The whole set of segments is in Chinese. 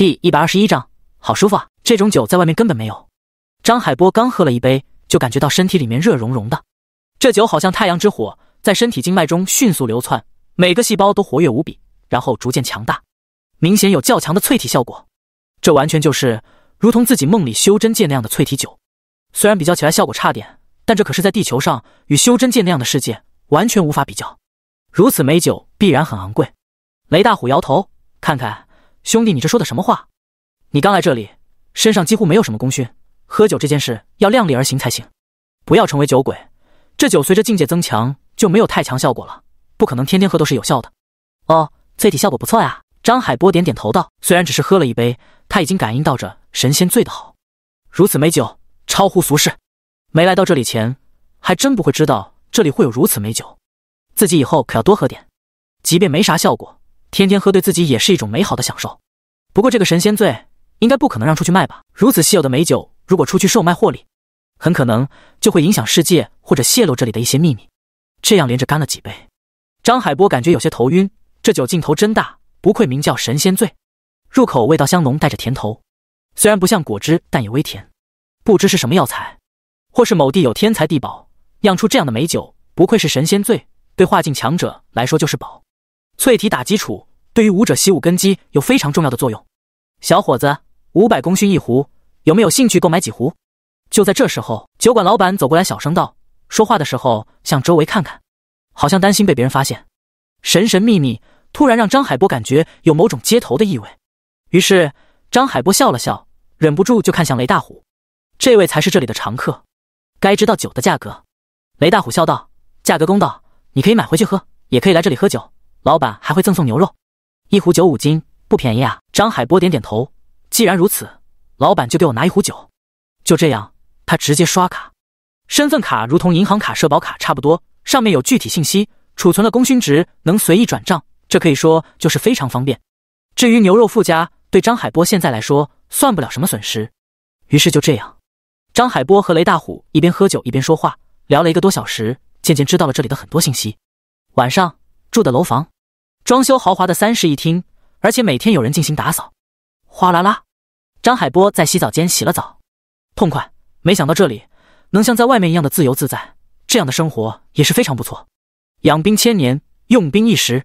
第一百二十一章，好舒服！啊！这种酒在外面根本没有。张海波刚喝了一杯，就感觉到身体里面热融融的。这酒好像太阳之火，在身体经脉中迅速流窜，每个细胞都活跃无比，然后逐渐强大，明显有较强的淬体效果。这完全就是如同自己梦里修真界那样的淬体酒，虽然比较起来效果差点，但这可是在地球上与修真界那样的世界完全无法比较。如此美酒必然很昂贵。雷大虎摇头，看看。兄弟，你这说的什么话？你刚来这里，身上几乎没有什么功勋，喝酒这件事要量力而行才行，不要成为酒鬼。这酒随着境界增强就没有太强效果了，不可能天天喝都是有效的。哦，醉体效果不错呀。张海波点点头道：“虽然只是喝了一杯，他已经感应到着神仙醉的好。如此美酒，超乎俗世。没来到这里前，还真不会知道这里会有如此美酒。自己以后可要多喝点，即便没啥效果。”天天喝对自己也是一种美好的享受，不过这个神仙醉应该不可能让出去卖吧？如此稀有的美酒，如果出去售卖获利，很可能就会影响世界或者泄露这里的一些秘密。这样连着干了几杯，张海波感觉有些头晕。这酒劲头真大，不愧名叫神仙醉。入口味道香浓，带着甜头，虽然不像果汁，但也微甜。不知是什么药材，或是某地有天才地宝酿出这样的美酒，不愧是神仙醉。对化境强者来说，就是宝。淬体打基础，对于武者习武根基有非常重要的作用。小伙子，五百功勋一壶，有没有兴趣购买几壶？就在这时候，酒馆老板走过来，小声道：“说话的时候向周围看看，好像担心被别人发现，神神秘秘。”突然让张海波感觉有某种接头的意味。于是张海波笑了笑，忍不住就看向雷大虎，这位才是这里的常客，该知道酒的价格。雷大虎笑道：“价格公道，你可以买回去喝，也可以来这里喝酒。”老板还会赠送牛肉，一壶酒五斤不便宜啊！张海波点点头，既然如此，老板就给我拿一壶酒。就这样，他直接刷卡，身份卡如同银行卡、社保卡差不多，上面有具体信息，储存了功勋值，能随意转账，这可以说就是非常方便。至于牛肉附加，对张海波现在来说算不了什么损失。于是就这样，张海波和雷大虎一边喝酒一边说话，聊了一个多小时，渐渐知道了这里的很多信息。晚上。住的楼房，装修豪华的三室一厅，而且每天有人进行打扫。哗啦啦，张海波在洗澡间洗了澡，痛快！没想到这里能像在外面一样的自由自在，这样的生活也是非常不错。养兵千年，用兵一时，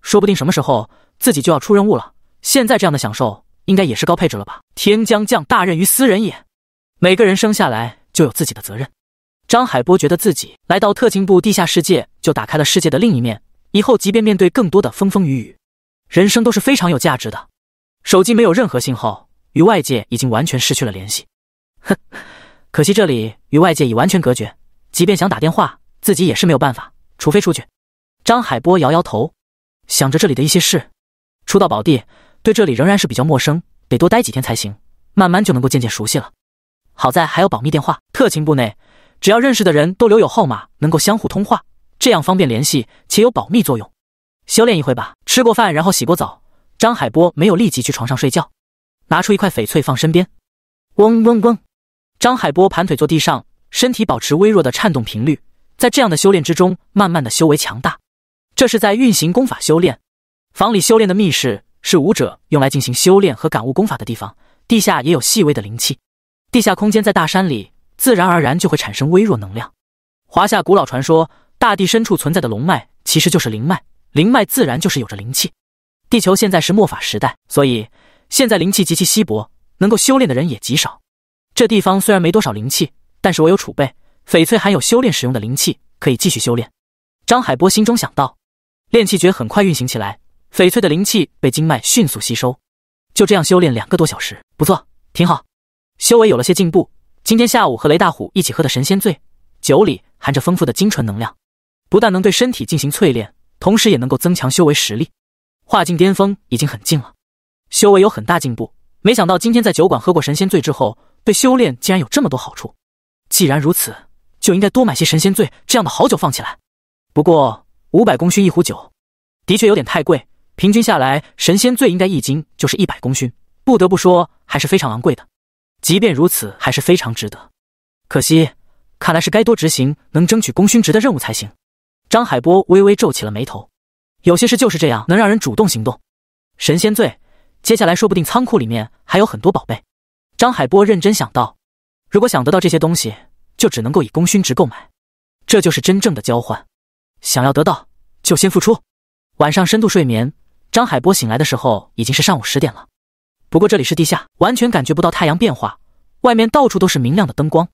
说不定什么时候自己就要出任务了。现在这样的享受，应该也是高配置了吧？天将降大任于斯人也，每个人生下来就有自己的责任。张海波觉得自己来到特勤部地下世界，就打开了世界的另一面。以后，即便面对更多的风风雨雨，人生都是非常有价值的。手机没有任何信号，与外界已经完全失去了联系。哼，可惜这里与外界已完全隔绝，即便想打电话，自己也是没有办法，除非出去。张海波摇摇头，想着这里的一些事。初到宝地，对这里仍然是比较陌生，得多待几天才行，慢慢就能够渐渐熟悉了。好在还有保密电话，特勤部内，只要认识的人都留有号码，能够相互通话。这样方便联系，且有保密作用。修炼一会吧。吃过饭，然后洗过澡，张海波没有立即去床上睡觉，拿出一块翡翠放身边。嗡嗡嗡！张海波盘腿坐地上，身体保持微弱的颤动频率，在这样的修炼之中，慢慢的修为强大。这是在运行功法修炼。房里修炼的密室是武者用来进行修炼和感悟功法的地方。地下也有细微的灵气，地下空间在大山里自然而然就会产生微弱能量。华夏古老传说。大地深处存在的龙脉其实就是灵脉，灵脉自然就是有着灵气。地球现在是末法时代，所以现在灵气极其稀薄，能够修炼的人也极少。这地方虽然没多少灵气，但是我有储备，翡翠含有修炼使用的灵气，可以继续修炼。张海波心中想到，炼气诀很快运行起来，翡翠的灵气被经脉迅速吸收。就这样修炼两个多小时，不错，挺好，修为有了些进步。今天下午和雷大虎一起喝的神仙醉，酒里含着丰富的精纯能量。不但能对身体进行淬炼，同时也能够增强修为实力。化境巅峰已经很近了，修为有很大进步。没想到今天在酒馆喝过神仙醉之后，对修炼竟然有这么多好处。既然如此，就应该多买些神仙醉这样的好酒放起来。不过五百功勋一壶酒，的确有点太贵。平均下来，神仙醉应该一斤就是一百功勋，不得不说还是非常昂贵的。即便如此，还是非常值得。可惜，看来是该多执行能争取功勋值的任务才行。张海波微微皱起了眉头，有些事就是这样，能让人主动行动。神仙醉，接下来说不定仓库里面还有很多宝贝。张海波认真想到，如果想得到这些东西，就只能够以功勋值购买，这就是真正的交换。想要得到，就先付出。晚上深度睡眠，张海波醒来的时候已经是上午十点了。不过这里是地下，完全感觉不到太阳变化，外面到处都是明亮的灯光。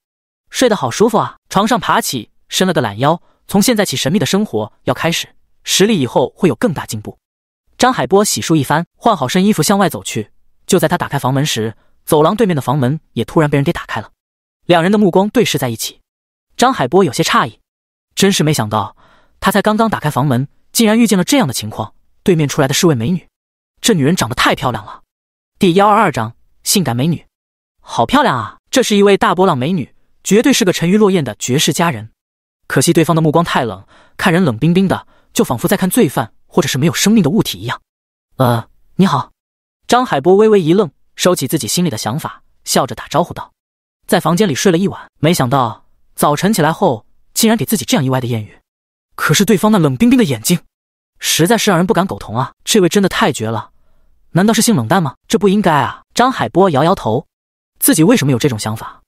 睡得好舒服啊！床上爬起，伸了个懒腰。从现在起，神秘的生活要开始。实力以后会有更大进步。张海波洗漱一番，换好身衣服向外走去。就在他打开房门时，走廊对面的房门也突然被人给打开了。两人的目光对视在一起，张海波有些诧异，真是没想到，他才刚刚打开房门，竟然遇见了这样的情况。对面出来的是位美女，这女人长得太漂亮了。第幺二二章：性感美女，好漂亮啊！这是一位大波浪美女，绝对是个沉鱼落雁的绝世佳人。可惜对方的目光太冷，看人冷冰冰的，就仿佛在看罪犯或者是没有生命的物体一样。呃，你好，张海波微微一愣，收起自己心里的想法，笑着打招呼道：“在房间里睡了一晚，没想到早晨起来后，竟然给自己这样意外的艳遇。可是对方那冷冰冰的眼睛，实在是让人不敢苟同啊！这位真的太绝了，难道是性冷淡吗？这不应该啊！”张海波摇摇头，自己为什么有这种想法？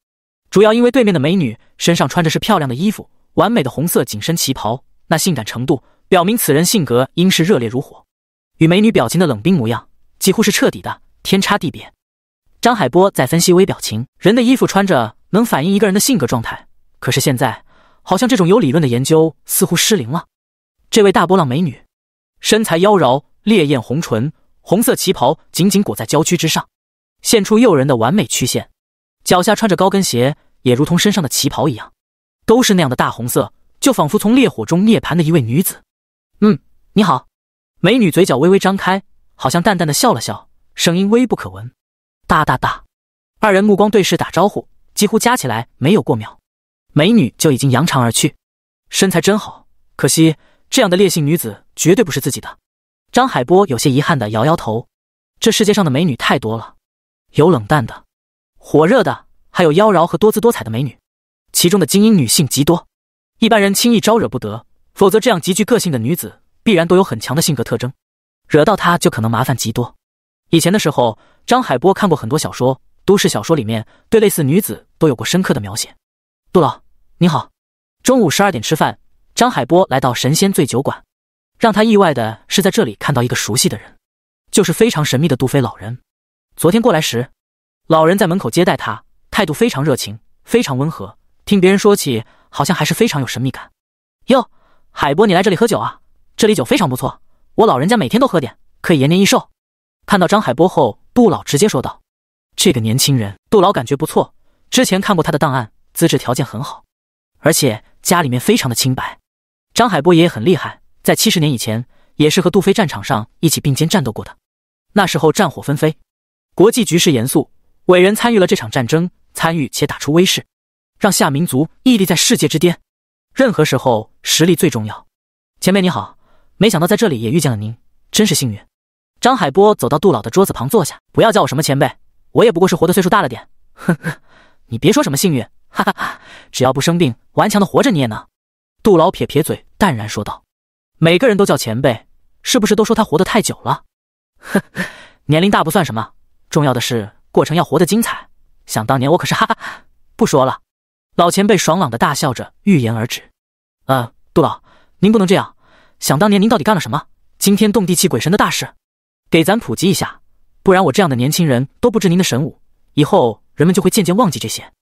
主要因为对面的美女身上穿着是漂亮的衣服。完美的红色紧身旗袍，那性感程度表明此人性格应是热烈如火，与美女表情的冷冰模样几乎是彻底的天差地别。张海波在分析微表情，人的衣服穿着能反映一个人的性格状态，可是现在好像这种有理论的研究似乎失灵了。这位大波浪美女，身材妖娆，烈焰红唇，红色旗袍紧紧裹在娇躯之上，现出诱人的完美曲线，脚下穿着高跟鞋，也如同身上的旗袍一样。都是那样的大红色，就仿佛从烈火中涅槃的一位女子。嗯，你好，美女嘴角微微张开，好像淡淡的笑了笑，声音微不可闻。哒哒哒，二人目光对视打招呼，几乎加起来没有过秒，美女就已经扬长而去。身材真好，可惜这样的烈性女子绝对不是自己的。张海波有些遗憾的摇摇头，这世界上的美女太多了，有冷淡的，火热的，还有妖娆和多姿多彩的美女。其中的精英女性极多，一般人轻易招惹不得。否则，这样极具个性的女子必然都有很强的性格特征，惹到她就可能麻烦极多。以前的时候，张海波看过很多小说，都市小说里面对类似女子都有过深刻的描写。杜老，你好。中午十二点吃饭，张海波来到神仙醉酒馆。让他意外的是，在这里看到一个熟悉的人，就是非常神秘的杜飞老人。昨天过来时，老人在门口接待他，态度非常热情，非常温和。听别人说起，好像还是非常有神秘感。哟，海波，你来这里喝酒啊？这里酒非常不错，我老人家每天都喝点，可以延年益寿。看到张海波后，杜老直接说道：“这个年轻人，杜老感觉不错。之前看过他的档案，资质条件很好，而且家里面非常的清白。张海波爷爷很厉害，在七十年以前也是和杜飞战场上一起并肩战斗过的。那时候战火纷飞，国际局势严肃，伟人参与了这场战争，参与且打出威势。”让夏民族屹立在世界之巅，任何时候实力最重要。前辈你好，没想到在这里也遇见了您，真是幸运。张海波走到杜老的桌子旁坐下，不要叫我什么前辈，我也不过是活的岁数大了点。呵呵，你别说什么幸运，哈哈哈，只要不生病，顽强的活着，你也能。杜老撇撇嘴，淡然说道：“每个人都叫前辈，是不是都说他活得太久了？”呵呵，年龄大不算什么，重要的是过程要活得精彩。想当年我可是哈哈哈，不说了。老前辈爽朗的大笑着，欲言而止。呃，杜老，您不能这样。想当年您到底干了什么惊天动地、气鬼神的大事？给咱普及一下，不然我这样的年轻人都不知您的神武，以后人们就会渐渐忘记这些。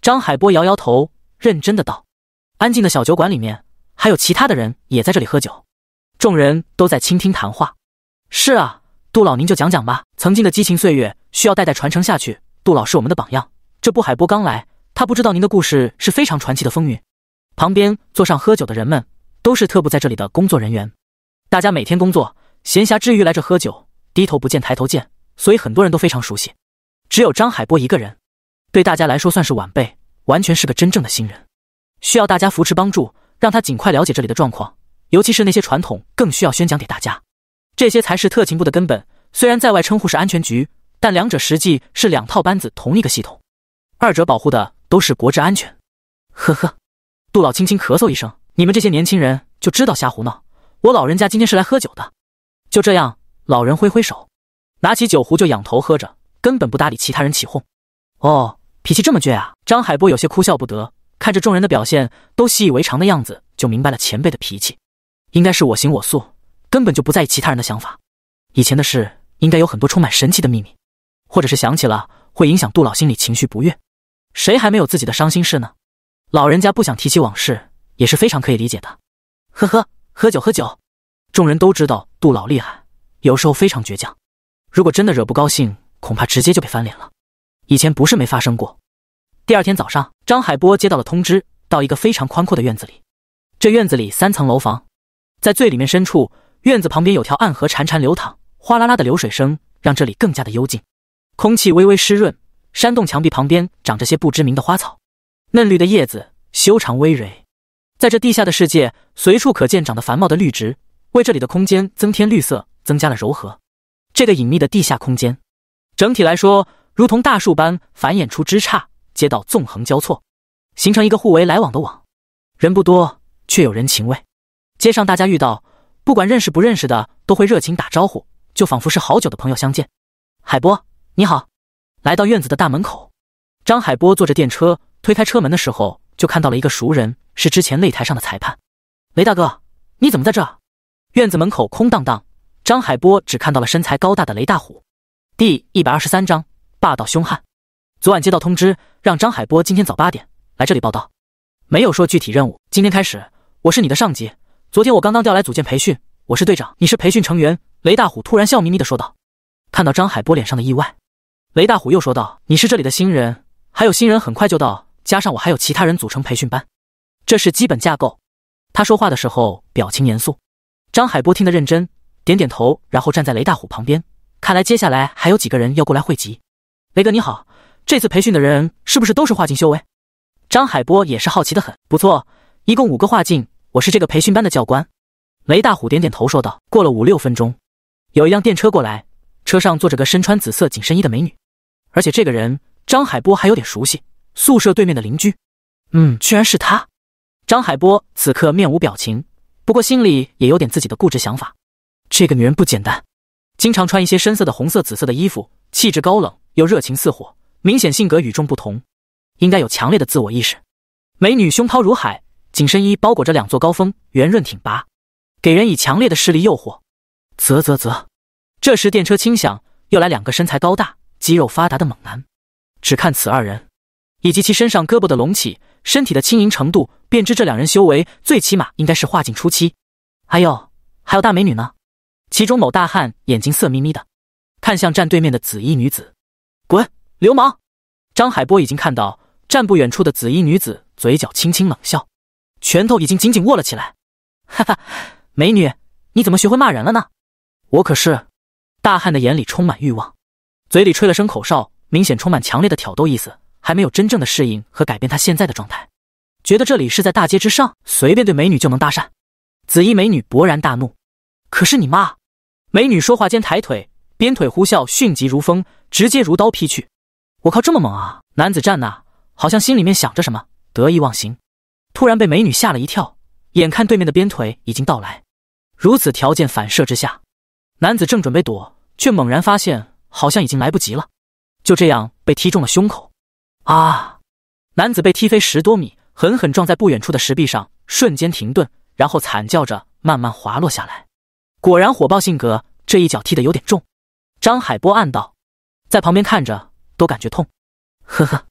张海波摇摇头，认真的道。安静的小酒馆里面，还有其他的人也在这里喝酒，众人都在倾听谈话。是啊，杜老您就讲讲吧，曾经的激情岁月需要代代传承下去。杜老是我们的榜样，这布海波刚来。他不知道您的故事是非常传奇的风云。旁边坐上喝酒的人们，都是特步在这里的工作人员。大家每天工作，闲暇之余来这喝酒，低头不见抬头见，所以很多人都非常熟悉。只有张海波一个人，对大家来说算是晚辈，完全是个真正的新人，需要大家扶持帮助，让他尽快了解这里的状况，尤其是那些传统，更需要宣讲给大家。这些才是特勤部的根本。虽然在外称呼是安全局，但两者实际是两套班子，同一个系统，二者保护的。都是国之安全，呵呵，杜老轻轻咳嗽一声，你们这些年轻人就知道瞎胡闹。我老人家今天是来喝酒的，就这样，老人挥挥手，拿起酒壶就仰头喝着，根本不搭理其他人起哄。哦，脾气这么倔啊！张海波有些哭笑不得，看着众人的表现都习以为常的样子，就明白了前辈的脾气，应该是我行我素，根本就不在意其他人的想法。以前的事应该有很多充满神奇的秘密，或者是想起了会影响杜老心里情绪不悦。谁还没有自己的伤心事呢？老人家不想提起往事也是非常可以理解的。呵呵，喝酒喝酒。众人都知道杜老厉害，有时候非常倔强。如果真的惹不高兴，恐怕直接就给翻脸了。以前不是没发生过。第二天早上，张海波接到了通知，到一个非常宽阔的院子里。这院子里三层楼房，在最里面深处，院子旁边有条暗河潺潺流淌，哗啦啦的流水声让这里更加的幽静，空气微微湿润。山洞墙壁旁边长着些不知名的花草，嫩绿的叶子，修长葳蕤。在这地下的世界，随处可见长得繁茂的绿植，为这里的空间增添绿色，增加了柔和。这个隐秘的地下空间，整体来说如同大树般繁衍出枝杈，街道纵横交错，形成一个互为来往的网。人不多，却有人情味。街上大家遇到，不管认识不认识的，都会热情打招呼，就仿佛是好久的朋友相见。海波，你好。来到院子的大门口，张海波坐着电车，推开车门的时候，就看到了一个熟人，是之前擂台上的裁判，雷大哥，你怎么在这？院子门口空荡荡，张海波只看到了身材高大的雷大虎。第一百二十三章霸道凶悍。昨晚接到通知，让张海波今天早八点来这里报道，没有说具体任务。今天开始，我是你的上级。昨天我刚刚调来组建培训，我是队长，你是培训成员。雷大虎突然笑眯眯的说道，看到张海波脸上的意外。雷大虎又说道：“你是这里的新人，还有新人很快就到，加上我还有其他人组成培训班，这是基本架构。”他说话的时候表情严肃。张海波听得认真，点点头，然后站在雷大虎旁边。看来接下来还有几个人要过来汇集。雷哥你好，这次培训的人是不是都是化境修为？张海波也是好奇的很。不错，一共五个化境，我是这个培训班的教官。雷大虎点点头说道。过了五六分钟，有一辆电车过来，车上坐着个身穿紫色紧身衣的美女。而且这个人张海波还有点熟悉，宿舍对面的邻居，嗯，居然是他。张海波此刻面无表情，不过心里也有点自己的固执想法。这个女人不简单，经常穿一些深色的、红色、紫色的衣服，气质高冷又热情似火，明显性格与众不同，应该有强烈的自我意识。美女胸涛如海，紧身衣包裹着两座高峰，圆润挺拔，给人以强烈的势力诱惑。啧啧啧，这时电车轻响，又来两个身材高大。肌肉发达的猛男，只看此二人，以及其身上胳膊的隆起、身体的轻盈程度，便知这两人修为最起码应该是化境初期。还有，还有大美女呢！其中某大汉眼睛色眯眯的，看向站对面的紫衣女子，滚，流氓！张海波已经看到站不远处的紫衣女子嘴角轻轻冷笑，拳头已经紧紧握了起来。哈哈，美女，你怎么学会骂人了呢？我可是……大汉的眼里充满欲望。嘴里吹了声口哨，明显充满强烈的挑逗意思，还没有真正的适应和改变他现在的状态，觉得这里是在大街之上，随便对美女就能搭讪。紫衣美女勃然大怒：“可是你妈！”美女说话间抬腿，鞭腿呼啸，迅疾如风，直接如刀劈去。“我靠，这么猛啊！”男子站那，好像心里面想着什么，得意忘形，突然被美女吓了一跳，眼看对面的鞭腿已经到来，如此条件反射之下，男子正准备躲，却猛然发现。好像已经来不及了，就这样被踢中了胸口，啊！男子被踢飞十多米，狠狠撞在不远处的石壁上，瞬间停顿，然后惨叫着慢慢滑落下来。果然火爆性格，这一脚踢得有点重。张海波暗道，在旁边看着都感觉痛。呵呵，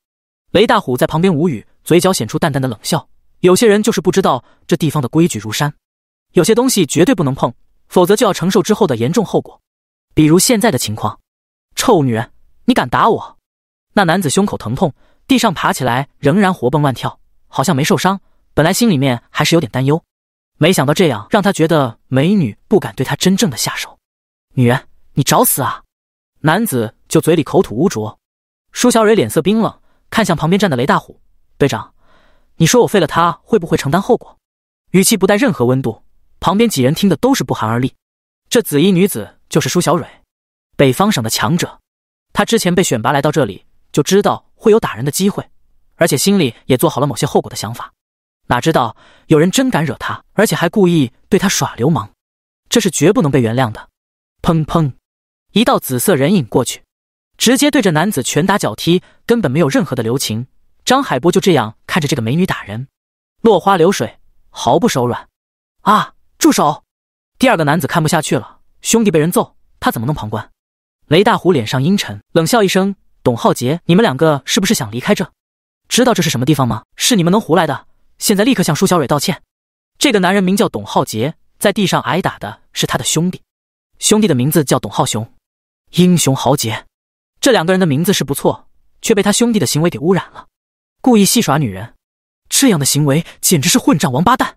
雷大虎在旁边无语，嘴角显出淡淡的冷笑。有些人就是不知道这地方的规矩如山，有些东西绝对不能碰，否则就要承受之后的严重后果，比如现在的情况。臭女人，你敢打我！那男子胸口疼痛，地上爬起来，仍然活蹦乱跳，好像没受伤。本来心里面还是有点担忧，没想到这样让他觉得美女不敢对他真正的下手。女人，你找死啊！男子就嘴里口吐污浊。舒小蕊脸色冰冷，看向旁边站的雷大虎队长：“你说我废了他，会不会承担后果？”语气不带任何温度。旁边几人听的都是不寒而栗。这紫衣女子就是舒小蕊。北方省的强者，他之前被选拔来到这里，就知道会有打人的机会，而且心里也做好了某些后果的想法。哪知道有人真敢惹他，而且还故意对他耍流氓，这是绝不能被原谅的！砰砰，一道紫色人影过去，直接对着男子拳打脚踢，根本没有任何的留情。张海波就这样看着这个美女打人，落花流水，毫不手软。啊，住手！第二个男子看不下去了，兄弟被人揍，他怎么能旁观？雷大虎脸上阴沉，冷笑一声：“董浩杰，你们两个是不是想离开这？知道这是什么地方吗？是你们能胡来的！现在立刻向舒小蕊道歉！”这个男人名叫董浩杰，在地上挨打的是他的兄弟，兄弟的名字叫董浩雄。英雄豪杰，这两个人的名字是不错，却被他兄弟的行为给污染了。故意戏耍女人，这样的行为简直是混账王八蛋！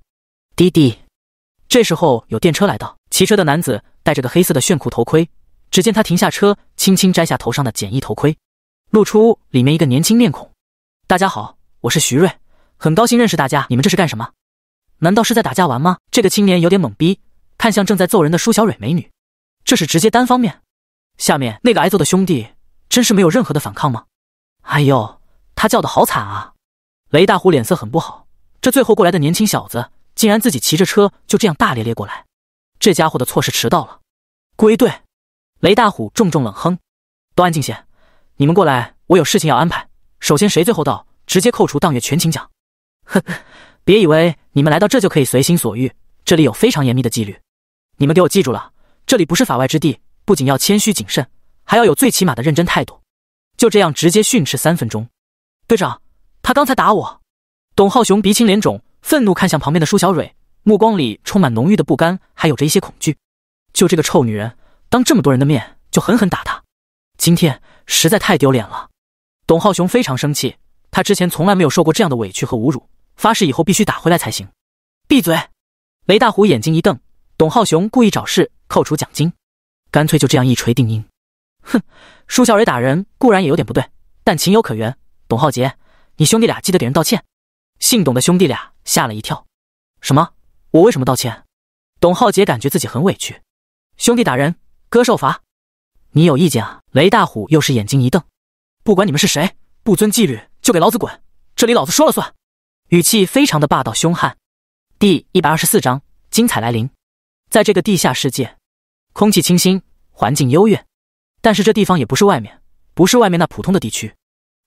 滴滴，这时候有电车来到，骑车的男子戴着个黑色的炫酷头盔。只见他停下车，轻轻摘下头上的简易头盔，露出里面一个年轻面孔。大家好，我是徐瑞，很高兴认识大家。你们这是干什么？难道是在打架玩吗？这个青年有点懵逼，看向正在揍人的舒小蕊美女。这是直接单方面。下面那个挨揍的兄弟，真是没有任何的反抗吗？哎呦，他叫的好惨啊！雷大虎脸色很不好，这最后过来的年轻小子，竟然自己骑着车就这样大咧咧过来。这家伙的错是迟到了，归队。雷大虎重重冷哼：“都安静些，你们过来，我有事情要安排。首先，谁最后到，直接扣除当月全勤奖。呵呵，别以为你们来到这就可以随心所欲，这里有非常严密的纪律。你们给我记住了，这里不是法外之地，不仅要谦虚谨慎，还要有最起码的认真态度。就这样，直接训斥三分钟。”队长，他刚才打我！董浩雄鼻青脸肿，愤怒看向旁边的舒小蕊，目光里充满浓郁的不甘，还有着一些恐惧。就这个臭女人！当这么多人的面就狠狠打他，今天实在太丢脸了。董浩雄非常生气，他之前从来没有受过这样的委屈和侮辱，发誓以后必须打回来才行。闭嘴！雷大虎眼睛一瞪，董浩雄故意找事，扣除奖金，干脆就这样一锤定音。哼，舒小蕊打人固然也有点不对，但情有可原。董浩杰，你兄弟俩记得给人道歉。姓董的兄弟俩吓了一跳，什么？我为什么道歉？董浩杰感觉自己很委屈，兄弟打人。哥受罚，你有意见啊？雷大虎又是眼睛一瞪：“不管你们是谁，不遵纪律就给老子滚！这里老子说了算。”语气非常的霸道凶悍。第一百二十四章精彩来临。在这个地下世界，空气清新，环境优越，但是这地方也不是外面，不是外面那普通的地区。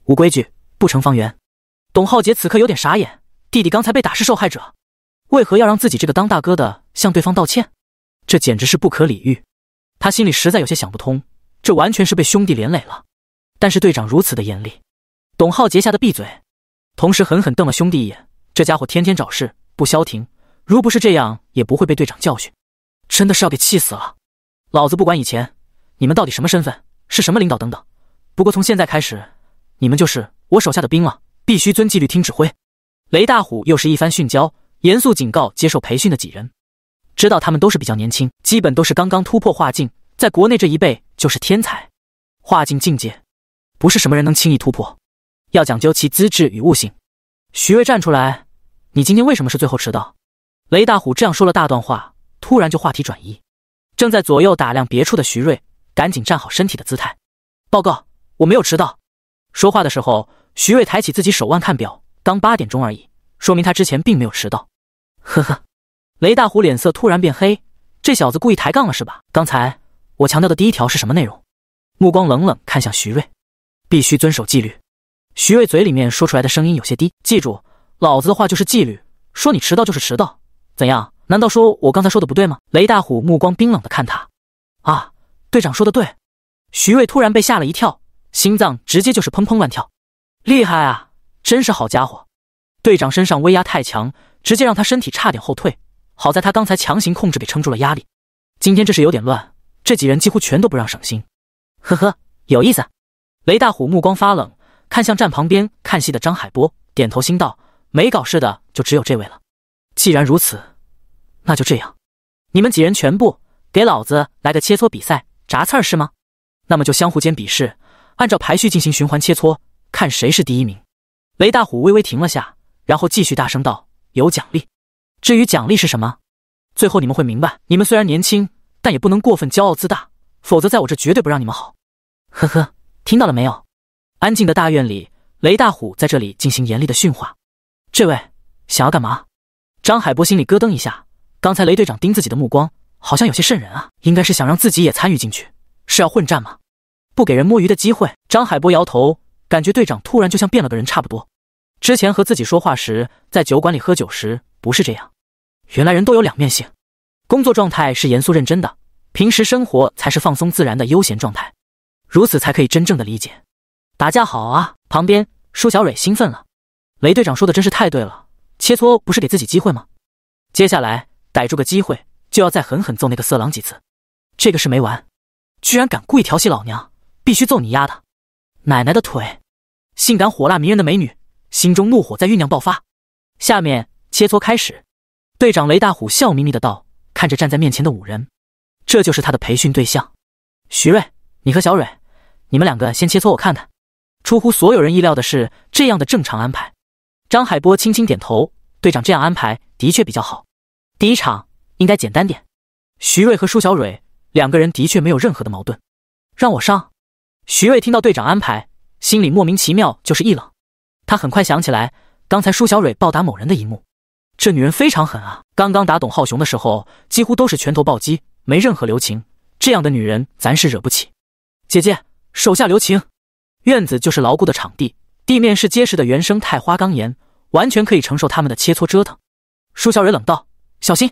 无规矩不成方圆。董浩杰此刻有点傻眼：弟弟刚才被打是受害者，为何要让自己这个当大哥的向对方道歉？这简直是不可理喻！他心里实在有些想不通，这完全是被兄弟连累了。但是队长如此的严厉，董浩杰下的闭嘴，同时狠狠瞪了兄弟一眼。这家伙天天找事，不消停。如不是这样，也不会被队长教训。真的是要给气死了！老子不管以前你们到底什么身份，是什么领导等等。不过从现在开始，你们就是我手下的兵了，必须遵纪律听指挥。雷大虎又是一番训教，严肃警告接受培训的几人。知道他们都是比较年轻，基本都是刚刚突破化境，在国内这一辈就是天才。化境境界，不是什么人能轻易突破，要讲究其资质与悟性。徐瑞站出来，你今天为什么是最后迟到？雷大虎这样说了大段话，突然就话题转移。正在左右打量别处的徐瑞，赶紧站好身体的姿态。报告，我没有迟到。说话的时候，徐瑞抬起自己手腕看表，刚八点钟而已，说明他之前并没有迟到。呵呵。雷大虎脸色突然变黑，这小子故意抬杠了是吧？刚才我强调的第一条是什么内容？目光冷冷看向徐瑞，必须遵守纪律。徐瑞嘴里面说出来的声音有些低，记住，老子的话就是纪律。说你迟到就是迟到，怎样？难道说我刚才说的不对吗？雷大虎目光冰冷的看他，啊，队长说的对。徐瑞突然被吓了一跳，心脏直接就是砰砰乱跳，厉害啊，真是好家伙！队长身上威压太强，直接让他身体差点后退。好在他刚才强行控制，给撑住了压力。今天这是有点乱，这几人几乎全都不让省心。呵呵，有意思。雷大虎目光发冷，看向站旁边看戏的张海波，点头心道：没搞事的就只有这位了。既然如此，那就这样，你们几人全部给老子来个切磋比赛，炸刺儿是吗？那么就相互间比试，按照排序进行循环切磋，看谁是第一名。雷大虎微微停了下，然后继续大声道：有奖励。至于奖励是什么，最后你们会明白。你们虽然年轻，但也不能过分骄傲自大，否则在我这绝对不让你们好。呵呵，听到了没有？安静的大院里，雷大虎在这里进行严厉的训话。这位想要干嘛？张海波心里咯噔一下，刚才雷队长盯自己的目光好像有些渗人啊，应该是想让自己也参与进去，是要混战吗？不给人摸鱼的机会。张海波摇头，感觉队长突然就像变了个人差不多。之前和自己说话时，在酒馆里喝酒时。不是这样，原来人都有两面性，工作状态是严肃认真的，平时生活才是放松自然的悠闲状态，如此才可以真正的理解。打架好啊！旁边舒小蕊兴奋了，雷队长说的真是太对了，切磋不是给自己机会吗？接下来逮住个机会就要再狠狠揍那个色狼几次，这个是没完，居然敢故意调戏老娘，必须揍你丫的！奶奶的腿！性感火辣迷人的美女心中怒火在酝酿爆发，下面。切磋开始，队长雷大虎笑眯眯的道，看着站在面前的五人，这就是他的培训对象。徐瑞，你和小蕊，你们两个先切磋，我看看。出乎所有人意料的是，这样的正常安排。张海波轻轻点头，队长这样安排的确比较好。第一场应该简单点。徐瑞和舒小蕊两个人的确没有任何的矛盾，让我上。徐瑞听到队长安排，心里莫名其妙就是一冷。他很快想起来刚才舒小蕊暴打某人的一幕。这女人非常狠啊！刚刚打董浩雄的时候，几乎都是拳头暴击，没任何留情。这样的女人，咱是惹不起。姐姐，手下留情。院子就是牢固的场地，地面是结实的原生态花岗岩，完全可以承受他们的切磋折腾。舒小蕊冷道：“小心！”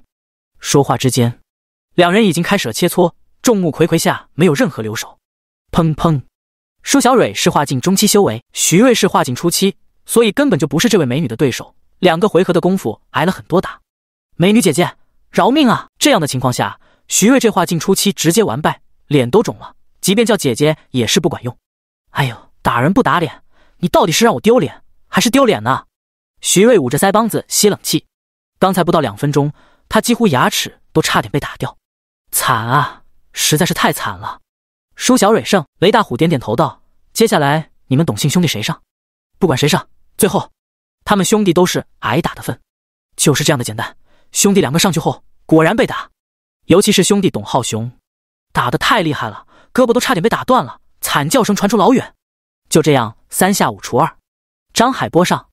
说话之间，两人已经开始了切磋，众目睽睽下没有任何留手。砰砰！舒小蕊是化境中期修为，徐瑞是化境初期，所以根本就不是这位美女的对手。两个回合的功夫，挨了很多打。美女姐姐，饶命啊！这样的情况下，徐瑞这话进初期直接完败，脸都肿了。即便叫姐姐也是不管用。哎呦，打人不打脸，你到底是让我丢脸还是丢脸呢？徐瑞捂着腮帮子吸冷气。刚才不到两分钟，他几乎牙齿都差点被打掉。惨啊，实在是太惨了。舒小蕊胜，雷大虎点点头道：“接下来你们董姓兄弟谁上？不管谁上，最后。”他们兄弟都是挨打的份，就是这样的简单。兄弟两个上去后，果然被打，尤其是兄弟董浩雄，打的太厉害了，胳膊都差点被打断了，惨叫声传出老远。就这样，三下五除二，张海波上，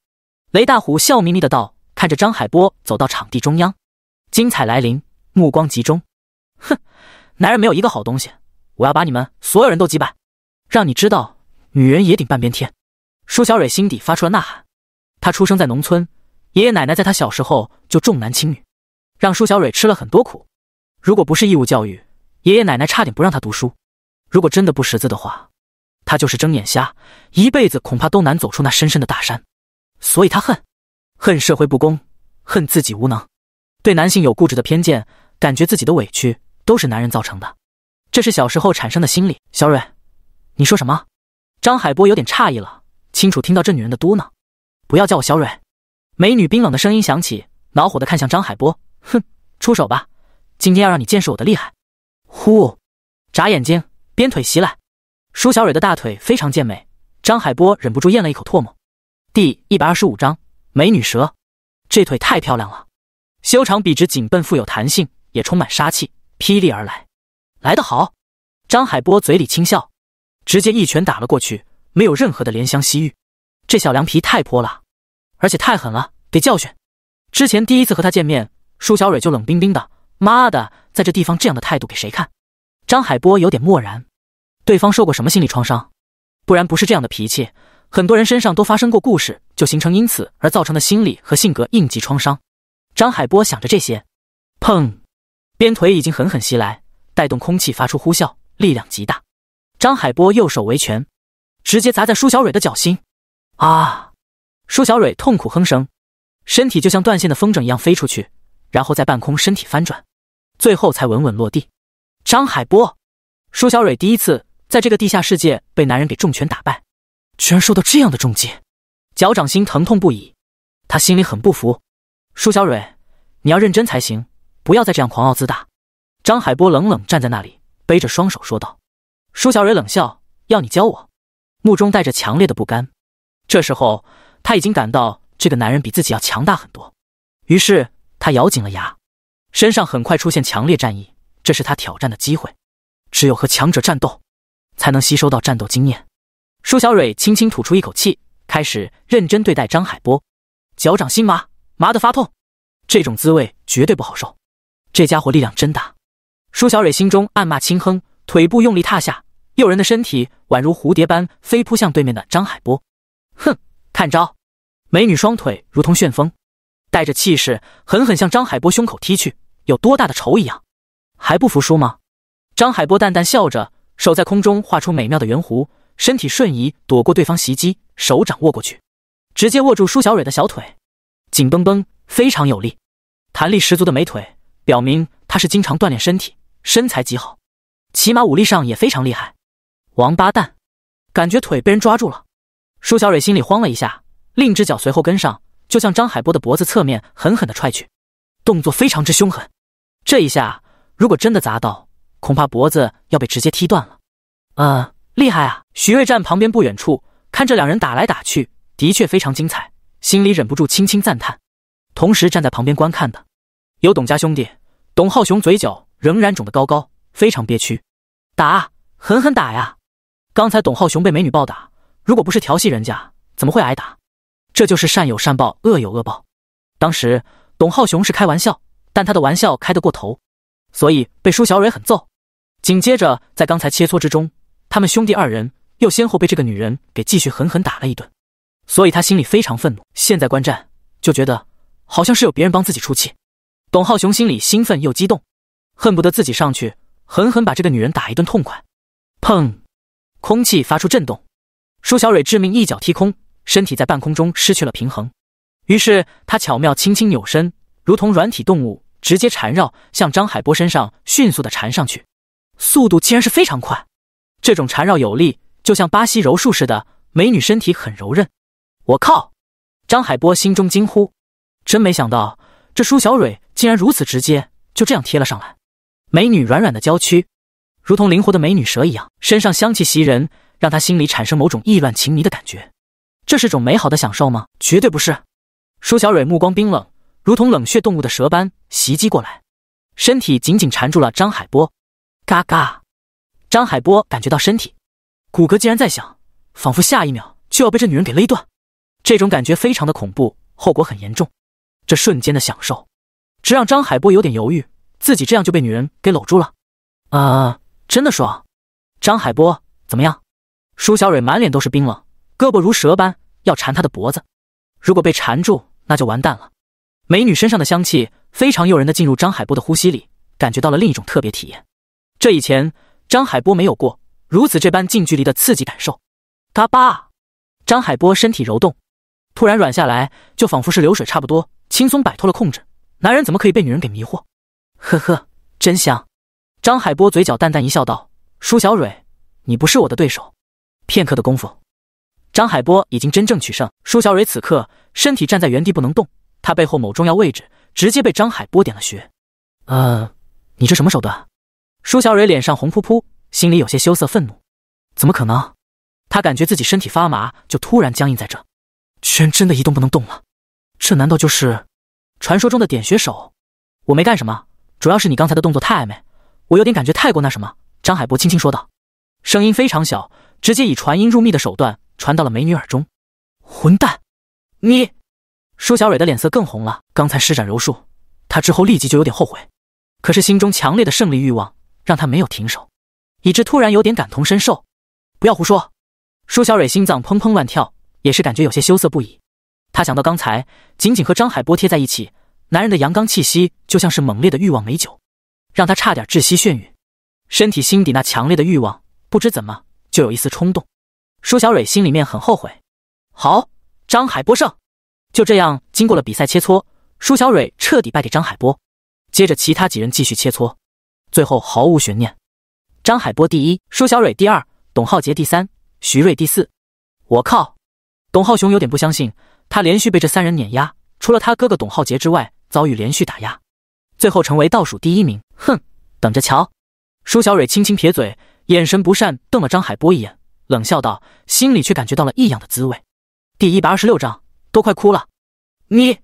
雷大虎笑眯眯的道，看着张海波走到场地中央，精彩来临，目光集中。哼，男人没有一个好东西，我要把你们所有人都击败，让你知道女人也顶半边天。舒小蕊心底发出了呐喊。他出生在农村，爷爷奶奶在他小时候就重男轻女，让舒小蕊吃了很多苦。如果不是义务教育，爷爷奶奶差点不让他读书。如果真的不识字的话，他就是睁眼瞎，一辈子恐怕都难走出那深深的大山。所以他恨，恨社会不公，恨自己无能，对男性有固执的偏见，感觉自己的委屈都是男人造成的。这是小时候产生的心理。小蕊，你说什么？张海波有点诧异了，清楚听到这女人的嘟囔。不要叫我小蕊，美女冰冷的声音响起，恼火的看向张海波。哼，出手吧，今天要让你见识我的厉害。呼，眨眼睛，鞭腿袭来。舒小蕊的大腿非常健美，张海波忍不住咽了一口唾沫。第一百二十五章美女蛇，这腿太漂亮了，修长笔直，紧绷，富有弹性，也充满杀气，霹雳而来。来得好，张海波嘴里轻笑，直接一拳打了过去，没有任何的怜香惜玉。这小凉皮太泼了，而且太狠了，得教训。之前第一次和他见面，舒小蕊就冷冰冰的，妈的，在这地方这样的态度给谁看？张海波有点漠然。对方受过什么心理创伤？不然不是这样的脾气。很多人身上都发生过故事，就形成因此而造成的心理和性格应急创伤。张海波想着这些，砰，鞭腿已经狠狠袭来，带动空气发出呼啸，力量极大。张海波右手为拳，直接砸在舒小蕊的脚心。啊！舒小蕊痛苦哼声，身体就像断线的风筝一样飞出去，然后在半空身体翻转，最后才稳稳落地。张海波，舒小蕊第一次在这个地下世界被男人给重拳打败，居然受到这样的重击，脚掌心疼痛不已。他心里很不服。舒小蕊，你要认真才行，不要再这样狂傲自大。张海波冷冷站在那里，背着双手说道。舒小蕊冷笑，要你教我，目中带着强烈的不甘。这时候，他已经感到这个男人比自己要强大很多，于是他咬紧了牙，身上很快出现强烈战意。这是他挑战的机会，只有和强者战斗，才能吸收到战斗经验。舒小蕊轻轻吐出一口气，开始认真对待张海波。脚掌心麻麻的发痛，这种滋味绝对不好受。这家伙力量真大，舒小蕊心中暗骂轻哼，腿部用力踏下，诱人的身体宛如蝴蝶般飞扑向对面的张海波。哼，看招！美女双腿如同旋风，带着气势狠狠向张海波胸口踢去，有多大的仇一样，还不服输吗？张海波淡淡笑着，手在空中画出美妙的圆弧，身体瞬移躲过对方袭击，手掌握过去，直接握住舒小蕊的小腿，紧绷绷，非常有力，弹力十足的美腿表明她是经常锻炼身体，身材极好，起码武力上也非常厉害。王八蛋，感觉腿被人抓住了。舒小蕊心里慌了一下，另一只脚随后跟上，就向张海波的脖子侧面狠狠的踹去，动作非常之凶狠。这一下如果真的砸到，恐怕脖子要被直接踢断了。啊，厉害啊！徐瑞站旁边不远处，看着两人打来打去，的确非常精彩，心里忍不住轻轻赞叹。同时站在旁边观看的，有董家兄弟，董浩雄嘴角仍然肿得高高，非常憋屈。打，狠狠打呀！刚才董浩雄被美女暴打。如果不是调戏人家，怎么会挨打？这就是善有善报，恶有恶报。当时董浩雄是开玩笑，但他的玩笑开得过头，所以被舒小蕊狠揍。紧接着，在刚才切磋之中，他们兄弟二人又先后被这个女人给继续狠狠打了一顿，所以他心里非常愤怒。现在观战，就觉得好像是有别人帮自己出气。董浩雄心里兴奋又激动，恨不得自己上去狠狠把这个女人打一顿痛快。砰，空气发出震动。舒小蕊致命一脚踢空，身体在半空中失去了平衡，于是她巧妙轻轻扭身，如同软体动物，直接缠绕向张海波身上，迅速的缠上去，速度竟然是非常快。这种缠绕有力，就像巴西柔术似的。美女身体很柔韧，我靠！张海波心中惊呼，真没想到这舒小蕊竟然如此直接，就这样贴了上来。美女软软的娇躯，如同灵活的美女蛇一样，身上香气袭人。让他心里产生某种意乱情迷的感觉，这是种美好的享受吗？绝对不是。舒小蕊目光冰冷，如同冷血动物的蛇般袭击过来，身体紧紧缠住了张海波。嘎嘎！张海波感觉到身体骨骼竟然在响，仿佛下一秒就要被这女人给勒断。这种感觉非常的恐怖，后果很严重。这瞬间的享受，只让张海波有点犹豫：自己这样就被女人给搂住了啊！真的爽。张海波，怎么样？舒小蕊满脸都是冰冷，胳膊如蛇般要缠他的脖子，如果被缠住，那就完蛋了。美女身上的香气非常诱人的，进入张海波的呼吸里，感觉到了另一种特别体验。这以前张海波没有过如此这般近距离的刺激感受。嘎巴，张海波身体揉动，突然软下来，就仿佛是流水差不多，轻松摆脱了控制。男人怎么可以被女人给迷惑？呵呵，真香。张海波嘴角淡淡一笑，道：“舒小蕊，你不是我的对手。”片刻的功夫，张海波已经真正取胜。舒小蕊此刻身体站在原地不能动，他背后某重要位置直接被张海波点了穴。呃，你这什么手段？舒小蕊脸上红扑扑，心里有些羞涩愤怒。怎么可能？他感觉自己身体发麻，就突然僵硬在这，居然真的一动不能动了。这难道就是传说中的点穴手？我没干什么，主要是你刚才的动作太暧昧，我有点感觉太过那什么。张海波轻轻说道，声音非常小。直接以传音入密的手段传到了美女耳中。混蛋，你！舒小蕊的脸色更红了。刚才施展柔术，她之后立即就有点后悔，可是心中强烈的胜利欲望让她没有停手，以致突然有点感同身受。不要胡说！舒小蕊心脏砰砰乱跳，也是感觉有些羞涩不已。她想到刚才仅仅和张海波贴在一起，男人的阳刚气息就像是猛烈的欲望美酒，让她差点窒息眩晕，身体心底那强烈的欲望不知怎么。就有一丝冲动，舒小蕊心里面很后悔。好，张海波胜。就这样，经过了比赛切磋，舒小蕊彻底败给张海波。接着，其他几人继续切磋，最后毫无悬念，张海波第一，舒小蕊第二，董浩杰第三，徐瑞第四。我靠！董浩雄有点不相信，他连续被这三人碾压，除了他哥哥董浩杰之外，遭遇连续打压，最后成为倒数第一名。哼，等着瞧！舒小蕊轻轻撇嘴。眼神不善，瞪了张海波一眼，冷笑道：“心里却感觉到了异样的滋味。”第一百二十六章，都快哭了！你，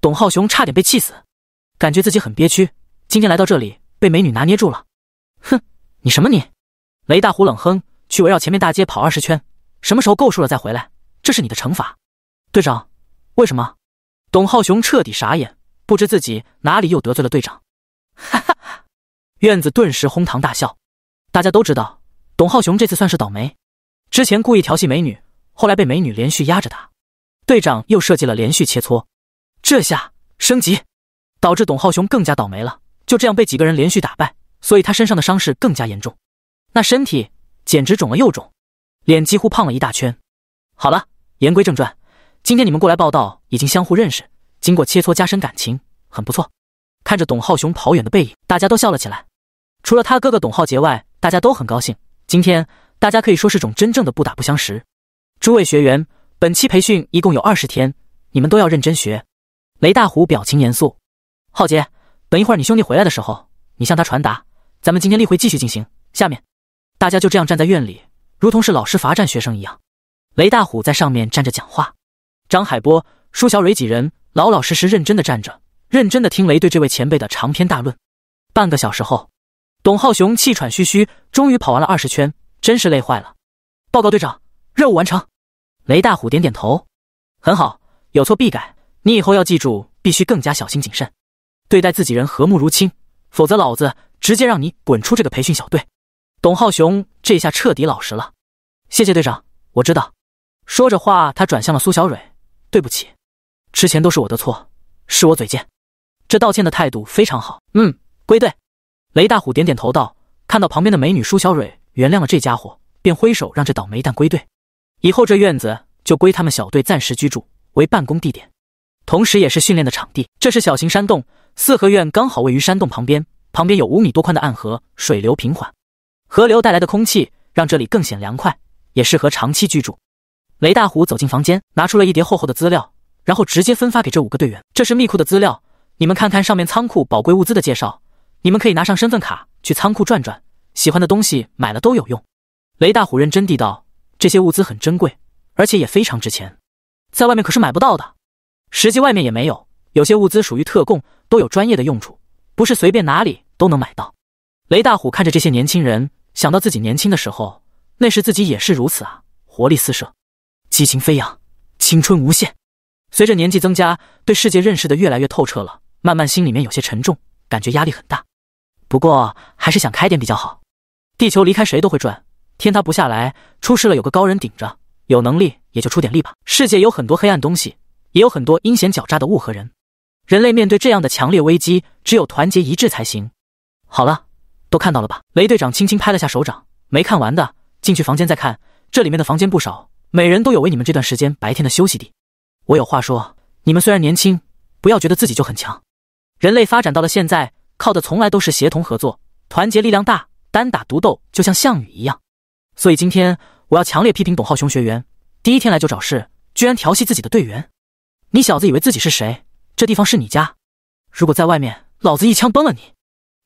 董浩雄差点被气死，感觉自己很憋屈。今天来到这里，被美女拿捏住了。哼，你什么你？雷大虎冷哼：“去围绕前面大街跑二十圈，什么时候够数了再回来，这是你的惩罚。”队长，为什么？董浩雄彻底傻眼，不知自己哪里又得罪了队长。哈哈哈！院子顿时哄堂大笑。大家都知道，董浩雄这次算是倒霉。之前故意调戏美女，后来被美女连续压着打，队长又设计了连续切磋，这下升级，导致董浩雄更加倒霉了。就这样被几个人连续打败，所以他身上的伤势更加严重，那身体简直肿了又肿，脸几乎胖了一大圈。好了，言归正传，今天你们过来报道，已经相互认识，经过切磋加深感情，很不错。看着董浩雄跑远的背影，大家都笑了起来。除了他哥哥董浩杰外，大家都很高兴。今天大家可以说是种真正的不打不相识。诸位学员，本期培训一共有二十天，你们都要认真学。雷大虎表情严肃。浩杰，等一会儿你兄弟回来的时候，你向他传达，咱们今天例会继续进行。下面，大家就这样站在院里，如同是老师罚站学生一样。雷大虎在上面站着讲话。张海波、舒小蕊几人老老实实、认真的站着，认真的听雷对这位前辈的长篇大论。半个小时后。董浩雄气喘吁吁，终于跑完了二十圈，真是累坏了。报告队长，任务完成。雷大虎点点头，很好，有错必改。你以后要记住，必须更加小心谨慎，对待自己人和睦如亲，否则老子直接让你滚出这个培训小队。董浩雄这下彻底老实了，谢谢队长，我知道。说着话，他转向了苏小蕊，对不起，之前都是我的错，是我嘴贱。这道歉的态度非常好。嗯，归队。雷大虎点点头道：“看到旁边的美女舒小蕊原谅了这家伙，便挥手让这倒霉蛋归队。以后这院子就归他们小队暂时居住，为办公地点，同时也是训练的场地。这是小型山洞，四合院刚好位于山洞旁边，旁边有五米多宽的暗河，水流平缓。河流带来的空气让这里更显凉快，也适合长期居住。”雷大虎走进房间，拿出了一叠厚厚的资料，然后直接分发给这五个队员：“这是密库的资料，你们看看上面仓库宝贵物资的介绍。”你们可以拿上身份卡去仓库转转，喜欢的东西买了都有用。雷大虎认真地道：“这些物资很珍贵，而且也非常值钱，在外面可是买不到的。实际外面也没有，有些物资属于特供，都有专业的用处，不是随便哪里都能买到。”雷大虎看着这些年轻人，想到自己年轻的时候，那时自己也是如此啊，活力四射，激情飞扬，青春无限。随着年纪增加，对世界认识的越来越透彻了，慢慢心里面有些沉重，感觉压力很大。不过还是想开点比较好。地球离开谁都会转，天塌不下来。出事了，有个高人顶着，有能力也就出点力吧。世界有很多黑暗东西，也有很多阴险狡诈的物和人。人类面对这样的强烈危机，只有团结一致才行。好了，都看到了吧？雷队长轻轻拍了下手掌。没看完的，进去房间再看。这里面的房间不少，每人都有为你们这段时间白天的休息地。我有话说，你们虽然年轻，不要觉得自己就很强。人类发展到了现在。靠的从来都是协同合作，团结力量大，单打独斗就像项羽一样。所以今天我要强烈批评董浩雄学员，第一天来就找事，居然调戏自己的队员。你小子以为自己是谁？这地方是你家？如果在外面，老子一枪崩了你！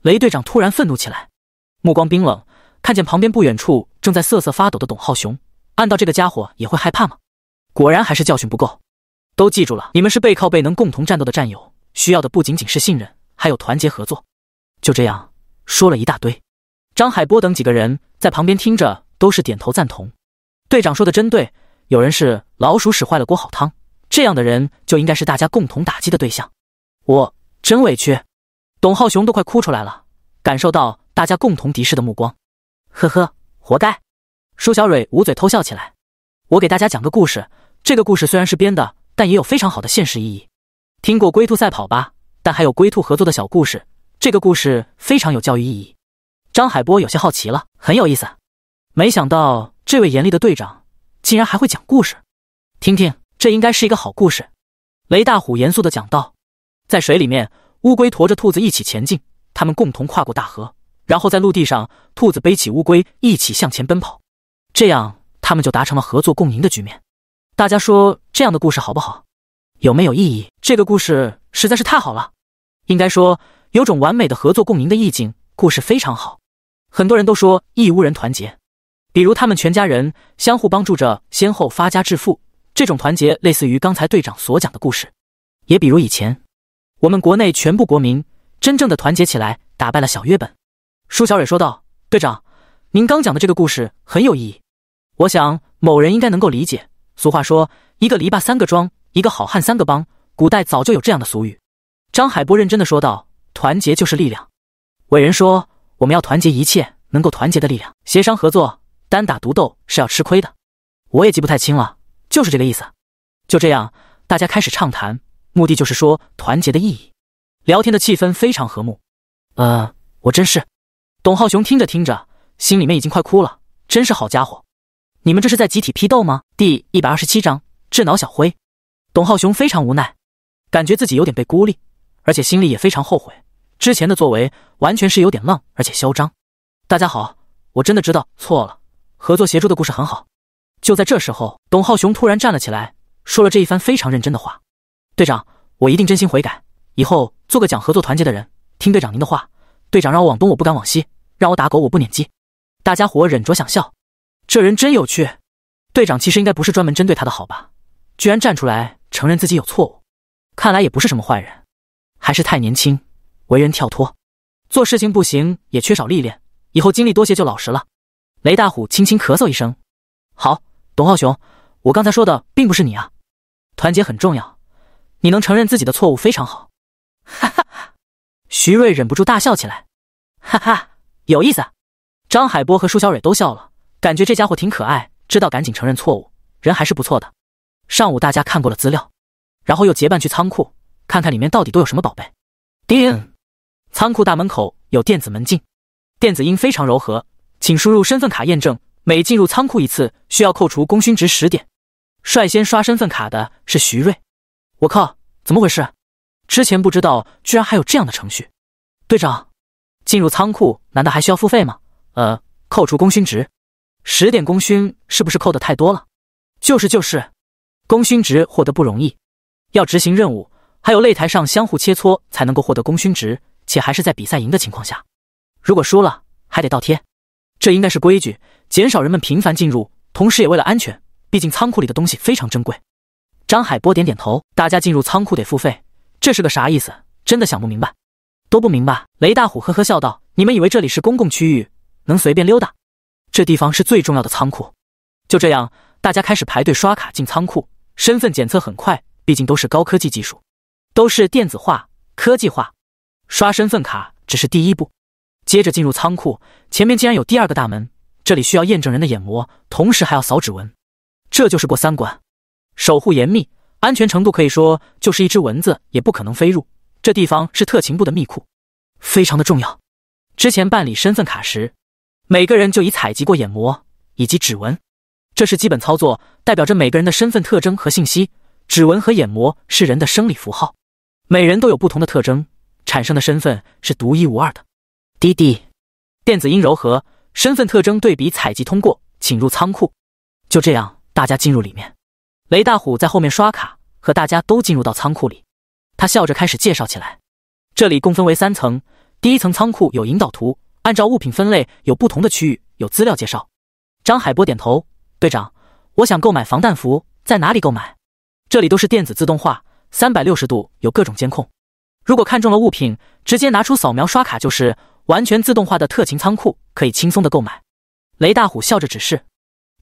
雷队长突然愤怒起来，目光冰冷，看见旁边不远处正在瑟瑟发抖的董浩雄，按到这个家伙也会害怕吗？果然还是教训不够，都记住了，你们是背靠背能共同战斗的战友，需要的不仅仅是信任。还有团结合作，就这样说了一大堆。张海波等几个人在旁边听着，都是点头赞同。队长说的真对，有人是老鼠屎坏了锅好汤，这样的人就应该是大家共同打击的对象。我真委屈，董浩雄都快哭出来了，感受到大家共同敌视的目光。呵呵，活该。舒小蕊捂嘴偷笑起来。我给大家讲个故事，这个故事虽然是编的，但也有非常好的现实意义。听过龟兔赛跑吧？但还有龟兔合作的小故事，这个故事非常有教育意义。张海波有些好奇了，很有意思。没想到这位严厉的队长竟然还会讲故事，听听，这应该是一个好故事。雷大虎严肃地讲道：“在水里面，乌龟驮着兔子一起前进，他们共同跨过大河；然后在陆地上，兔子背起乌龟一起向前奔跑。这样，他们就达成了合作共赢的局面。大家说这样的故事好不好？有没有意义？这个故事实在是太好了。”应该说，有种完美的合作共赢的意境，故事非常好。很多人都说义乌人团结，比如他们全家人相互帮助着，先后发家致富。这种团结类似于刚才队长所讲的故事，也比如以前我们国内全部国民真正的团结起来，打败了小日本。舒小蕊说道：“队长，您刚讲的这个故事很有意义。我想某人应该能够理解。俗话说，一个篱笆三个桩，一个好汉三个帮。古代早就有这样的俗语。”张海波认真的说道：“团结就是力量。”伟人说：“我们要团结一切能够团结的力量，协商合作，单打独斗是要吃亏的。”我也记不太清了，就是这个意思。就这样，大家开始畅谈，目的就是说团结的意义。聊天的气氛非常和睦。呃，我真是……董浩雄听着听着，心里面已经快哭了，真是好家伙，你们这是在集体批斗吗？第一百二十七章智脑小辉。董浩雄非常无奈，感觉自己有点被孤立。而且心里也非常后悔，之前的作为完全是有点浪而且嚣张。大家好，我真的知道错了。合作协助的故事很好。就在这时候，董浩雄突然站了起来，说了这一番非常认真的话：“队长，我一定真心悔改，以后做个讲合作团结的人。听队长您的话，队长让我往东，我不敢往西；让我打狗，我不撵鸡。”大家伙忍着想笑，这人真有趣。队长其实应该不是专门针对他的好吧？居然站出来承认自己有错误，看来也不是什么坏人。还是太年轻，为人跳脱，做事情不行，也缺少历练。以后经历多些就老实了。雷大虎轻轻咳嗽一声：“好，董浩雄，我刚才说的并不是你啊。团结很重要，你能承认自己的错误非常好。”哈哈哈，徐瑞忍不住大笑起来，哈哈，有意思。张海波和舒小蕊都笑了，感觉这家伙挺可爱，知道赶紧承认错误，人还是不错的。上午大家看过了资料，然后又结伴去仓库。看看里面到底都有什么宝贝。叮，仓库大门口有电子门禁，电子音非常柔和，请输入身份卡验证。每进入仓库一次，需要扣除功勋值十点。率先刷身份卡的是徐瑞。我靠，怎么回事？之前不知道，居然还有这样的程序。队长，进入仓库难道还需要付费吗？呃，扣除功勋值，十点功勋是不是扣的太多了？就是就是，功勋值获得不容易，要执行任务。还有擂台上相互切磋才能够获得功勋值，且还是在比赛赢的情况下，如果输了还得倒贴，这应该是规矩，减少人们频繁进入，同时也为了安全，毕竟仓库里的东西非常珍贵。张海波点点头，大家进入仓库得付费，这是个啥意思？真的想不明白，都不明白。雷大虎呵呵笑道：“你们以为这里是公共区域，能随便溜达？这地方是最重要的仓库。”就这样，大家开始排队刷卡进仓库，身份检测很快，毕竟都是高科技技术。都是电子化、科技化，刷身份卡只是第一步，接着进入仓库，前面竟然有第二个大门，这里需要验证人的眼膜，同时还要扫指纹，这就是过三关。守护严密，安全程度可以说就是一只蚊子也不可能飞入。这地方是特勤部的密库，非常的重要。之前办理身份卡时，每个人就已采集过眼膜以及指纹，这是基本操作，代表着每个人的身份特征和信息。指纹和眼膜是人的生理符号。每人都有不同的特征，产生的身份是独一无二的。滴滴，电子音柔和，身份特征对比采集通过，请入仓库。就这样，大家进入里面。雷大虎在后面刷卡，和大家都进入到仓库里。他笑着开始介绍起来：“这里共分为三层，第一层仓库有引导图，按照物品分类有不同的区域，有资料介绍。”张海波点头：“队长，我想购买防弹服，在哪里购买？这里都是电子自动化。”三百六十度有各种监控，如果看中了物品，直接拿出扫描刷卡就是完全自动化的特勤仓库，可以轻松的购买。雷大虎笑着指示，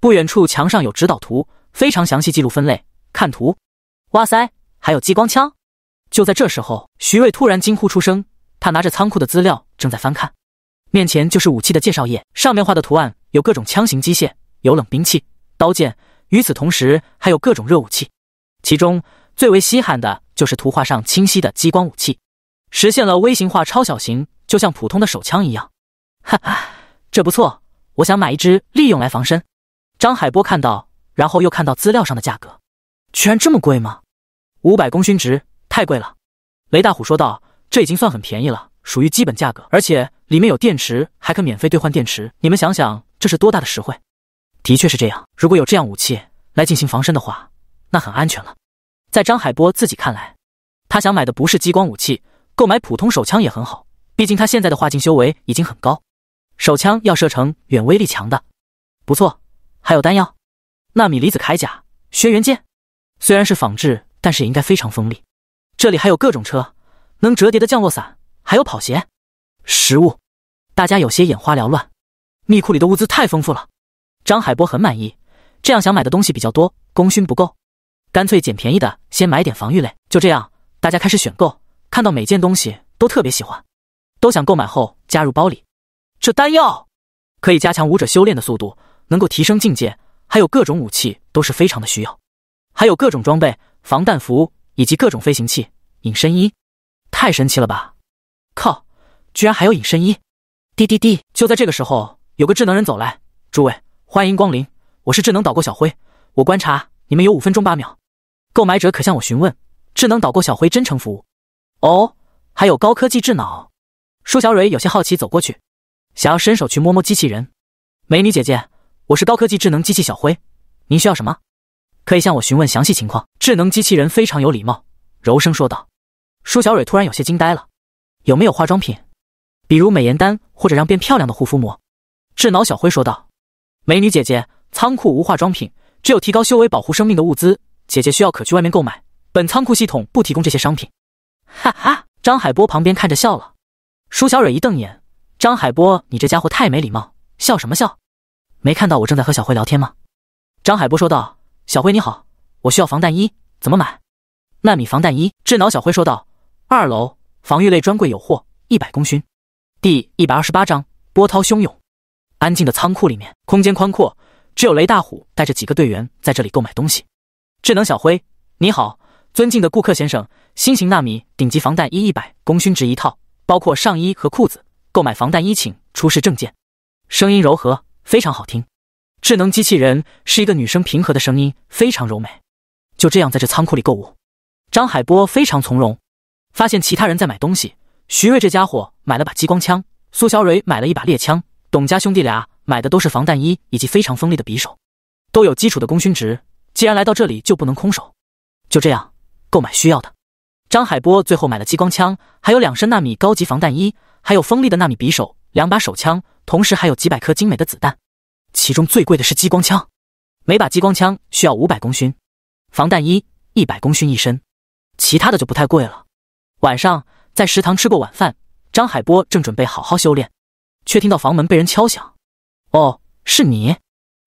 不远处墙上有指导图，非常详细记录分类。看图，哇塞，还有激光枪！就在这时候，徐瑞突然惊呼出声，他拿着仓库的资料正在翻看，面前就是武器的介绍页，上面画的图案有各种枪型机械，有冷兵器刀剑，与此同时还有各种热武器，其中。最为稀罕的就是图画上清晰的激光武器，实现了微型化、超小型，就像普通的手枪一样。哈哈，这不错，我想买一支，利用来防身。张海波看到，然后又看到资料上的价格，居然这么贵吗？五百功勋值，太贵了。雷大虎说道：“这已经算很便宜了，属于基本价格，而且里面有电池，还可免费兑换电池。你们想想，这是多大的实惠！”的确是这样，如果有这样武器来进行防身的话，那很安全了。在张海波自己看来，他想买的不是激光武器，购买普通手枪也很好。毕竟他现在的化境修为已经很高，手枪要射程远、威力强的。不错，还有丹药、纳米离子铠甲、轩辕剑，虽然是仿制，但是也应该非常锋利。这里还有各种车，能折叠的降落伞，还有跑鞋。食物，大家有些眼花缭乱，密库里的物资太丰富了。张海波很满意，这样想买的东西比较多，功勋不够。干脆捡便宜的，先买点防御类。就这样，大家开始选购，看到每件东西都特别喜欢，都想购买后加入包里。这丹药可以加强武者修炼的速度，能够提升境界，还有各种武器都是非常的需要，还有各种装备、防弹服以及各种飞行器、隐身衣，太神奇了吧！靠，居然还有隐身衣！滴滴滴！就在这个时候，有个智能人走来：“诸位，欢迎光临，我是智能导购小辉，我观察你们有五分钟八秒。”购买者可向我询问，智能导购小辉真诚服务。哦，还有高科技智脑。舒小蕊有些好奇走过去，想要伸手去摸摸机器人。美女姐姐，我是高科技智能机器小辉，您需要什么？可以向我询问详细情况。智能机器人非常有礼貌，柔声说道。舒小蕊突然有些惊呆了。有没有化妆品？比如美颜丹或者让变漂亮的护肤膜？智脑小辉说道。美女姐姐，仓库无化妆品，只有提高修为、保护生命的物资。姐姐需要可去外面购买，本仓库系统不提供这些商品。哈哈，张海波旁边看着笑了。舒小蕊一瞪眼：“张海波，你这家伙太没礼貌，笑什么笑？没看到我正在和小慧聊天吗？”张海波说道：“小辉你好，我需要防弹衣，怎么买？纳米防弹衣。”智脑小辉说道：“二楼防御类专柜有货，一百功勋。”第一百二十八章波涛汹涌。安静的仓库里面，空间宽阔，只有雷大虎带着几个队员在这里购买东西。智能小辉，你好，尊敬的顾客先生，新型纳米顶级防弹衣一百功勋值一套，包括上衣和裤子。购买防弹衣，请出示证件。声音柔和，非常好听。智能机器人是一个女生平和的声音，非常柔美。就这样，在这仓库里购物，张海波非常从容。发现其他人在买东西，徐瑞这家伙买了把激光枪，苏小蕊买了一把猎枪，董家兄弟俩买的都是防弹衣以及非常锋利的匕首，都有基础的功勋值。既然来到这里，就不能空手。就这样，购买需要的。张海波最后买了激光枪，还有两身纳米高级防弹衣，还有锋利的纳米匕首，两把手枪，同时还有几百颗精美的子弹。其中最贵的是激光枪，每把激光枪需要五百功勋。防弹衣一百功勋一身，其他的就不太贵了。晚上在食堂吃过晚饭，张海波正准备好好修炼，却听到房门被人敲响。哦，是你。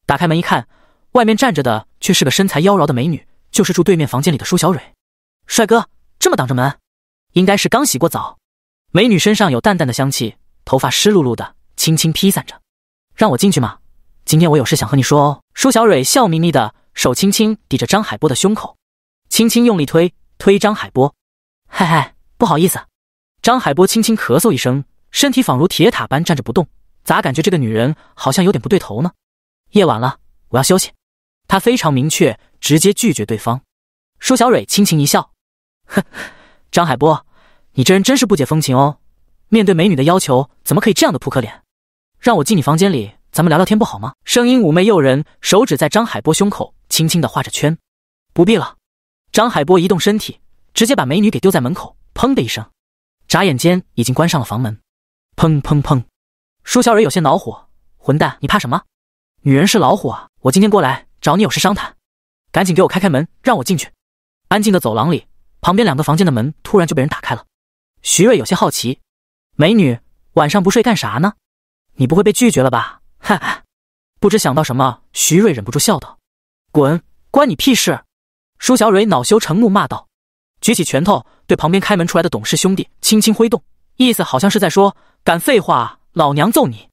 打开门一看。外面站着的却是个身材妖娆的美女，就是住对面房间里的舒小蕊。帅哥，这么挡着门，应该是刚洗过澡。美女身上有淡淡的香气，头发湿漉漉的，轻轻披散着。让我进去吗？今天我有事想和你说哦。舒小蕊笑眯眯的，手轻轻抵着张海波的胸口，轻轻用力推推张海波。嗨嗨，不好意思。张海波轻轻咳嗽一声，身体仿如铁塔般站着不动。咋感觉这个女人好像有点不对头呢？夜晚了，我要休息。他非常明确，直接拒绝对方。舒小蕊轻情一笑，哼，张海波，你这人真是不解风情哦！面对美女的要求，怎么可以这样的扑克脸？让我进你房间里，咱们聊聊天不好吗？声音妩媚诱人，手指在张海波胸口轻轻的画着圈。不必了，张海波移动身体，直接把美女给丢在门口，砰的一声，眨眼间已经关上了房门。砰砰砰，舒小蕊有些恼火，混蛋，你怕什么？女人是老虎啊！我今天过来。找你有事商谈，赶紧给我开开门，让我进去。安静的走廊里，旁边两个房间的门突然就被人打开了。徐瑞有些好奇：“美女，晚上不睡干啥呢？你不会被拒绝了吧？”哈哈，不知想到什么，徐瑞忍不住笑道：“滚，关你屁事！”舒小蕊恼羞成怒骂道，举起拳头对旁边开门出来的董事兄弟轻轻挥动，意思好像是在说：“敢废话，老娘揍你！”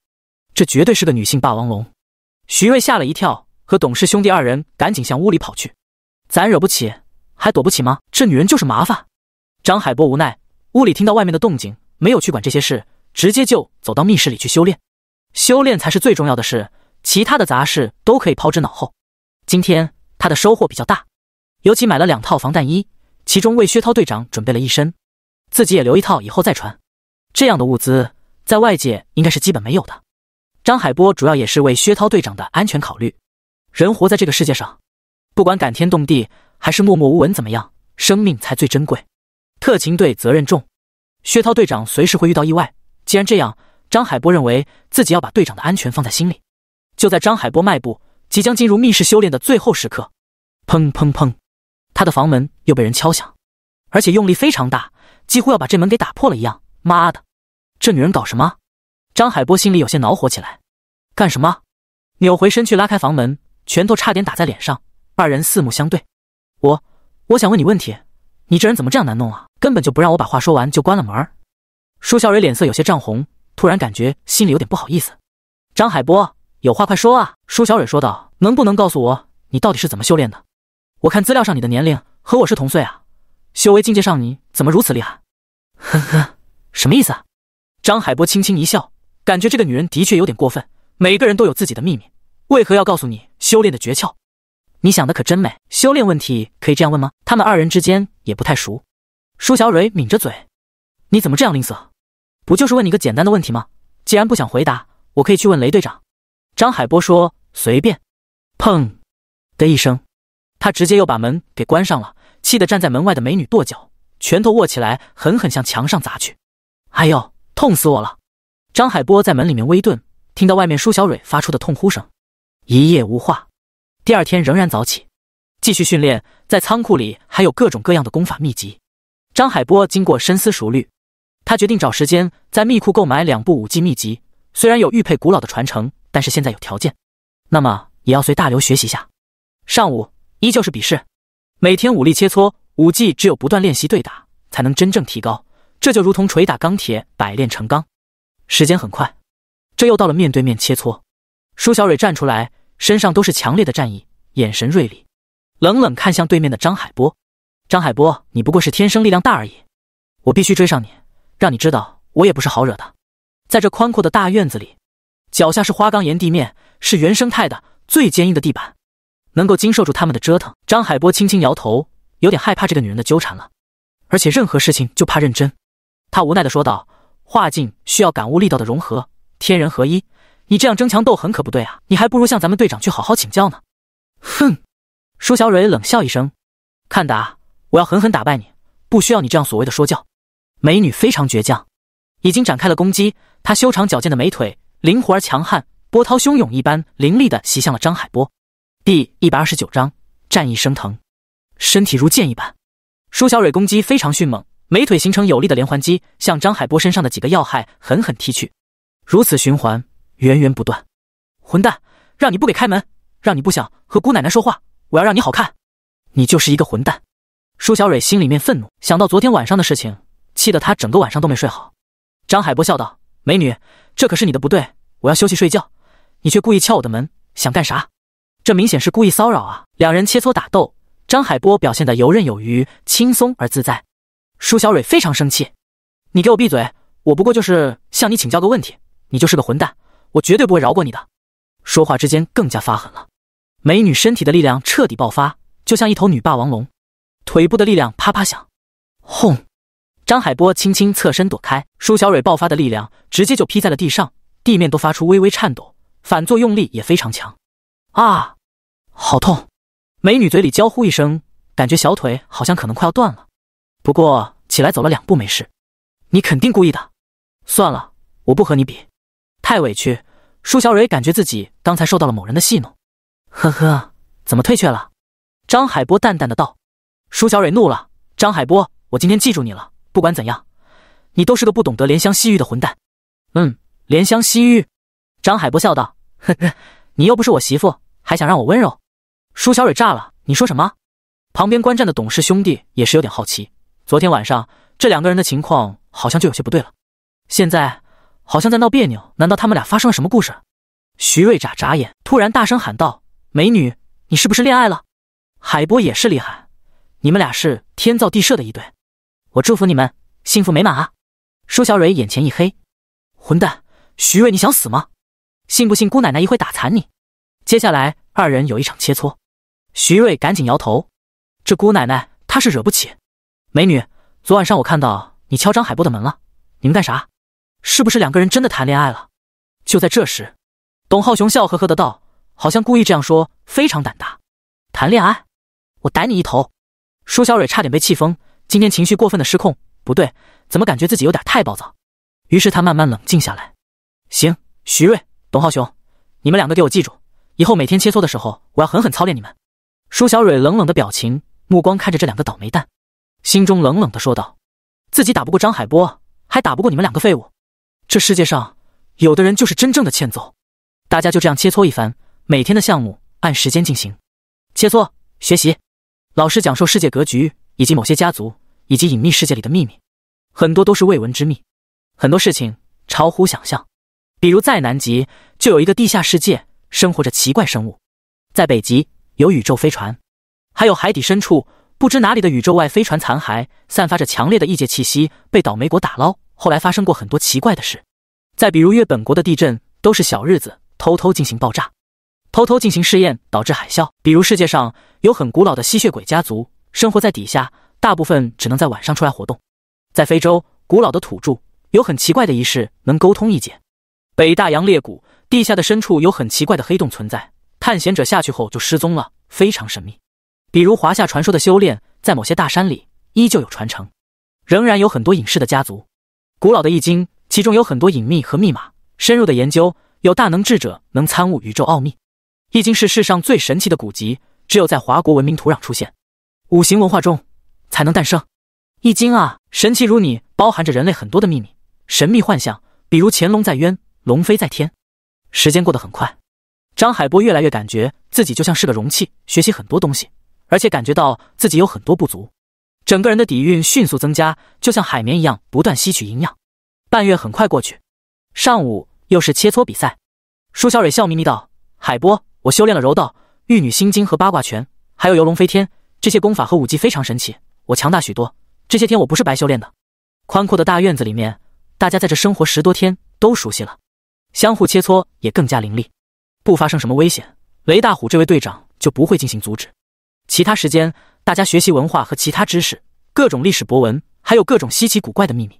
这绝对是个女性霸王龙。徐瑞吓了一跳。和董氏兄弟二人赶紧向屋里跑去，咱惹不起，还躲不起吗？这女人就是麻烦。张海波无奈，屋里听到外面的动静，没有去管这些事，直接就走到密室里去修炼。修炼才是最重要的事，其他的杂事都可以抛之脑后。今天他的收获比较大，尤其买了两套防弹衣，其中为薛涛队长准备了一身，自己也留一套以后再穿。这样的物资在外界应该是基本没有的。张海波主要也是为薛涛队长的安全考虑。人活在这个世界上，不管感天动地还是默默无闻，怎么样，生命才最珍贵。特勤队责任重，薛涛队长随时会遇到意外。既然这样，张海波认为自己要把队长的安全放在心里。就在张海波迈步即将进入密室修炼的最后时刻，砰砰砰，他的房门又被人敲响，而且用力非常大，几乎要把这门给打破了一样。妈的，这女人搞什么？张海波心里有些恼火起来，干什么？扭回身去拉开房门。拳头差点打在脸上，二人四目相对。我，我想问你问题，你这人怎么这样难弄啊？根本就不让我把话说完就关了门。舒小蕊脸色有些涨红，突然感觉心里有点不好意思。张海波，有话快说啊！舒小蕊说道：“能不能告诉我你到底是怎么修炼的？我看资料上你的年龄和我是同岁啊，修为境界上你怎么如此厉害？”呵呵，什么意思？啊？张海波轻轻一笑，感觉这个女人的确有点过分。每个人都有自己的秘密。为何要告诉你修炼的诀窍？你想的可真美。修炼问题可以这样问吗？他们二人之间也不太熟。舒小蕊抿着嘴，你怎么这样吝啬？不就是问你个简单的问题吗？既然不想回答，我可以去问雷队长。张海波说：“随便。”砰的一声，他直接又把门给关上了，气得站在门外的美女跺脚，拳头握起来狠狠向墙上砸去。哎呦，痛死我了！张海波在门里面微顿，听到外面舒小蕊发出的痛呼声。一夜无话，第二天仍然早起，继续训练。在仓库里还有各种各样的功法秘籍。张海波经过深思熟虑，他决定找时间在密库购买两部武技秘籍。虽然有玉佩古老的传承，但是现在有条件，那么也要随大流学习下。上午依旧是比试，每天武力切磋。武技只有不断练习对打，才能真正提高。这就如同锤打钢铁，百炼成钢。时间很快，这又到了面对面切磋。舒小蕊站出来，身上都是强烈的战意，眼神锐利，冷冷看向对面的张海波。张海波，你不过是天生力量大而已，我必须追上你，让你知道我也不是好惹的。在这宽阔的大院子里，脚下是花岗岩地面，是原生态的最坚硬的地板，能够经受住他们的折腾。张海波轻轻摇头，有点害怕这个女人的纠缠了，而且任何事情就怕认真。他无奈的说道：“化境需要感悟力道的融合，天人合一。”你这样争强斗狠可不对啊！你还不如向咱们队长去好好请教呢。哼，舒小蕊冷笑一声，看打！我要狠狠打败你，不需要你这样所谓的说教。美女非常倔强，已经展开了攻击。她修长矫健的美腿，灵活而强悍，波涛汹涌一般凌厉的袭向了张海波。第一百二十九章战意升腾，身体如箭一般。舒小蕊攻击非常迅猛，美腿形成有力的连环击，向张海波身上的几个要害狠狠踢去。如此循环。源源不断，混蛋！让你不给开门，让你不想和姑奶奶说话，我要让你好看！你就是一个混蛋！舒小蕊心里面愤怒，想到昨天晚上的事情，气得她整个晚上都没睡好。张海波笑道：“美女，这可是你的不对，我要休息睡觉，你却故意敲我的门，想干啥？这明显是故意骚扰啊！”两人切磋打斗，张海波表现得游刃有余，轻松而自在。舒小蕊非常生气：“你给我闭嘴！我不过就是向你请教个问题，你就是个混蛋！”我绝对不会饶过你的！说话之间更加发狠了。美女身体的力量彻底爆发，就像一头女霸王龙，腿部的力量啪啪响，轰！张海波轻轻侧身躲开，舒小蕊爆发的力量直接就劈在了地上，地面都发出微微颤抖，反作用力也非常强。啊，好痛！美女嘴里娇呼一声，感觉小腿好像可能快要断了。不过起来走了两步没事。你肯定故意的。算了，我不和你比。太委屈，舒小蕊感觉自己刚才受到了某人的戏弄。呵呵，怎么退却了？张海波淡淡的道。舒小蕊怒了，张海波，我今天记住你了。不管怎样，你都是个不懂得怜香惜玉的混蛋。嗯，怜香惜玉。张海波笑道，呵呵，你又不是我媳妇，还想让我温柔？舒小蕊炸了，你说什么？旁边观战的董事兄弟也是有点好奇，昨天晚上这两个人的情况好像就有些不对了，现在。好像在闹别扭，难道他们俩发生了什么故事？徐瑞眨眨眼，突然大声喊道：“美女，你是不是恋爱了？”海波也是厉害，你们俩是天造地设的一对，我祝福你们幸福美满啊！”舒小蕊眼前一黑：“混蛋，徐瑞，你想死吗？信不信姑奶奶一会打残你？”接下来二人有一场切磋，徐瑞赶紧摇头：“这姑奶奶她是惹不起。”美女，昨晚上我看到你敲张海波的门了，你们干啥？是不是两个人真的谈恋爱了？就在这时，董浩雄笑呵呵的道：“好像故意这样说，非常胆大。”谈恋爱？我逮你一头！舒小蕊差点被气疯，今天情绪过分的失控。不对，怎么感觉自己有点太暴躁？于是他慢慢冷静下来。行，徐瑞、董浩雄，你们两个给我记住，以后每天切磋的时候，我要狠狠操练你们。舒小蕊冷冷的表情，目光看着这两个倒霉蛋，心中冷冷的说道：“自己打不过张海波，还打不过你们两个废物。”这世界上，有的人就是真正的欠揍。大家就这样切磋一番。每天的项目按时间进行，切磋学习。老师讲授世界格局以及某些家族以及隐秘世界里的秘密，很多都是未闻之秘，很多事情超乎想象。比如，在南极就有一个地下世界，生活着奇怪生物；在北极有宇宙飞船，还有海底深处不知哪里的宇宙外飞船残骸，散发着强烈的异界气息，被倒霉国打捞。后来发生过很多奇怪的事，再比如越本国的地震都是小日子偷偷进行爆炸，偷偷进行试验导致海啸。比如世界上有很古老的吸血鬼家族生活在底下，大部分只能在晚上出来活动。在非洲，古老的土著有很奇怪的仪式能沟通意见。北大洋裂谷地下的深处有很奇怪的黑洞存在，探险者下去后就失踪了，非常神秘。比如华夏传说的修炼，在某些大山里依旧有传承，仍然有很多隐士的家族。古老的易经，其中有很多隐秘和密码。深入的研究，有大能智者能参悟宇宙奥秘。易经是世上最神奇的古籍，只有在华国文明土壤出现，五行文化中才能诞生。易经啊，神奇如你，包含着人类很多的秘密、神秘幻象，比如潜龙在渊，龙飞在天。时间过得很快，张海波越来越感觉自己就像是个容器，学习很多东西，而且感觉到自己有很多不足。整个人的底蕴迅速增加，就像海绵一样不断吸取营养。半月很快过去，上午又是切磋比赛。舒小蕊笑眯眯道：“海波，我修炼了柔道、玉女心经和八卦拳，还有游龙飞天，这些功法和武技非常神奇，我强大许多。这些天我不是白修炼的。”宽阔的大院子里面，大家在这生活十多天都熟悉了，相互切磋也更加凌厉，不发生什么危险，雷大虎这位队长就不会进行阻止。其他时间。大家学习文化和其他知识，各种历史博文，还有各种稀奇古怪的秘密。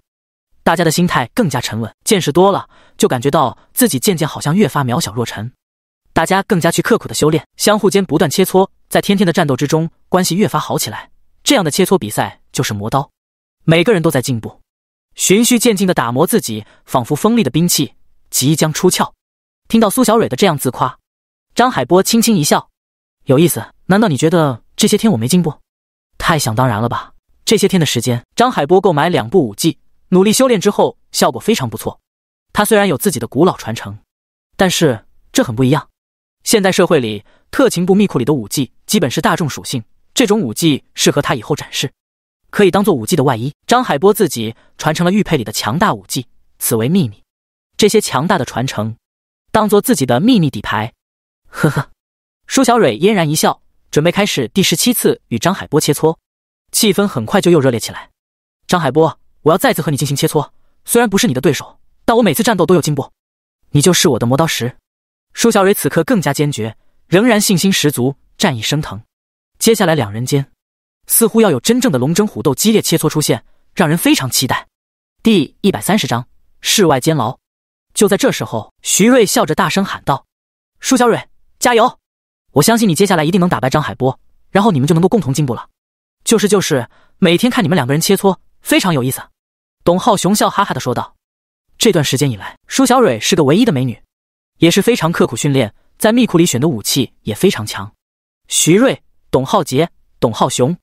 大家的心态更加沉稳，见识多了，就感觉到自己渐渐好像越发渺小若尘。大家更加去刻苦的修炼，相互间不断切磋，在天天的战斗之中，关系越发好起来。这样的切磋比赛就是磨刀，每个人都在进步，循序渐进的打磨自己，仿佛锋利的兵器即将出鞘。听到苏小蕊的这样自夸，张海波轻轻一笑：“有意思，难道你觉得？”这些天我没进步，太想当然了吧！这些天的时间，张海波购买两部武技，努力修炼之后，效果非常不错。他虽然有自己的古老传承，但是这很不一样。现代社会里，特勤部密库里的武技基本是大众属性，这种武技适合他以后展示，可以当做武技的外衣。张海波自己传承了玉佩里的强大武技，此为秘密。这些强大的传承，当做自己的秘密底牌。呵呵，舒小蕊嫣然一笑。准备开始第十七次与张海波切磋，气氛很快就又热烈起来。张海波，我要再次和你进行切磋，虽然不是你的对手，但我每次战斗都有进步，你就是我的磨刀石。舒小蕊此刻更加坚决，仍然信心十足，战意升腾。接下来两人间似乎要有真正的龙争虎斗、激烈切磋出现，让人非常期待。第一百三十章世外监牢。就在这时候，徐瑞笑着大声喊道：“舒小蕊，加油！”我相信你接下来一定能打败张海波，然后你们就能够共同进步了。就是就是，每天看你们两个人切磋，非常有意思。董浩雄笑哈哈的说道：“这段时间以来，舒小蕊是个唯一的美女，也是非常刻苦训练，在密库里选的武器也非常强。徐瑞、董浩杰、董浩雄，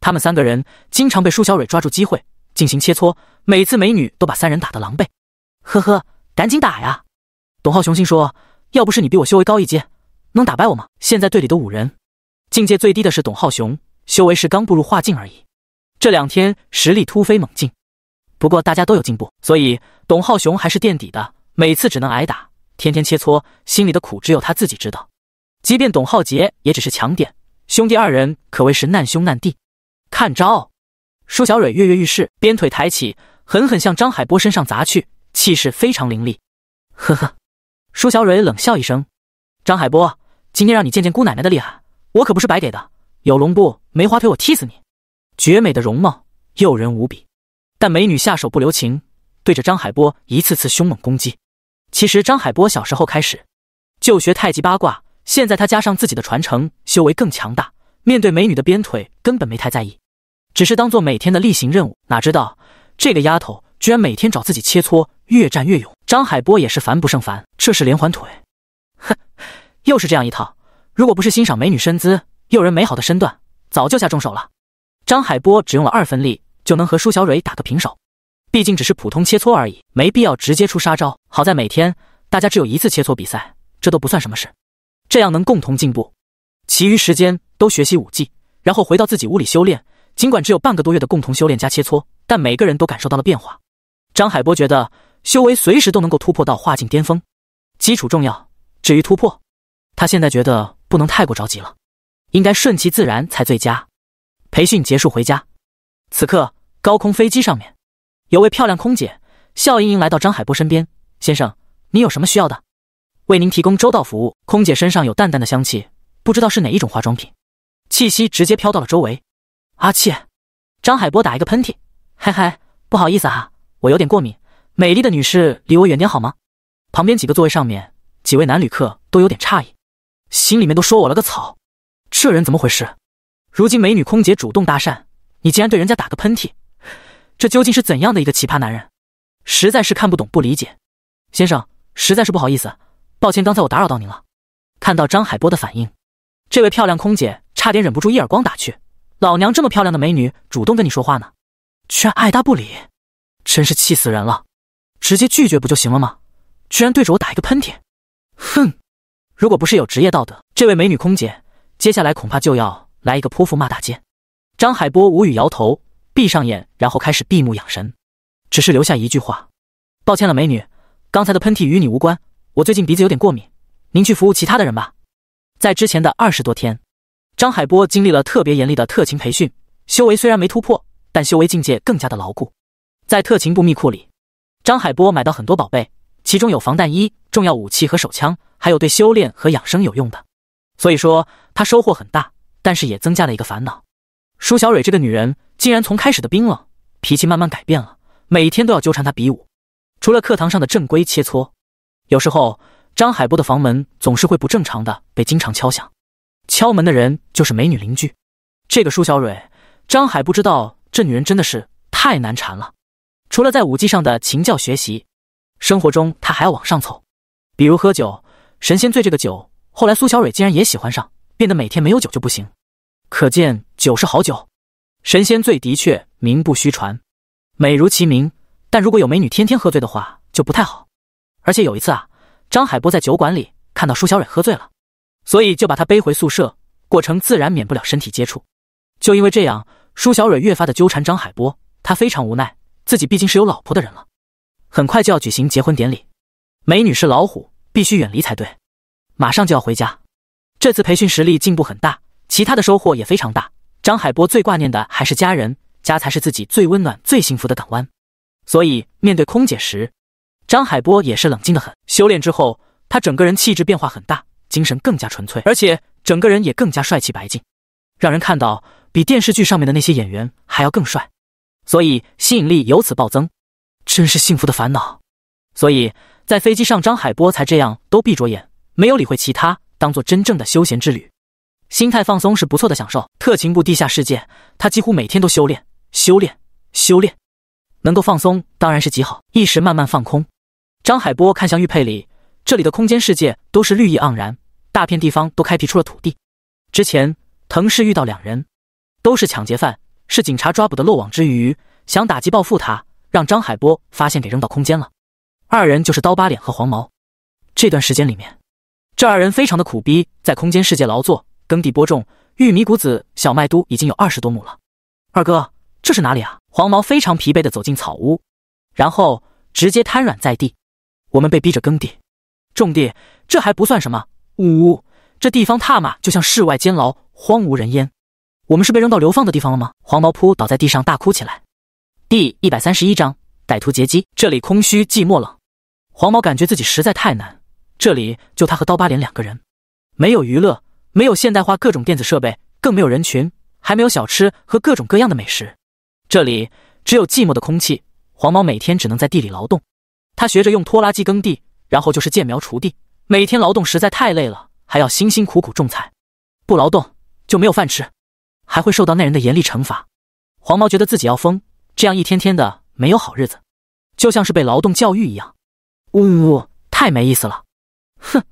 他们三个人经常被舒小蕊抓住机会进行切磋，每次美女都把三人打得狼狈。呵呵，赶紧打呀！”董浩雄心说：“要不是你比我修为高一阶。”能打败我吗？现在队里的五人，境界最低的是董浩雄，修为是刚步入化境而已。这两天实力突飞猛进，不过大家都有进步，所以董浩雄还是垫底的，每次只能挨打。天天切磋，心里的苦只有他自己知道。即便董浩杰也只是强点，兄弟二人可谓是难兄难弟。看招！舒小蕊跃跃欲试，鞭腿抬起，狠狠向张海波身上砸去，气势非常凌厉。呵呵，舒小蕊冷笑一声。张海波，今天让你见见姑奶奶的厉害，我可不是白给的。有龙步，梅花腿，我踢死你！绝美的容貌，诱人无比，但美女下手不留情，对着张海波一次次凶猛攻击。其实张海波小时候开始就学太极八卦，现在他加上自己的传承，修为更强大。面对美女的鞭腿，根本没太在意，只是当做每天的例行任务。哪知道这个丫头居然每天找自己切磋，越战越勇。张海波也是烦不胜烦，这是连环腿，哼！又是这样一套，如果不是欣赏美女身姿、诱人美好的身段，早就下重手了。张海波只用了二分力就能和舒小蕊打个平手，毕竟只是普通切磋而已，没必要直接出杀招。好在每天大家只有一次切磋比赛，这都不算什么事。这样能共同进步，其余时间都学习武技，然后回到自己屋里修炼。尽管只有半个多月的共同修炼加切磋，但每个人都感受到了变化。张海波觉得修为随时都能够突破到化境巅峰，基础重要，至于突破。他现在觉得不能太过着急了，应该顺其自然才最佳。培训结束回家，此刻高空飞机上面，有位漂亮空姐笑盈盈来到张海波身边：“先生，您有什么需要的？为您提供周到服务。”空姐身上有淡淡的香气，不知道是哪一种化妆品，气息直接飘到了周围。阿切，张海波打一个喷嚏：“嗨嗨，不好意思啊，我有点过敏。”美丽的女士，离我远点好吗？旁边几个座位上面几位男旅客都有点诧异。心里面都说：“我了个草，这人怎么回事？如今美女空姐主动搭讪，你竟然对人家打个喷嚏，这究竟是怎样的一个奇葩男人？实在是看不懂，不理解。先生，实在是不好意思，抱歉，刚才我打扰到您了。”看到张海波的反应，这位漂亮空姐差点忍不住一耳光打去：“老娘这么漂亮的美女主动跟你说话呢，居然爱搭不理，真是气死人了！直接拒绝不就行了吗？居然对着我打一个喷嚏，哼！”如果不是有职业道德，这位美女空姐接下来恐怕就要来一个泼妇骂大街。张海波无语摇头，闭上眼，然后开始闭目养神，只是留下一句话：“抱歉了，美女，刚才的喷嚏与你无关。我最近鼻子有点过敏，您去服务其他的人吧。”在之前的二十多天，张海波经历了特别严厉的特勤培训，修为虽然没突破，但修为境界更加的牢固。在特勤部密库里，张海波买到很多宝贝，其中有防弹衣、重要武器和手枪。还有对修炼和养生有用的，所以说他收获很大，但是也增加了一个烦恼。舒小蕊这个女人竟然从开始的冰冷脾气慢慢改变了，每天都要纠缠他比武。除了课堂上的正规切磋，有时候张海波的房门总是会不正常的被经常敲响，敲门的人就是美女邻居。这个舒小蕊，张海不知道这女人真的是太难缠了。除了在舞技上的勤教学习，生活中她还要往上凑，比如喝酒。神仙醉这个酒，后来苏小蕊竟然也喜欢上，变得每天没有酒就不行，可见酒是好酒。神仙醉的确名不虚传，美如其名。但如果有美女天天喝醉的话，就不太好。而且有一次啊，张海波在酒馆里看到苏小蕊喝醉了，所以就把她背回宿舍，过程自然免不了身体接触。就因为这样，苏小蕊越发的纠缠张海波，他非常无奈，自己毕竟是有老婆的人了，很快就要举行结婚典礼。美女是老虎。必须远离才对。马上就要回家，这次培训实力进步很大，其他的收获也非常大。张海波最挂念的还是家人，家才是自己最温暖、最幸福的港湾。所以面对空姐时，张海波也是冷静的很。修炼之后，他整个人气质变化很大，精神更加纯粹，而且整个人也更加帅气白净，让人看到比电视剧上面的那些演员还要更帅，所以吸引力由此暴增，真是幸福的烦恼。所以。在飞机上，张海波才这样都闭着眼，没有理会其他，当做真正的休闲之旅，心态放松是不错的享受。特勤部地下世界，他几乎每天都修炼，修炼，修炼，能够放松当然是极好。意识慢慢放空，张海波看向玉佩里，这里的空间世界都是绿意盎然，大片地方都开辟出了土地。之前腾氏遇到两人，都是抢劫犯，是警察抓捕的漏网之鱼，想打击报复他，让张海波发现给扔到空间了。二人就是刀疤脸和黄毛。这段时间里面，这二人非常的苦逼，在空间世界劳作、耕地、播种玉米、谷子、小麦，都已经有二十多亩了。二哥，这是哪里啊？黄毛非常疲惫的走进草屋，然后直接瘫软在地。我们被逼着耕地、种地，这还不算什么。呜呜，这地方踏马就像世外监牢，荒无人烟。我们是被扔到流放的地方了吗？黄毛扑倒在地上大哭起来。第一百三十一章：歹徒劫机。这里空虚、寂寞、冷。黄毛感觉自己实在太难，这里就他和刀疤脸两个人，没有娱乐，没有现代化各种电子设备，更没有人群，还没有小吃和各种各样的美食，这里只有寂寞的空气。黄毛每天只能在地里劳动，他学着用拖拉机耕地，然后就是建苗锄地，每天劳动实在太累了，还要辛辛苦苦种菜，不劳动就没有饭吃，还会受到那人的严厉惩罚。黄毛觉得自己要疯，这样一天天的没有好日子，就像是被劳动教育一样。呜，呜呜，太没意思了！哼，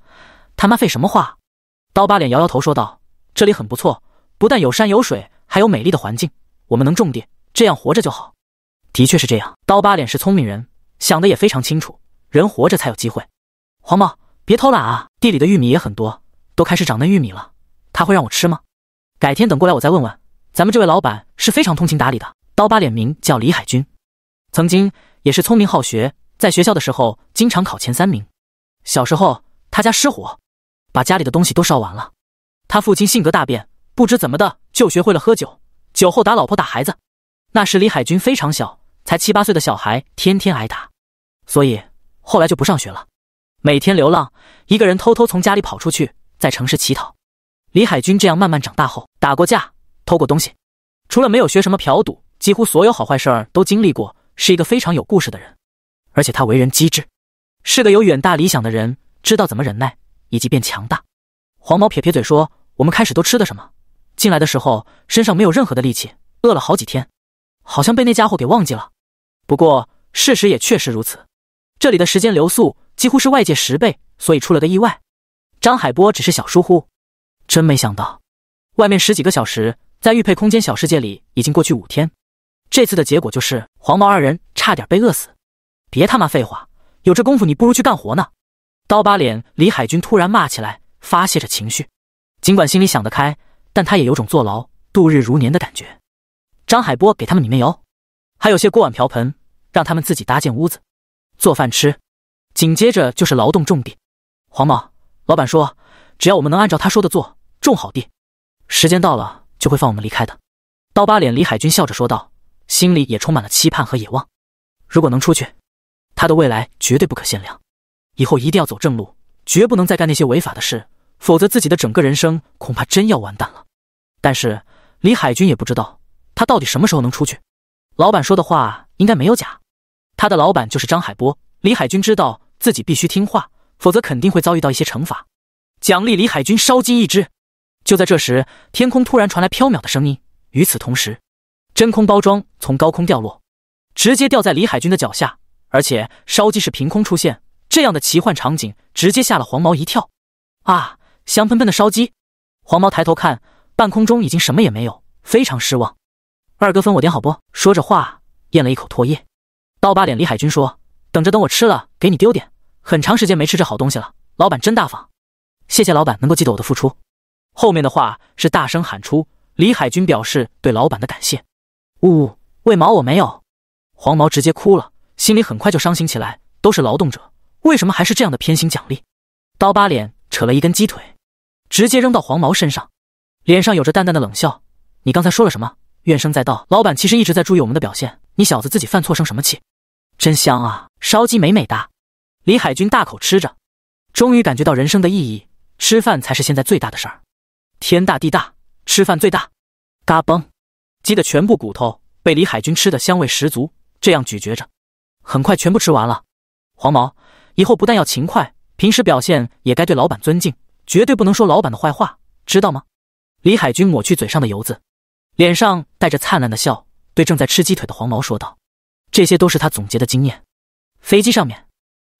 他妈废什么话！刀疤脸摇摇头说道：“这里很不错，不但有山有水，还有美丽的环境。我们能种地，这样活着就好。”的确是这样。刀疤脸是聪明人，想的也非常清楚。人活着才有机会。黄毛，别偷懒啊！地里的玉米也很多，都开始长嫩玉米了。他会让我吃吗？改天等过来我再问问。咱们这位老板是非常通情达理的。刀疤脸名叫李海军，曾经也是聪明好学。在学校的时候，经常考前三名。小时候，他家失火，把家里的东西都烧完了。他父亲性格大变，不知怎么的就学会了喝酒，酒后打老婆打孩子。那时李海军非常小，才七八岁的小孩，天天挨打，所以后来就不上学了，每天流浪，一个人偷偷从家里跑出去，在城市乞讨。李海军这样慢慢长大后，打过架，偷过东西，除了没有学什么嫖赌，几乎所有好坏事儿都经历过，是一个非常有故事的人。而且他为人机智，是个有远大理想的人，知道怎么忍耐以及变强大。黄毛撇撇嘴说：“我们开始都吃的什么？进来的时候身上没有任何的力气，饿了好几天，好像被那家伙给忘记了。不过事实也确实如此，这里的时间流速几乎是外界十倍，所以出了个意外。张海波只是小疏忽，真没想到，外面十几个小时，在玉佩空间小世界里已经过去五天。这次的结果就是，黄毛二人差点被饿死。”别他妈废话！有这功夫，你不如去干活呢！刀疤脸李海军突然骂起来，发泄着情绪。尽管心里想得开，但他也有种坐牢度日如年的感觉。张海波给他们里面油，还有些锅碗瓢盆，让他们自己搭建屋子、做饭吃。紧接着就是劳动种地。黄毛老板说：“只要我们能按照他说的做，种好地，时间到了就会放我们离开的。”刀疤脸李海军笑着说道，心里也充满了期盼和野望。如果能出去，他的未来绝对不可限量，以后一定要走正路，绝不能再干那些违法的事，否则自己的整个人生恐怕真要完蛋了。但是李海军也不知道他到底什么时候能出去。老板说的话应该没有假，他的老板就是张海波。李海军知道自己必须听话，否则肯定会遭遇到一些惩罚。奖励李海军烧鸡一只。就在这时，天空突然传来飘渺的声音，与此同时，真空包装从高空掉落，直接掉在李海军的脚下。而且烧鸡是凭空出现，这样的奇幻场景直接吓了黄毛一跳。啊，香喷喷的烧鸡！黄毛抬头看，半空中已经什么也没有，非常失望。二哥分我点好不？说着话，咽了一口唾液。刀疤脸李海军说：“等着，等我吃了，给你丢点。”很长时间没吃这好东西了，老板真大方，谢谢老板能够记得我的付出。后面的话是大声喊出，李海军表示对老板的感谢。呜，为毛我没有？黄毛直接哭了。心里很快就伤心起来。都是劳动者，为什么还是这样的偏心奖励？刀疤脸扯了一根鸡腿，直接扔到黄毛身上，脸上有着淡淡的冷笑。你刚才说了什么？怨声载道。老板其实一直在注意我们的表现。你小子自己犯错生什么气？真香啊，烧鸡美美哒！李海军大口吃着，终于感觉到人生的意义。吃饭才是现在最大的事儿。天大地大，吃饭最大。嘎嘣，鸡的全部骨头被李海军吃的香味十足，这样咀嚼着。很快全部吃完了，黄毛，以后不但要勤快，平时表现也该对老板尊敬，绝对不能说老板的坏话，知道吗？李海军抹去嘴上的油渍，脸上带着灿烂的笑，对正在吃鸡腿的黄毛说道：“这些都是他总结的经验。”飞机上面，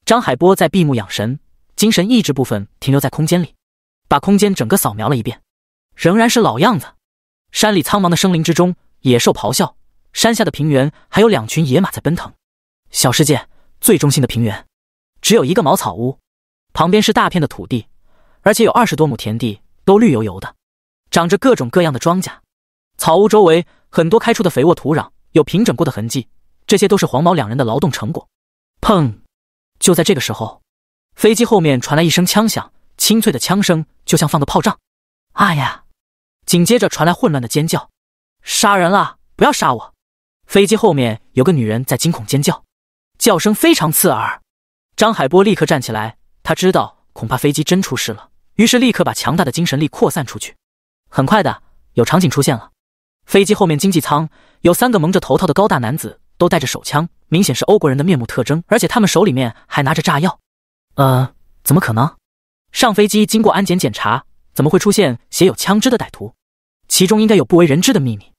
张海波在闭目养神，精神意志部分停留在空间里，把空间整个扫描了一遍，仍然是老样子。山里苍茫的森林之中，野兽咆哮；山下的平原，还有两群野马在奔腾。小世界最中心的平原，只有一个茅草屋，旁边是大片的土地，而且有二十多亩田地，都绿油油的，长着各种各样的庄稼。草屋周围很多开出的肥沃土壤，有平整过的痕迹，这些都是黄毛两人的劳动成果。砰！就在这个时候，飞机后面传来一声枪响，清脆的枪声就像放的炮仗。啊呀！紧接着传来混乱的尖叫，杀人了！不要杀我！飞机后面有个女人在惊恐尖叫。叫声非常刺耳，张海波立刻站起来，他知道恐怕飞机真出事了，于是立刻把强大的精神力扩散出去。很快的，有场景出现了：飞机后面经济舱有三个蒙着头套的高大男子，都带着手枪，明显是欧国人的面目特征，而且他们手里面还拿着炸药。呃，怎么可能？上飞机经过安检检查，怎么会出现携有枪支的歹徒？其中应该有不为人知的秘密，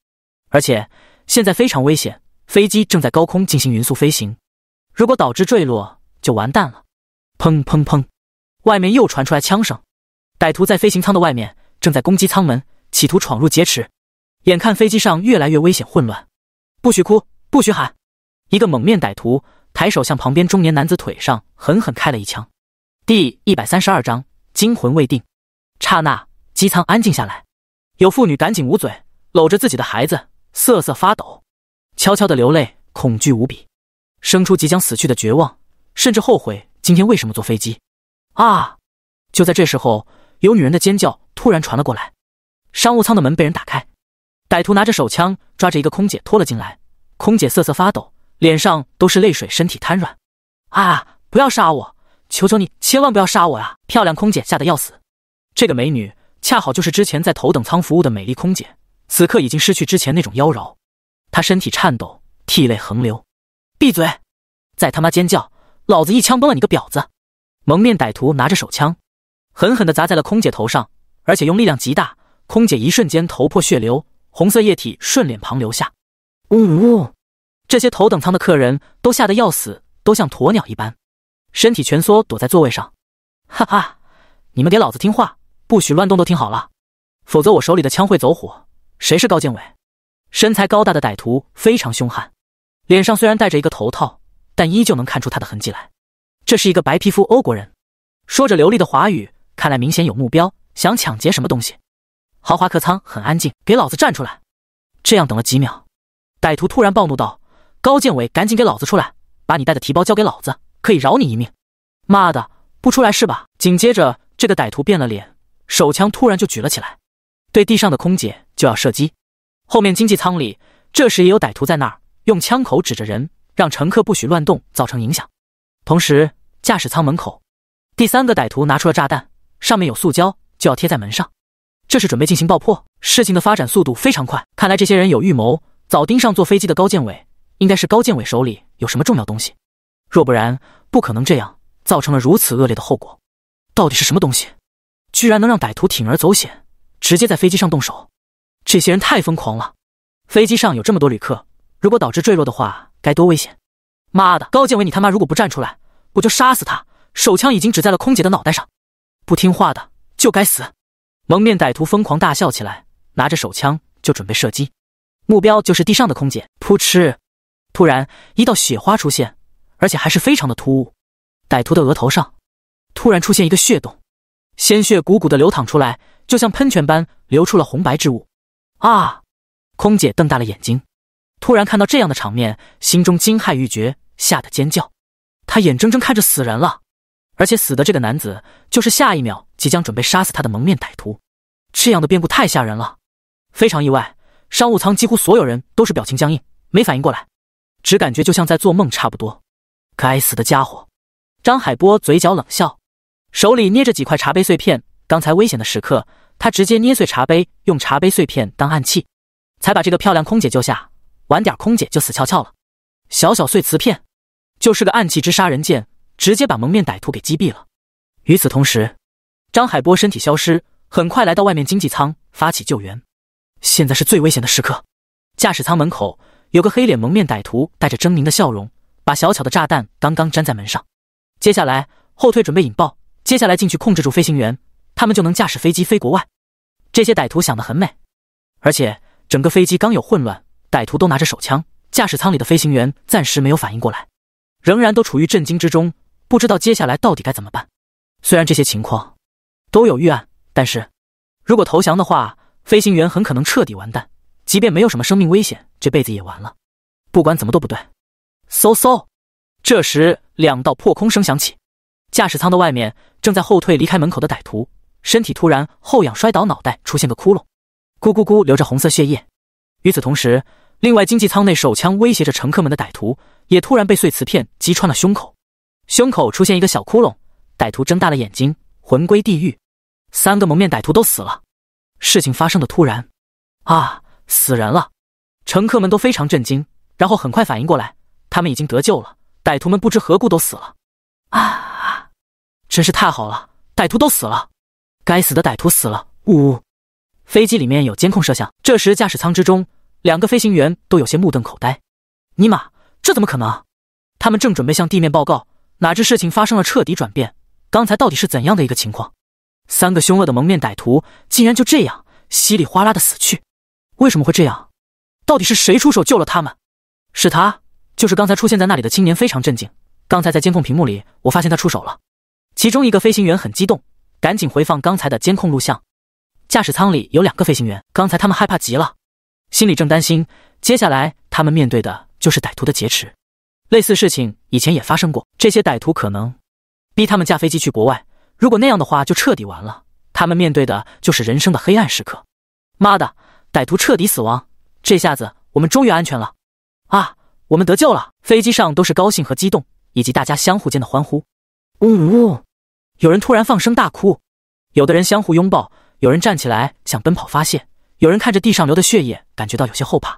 而且现在非常危险，飞机正在高空进行匀速飞行。如果导致坠落，就完蛋了！砰砰砰，外面又传出来枪声，歹徒在飞行舱的外面正在攻击舱门，企图闯入劫持。眼看飞机上越来越危险混乱，不许哭，不许喊！一个蒙面歹徒抬手向旁边中年男子腿上狠狠开了一枪。第一百三十二章惊魂未定，刹那机舱安静下来，有妇女赶紧捂嘴，搂着自己的孩子瑟瑟发抖，悄悄的流泪，恐惧无比。生出即将死去的绝望，甚至后悔今天为什么坐飞机。啊！就在这时候，有女人的尖叫突然传了过来。商务舱的门被人打开，歹徒拿着手枪抓着一个空姐拖了进来。空姐瑟瑟发抖，脸上都是泪水，身体瘫软。啊！不要杀我！求求你，千万不要杀我啊！漂亮空姐吓得要死。这个美女恰好就是之前在头等舱服务的美丽空姐，此刻已经失去之前那种妖娆。她身体颤抖，涕泪横流。闭嘴！再他妈尖叫，老子一枪崩了你个婊子！蒙面歹徒拿着手枪，狠狠的砸在了空姐头上，而且用力量极大，空姐一瞬间头破血流，红色液体顺脸庞流下。呜呜！这些头等舱的客人都吓得要死，都像鸵鸟一般，身体蜷缩躲在座位上。哈哈！你们给老子听话，不许乱动，都听好了，否则我手里的枪会走火。谁是高建伟？身材高大的歹徒非常凶悍。脸上虽然戴着一个头套，但依旧能看出他的痕迹来。这是一个白皮肤欧国人，说着流利的华语，看来明显有目标，想抢劫什么东西。豪华客舱很安静，给老子站出来！这样等了几秒，歹徒突然暴怒道：“高建伟，赶紧给老子出来，把你带的提包交给老子，可以饶你一命！”妈的，不出来是吧？紧接着，这个歹徒变了脸，手枪突然就举了起来，对地上的空姐就要射击。后面经济舱里，这时也有歹徒在那儿。用枪口指着人，让乘客不许乱动，造成影响。同时，驾驶舱门口，第三个歹徒拿出了炸弹，上面有塑胶，就要贴在门上。这是准备进行爆破。事情的发展速度非常快，看来这些人有预谋，早盯上坐飞机的高建伟，应该是高建伟手里有什么重要东西。若不然，不可能这样造成了如此恶劣的后果。到底是什么东西，居然能让歹徒铤而走险，直接在飞机上动手？这些人太疯狂了！飞机上有这么多旅客。如果导致坠落的话，该多危险！妈的，高建伟，你他妈如果不站出来，我就杀死他！手枪已经指在了空姐的脑袋上，不听话的就该死！蒙面歹徒疯狂大笑起来，拿着手枪就准备射击，目标就是地上的空姐。扑哧！突然一道血花出现，而且还是非常的突兀，歹徒的额头上突然出现一个血洞，鲜血汩汩的流淌出来，就像喷泉般流出了红白之物。啊！空姐瞪大了眼睛。突然看到这样的场面，心中惊骇欲绝，吓得尖叫。他眼睁睁看着死人了，而且死的这个男子就是下一秒即将准备杀死他的蒙面歹徒。这样的变故太吓人了，非常意外。商务舱几乎所有人都是表情僵硬，没反应过来，只感觉就像在做梦差不多。该死的家伙！张海波嘴角冷笑，手里捏着几块茶杯碎片。刚才危险的时刻，他直接捏碎茶杯，用茶杯碎片当暗器，才把这个漂亮空姐救下。晚点，空姐就死翘翘了。小小碎瓷片，就是个暗器之杀人剑，直接把蒙面歹徒给击毙了。与此同时，张海波身体消失，很快来到外面经济舱发起救援。现在是最危险的时刻。驾驶舱门口有个黑脸蒙面歹徒，带着狰狞的笑容，把小巧的炸弹刚刚粘在门上。接下来后退准备引爆，接下来进去控制住飞行员，他们就能驾驶飞机飞国外。这些歹徒想的很美，而且整个飞机刚有混乱。歹徒都拿着手枪，驾驶舱里的飞行员暂时没有反应过来，仍然都处于震惊之中，不知道接下来到底该怎么办。虽然这些情况都有预案，但是如果投降的话，飞行员很可能彻底完蛋。即便没有什么生命危险，这辈子也完了。不管怎么都不对。嗖嗖！这时，两道破空声响起，驾驶舱的外面正在后退离开门口的歹徒，身体突然后仰摔倒，脑袋出现个窟窿，咕咕咕，流着红色血液。与此同时，另外经济舱内，手枪威胁着乘客们的歹徒也突然被碎瓷片击穿了胸口，胸口出现一个小窟窿。歹徒睁大了眼睛，魂归地狱。三个蒙面歹徒都死了。事情发生的突然，啊，死人了！乘客们都非常震惊，然后很快反应过来，他们已经得救了。歹徒们不知何故都死了，啊啊！真是太好了，歹徒都死了，该死的歹徒死了，呜呜。飞机里面有监控摄像。这时，驾驶舱之中，两个飞行员都有些目瞪口呆：“尼玛，这怎么可能？”他们正准备向地面报告，哪知事情发生了彻底转变。刚才到底是怎样的一个情况？三个凶恶的蒙面歹徒竟然就这样稀里哗啦的死去？为什么会这样？到底是谁出手救了他们？是他，就是刚才出现在那里的青年。非常震惊。刚才在监控屏幕里，我发现他出手了。其中一个飞行员很激动，赶紧回放刚才的监控录像。驾驶舱里有两个飞行员，刚才他们害怕极了，心里正担心接下来他们面对的就是歹徒的劫持。类似事情以前也发生过，这些歹徒可能逼他们驾飞机去国外，如果那样的话就彻底完了，他们面对的就是人生的黑暗时刻。妈的，歹徒彻底死亡，这下子我们终于安全了啊！我们得救了！飞机上都是高兴和激动，以及大家相互间的欢呼。呜呜，有人突然放声大哭，有的人相互拥抱。有人站起来想奔跑发泄，有人看着地上流的血液感觉到有些后怕，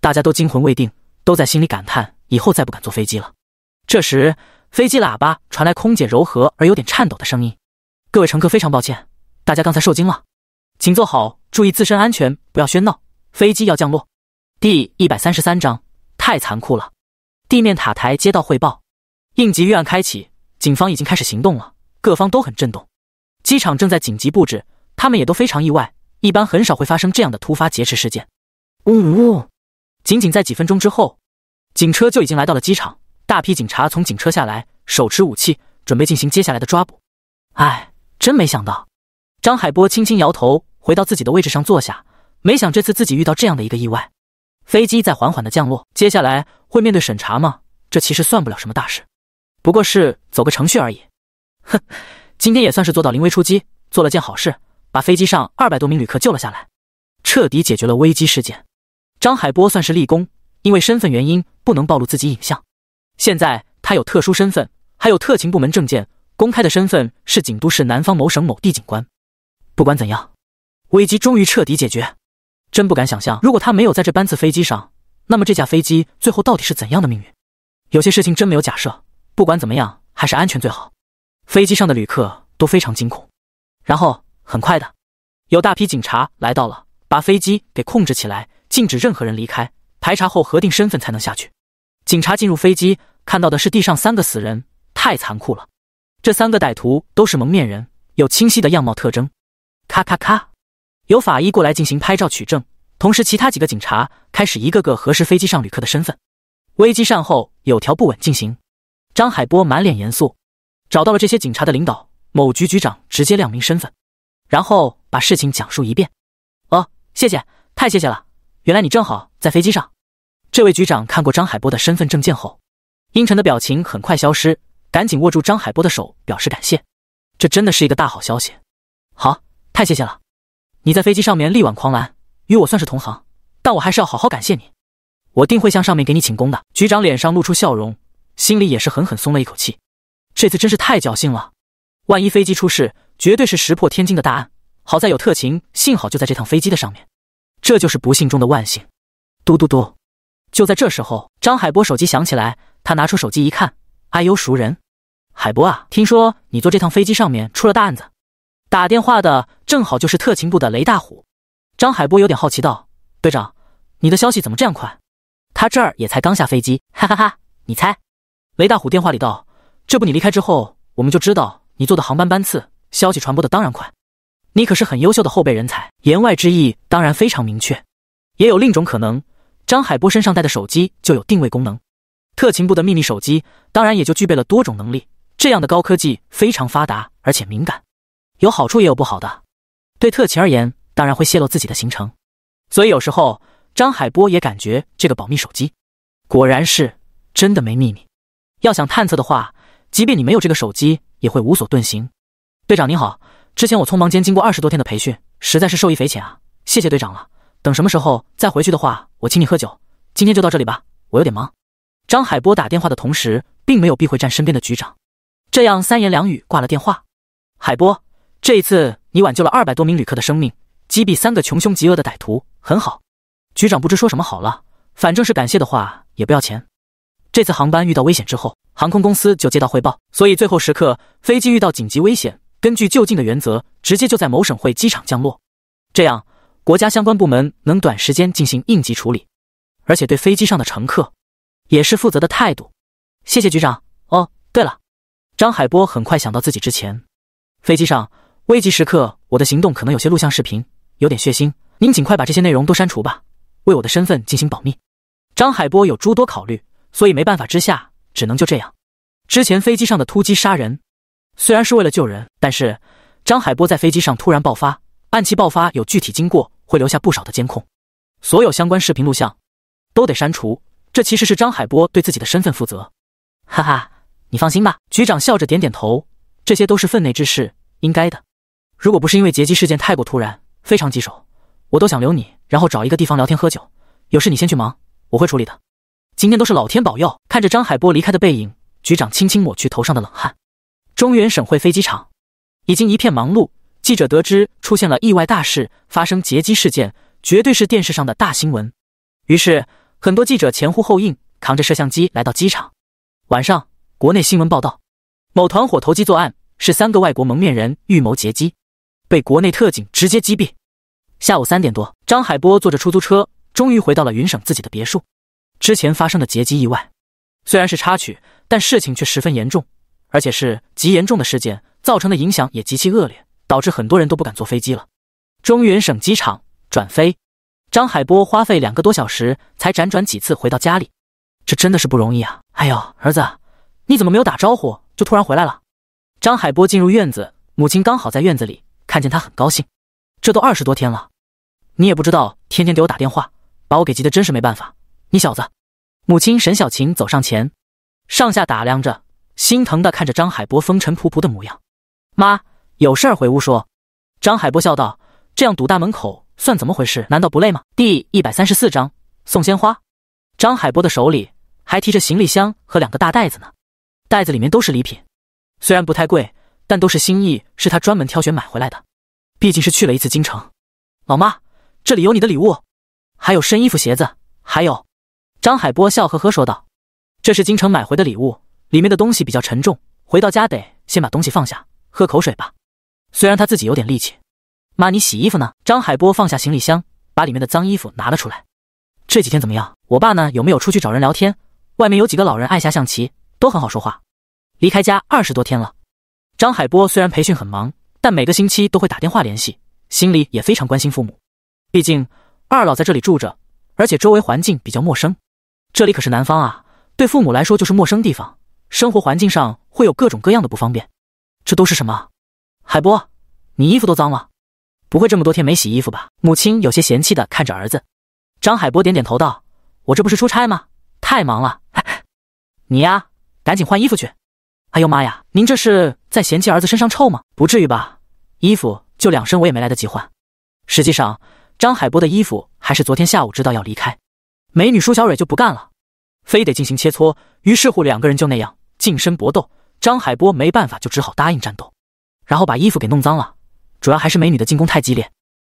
大家都惊魂未定，都在心里感叹以后再不敢坐飞机了。这时，飞机喇叭传来空姐柔和而有点颤抖的声音：“各位乘客非常抱歉，大家刚才受惊了，请坐好，注意自身安全，不要喧闹，飞机要降落。”第一百三十三章太残酷了。地面塔台接到汇报，应急预案开启，警方已经开始行动了，各方都很震动，机场正在紧急布置。他们也都非常意外，一般很少会发生这样的突发劫持事件。呜呜！仅仅在几分钟之后，警车就已经来到了机场，大批警察从警车下来，手持武器，准备进行接下来的抓捕。哎，真没想到！张海波轻轻摇头，回到自己的位置上坐下。没想这次自己遇到这样的一个意外。飞机在缓缓的降落，接下来会面对审查吗？这其实算不了什么大事，不过是走个程序而已。哼，今天也算是做到临危出击，做了件好事。把飞机上二百多名旅客救了下来，彻底解决了危机事件。张海波算是立功，因为身份原因不能暴露自己影像。现在他有特殊身份，还有特勤部门证件。公开的身份是锦都市南方某省某地警官。不管怎样，危机终于彻底解决。真不敢想象，如果他没有在这班次飞机上，那么这架飞机最后到底是怎样的命运？有些事情真没有假设。不管怎么样，还是安全最好。飞机上的旅客都非常惊恐，然后。很快的，有大批警察来到了，把飞机给控制起来，禁止任何人离开，排查后核定身份才能下去。警察进入飞机，看到的是地上三个死人，太残酷了。这三个歹徒都是蒙面人，有清晰的样貌特征。咔咔咔，有法医过来进行拍照取证，同时其他几个警察开始一个个核实飞机上旅客的身份。危机善后有条不紊进行。张海波满脸严肃，找到了这些警察的领导，某局局长直接亮明身份。然后把事情讲述一遍。哦，谢谢，太谢谢了。原来你正好在飞机上。这位局长看过张海波的身份证件后，阴沉的表情很快消失，赶紧握住张海波的手表示感谢。这真的是一个大好消息。好，太谢谢了。你在飞机上面力挽狂澜，与我算是同行，但我还是要好好感谢你。我定会向上面给你请功的。局长脸上露出笑容，心里也是狠狠松了一口气。这次真是太侥幸了。万一飞机出事，绝对是石破天惊的大案。好在有特勤，幸好就在这趟飞机的上面，这就是不幸中的万幸。嘟嘟嘟！就在这时候，张海波手机响起来，他拿出手机一看，哎呦，熟人！海波啊，听说你坐这趟飞机上面出了大案子，打电话的正好就是特勤部的雷大虎。张海波有点好奇道：“队长，你的消息怎么这样快？他这儿也才刚下飞机。”哈哈哈！你猜，雷大虎电话里道：“这不你离开之后，我们就知道。”你坐的航班班次消息传播的当然快，你可是很优秀的后备人才。言外之意当然非常明确，也有另一种可能：张海波身上带的手机就有定位功能，特勤部的秘密手机当然也就具备了多种能力。这样的高科技非常发达而且敏感，有好处也有不好的。对特勤而言，当然会泄露自己的行程，所以有时候张海波也感觉这个保密手机果然是真的没秘密。要想探测的话，即便你没有这个手机。也会无所遁形。队长您好，之前我匆忙间经过二十多天的培训，实在是受益匪浅啊，谢谢队长了。等什么时候再回去的话，我请你喝酒。今天就到这里吧，我有点忙。张海波打电话的同时，并没有避讳站身边的局长，这样三言两语挂了电话。海波，这一次你挽救了二百多名旅客的生命，击毙三个穷凶极恶的歹徒，很好。局长不知说什么好了，反正是感谢的话也不要钱。这次航班遇到危险之后。航空公司就接到汇报，所以最后时刻，飞机遇到紧急危险，根据就近的原则，直接就在某省会机场降落，这样国家相关部门能短时间进行应急处理，而且对飞机上的乘客也是负责的态度。谢谢局长。哦，对了，张海波很快想到自己之前飞机上危急时刻，我的行动可能有些录像视频有点血腥，您尽快把这些内容都删除吧，为我的身份进行保密。张海波有诸多考虑，所以没办法之下。只能就这样。之前飞机上的突击杀人，虽然是为了救人，但是张海波在飞机上突然爆发，暗器爆发有具体经过，会留下不少的监控，所有相关视频录像都得删除。这其实是张海波对自己的身份负责。哈哈，你放心吧，局长笑着点点头，这些都是分内之事，应该的。如果不是因为劫机事件太过突然，非常棘手，我都想留你，然后找一个地方聊天喝酒。有事你先去忙，我会处理的。今天都是老天保佑。看着张海波离开的背影，局长轻轻抹去头上的冷汗。中原省会飞机场已经一片忙碌。记者得知出现了意外大事，发生劫机事件，绝对是电视上的大新闻。于是，很多记者前呼后应，扛着摄像机来到机场。晚上，国内新闻报道：某团伙投机作案，是三个外国蒙面人预谋劫机，被国内特警直接击毙。下午三点多，张海波坐着出租车，终于回到了云省自己的别墅。之前发生的劫机意外，虽然是插曲，但事情却十分严重，而且是极严重的事件，造成的影响也极其恶劣，导致很多人都不敢坐飞机了。中原省机场转飞，张海波花费两个多小时才辗转几次回到家里，这真的是不容易啊！哎呦，儿子，你怎么没有打招呼就突然回来了？张海波进入院子，母亲刚好在院子里，看见他很高兴。这都二十多天了，你也不知道天天给我打电话，把我给急得真是没办法，你小子！母亲沈小琴走上前，上下打量着，心疼的看着张海波风尘仆仆的模样。妈，有事儿回屋说。张海波笑道：“这样堵大门口算怎么回事？难道不累吗？”第一百三十四章送鲜花。张海波的手里还提着行李箱和两个大袋子呢，袋子里面都是礼品，虽然不太贵，但都是心意，是他专门挑选买回来的。毕竟是去了一次京城。老妈，这里有你的礼物，还有身衣服、鞋子，还有……张海波笑呵呵说道：“这是京城买回的礼物，里面的东西比较沉重，回到家得先把东西放下，喝口水吧。虽然他自己有点力气。”“妈，你洗衣服呢？”张海波放下行李箱，把里面的脏衣服拿了出来。“这几天怎么样？我爸呢？有没有出去找人聊天？外面有几个老人爱下象棋，都很好说话。”离开家二十多天了，张海波虽然培训很忙，但每个星期都会打电话联系，心里也非常关心父母。毕竟二老在这里住着，而且周围环境比较陌生。这里可是南方啊，对父母来说就是陌生地方，生活环境上会有各种各样的不方便。这都是什么？海波，你衣服都脏了，不会这么多天没洗衣服吧？母亲有些嫌弃的看着儿子。张海波点点头道：“我这不是出差吗？太忙了。”你呀，赶紧换衣服去。哎呦妈呀，您这是在嫌弃儿子身上臭吗？不至于吧，衣服就两身，我也没来得及换。实际上，张海波的衣服还是昨天下午知道要离开。美女舒小蕊就不干了，非得进行切磋。于是乎，两个人就那样近身搏斗。张海波没办法，就只好答应战斗，然后把衣服给弄脏了。主要还是美女的进攻太激烈。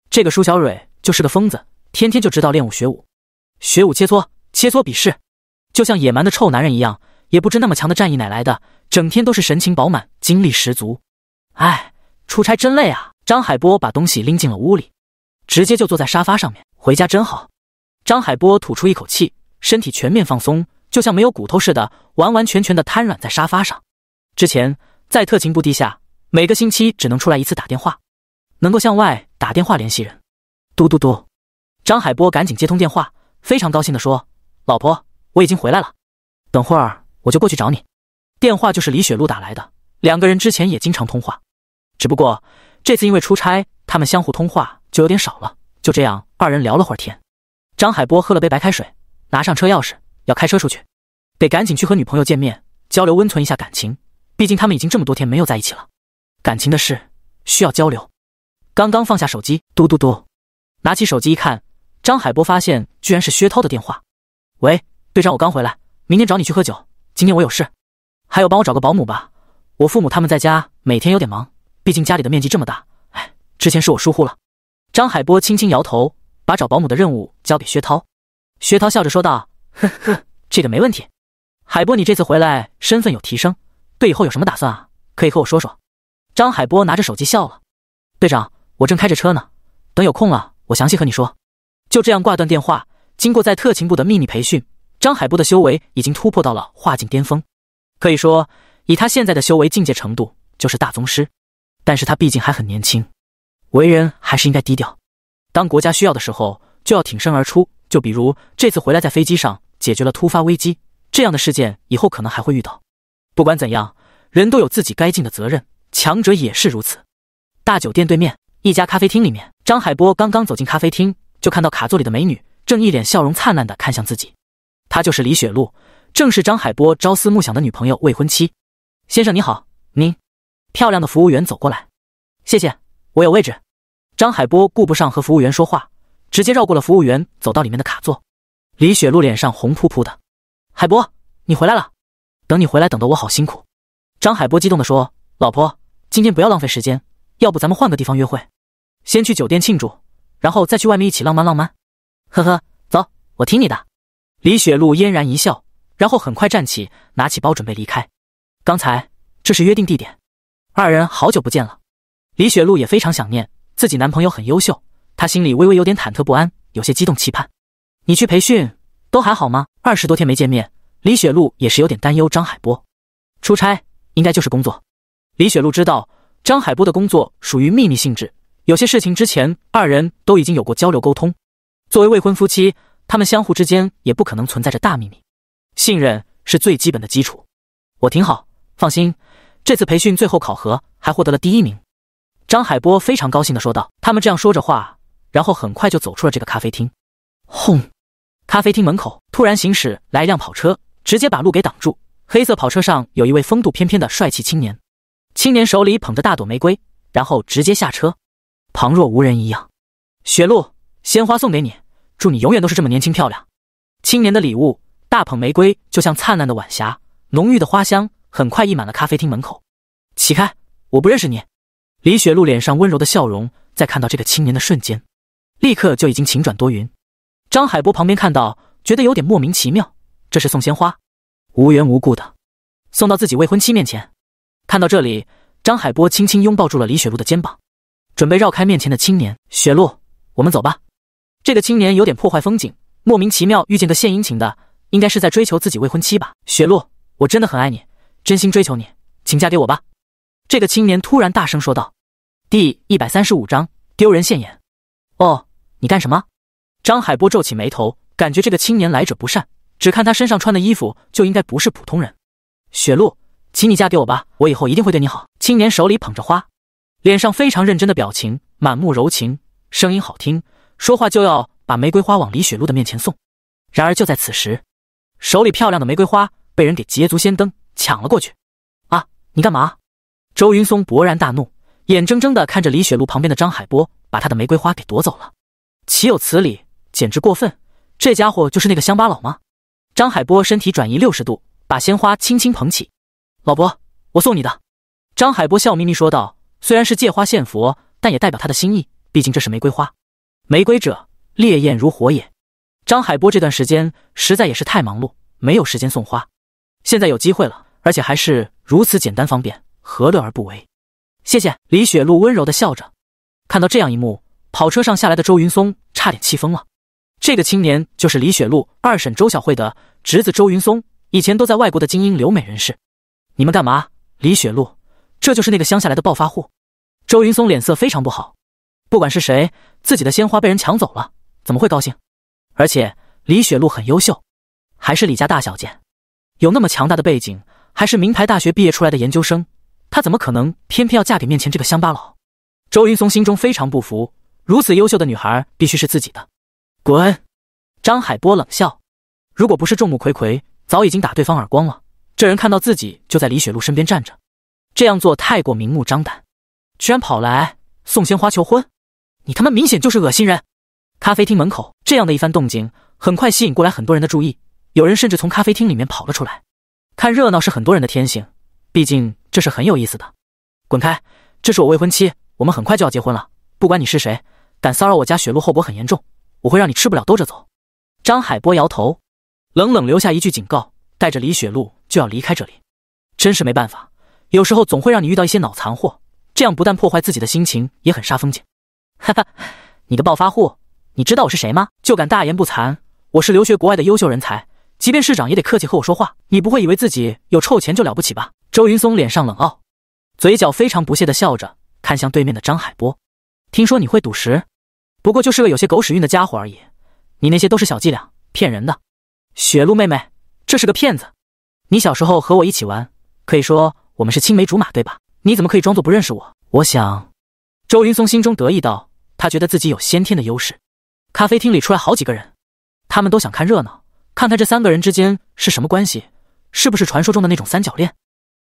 这个舒小蕊就是个疯子，天天就知道练武、学武、学武、切磋、切磋比试，就像野蛮的臭男人一样，也不知那么强的战意哪来的，整天都是神情饱满、精力十足。唉，出差真累啊！张海波把东西拎进了屋里，直接就坐在沙发上面。回家真好。张海波吐出一口气，身体全面放松，就像没有骨头似的，完完全全的瘫软在沙发上。之前在特勤部地下，每个星期只能出来一次打电话，能够向外打电话联系人。嘟嘟嘟，张海波赶紧接通电话，非常高兴的说：“老婆，我已经回来了，等会儿我就过去找你。”电话就是李雪露打来的，两个人之前也经常通话，只不过这次因为出差，他们相互通话就有点少了。就这样，二人聊了会儿天。张海波喝了杯白开水，拿上车钥匙，要开车出去，得赶紧去和女朋友见面，交流温存一下感情。毕竟他们已经这么多天没有在一起了，感情的事需要交流。刚刚放下手机，嘟嘟嘟，拿起手机一看，张海波发现居然是薛涛的电话。喂，队长，我刚回来，明天找你去喝酒。今天我有事，还有帮我找个保姆吧，我父母他们在家，每天有点忙。毕竟家里的面积这么大，哎，之前是我疏忽了。张海波轻轻摇头。把找保姆的任务交给薛涛，薛涛笑着说道：“呵呵，这个没问题。海波，你这次回来身份有提升，对以后有什么打算啊？可以和我说说。”张海波拿着手机笑了：“队长，我正开着车呢，等有空了我详细和你说。”就这样挂断电话。经过在特勤部的秘密培训，张海波的修为已经突破到了化境巅峰，可以说以他现在的修为境界程度就是大宗师。但是他毕竟还很年轻，为人还是应该低调。当国家需要的时候，就要挺身而出。就比如这次回来，在飞机上解决了突发危机这样的事件，以后可能还会遇到。不管怎样，人都有自己该尽的责任，强者也是如此。大酒店对面一家咖啡厅里面，张海波刚刚走进咖啡厅，就看到卡座里的美女正一脸笑容灿烂的看向自己。她就是李雪露，正是张海波朝思暮想的女朋友、未婚妻。先生你好，您。漂亮的服务员走过来，谢谢，我有位置。张海波顾不上和服务员说话，直接绕过了服务员，走到里面的卡座。李雪露脸上红扑扑的，海波，你回来了，等你回来等的我好辛苦。张海波激动的说：“老婆，今天不要浪费时间，要不咱们换个地方约会，先去酒店庆祝，然后再去外面一起浪漫浪漫。”呵呵，走，我听你的。李雪露嫣然一笑，然后很快站起，拿起包准备离开。刚才这是约定地点，二人好久不见了，李雪露也非常想念。自己男朋友很优秀，她心里微微有点忐忑不安，有些激动期盼。你去培训都还好吗？二十多天没见面，李雪露也是有点担忧。张海波出差应该就是工作。李雪露知道张海波的工作属于秘密性质，有些事情之前二人都已经有过交流沟通。作为未婚夫妻，他们相互之间也不可能存在着大秘密，信任是最基本的基础。我挺好，放心。这次培训最后考核还获得了第一名。张海波非常高兴的说道：“他们这样说着话，然后很快就走出了这个咖啡厅。轰！咖啡厅门口突然行驶来一辆跑车，直接把路给挡住。黑色跑车上有一位风度翩翩的帅气青年，青年手里捧着大朵玫瑰，然后直接下车，旁若无人一样。雪露，鲜花送给你，祝你永远都是这么年轻漂亮。青年的礼物，大捧玫瑰就像灿烂的晚霞，浓郁的花香很快溢满了咖啡厅门口。起开！我不认识你。”李雪露脸上温柔的笑容，在看到这个青年的瞬间，立刻就已经晴转多云。张海波旁边看到，觉得有点莫名其妙。这是送鲜花，无缘无故的，送到自己未婚妻面前。看到这里，张海波轻轻拥抱住了李雪露的肩膀，准备绕开面前的青年。雪露，我们走吧。这个青年有点破坏风景，莫名其妙遇见个献殷勤的，应该是在追求自己未婚妻吧？雪露，我真的很爱你，真心追求你，请嫁给我吧。这个青年突然大声说道。第一百三十五章丢人现眼。哦，你干什么？张海波皱起眉头，感觉这个青年来者不善。只看他身上穿的衣服，就应该不是普通人。雪露，请你嫁给我吧，我以后一定会对你好。青年手里捧着花，脸上非常认真的表情，满目柔情，声音好听，说话就要把玫瑰花往李雪露的面前送。然而就在此时，手里漂亮的玫瑰花被人给捷足先登抢了过去。啊！你干嘛？周云松勃然大怒。眼睁睁地看着李雪露旁边的张海波把她的玫瑰花给夺走了，岂有此理！简直过分！这家伙就是那个乡巴佬吗？张海波身体转移六十度，把鲜花轻轻捧起。老伯，我送你的。张海波笑眯眯说道：“虽然是借花献佛，但也代表他的心意。毕竟这是玫瑰花，玫瑰者，烈焰如火也。”张海波这段时间实在也是太忙碌，没有时间送花，现在有机会了，而且还是如此简单方便，何乐而不为？谢谢李雪露温柔的笑着，看到这样一幕，跑车上下来的周云松差点气疯了。这个青年就是李雪露二婶周小慧的侄子周云松，以前都在外国的精英留美人士。你们干嘛？李雪露，这就是那个乡下来的暴发户。周云松脸色非常不好，不管是谁，自己的鲜花被人抢走了，怎么会高兴？而且李雪露很优秀，还是李家大小姐，有那么强大的背景，还是名牌大学毕业出来的研究生。他怎么可能偏偏要嫁给面前这个乡巴佬？周云松心中非常不服，如此优秀的女孩必须是自己的。滚！张海波冷笑。如果不是众目睽睽，早已经打对方耳光了。这人看到自己就在李雪露身边站着，这样做太过明目张胆，居然跑来送鲜花求婚！你他妈明显就是恶心人！咖啡厅门口这样的一番动静，很快吸引过来很多人的注意，有人甚至从咖啡厅里面跑了出来。看热闹是很多人的天性，毕竟……这是很有意思的，滚开！这是我未婚妻，我们很快就要结婚了。不管你是谁，敢骚扰我家雪露，后果很严重，我会让你吃不了兜着走。张海波摇头，冷冷留下一句警告，带着李雪露就要离开这里。真是没办法，有时候总会让你遇到一些脑残货，这样不但破坏自己的心情，也很煞风景。哈哈，你的暴发户，你知道我是谁吗？就敢大言不惭！我是留学国外的优秀人才，即便市长也得客气和我说话。你不会以为自己有臭钱就了不起吧？周云松脸上冷傲，嘴角非常不屑的笑着，看向对面的张海波。听说你会赌石，不过就是个有些狗屎运的家伙而已。你那些都是小伎俩，骗人的。雪露妹妹，这是个骗子。你小时候和我一起玩，可以说我们是青梅竹马，对吧？你怎么可以装作不认识我？我想，周云松心中得意道，他觉得自己有先天的优势。咖啡厅里出来好几个人，他们都想看热闹，看看这三个人之间是什么关系，是不是传说中的那种三角恋。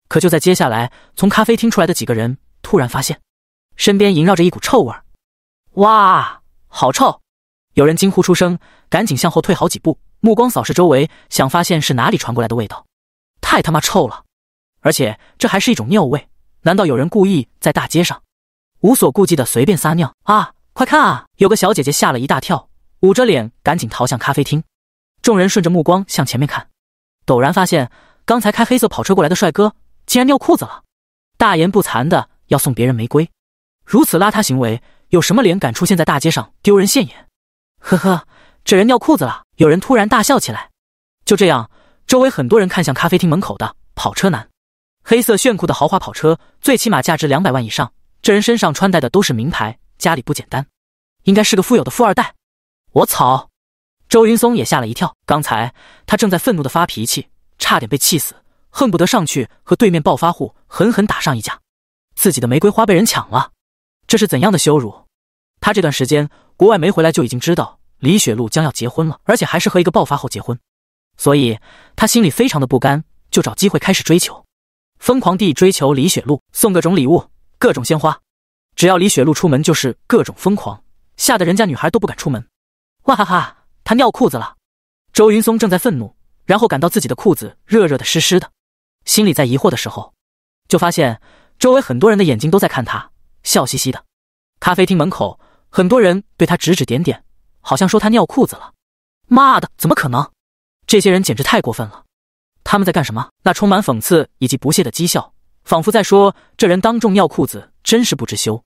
可就在接下来，从咖啡厅出来的几个人突然发现，身边萦绕着一股臭味儿。哇，好臭！有人惊呼出声，赶紧向后退好几步，目光扫视周围，想发现是哪里传过来的味道。太他妈臭了！而且这还是一种尿味，难道有人故意在大街上无所顾忌的随便撒尿啊？快看啊！有个小姐姐吓了一大跳，捂着脸赶紧逃向咖啡厅。众人顺着目光向前面看，陡然发现刚才开黑色跑车过来的帅哥。竟然尿裤子了，大言不惭的要送别人玫瑰，如此邋遢行为，有什么脸敢出现在大街上丢人现眼？呵呵，这人尿裤子了！有人突然大笑起来。就这样，周围很多人看向咖啡厅门口的跑车男，黑色炫酷的豪华跑车，最起码价值两百万以上。这人身上穿戴的都是名牌，家里不简单，应该是个富有的富二代。我操！周云松也吓了一跳，刚才他正在愤怒的发脾气，差点被气死。恨不得上去和对面暴发户狠狠打上一架，自己的玫瑰花被人抢了，这是怎样的羞辱！他这段时间国外没回来就已经知道李雪露将要结婚了，而且还是和一个暴发户结婚，所以他心里非常的不甘，就找机会开始追求，疯狂地追求李雪露，送各种礼物，各种鲜花，只要李雪露出门就是各种疯狂，吓得人家女孩都不敢出门。哇哈哈，他尿裤子了！周云松正在愤怒，然后感到自己的裤子热热的、湿湿的。心里在疑惑的时候，就发现周围很多人的眼睛都在看他，笑嘻嘻的。咖啡厅门口，很多人对他指指点点，好像说他尿裤子了。妈的，怎么可能？这些人简直太过分了！他们在干什么？那充满讽刺以及不屑的讥笑，仿佛在说这人当众尿裤子，真是不知羞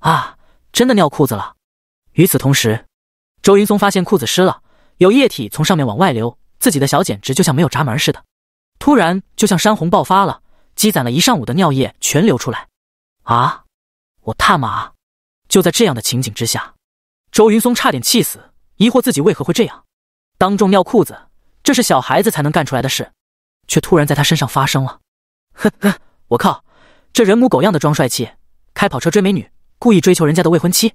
啊！真的尿裤子了。与此同时，周云松发现裤子湿了，有液体从上面往外流，自己的小简直就像没有闸门似的。突然，就像山洪爆发了，积攒了一上午的尿液全流出来。啊！我他妈！就在这样的情景之下，周云松差点气死，疑惑自己为何会这样，当众尿裤子，这是小孩子才能干出来的事，却突然在他身上发生了。呵呵，我靠！这人模狗样的装帅气，开跑车追美女，故意追求人家的未婚妻，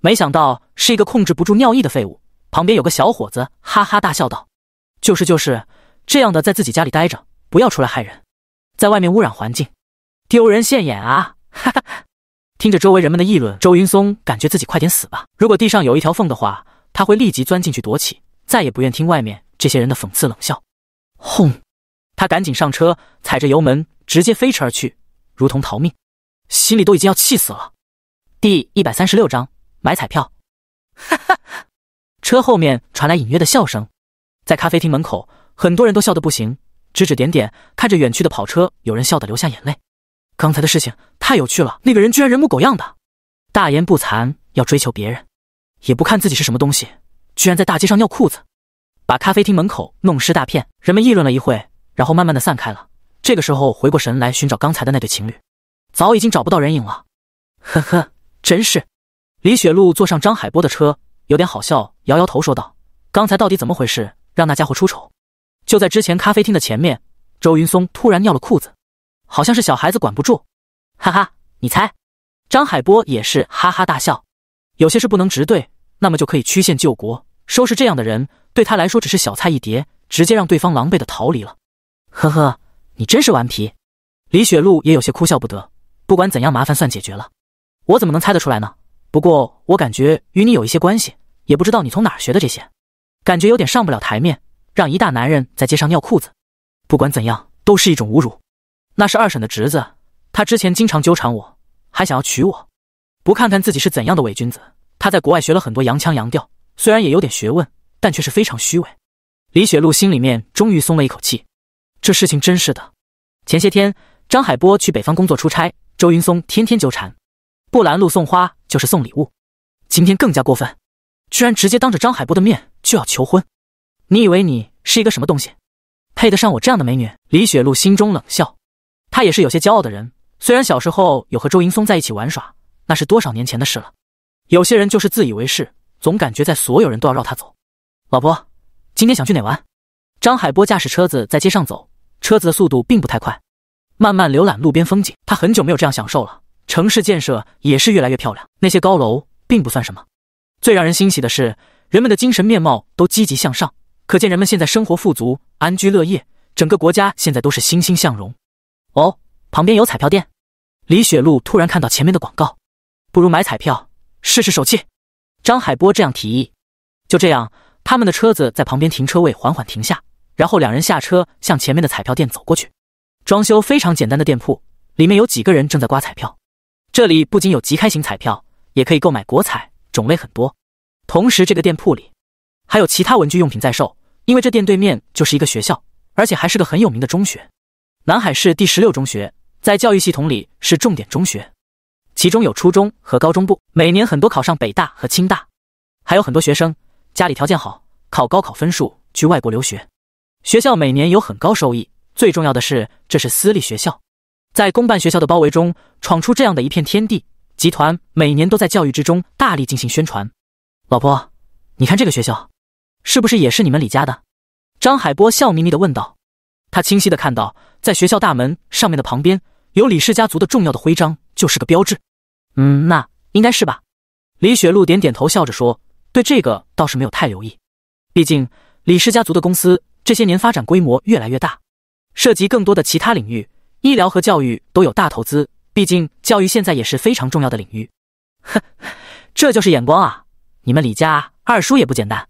没想到是一个控制不住尿意的废物。旁边有个小伙子哈哈大笑道：“就是就是。”这样的，在自己家里待着，不要出来害人，在外面污染环境，丢人现眼啊！哈 哈哈！听着周围人们的议论，周云松感觉自己快点死吧。如果地上有一条缝的话，他会立即钻进去躲起，再也不愿听外面这些人的讽刺冷笑。轰！他赶紧上车，踩着油门直接飞驰而去，如同逃命。心里都已经要气死了。第一百三十六章买彩票。哈 哈哈！车后面传来隐约的笑声，在咖啡厅门口。很多人都笑得不行，指指点点看着远去的跑车，有人笑得流下眼泪。刚才的事情太有趣了，那个人居然人模狗样的，大言不惭要追求别人，也不看自己是什么东西，居然在大街上尿裤子，把咖啡厅门口弄湿大片。人们议论了一会，然后慢慢的散开了。这个时候回过神来寻找刚才的那对情侣，早已经找不到人影了。呵呵，真是。李雪露坐上张海波的车，有点好笑，摇摇头说道：“刚才到底怎么回事？让那家伙出丑？”就在之前咖啡厅的前面，周云松突然尿了裤子，好像是小孩子管不住。哈哈，你猜？张海波也是哈哈大笑。有些事不能直对，那么就可以曲线救国。收拾这样的人，对他来说只是小菜一碟，直接让对方狼狈的逃离了。呵呵，你真是顽皮。李雪露也有些哭笑不得。不管怎样，麻烦算解决了。我怎么能猜得出来呢？不过我感觉与你有一些关系，也不知道你从哪学的这些，感觉有点上不了台面。让一大男人在街上尿裤子，不管怎样都是一种侮辱。那是二婶的侄子，他之前经常纠缠我，还想要娶我。不看看自己是怎样的伪君子？他在国外学了很多洋腔洋调，虽然也有点学问，但却是非常虚伪。李雪露心里面终于松了一口气。这事情真是的。前些天张海波去北方工作出差，周云松天天纠缠，不拦路送花就是送礼物。今天更加过分，居然直接当着张海波的面就要求婚。你以为你是一个什么东西，配得上我这样的美女？李雪露心中冷笑，她也是有些骄傲的人。虽然小时候有和周银松在一起玩耍，那是多少年前的事了。有些人就是自以为是，总感觉在所有人都要绕他走。老婆，今天想去哪玩？张海波驾驶车子在街上走，车子的速度并不太快，慢慢浏览路边风景。他很久没有这样享受了。城市建设也是越来越漂亮，那些高楼并不算什么。最让人欣喜的是，人们的精神面貌都积极向上。可见人们现在生活富足，安居乐业，整个国家现在都是欣欣向荣。哦，旁边有彩票店。李雪露突然看到前面的广告，不如买彩票试试手气。张海波这样提议。就这样，他们的车子在旁边停车位缓缓停下，然后两人下车向前面的彩票店走过去。装修非常简单的店铺，里面有几个人正在刮彩票。这里不仅有即开型彩票，也可以购买国彩，种类很多。同时，这个店铺里还有其他文具用品在售。因为这店对面就是一个学校，而且还是个很有名的中学——南海市第十六中学，在教育系统里是重点中学，其中有初中和高中部。每年很多考上北大和清大，还有很多学生家里条件好，考高考分数去外国留学。学校每年有很高收益，最重要的是这是私立学校，在公办学校的包围中闯出这样的一片天地。集团每年都在教育之中大力进行宣传。老婆，你看这个学校。是不是也是你们李家的？张海波笑眯眯地问道。他清晰地看到，在学校大门上面的旁边有李氏家族的重要的徽章，就是个标志。嗯，那应该是吧。李雪露点点头，笑着说：“对这个倒是没有太留意，毕竟李氏家族的公司这些年发展规模越来越大，涉及更多的其他领域，医疗和教育都有大投资。毕竟教育现在也是非常重要的领域。”哼，这就是眼光啊！你们李家二叔也不简单。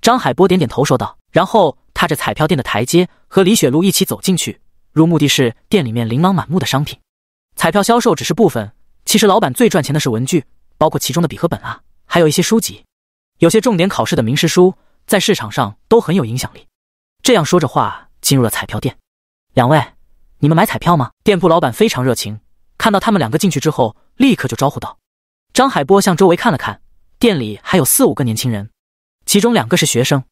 张海波点点头，说道：“然后踏着彩票店的台阶，和李雪露一起走进去。入目的是店里面琳琅满目的商品，彩票销售只是部分。其实老板最赚钱的是文具，包括其中的笔和本啊，还有一些书籍，有些重点考试的名师书，在市场上都很有影响力。”这样说着话，进入了彩票店。两位，你们买彩票吗？店铺老板非常热情，看到他们两个进去之后，立刻就招呼道。张海波向周围看了看，店里还有四五个年轻人。其中两个是学生，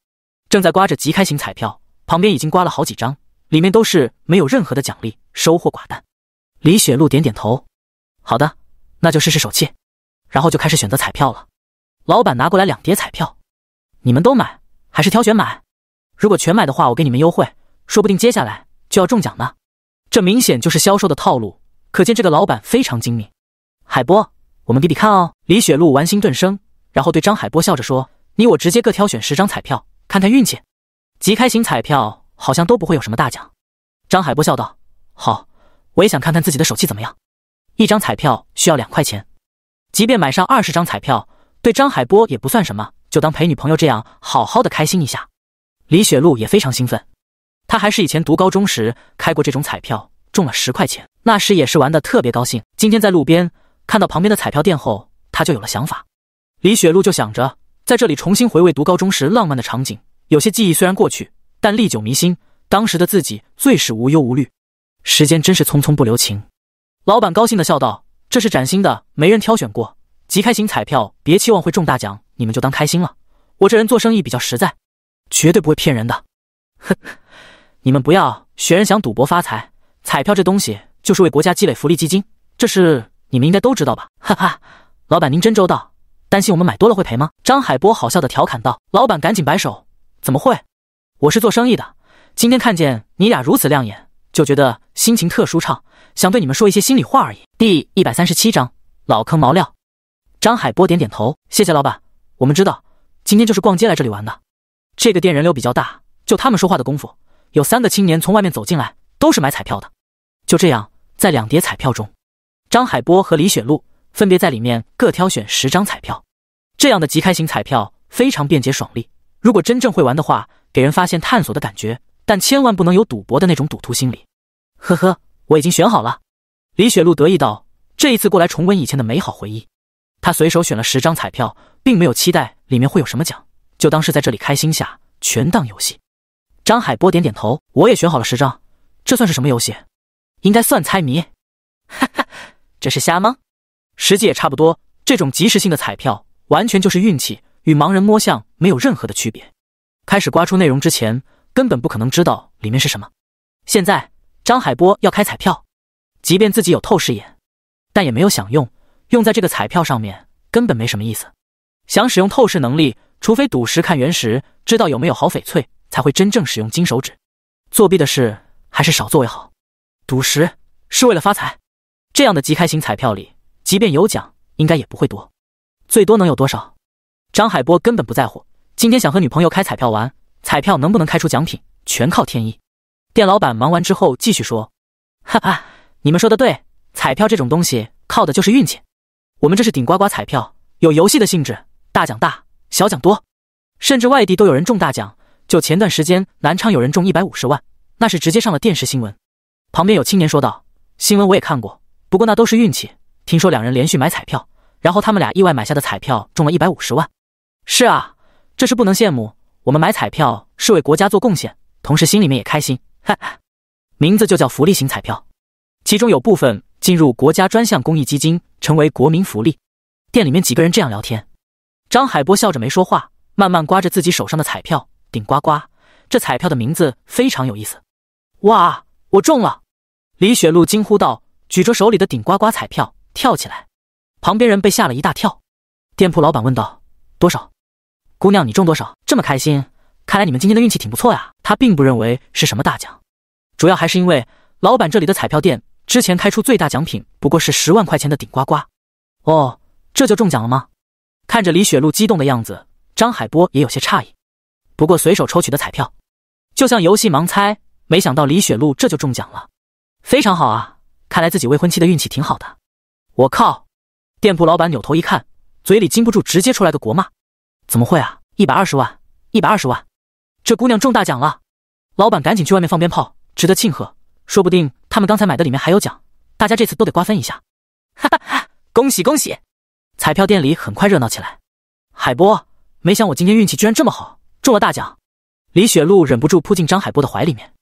正在刮着即开型彩票，旁边已经刮了好几张，里面都是没有任何的奖励，收获寡淡。李雪露点点头，好的，那就试试手气，然后就开始选择彩票了。老板拿过来两叠彩票，你们都买还是挑选买？如果全买的话，我给你们优惠，说不定接下来就要中奖呢。这明显就是销售的套路，可见这个老板非常精明。海波，我们比比看哦！李雪露玩心顿生，然后对张海波笑着说。你我直接各挑选十张彩票，看看运气。即开型彩票好像都不会有什么大奖。张海波笑道：“好，我也想看看自己的手气怎么样。”一张彩票需要两块钱，即便买上二十张彩票，对张海波也不算什么，就当陪女朋友这样好好的开心一下。李雪露也非常兴奋，她还是以前读高中时开过这种彩票，中了十块钱，那时也是玩的特别高兴。今天在路边看到旁边的彩票店后，她就有了想法。李雪露就想着。在这里重新回味读高中时浪漫的场景，有些记忆虽然过去，但历久弥新。当时的自己最是无忧无虑。时间真是匆匆不留情。老板高兴的笑道：“这是崭新的，没人挑选过。即开型彩票，别期望会中大奖，你们就当开心了。我这人做生意比较实在，绝对不会骗人的。”呵呵，你们不要学人想赌博发财，彩票这东西就是为国家积累福利基金，这事你们应该都知道吧？哈哈，老板您真周到。担心我们买多了会赔吗？张海波好笑的调侃道。老板赶紧摆手：“怎么会？我是做生意的，今天看见你俩如此亮眼，就觉得心情特舒畅，想对你们说一些心里话而已。”第一百三十七章老坑毛料。张海波点点头：“谢谢老板，我们知道今天就是逛街来这里玩的。这个店人流比较大，就他们说话的功夫，有三个青年从外面走进来，都是买彩票的。就这样，在两叠彩票中，张海波和李雪露。”分别在里面各挑选十张彩票，这样的即开型彩票非常便捷爽利。如果真正会玩的话，给人发现探索的感觉，但千万不能有赌博的那种赌徒心理。呵呵，我已经选好了。”李雪露得意道，“这一次过来重温以前的美好回忆，她随手选了十张彩票，并没有期待里面会有什么奖，就当是在这里开心下，全当游戏。”张海波点点头：“我也选好了十张，这算是什么游戏？应该算猜谜。哈哈，这是瞎蒙。”实际也差不多，这种即时性的彩票完全就是运气，与盲人摸象没有任何的区别。开始刮出内容之前，根本不可能知道里面是什么。现在张海波要开彩票，即便自己有透视眼，但也没有想用，用在这个彩票上面根本没什么意思。想使用透视能力，除非赌石看原石，知道有没有好翡翠，才会真正使用金手指。作弊的事还是少做为好。赌石是为了发财，这样的即开型彩票里。即便有奖，应该也不会多，最多能有多少？张海波根本不在乎，今天想和女朋友开彩票玩，彩票能不能开出奖品，全靠天意。店老板忙完之后继续说：“哈哈，你们说的对，彩票这种东西靠的就是运气。我们这是顶呱呱彩票，有游戏的性质，大奖大，小奖多，甚至外地都有人中大奖。就前段时间南昌有人中一百五十万，那是直接上了电视新闻。”旁边有青年说道：“新闻我也看过，不过那都是运气。”听说两人连续买彩票，然后他们俩意外买下的彩票中了一百五十万。是啊，这是不能羡慕。我们买彩票是为国家做贡献，同时心里面也开心。哈哈，名字就叫福利型彩票，其中有部分进入国家专项公益基金，成为国民福利。店里面几个人这样聊天，张海波笑着没说话，慢慢刮着自己手上的彩票，顶呱呱。这彩票的名字非常有意思。哇，我中了！李雪露惊呼道，举着手里的顶呱呱彩票。跳起来，旁边人被吓了一大跳。店铺老板问道：“多少？姑娘，你中多少？这么开心？看来你们今天的运气挺不错呀。”他并不认为是什么大奖，主要还是因为老板这里的彩票店之前开出最大奖品不过是十万块钱的顶呱呱。哦，这就中奖了吗？看着李雪露激动的样子，张海波也有些诧异。不过随手抽取的彩票，就像游戏盲猜，没想到李雪露这就中奖了，非常好啊！看来自己未婚妻的运气挺好的。我靠！店铺老板扭头一看，嘴里禁不住直接出来个国骂：“怎么会啊！一百二十万，一百二十万！这姑娘中大奖了！”老板赶紧去外面放鞭炮，值得庆贺。说不定他们刚才买的里面还有奖，大家这次都得瓜分一下。哈哈哈！恭喜恭喜！彩票店里很快热闹起来。海波，没想我今天运气居然这么好，中了大奖！李雪露忍不住扑进张海波的怀里面，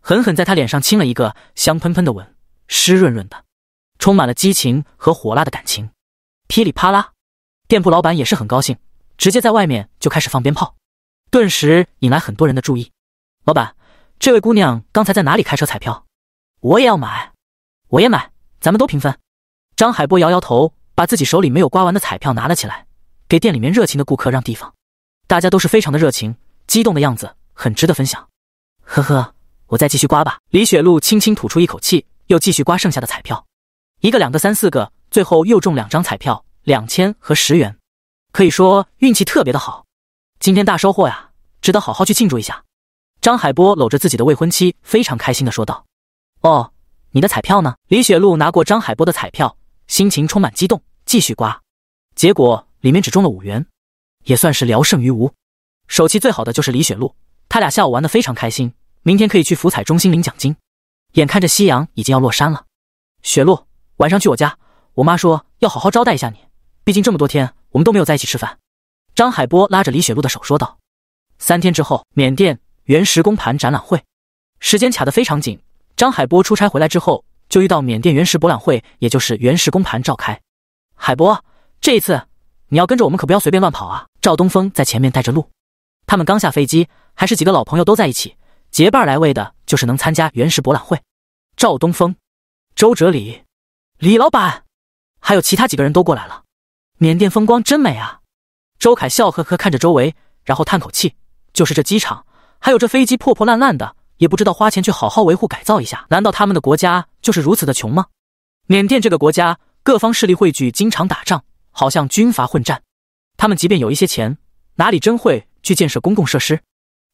狠狠在他脸上亲了一个香喷喷的吻，湿润润的。充满了激情和火辣的感情，噼里啪啦，店铺老板也是很高兴，直接在外面就开始放鞭炮，顿时引来很多人的注意。老板，这位姑娘刚才在哪里开车彩票？我也要买，我也买，咱们都平分。张海波摇摇头，把自己手里没有刮完的彩票拿了起来，给店里面热情的顾客让地方。大家都是非常的热情，激动的样子，很值得分享。呵呵，我再继续刮吧。李雪露轻轻吐出一口气，又继续刮剩下的彩票。一个两个三四个，最后又中两张彩票，两千和十元，可以说运气特别的好。今天大收获呀，值得好好去庆祝一下。张海波搂着自己的未婚妻，非常开心的说道：“哦，你的彩票呢？”李雪露拿过张海波的彩票，心情充满激动，继续刮。结果里面只中了五元，也算是聊胜于无。手气最好的就是李雪露，他俩下午玩的非常开心，明天可以去福彩中心领奖金。眼看着夕阳已经要落山了，雪露。晚上去我家，我妈说要好好招待一下你，毕竟这么多天我们都没有在一起吃饭。张海波拉着李雪露的手说道。三天之后，缅甸原石公盘展览会，时间卡的非常紧。张海波出差回来之后，就遇到缅甸原石博览会，也就是原石公盘召开。海波，这一次你要跟着我们，可不要随便乱跑啊！赵东风在前面带着路。他们刚下飞机，还是几个老朋友都在一起，结伴来为的就是能参加原石博览会。赵东风，周哲理。李老板，还有其他几个人都过来了。缅甸风光真美啊！周凯笑呵呵看着周围，然后叹口气：“就是这机场，还有这飞机破破烂烂的，也不知道花钱去好好维护改造一下。难道他们的国家就是如此的穷吗？”缅甸这个国家，各方势力汇聚，经常打仗，好像军阀混战。他们即便有一些钱，哪里真会去建设公共设施？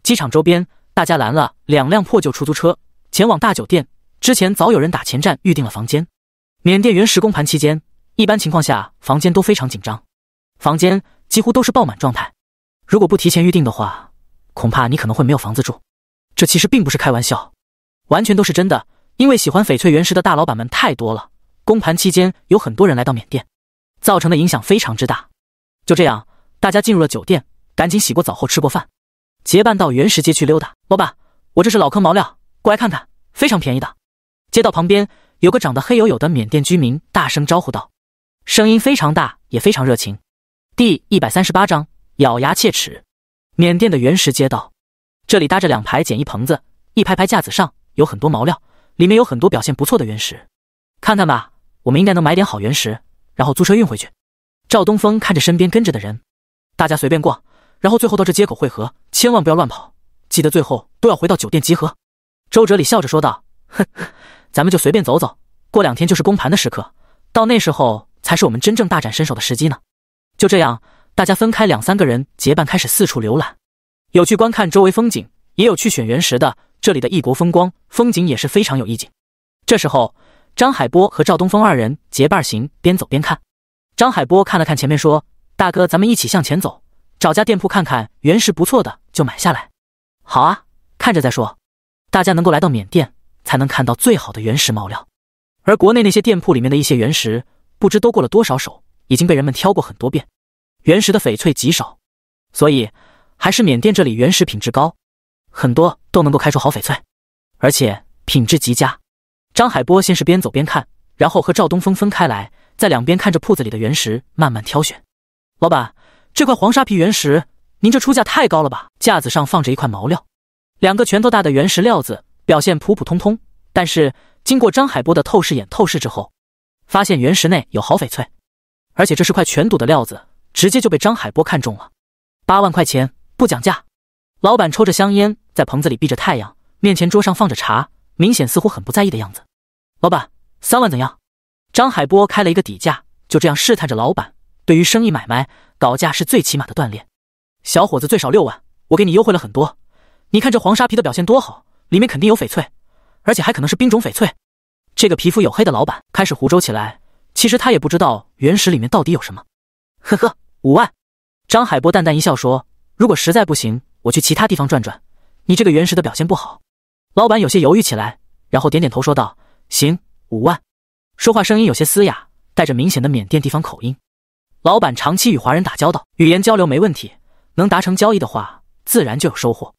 机场周边，大家拦了两辆破旧出租车，前往大酒店。之前早有人打前站，预定了房间。缅甸原石公盘期间，一般情况下房间都非常紧张，房间几乎都是爆满状态。如果不提前预定的话，恐怕你可能会没有房子住。这其实并不是开玩笑，完全都是真的。因为喜欢翡翠原石的大老板们太多了，公盘期间有很多人来到缅甸，造成的影响非常之大。就这样，大家进入了酒店，赶紧洗过澡后吃过饭，结伴到原石街去溜达。老板，我这是老坑毛料，过来看看，非常便宜的。街道旁边。有个长得黑黝黝的缅甸居民大声招呼道，声音非常大，也非常热情。第一百三十八章，咬牙切齿。缅甸的原石街道，这里搭着两排简易棚子，一排排架子上有很多毛料，里面有很多表现不错的原石。看看吧，我们应该能买点好原石，然后租车运回去。赵东峰看着身边跟着的人，大家随便逛，然后最后到这街口汇合，千万不要乱跑，记得最后都要回到酒店集合。周哲理笑着说道：“哼。”咱们就随便走走，过两天就是公盘的时刻，到那时候才是我们真正大展身手的时机呢。就这样，大家分开两三个人结伴开始四处浏览，有去观看周围风景，也有去选原石的。这里的异国风光风景也是非常有意境。这时候，张海波和赵东风二人结伴行，边走边看。张海波看了看前面，说：“大哥，咱们一起向前走，找家店铺看看原石不错的就买下来。好啊，看着再说。大家能够来到缅甸。”才能看到最好的原石毛料，而国内那些店铺里面的一些原石，不知都过了多少手，已经被人们挑过很多遍。原石的翡翠极少，所以还是缅甸这里原石品质高，很多都能够开出好翡翠，而且品质极佳。张海波先是边走边看，然后和赵东风分开来，在两边看着铺子里的原石慢慢挑选。老板，这块黄沙皮原石，您这出价太高了吧？架子上放着一块毛料，两个拳头大的原石料子。表现普普通通，但是经过张海波的透视眼透视之后，发现原石内有好翡翠，而且这是块全赌的料子，直接就被张海波看中了。八万块钱不讲价。老板抽着香烟在棚子里避着太阳，面前桌上放着茶，明显似乎很不在意的样子。老板三万怎样？张海波开了一个底价，就这样试探着老板。对于生意买卖，搞价是最起码的锻炼。小伙子最少六万，我给你优惠了很多。你看这黄沙皮的表现多好。里面肯定有翡翠，而且还可能是冰种翡翠。这个皮肤黝黑的老板开始胡诌起来，其实他也不知道原石里面到底有什么。呵呵，五万。张海波淡淡一笑说：“如果实在不行，我去其他地方转转。你这个原石的表现不好。”老板有些犹豫起来，然后点点头说道：“行，五万。”说话声音有些嘶哑，带着明显的缅甸地方口音。老板长期与华人打交道，语言交流没问题，能达成交易的话，自然就有收获。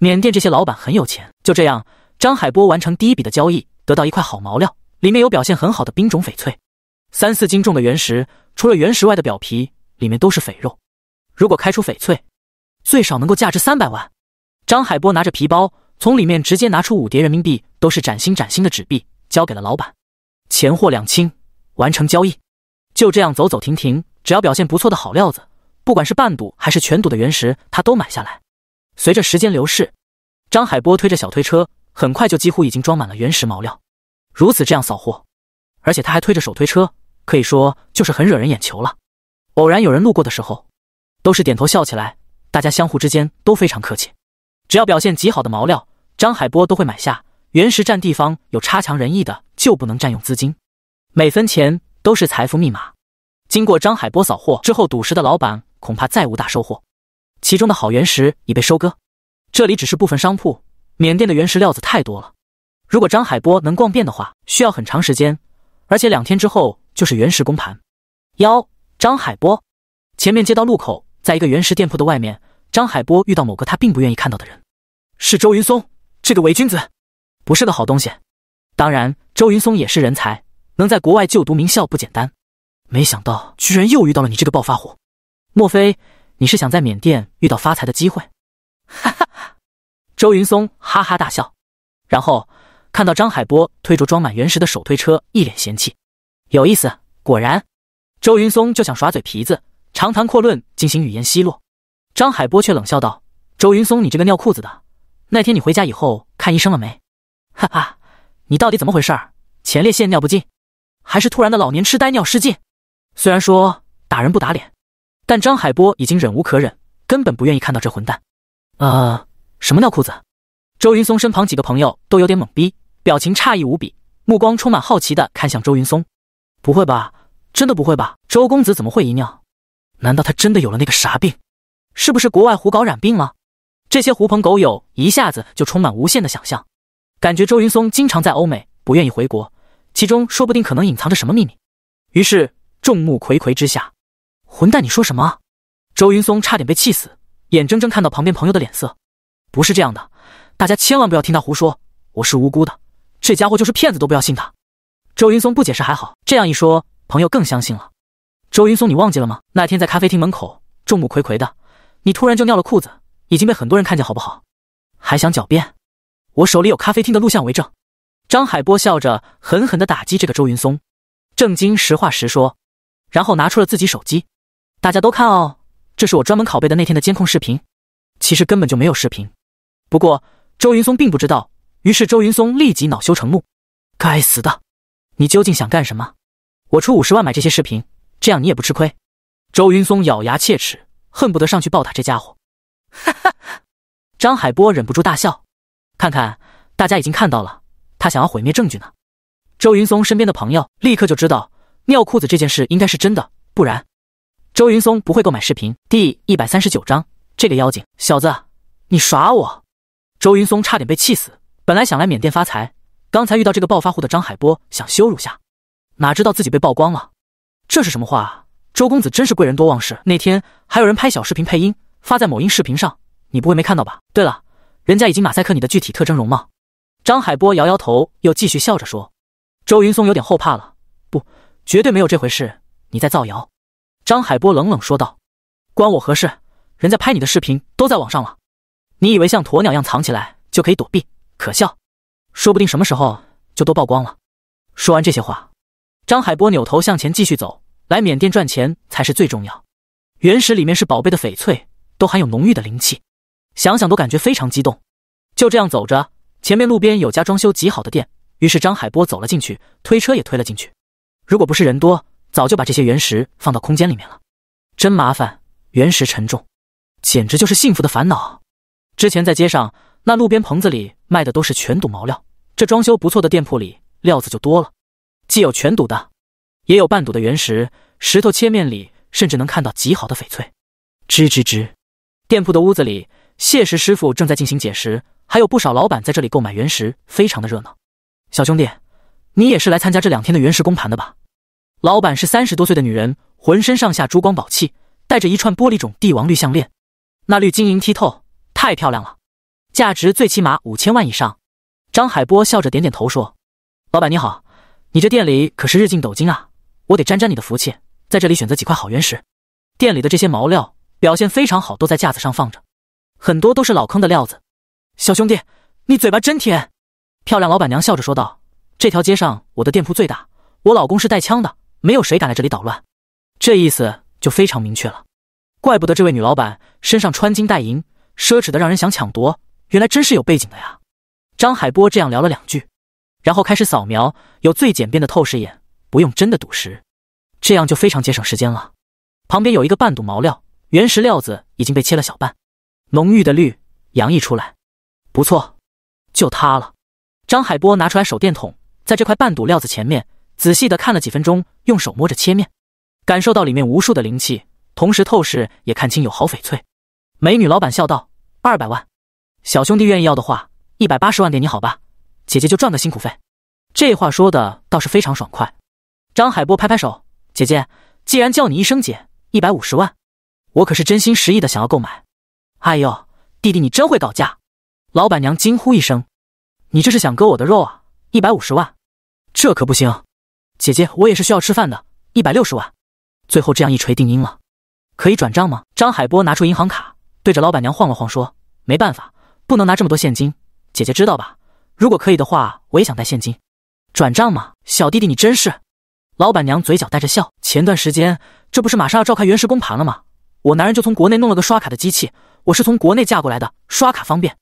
缅甸这些老板很有钱，就这样，张海波完成第一笔的交易，得到一块好毛料，里面有表现很好的冰种翡翠，三四斤重的原石，除了原石外的表皮里面都是翡肉，如果开出翡翠，最少能够价值三百万。张海波拿着皮包，从里面直接拿出五叠人民币，都是崭新崭新的纸币，交给了老板，钱货两清，完成交易。就这样走走停停，只要表现不错的好料子，不管是半赌还是全赌的原石，他都买下来。随着时间流逝，张海波推着小推车，很快就几乎已经装满了原石毛料。如此这样扫货，而且他还推着手推车，可以说就是很惹人眼球了。偶然有人路过的时候，都是点头笑起来，大家相互之间都非常客气。只要表现极好的毛料，张海波都会买下。原石占地方，有差强人意的就不能占用资金，每分钱都是财富密码。经过张海波扫货之后，赌石的老板恐怕再无大收获。其中的好原石已被收割，这里只是部分商铺。缅甸的原石料子太多了，如果张海波能逛遍的话，需要很长时间。而且两天之后就是原石公盘。幺张海波，前面街道路口，在一个原石店铺的外面，张海波遇到某个他并不愿意看到的人，是周云松，这个伪君子，不是个好东西。当然，周云松也是人才，能在国外就读名校不简单。没想到，居然又遇到了你这个暴发户，莫非？你是想在缅甸遇到发财的机会？哈哈哈！周云松哈哈大笑，然后看到张海波推着装满原石的手推车，一脸嫌弃。有意思，果然，周云松就想耍嘴皮子，长谈阔论，进行语言奚落。张海波却冷笑道：“周云松，你这个尿裤子的，那天你回家以后看医生了没？哈哈，你到底怎么回事？前列腺尿不尽，还是突然的老年痴呆尿失禁？虽然说打人不打脸。”但张海波已经忍无可忍，根本不愿意看到这混蛋。啊，什么尿裤子？周云松身旁几个朋友都有点懵逼，表情诧异无比，目光充满好奇的看向周云松。不会吧？真的不会吧？周公子怎么会遗尿？难道他真的有了那个啥病？是不是国外胡搞染病了？这些狐朋狗友一下子就充满无限的想象，感觉周云松经常在欧美，不愿意回国，其中说不定可能隐藏着什么秘密。于是众目睽睽之下。混蛋！你说什么？周云松差点被气死，眼睁睁看到旁边朋友的脸色。不是这样的，大家千万不要听他胡说，我是无辜的。这家伙就是骗子，都不要信他。周云松不解释还好，这样一说，朋友更相信了。周云松，你忘记了吗？那天在咖啡厅门口，众目睽睽的，你突然就尿了裤子，已经被很多人看见，好不好？还想狡辩？我手里有咖啡厅的录像为证。张海波笑着狠狠的打击这个周云松，正经实话实说，然后拿出了自己手机。大家都看哦，这是我专门拷贝的那天的监控视频。其实根本就没有视频。不过周云松并不知道，于是周云松立即恼羞成怒：“该死的，你究竟想干什么？我出五十万买这些视频，这样你也不吃亏。”周云松咬牙切齿，恨不得上去暴打这家伙。哈哈！张海波忍不住大笑。看看，大家已经看到了，他想要毁灭证据呢。周云松身边的朋友立刻就知道，尿裤子这件事应该是真的，不然。周云松不会购买视频。第一百三十九章，这个妖精小子，你耍我！周云松差点被气死。本来想来缅甸发财，刚才遇到这个暴发户的张海波，想羞辱下，哪知道自己被曝光了。这是什么话？周公子真是贵人多忘事。那天还有人拍小视频配音，发在某音视频上，你不会没看到吧？对了，人家已经马赛克你的具体特征容貌。张海波摇摇头，又继续笑着说。周云松有点后怕了，不，绝对没有这回事，你在造谣。张海波冷冷说道：“关我何事？人家拍你的视频都在网上了，你以为像鸵鸟一样藏起来就可以躲避？可笑！说不定什么时候就都曝光了。”说完这些话，张海波扭头向前继续走。来缅甸赚钱才是最重要。原石里面是宝贝的翡翠，都含有浓郁的灵气，想想都感觉非常激动。就这样走着，前面路边有家装修极好的店，于是张海波走了进去，推车也推了进去。如果不是人多，早就把这些原石放到空间里面了，真麻烦。原石沉重，简直就是幸福的烦恼。之前在街上那路边棚子里卖的都是全赌毛料，这装修不错的店铺里料子就多了，既有全赌的，也有半赌的原石，石头切面里甚至能看到极好的翡翠。吱吱吱，店铺的屋子里，谢石师傅正在进行解石，还有不少老板在这里购买原石，非常的热闹。小兄弟，你也是来参加这两天的原石公盘的吧？老板是三十多岁的女人，浑身上下珠光宝气，戴着一串玻璃种帝王绿项链，那绿晶莹剔透，太漂亮了，价值最起码五千万以上。张海波笑着点点头说：“老板你好，你这店里可是日进斗金啊，我得沾沾你的福气，在这里选择几块好原石。”店里的这些毛料表现非常好，都在架子上放着，很多都是老坑的料子。小兄弟，你嘴巴真甜。”漂亮老板娘笑着说道：“这条街上我的店铺最大，我老公是带枪的。”没有谁敢来这里捣乱，这意思就非常明确了。怪不得这位女老板身上穿金戴银，奢侈的让人想抢夺，原来真是有背景的呀！张海波这样聊了两句，然后开始扫描，有最简便的透视眼，不用真的赌石，这样就非常节省时间了。旁边有一个半堵毛料原石料子已经被切了小半，浓郁的绿洋溢出来，不错，就它了。张海波拿出来手电筒，在这块半堵料子前面。仔细的看了几分钟，用手摸着切面，感受到里面无数的灵气，同时透视也看清有好翡翠。美女老板笑道：“二百万，小兄弟愿意要的话，一百八十万给你，好吧？姐姐就赚个辛苦费。”这话说的倒是非常爽快。张海波拍拍手：“姐姐，既然叫你一声姐，一百五十万，我可是真心实意的想要购买。”哎呦，弟弟你真会搞价！老板娘惊呼一声：“你这是想割我的肉啊？一百五十万，这可不行！”姐姐，我也是需要吃饭的，一百六十万，最后这样一锤定音了，可以转账吗？张海波拿出银行卡，对着老板娘晃了晃，说：“没办法，不能拿这么多现金。”姐姐知道吧？如果可以的话，我也想带现金。转账吗？小弟弟，你真是。老板娘嘴角带着笑。前段时间，这不是马上要召开原石公盘了吗？我男人就从国内弄了个刷卡的机器，我是从国内嫁过来的，刷卡方便。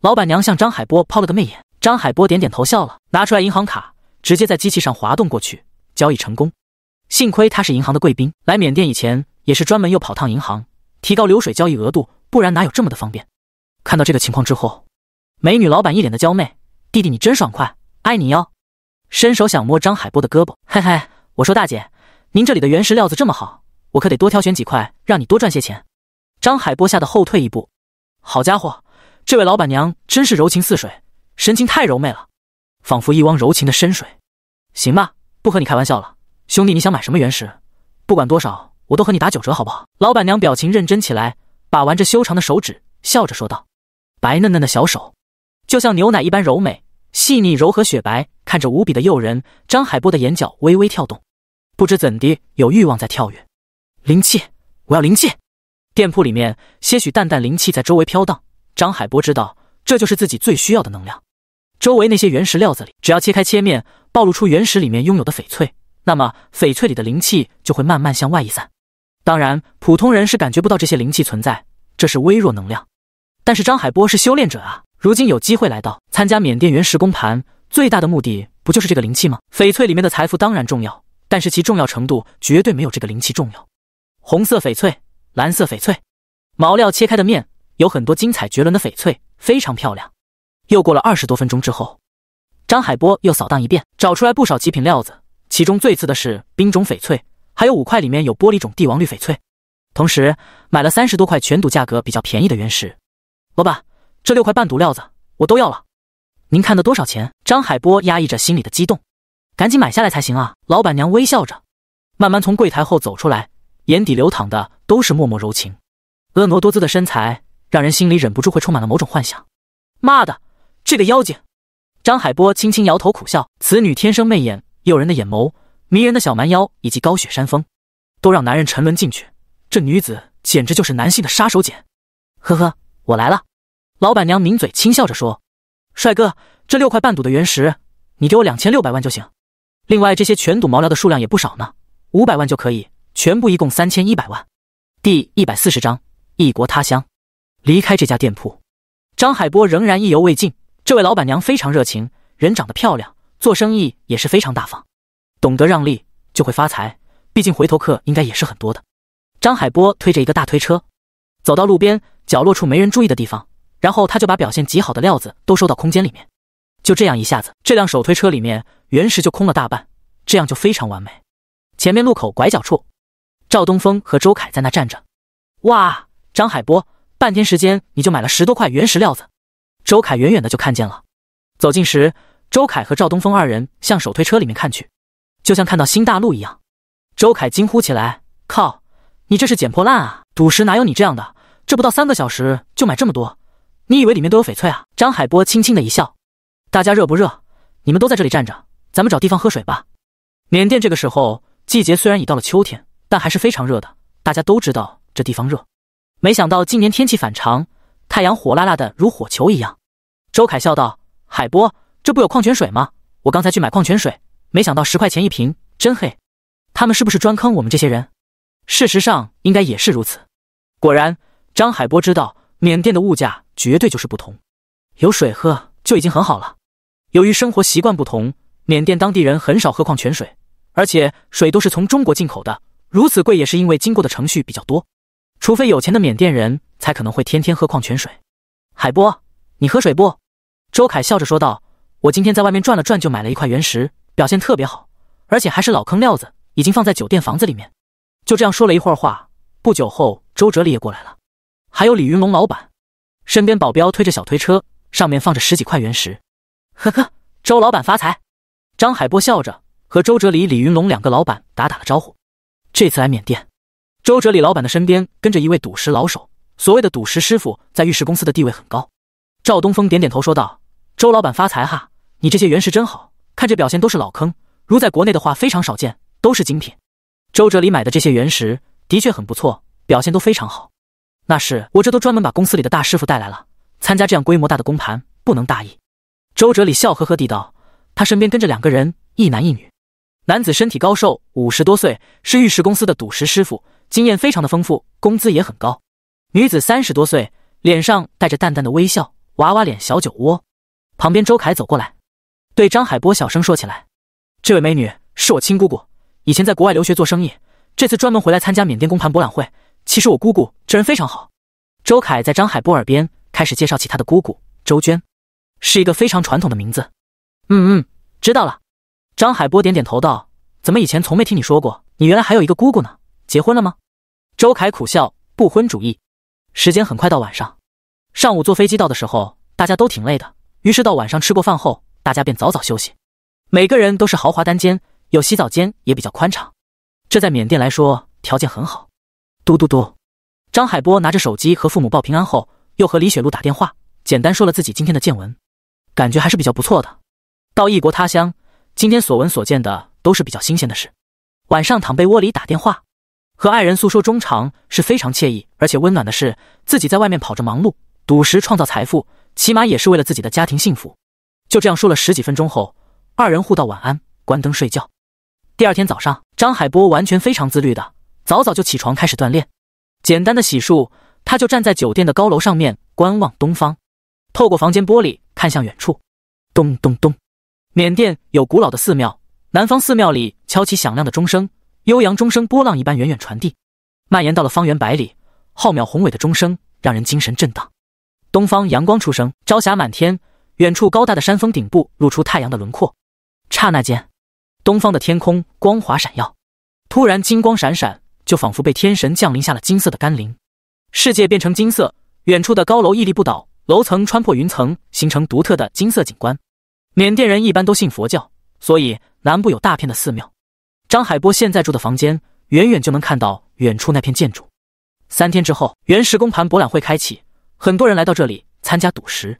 老板娘向张海波抛了个媚眼，张海波点点头，笑了，拿出来银行卡。直接在机器上滑动过去，交易成功。幸亏他是银行的贵宾，来缅甸以前也是专门又跑趟银行，提高流水交易额度，不然哪有这么的方便。看到这个情况之后，美女老板一脸的娇媚：“弟弟，你真爽快，爱你哟！”伸手想摸张海波的胳膊，嘿嘿，我说大姐，您这里的原石料子这么好，我可得多挑选几块，让你多赚些钱。张海波吓得后退一步，好家伙，这位老板娘真是柔情似水，神情太柔媚了。仿佛一汪柔情的深水，行吧，不和你开玩笑了，兄弟，你想买什么原石？不管多少，我都和你打九折，好不好？老板娘表情认真起来，把玩着修长的手指，笑着说道：“白嫩嫩的小手，就像牛奶一般柔美、细腻、柔和、雪白，看着无比的诱人。”张海波的眼角微微跳动，不知怎的，有欲望在跳跃。灵气，我要灵气！店铺里面些许淡淡灵气在周围飘荡，张海波知道这就是自己最需要的能量。周围那些原石料子里，只要切开切面，暴露出原石里面拥有的翡翠，那么翡翠里的灵气就会慢慢向外溢散。当然，普通人是感觉不到这些灵气存在，这是微弱能量。但是张海波是修炼者啊，如今有机会来到参加缅甸原石公盘，最大的目的不就是这个灵气吗？翡翠里面的财富当然重要，但是其重要程度绝对没有这个灵气重要。红色翡翠、蓝色翡翠，毛料切开的面有很多精彩绝伦的翡翠，非常漂亮。又过了二十多分钟之后，张海波又扫荡一遍，找出来不少极品料子。其中最次的是冰种翡翠，还有五块里面有玻璃种帝王绿翡翠。同时买了三十多块全赌价格比较便宜的原石。老板，这六块半赌料子我都要了，您看的多少钱？张海波压抑着心里的激动，赶紧买下来才行啊！老板娘微笑着，慢慢从柜台后走出来，眼底流淌的都是脉脉柔情，婀娜多姿的身材让人心里忍不住会充满了某种幻想。妈的！这个妖精，张海波轻轻摇头苦笑。此女天生媚眼，诱人的眼眸，迷人的小蛮腰，以及高雪山峰，都让男人沉沦进去。这女子简直就是男性的杀手锏。呵呵，我来了。老板娘抿嘴轻笑着说：“帅哥，这六块半赌的原石，你给我两千六百万就行。另外这些全赌毛料的数量也不少呢，五百万就可以，全部一共三千一百万。”第一百四十章异国他乡。离开这家店铺，张海波仍然意犹未尽。这位老板娘非常热情，人长得漂亮，做生意也是非常大方，懂得让利就会发财。毕竟回头客应该也是很多的。张海波推着一个大推车，走到路边角落处没人注意的地方，然后他就把表现极好的料子都收到空间里面。就这样一下子，这辆手推车里面原石就空了大半，这样就非常完美。前面路口拐角处，赵东风和周凯在那站着。哇，张海波，半天时间你就买了十多块原石料子。周凯远远的就看见了，走近时，周凯和赵东风二人向手推车里面看去，就像看到新大陆一样。周凯惊呼起来：“靠，你这是捡破烂啊！赌石哪有你这样的？这不到三个小时就买这么多，你以为里面都有翡翠啊？”张海波轻轻的一笑：“大家热不热？你们都在这里站着，咱们找地方喝水吧。”缅甸这个时候季节虽然已到了秋天，但还是非常热的。大家都知道这地方热，没想到今年天气反常。太阳火辣辣的，如火球一样。周凯笑道：“海波，这不有矿泉水吗？我刚才去买矿泉水，没想到十块钱一瓶，真黑！他们是不是专坑我们这些人？事实上，应该也是如此。果然，张海波知道缅甸的物价绝对就是不同，有水喝就已经很好了。由于生活习惯不同，缅甸当地人很少喝矿泉水，而且水都是从中国进口的，如此贵也是因为经过的程序比较多。”除非有钱的缅甸人才可能会天天喝矿泉水。海波，你喝水不？周凯笑着说道：“我今天在外面转了转，就买了一块原石，表现特别好，而且还是老坑料子，已经放在酒店房子里面。”就这样说了一会儿话，不久后，周哲理也过来了，还有李云龙老板，身边保镖推着小推车，上面放着十几块原石。呵呵，周老板发财！张海波笑着和周哲理、李云龙两个老板打打了招呼。这次来缅甸。周哲礼老板的身边跟着一位赌石老手，所谓的赌石师傅，在玉石公司的地位很高。赵东峰点点头说道：“周老板发财哈，你这些原石真好看，这表现都是老坑，如在国内的话非常少见，都是精品。”周哲礼买的这些原石的确很不错，表现都非常好。那是我这都专门把公司里的大师傅带来了，参加这样规模大的公盘不能大意。周哲礼笑呵呵地道，他身边跟着两个人，一男一女，男子身体高瘦，五十多岁，是玉石公司的赌石师傅。经验非常的丰富，工资也很高。女子三十多岁，脸上带着淡淡的微笑，娃娃脸，小酒窝。旁边周凯走过来，对张海波小声说：“起来，这位美女是我亲姑姑，以前在国外留学做生意，这次专门回来参加缅甸公盘博览会。其实我姑姑这人非常好。”周凯在张海波耳边开始介绍起他的姑姑周娟，是一个非常传统的名字。嗯嗯，知道了。张海波点点头道：“怎么以前从没听你说过，你原来还有一个姑姑呢？”结婚了吗？周凯苦笑，不婚主义。时间很快到晚上，上午坐飞机到的时候，大家都挺累的，于是到晚上吃过饭后，大家便早早休息。每个人都是豪华单间，有洗澡间，也比较宽敞，这在缅甸来说条件很好。嘟嘟嘟，张海波拿着手机和父母报平安后，又和李雪露打电话，简单说了自己今天的见闻，感觉还是比较不错的。到异国他乡，今天所闻所见的都是比较新鲜的事。晚上躺被窝里打电话。和爱人诉说衷肠是非常惬意而且温暖的事。自己在外面跑着忙碌，赌石创造财富，起码也是为了自己的家庭幸福。就这样说了十几分钟后，二人互道晚安，关灯睡觉。第二天早上，张海波完全非常自律的早早就起床开始锻炼，简单的洗漱，他就站在酒店的高楼上面观望东方，透过房间玻璃看向远处。咚咚咚，缅甸有古老的寺庙，南方寺庙里敲起响亮的钟声。悠扬钟声，波浪一般远远传递，蔓延到了方圆百里。浩渺宏伟的钟声，让人精神震荡。东方阳光初升，朝霞满天，远处高大的山峰顶部露出太阳的轮廓。刹那间，东方的天空光华闪耀，突然金光闪闪，就仿佛被天神降临下了金色的甘霖，世界变成金色。远处的高楼屹立不倒，楼层穿破云层，形成独特的金色景观。缅甸人一般都信佛教，所以南部有大片的寺庙。张海波现在住的房间，远远就能看到远处那片建筑。三天之后，原石公盘博览会开启，很多人来到这里参加赌石。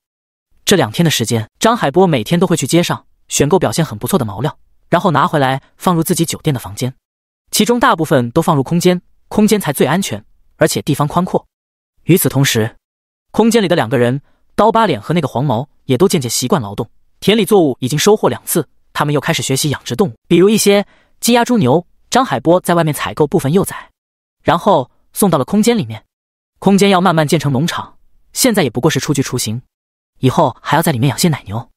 这两天的时间，张海波每天都会去街上选购表现很不错的毛料，然后拿回来放入自己酒店的房间，其中大部分都放入空间，空间才最安全，而且地方宽阔。与此同时，空间里的两个人，刀疤脸和那个黄毛，也都渐渐习惯劳动。田里作物已经收获两次，他们又开始学习养殖动物，比如一些。鸡鸭猪牛，张海波在外面采购部分幼崽，然后送到了空间里面。空间要慢慢建成农场，现在也不过是初具雏形。以后还要在里面养些奶牛，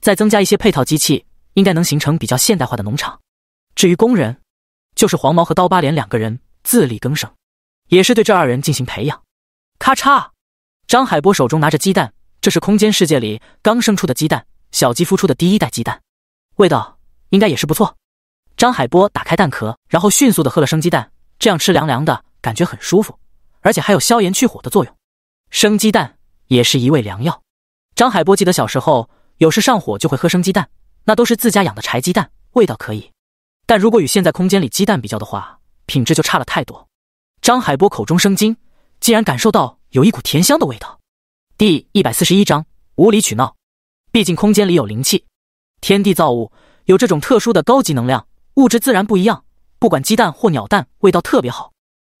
再增加一些配套机器，应该能形成比较现代化的农场。至于工人，就是黄毛和刀疤脸两个人自力更生，也是对这二人进行培养。咔嚓，张海波手中拿着鸡蛋，这是空间世界里刚生出的鸡蛋，小鸡孵出的第一代鸡蛋，味道应该也是不错。张海波打开蛋壳，然后迅速的喝了生鸡蛋，这样吃凉凉的感觉很舒服，而且还有消炎去火的作用。生鸡蛋也是一味良药。张海波记得小时候有时上火就会喝生鸡蛋，那都是自家养的柴鸡蛋，味道可以。但如果与现在空间里鸡蛋比较的话，品质就差了太多。张海波口中生津，竟然感受到有一股甜香的味道。第一百四十一章无理取闹。毕竟空间里有灵气，天地造物有这种特殊的高级能量。物质自然不一样，不管鸡蛋或鸟蛋，味道特别好。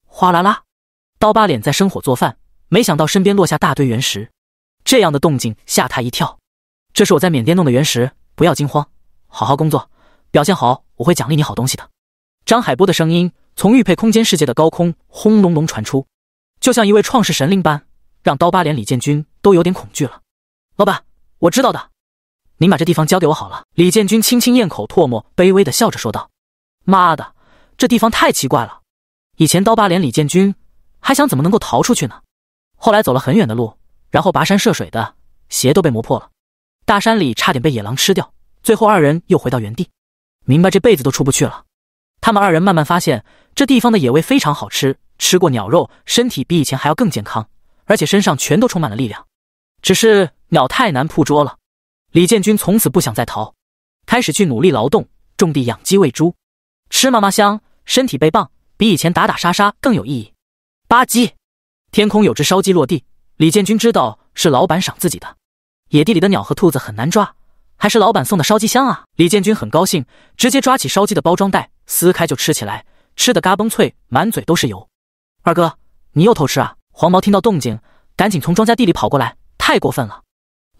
哗啦啦，刀疤脸在生火做饭，没想到身边落下大堆原石，这样的动静吓他一跳。这是我在缅甸弄的原石，不要惊慌，好好工作，表现好我会奖励你好东西的。张海波的声音从玉佩空间世界的高空轰隆隆传出，就像一位创世神灵般，让刀疤脸李建军都有点恐惧了。老板，我知道的。您把这地方交给我好了。李建军轻轻咽口唾沫，卑微的笑着说道：“妈的，这地方太奇怪了。以前刀疤脸李建军还想怎么能够逃出去呢？后来走了很远的路，然后跋山涉水的，鞋都被磨破了。大山里差点被野狼吃掉。最后二人又回到原地，明白这辈子都出不去了。他们二人慢慢发现，这地方的野味非常好吃，吃过鸟肉，身体比以前还要更健康，而且身上全都充满了力量。只是鸟太难捕捉了。”李建军从此不想再逃，开始去努力劳动，种地、养鸡、喂猪，吃嘛嘛香，身体倍棒，比以前打打杀杀更有意义。吧唧，天空有只烧鸡落地，李建军知道是老板赏自己的。野地里的鸟和兔子很难抓，还是老板送的烧鸡香啊！李建军很高兴，直接抓起烧鸡的包装袋，撕开就吃起来，吃的嘎嘣脆，满嘴都是油。二哥，你又偷吃啊！黄毛听到动静，赶紧从庄稼地里跑过来，太过分了。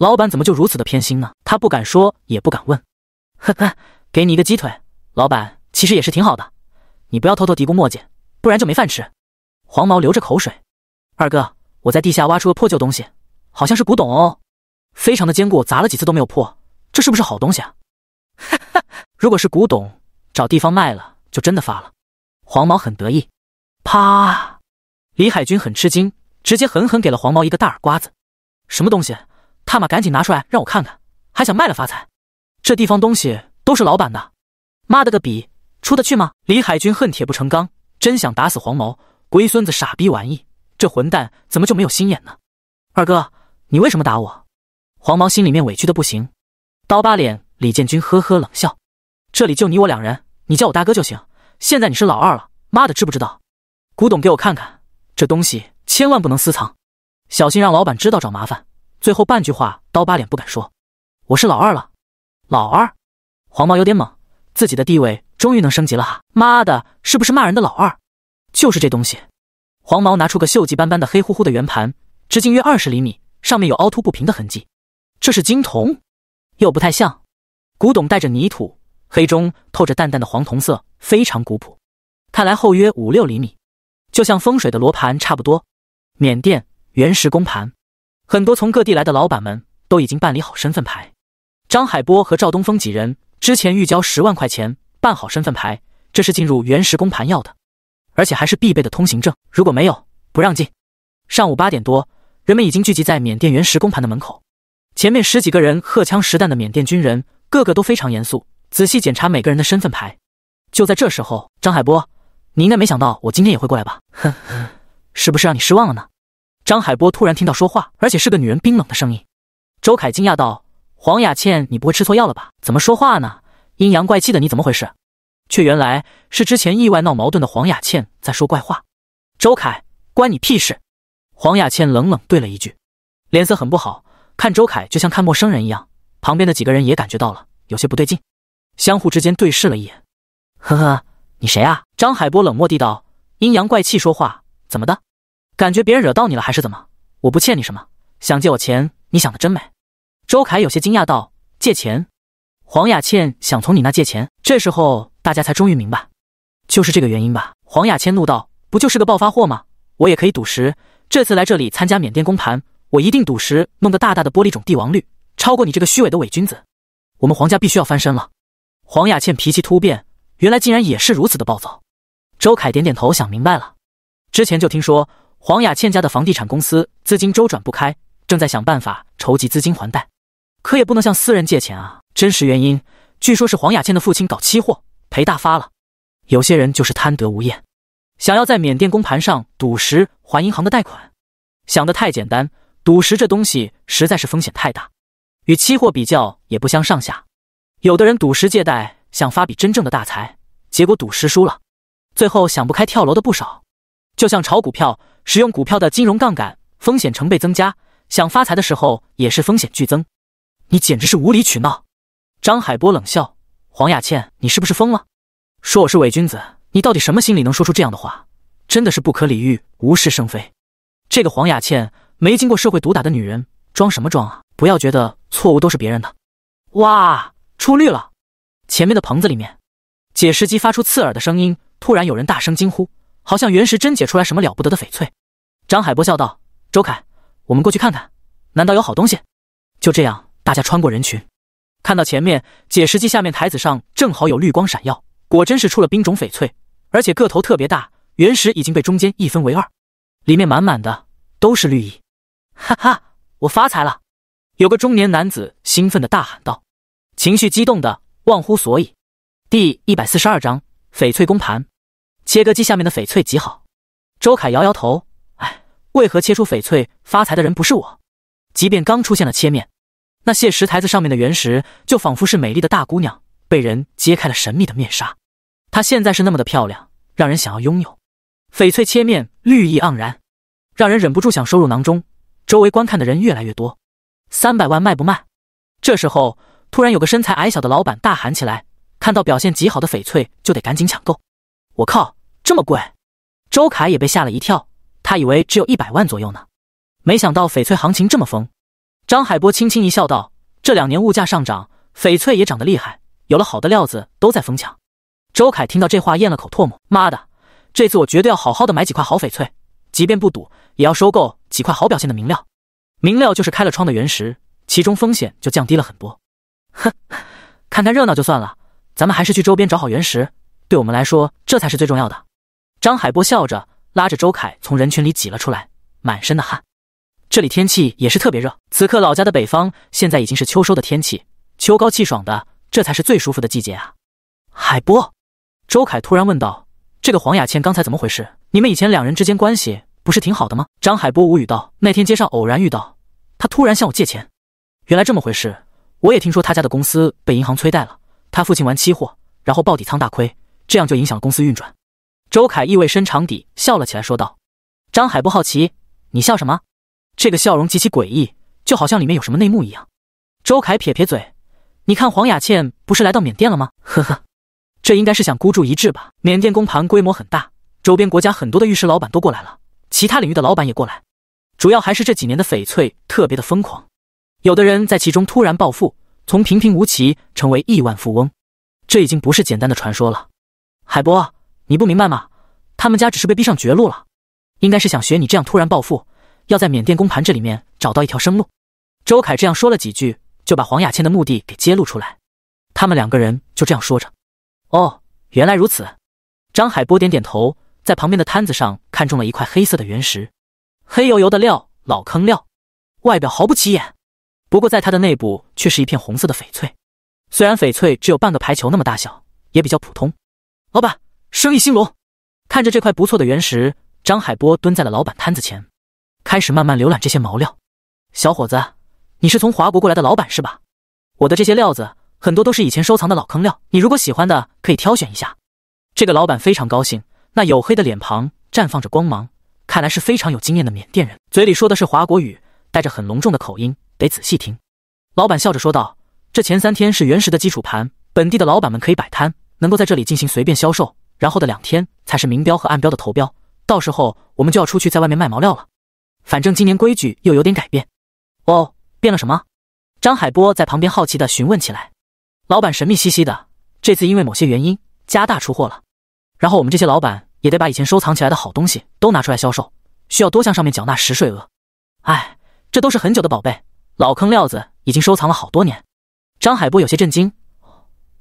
老板怎么就如此的偏心呢？他不敢说，也不敢问。呵呵，给你一个鸡腿。老板其实也是挺好的，你不要偷偷嘀咕墨迹，不然就没饭吃。黄毛流着口水。二哥，我在地下挖出个破旧东西，好像是古董哦，非常的坚固，砸了几次都没有破。这是不是好东西啊？哈哈，如果是古董，找地方卖了就真的发了。黄毛很得意。啪！李海军很吃惊，直接狠狠给了黄毛一个大耳瓜子。什么东西？他妈，赶紧拿出来让我看看！还想卖了发财？这地方东西都是老板的，妈的个逼，出得去吗？李海军恨铁不成钢，真想打死黄毛龟孙子、傻逼玩意！这混蛋怎么就没有心眼呢？二哥，你为什么打我？黄毛心里面委屈的不行。刀疤脸李建军呵呵冷笑：“这里就你我两人，你叫我大哥就行。现在你是老二了，妈的，知不知道？古董给我看看，这东西千万不能私藏，小心让老板知道找麻烦。”最后半句话，刀疤脸不敢说。我是老二了，老二，黄毛有点懵，自己的地位终于能升级了哈！妈的，是不是骂人的老二？就是这东西。黄毛拿出个锈迹斑斑的黑乎乎的圆盘，直径约二十厘米，上面有凹凸不平的痕迹。这是金铜，又不太像古董，带着泥土，黑中透着淡淡的黄铜色，非常古朴。看来厚约五六厘米，就像风水的罗盘差不多。缅甸原石工盘。很多从各地来的老板们都已经办理好身份牌。张海波和赵东风几人之前预交十万块钱办好身份牌，这是进入原石公盘要的，而且还是必备的通行证。如果没有，不让进。上午八点多，人们已经聚集在缅甸原石公盘的门口。前面十几个人荷枪实弹的缅甸军人，个个都非常严肃，仔细检查每个人的身份牌。就在这时候，张海波，你应该没想到我今天也会过来吧？哼哼，是不是让你失望了呢？张海波突然听到说话，而且是个女人冰冷的声音。周凯惊讶道：“黄雅倩，你不会吃错药了吧？怎么说话呢？阴阳怪气的，你怎么回事？”却原来是之前意外闹矛盾的黄雅倩在说怪话。周凯，关你屁事！黄雅倩冷冷对了一句，脸色很不好看，周凯就像看陌生人一样。旁边的几个人也感觉到了有些不对劲，相互之间对视了一眼。“呵呵，你谁啊？”张海波冷漠地道，“阴阳怪气说话，怎么的？”感觉别人惹到你了，还是怎么？我不欠你什么，想借我钱？你想的真美。周凯有些惊讶道：“借钱？”黄雅倩想从你那借钱。这时候大家才终于明白，就是这个原因吧？黄雅倩怒道：“不就是个暴发户吗？我也可以赌石。这次来这里参加缅甸公盘，我一定赌石，弄个大大的玻璃种帝王绿，超过你这个虚伪的伪君子。我们黄家必须要翻身了。”黄雅倩脾气突变，原来竟然也是如此的暴躁。周凯点点头，想明白了，之前就听说。黄雅倩家的房地产公司资金周转不开，正在想办法筹集资金还贷，可也不能向私人借钱啊。真实原因，据说是黄雅倩的父亲搞期货赔大发了。有些人就是贪得无厌，想要在缅甸公盘上赌石还银行的贷款，想得太简单。赌石这东西实在是风险太大，与期货比较也不相上下。有的人赌石借贷想发笔真正的大财，结果赌石输了，最后想不开跳楼的不少。就像炒股票，使用股票的金融杠杆，风险成倍增加。想发财的时候，也是风险剧增。你简直是无理取闹！张海波冷笑：“黄雅倩，你是不是疯了？说我是伪君子，你到底什么心理？能说出这样的话，真的是不可理喻，无事生非。这个黄雅倩，没经过社会毒打的女人，装什么装啊？不要觉得错误都是别人的。哇，出绿了！前面的棚子里面，解释机发出刺耳的声音，突然有人大声惊呼。”好像原石真解出来什么了不得的翡翠，张海波笑道：“周凯，我们过去看看，难道有好东西？”就这样，大家穿过人群，看到前面解石机下面台子上正好有绿光闪耀，果真是出了冰种翡翠，而且个头特别大，原石已经被中间一分为二，里面满满的都是绿意。哈哈，我发财了！有个中年男子兴奋的大喊道，情绪激动的忘乎所以。第一百四十二章翡翠公盘。切割机下面的翡翠极好，周凯摇摇头，哎，为何切出翡翠发财的人不是我？即便刚出现了切面，那蟹石台子上面的原石就仿佛是美丽的大姑娘，被人揭开了神秘的面纱，她现在是那么的漂亮，让人想要拥有。翡翠切面绿意盎然，让人忍不住想收入囊中。周围观看的人越来越多，三百万卖不卖？这时候突然有个身材矮小的老板大喊起来，看到表现极好的翡翠就得赶紧抢购。我靠，这么贵！周凯也被吓了一跳，他以为只有一百万左右呢，没想到翡翠行情这么疯。张海波轻轻一笑，道：“这两年物价上涨，翡翠也涨得厉害，有了好的料子都在疯抢。”周凯听到这话，咽了口唾沫：“妈的，这次我绝对要好好的买几块好翡翠，即便不赌，也要收购几块好表现的明料。明料就是开了窗的原石，其中风险就降低了很多。”“哼，看看热闹就算了，咱们还是去周边找好原石。”对我们来说，这才是最重要的。张海波笑着拉着周凯从人群里挤了出来，满身的汗。这里天气也是特别热。此刻老家的北方现在已经是秋收的天气，秋高气爽的，这才是最舒服的季节啊！海波，周凯突然问道：“这个黄雅倩刚才怎么回事？你们以前两人之间关系不是挺好的吗？”张海波无语道：“那天街上偶然遇到，他突然向我借钱，原来这么回事。我也听说他家的公司被银行催贷了，他父亲玩期货，然后爆底仓大亏。”这样就影响了公司运转。周凯意味深长地笑了起来，说道：“张海波，好奇你笑什么？这个笑容极其诡异，就好像里面有什么内幕一样。”周凯撇撇嘴：“你看黄雅倩不是来到缅甸了吗？呵呵，这应该是想孤注一掷吧。缅甸公盘规模很大，周边国家很多的玉石老板都过来了，其他领域的老板也过来。主要还是这几年的翡翠特别的疯狂，有的人在其中突然暴富，从平平无奇成为亿万富翁，这已经不是简单的传说了。”海波，你不明白吗？他们家只是被逼上绝路了，应该是想学你这样突然暴富，要在缅甸公盘这里面找到一条生路。周凯这样说了几句，就把黄雅倩的目的给揭露出来。他们两个人就这样说着：“哦，原来如此。”张海波点点头，在旁边的摊子上看中了一块黑色的原石，黑油油的料，老坑料，外表毫不起眼，不过在它的内部却是一片红色的翡翠。虽然翡翠只有半个排球那么大小，也比较普通。老板，生意兴隆。看着这块不错的原石，张海波蹲在了老板摊子前，开始慢慢浏览这些毛料。小伙子，你是从华国过来的老板是吧？我的这些料子很多都是以前收藏的老坑料，你如果喜欢的可以挑选一下。这个老板非常高兴，那黝黑的脸庞绽放着光芒，看来是非常有经验的缅甸人。嘴里说的是华国语，带着很隆重的口音，得仔细听。老板笑着说道：“这前三天是原石的基础盘，本地的老板们可以摆摊。”能够在这里进行随便销售，然后的两天才是明标和暗标的投标，到时候我们就要出去在外面卖毛料了。反正今年规矩又有点改变，哦，变了什么？张海波在旁边好奇的询问起来。老板神秘兮兮的，这次因为某些原因加大出货了，然后我们这些老板也得把以前收藏起来的好东西都拿出来销售，需要多向上面缴纳实税额。哎，这都是很久的宝贝，老坑料子已经收藏了好多年。张海波有些震惊，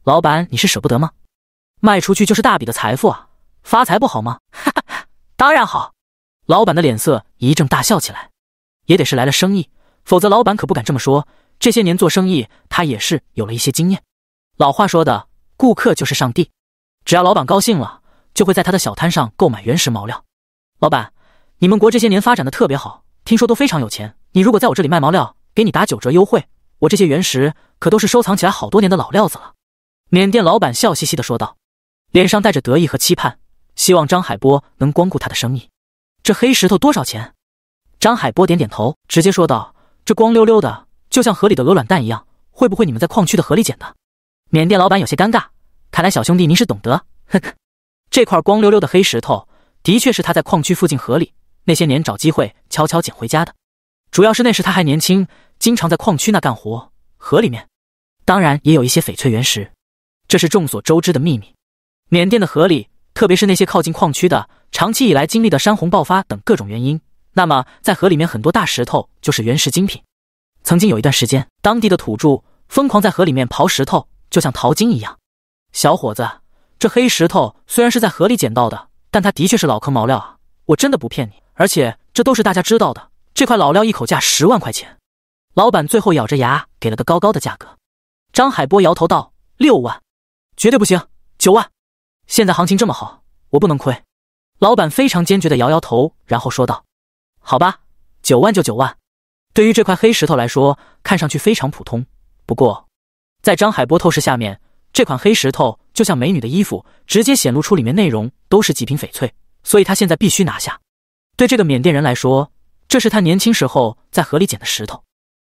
老板你是舍不得吗？卖出去就是大笔的财富啊！发财不好吗？当然好！老板的脸色一正，大笑起来。也得是来了生意，否则老板可不敢这么说。这些年做生意，他也是有了一些经验。老话说的，顾客就是上帝。只要老板高兴了，就会在他的小摊上购买原石毛料。老板，你们国这些年发展的特别好，听说都非常有钱。你如果在我这里卖毛料，给你打九折优惠。我这些原石可都是收藏起来好多年的老料子了。缅甸老板笑嘻嘻的说道。脸上带着得意和期盼，希望张海波能光顾他的生意。这黑石头多少钱？张海波点点头，直接说道：“这光溜溜的，就像河里的鹅卵蛋一样，会不会你们在矿区的河里捡的？”缅甸老板有些尴尬，看来小兄弟您是懂得。呵呵，这块光溜溜的黑石头，的确是他在矿区附近河里那些年找机会悄悄捡回家的。主要是那时他还年轻，经常在矿区那干活。河里面，当然也有一些翡翠原石，这是众所周知的秘密。缅甸的河里，特别是那些靠近矿区的，长期以来经历的山洪爆发等各种原因，那么在河里面很多大石头就是原石精品。曾经有一段时间，当地的土著疯狂在河里面刨石头，就像淘金一样。小伙子，这黑石头虽然是在河里捡到的，但它的确是老坑毛料啊！我真的不骗你，而且这都是大家知道的。这块老料一口价十万块钱，老板最后咬着牙给了个高高的价格。张海波摇头道：“六万，绝对不行，九万。”现在行情这么好，我不能亏。老板非常坚决的摇摇头，然后说道：“好吧，九万就九万。”对于这块黑石头来说，看上去非常普通。不过，在张海波透视下面，这款黑石头就像美女的衣服，直接显露出里面内容都是极品翡翠。所以他现在必须拿下。对这个缅甸人来说，这是他年轻时候在河里捡的石头。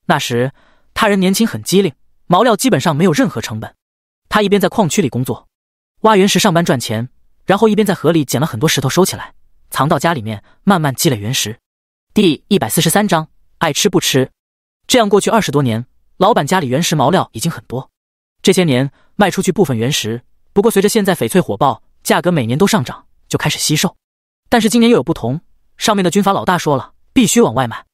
那时，他人年轻很机灵，毛料基本上没有任何成本。他一边在矿区里工作。挖原石上班赚钱，然后一边在河里捡了很多石头收起来，藏到家里面慢慢积累原石。第一百四十三章爱吃不吃。这样过去二十多年，老板家里原石毛料已经很多。这些年卖出去部分原石，不过随着现在翡翠火爆，价格每年都上涨，就开始吸售。但是今年又有不同，上面的军阀老大说了，必须往外卖。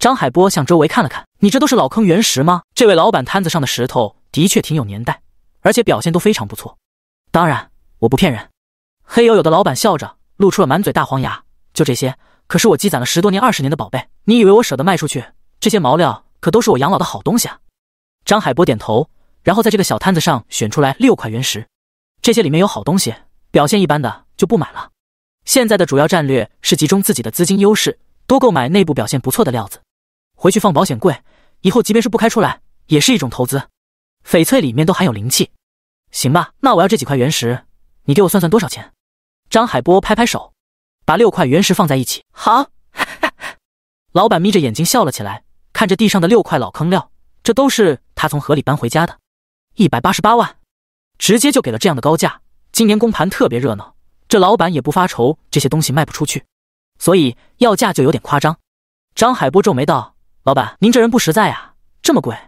张海波向周围看了看：“你这都是老坑原石吗？”这位老板摊子上的石头的确挺有年代，而且表现都非常不错。当然，我不骗人。黑黝黝的老板笑着，露出了满嘴大黄牙。就这些，可是我积攒了十多年、二十年的宝贝。你以为我舍得卖出去？这些毛料可都是我养老的好东西啊！张海波点头，然后在这个小摊子上选出来六块原石。这些里面有好东西，表现一般的就不买了。现在的主要战略是集中自己的资金优势，多购买内部表现不错的料子，回去放保险柜。以后即便是不开出来，也是一种投资。翡翠里面都含有灵气。行吧，那我要这几块原石，你给我算算多少钱？张海波拍拍手，把六块原石放在一起。好，老板眯着眼睛笑了起来，看着地上的六块老坑料，这都是他从河里搬回家的。一百八十八万，直接就给了这样的高价。今年公盘特别热闹，这老板也不发愁这些东西卖不出去，所以要价就有点夸张。张海波皱眉道：“老板，您这人不实在啊，这么贵？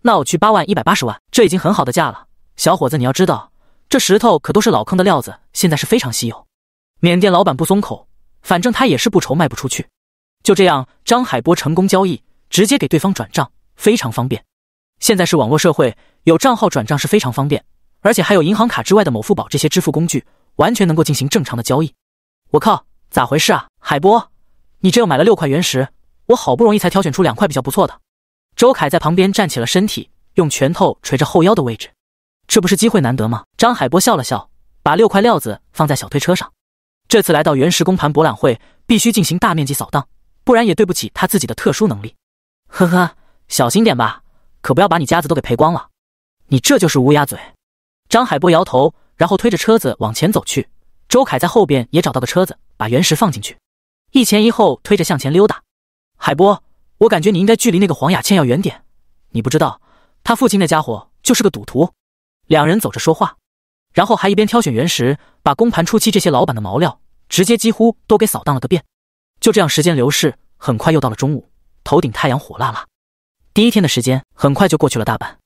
那我去八万一百八十万，这已经很好的价了。”小伙子，你要知道，这石头可都是老坑的料子，现在是非常稀有。缅甸老板不松口，反正他也是不愁卖不出去。就这样，张海波成功交易，直接给对方转账，非常方便。现在是网络社会，有账号转账是非常方便，而且还有银行卡之外的某付宝这些支付工具，完全能够进行正常的交易。我靠，咋回事啊，海波？你这又买了六块原石，我好不容易才挑选出两块比较不错的。周凯在旁边站起了身体，用拳头捶着后腰的位置。这不是机会难得吗？张海波笑了笑，把六块料子放在小推车上。这次来到原石公盘博览会，必须进行大面积扫荡，不然也对不起他自己的特殊能力。呵呵，小心点吧，可不要把你家子都给赔光了。你这就是乌鸦嘴。张海波摇头，然后推着车子往前走去。周凯在后边也找到个车子，把原石放进去，一前一后推着向前溜达。海波，我感觉你应该距离那个黄雅倩要远点。你不知道，他父亲那家伙就是个赌徒。两人走着说话，然后还一边挑选原石，把公盘初期这些老板的毛料直接几乎都给扫荡了个遍。就这样，时间流逝，很快又到了中午，头顶太阳火辣辣。第一天的时间很快就过去了大半，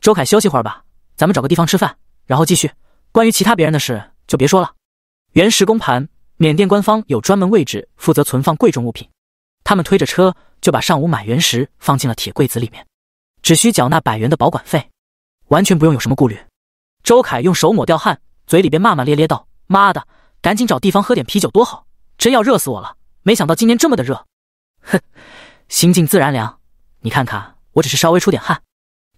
周凯休息会儿吧，咱们找个地方吃饭，然后继续。关于其他别人的事就别说了。原石公盘，缅甸官方有专门位置负责存放贵重物品，他们推着车就把上午买原石放进了铁柜子里面，只需缴纳百元的保管费。完全不用有什么顾虑。周凯用手抹掉汗，嘴里边骂骂咧咧道：“妈的，赶紧找地方喝点啤酒多好！真要热死我了。没想到今天这么的热。”哼，心静自然凉。你看看，我只是稍微出点汗。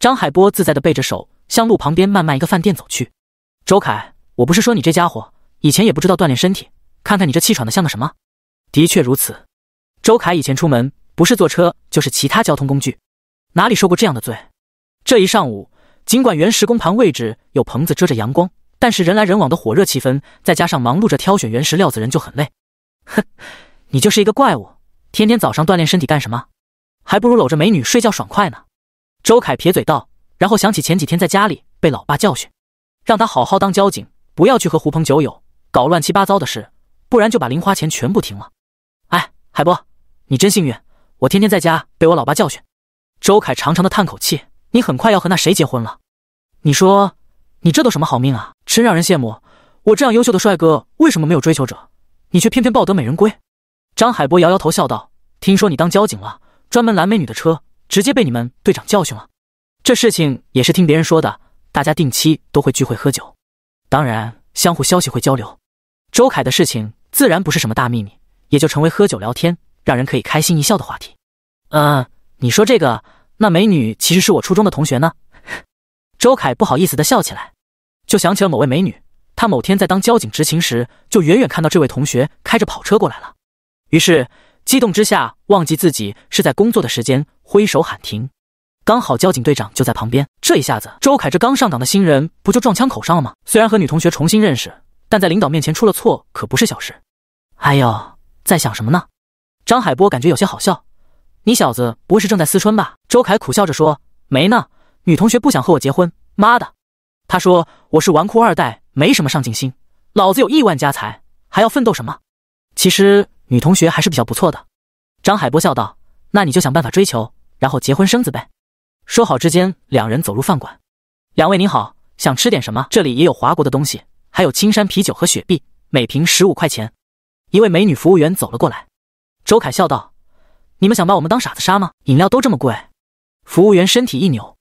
张海波自在的背着手，向路旁边慢慢一个饭店走去。周凯，我不是说你这家伙，以前也不知道锻炼身体。看看你这气喘的像个什么？的确如此。周凯以前出门不是坐车就是其他交通工具，哪里受过这样的罪？这一上午。尽管原石工盘位置有棚子遮着阳光，但是人来人往的火热气氛，再加上忙碌着挑选原石料子人就很累。哼，你就是一个怪物，天天早上锻炼身体干什么？还不如搂着美女睡觉爽快呢。周凯撇嘴道，然后想起前几天在家里被老爸教训，让他好好当交警，不要去和狐朋酒友搞乱七八糟的事，不然就把零花钱全部停了。哎，海波，你真幸运，我天天在家被我老爸教训。周凯长长的叹口气。你很快要和那谁结婚了，你说，你这都什么好命啊，真让人羡慕。我这样优秀的帅哥，为什么没有追求者？你却偏偏抱得美人归。张海波摇摇头笑道：“听说你当交警了，专门拦美女的车，直接被你们队长教训了。这事情也是听别人说的。大家定期都会聚会喝酒，当然相互消息会交流。周凯的事情自然不是什么大秘密，也就成为喝酒聊天让人可以开心一笑的话题。嗯，你说这个。”那美女其实是我初中的同学呢，周凯不好意思的笑起来，就想起了某位美女。她某天在当交警执勤时，就远远看到这位同学开着跑车过来了，于是激动之下忘记自己是在工作的时间，挥手喊停。刚好交警队长就在旁边，这一下子，周凯这刚上岗的新人不就撞枪口上了吗？虽然和女同学重新认识，但在领导面前出了错可不是小事。哎呦，在想什么呢？张海波感觉有些好笑。你小子不会是正在思春吧？周凯苦笑着说：“没呢，女同学不想和我结婚。妈的，她说我是纨绔二代，没什么上进心。老子有亿万家财，还要奋斗什么？其实女同学还是比较不错的。”张海波笑道：“那你就想办法追求，然后结婚生子呗。”说好之间，两人走入饭馆。两位您好，想吃点什么？这里也有华国的东西，还有青山啤酒和雪碧，每瓶十五块钱。一位美女服务员走了过来，周凯笑道。你们想把我们当傻子杀吗？饮料都这么贵。服务员身体一扭，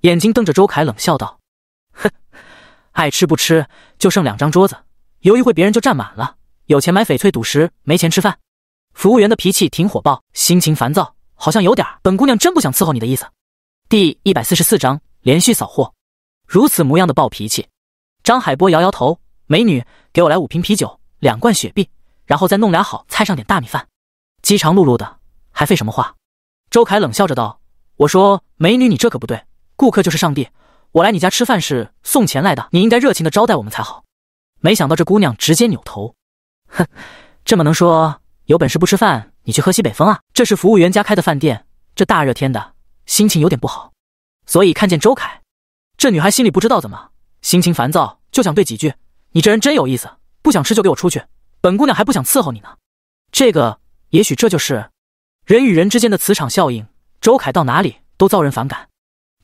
眼睛瞪着周凯，冷笑道：“哼，爱吃不吃，就剩两张桌子，犹豫会别人就占满了。有钱买翡翠赌石，没钱吃饭。”服务员的脾气挺火爆，心情烦躁，好像有点本姑娘真不想伺候你的意思。第一百四十四章连续扫货，如此模样的暴脾气，张海波摇摇头：“美女，给我来五瓶啤酒，两罐雪碧，然后再弄俩好菜，上点大米饭，饥肠辘辘的。”还废什么话？周凯冷笑着道：“我说美女，你这可不对。顾客就是上帝，我来你家吃饭是送钱来的，你应该热情的招待我们才好。”没想到这姑娘直接扭头，哼，这么能说，有本事不吃饭，你去喝西北风啊！这是服务员家开的饭店，这大热天的心情有点不好，所以看见周凯，这女孩心里不知道怎么心情烦躁，就想对几句：“你这人真有意思，不想吃就给我出去，本姑娘还不想伺候你呢。”这个也许这就是。人与人之间的磁场效应，周凯到哪里都遭人反感。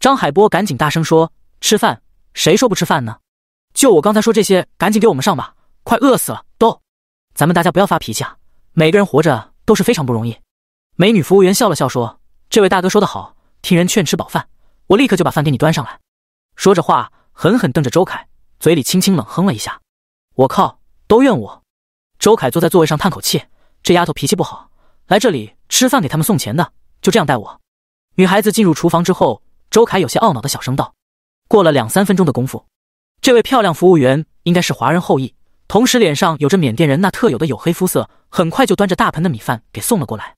张海波赶紧大声说：“吃饭！谁说不吃饭呢？就我刚才说这些，赶紧给我们上吧，快饿死了都！咱们大家不要发脾气啊，每个人活着都是非常不容易。”美女服务员笑了笑说：“这位大哥说的好，听人劝，吃饱饭。”我立刻就把饭给你端上来。说着话，狠狠瞪着周凯，嘴里轻轻冷哼了一下。“我靠，都怨我！”周凯坐在座位上叹口气：“这丫头脾气不好。”来这里吃饭，给他们送钱的，就这样待我。女孩子进入厨房之后，周凯有些懊恼的小声道：“过了两三分钟的功夫，这位漂亮服务员应该是华人后裔，同时脸上有着缅甸人那特有的黝黑肤色，很快就端着大盆的米饭给送了过来，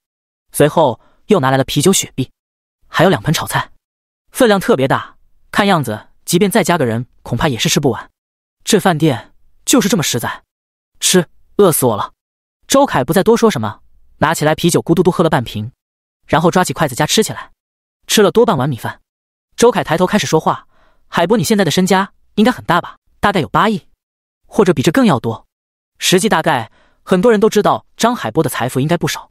随后又拿来了啤酒、雪碧，还有两盆炒菜，分量特别大，看样子即便再加个人，恐怕也是吃不完。这饭店就是这么实在，吃饿死我了。”周凯不再多说什么。拿起来啤酒，咕嘟嘟喝了半瓶，然后抓起筷子夹吃起来，吃了多半碗米饭。周凯抬头开始说话：“海波，你现在的身家应该很大吧？大概有八亿，或者比这更要多。实际大概很多人都知道，张海波的财富应该不少。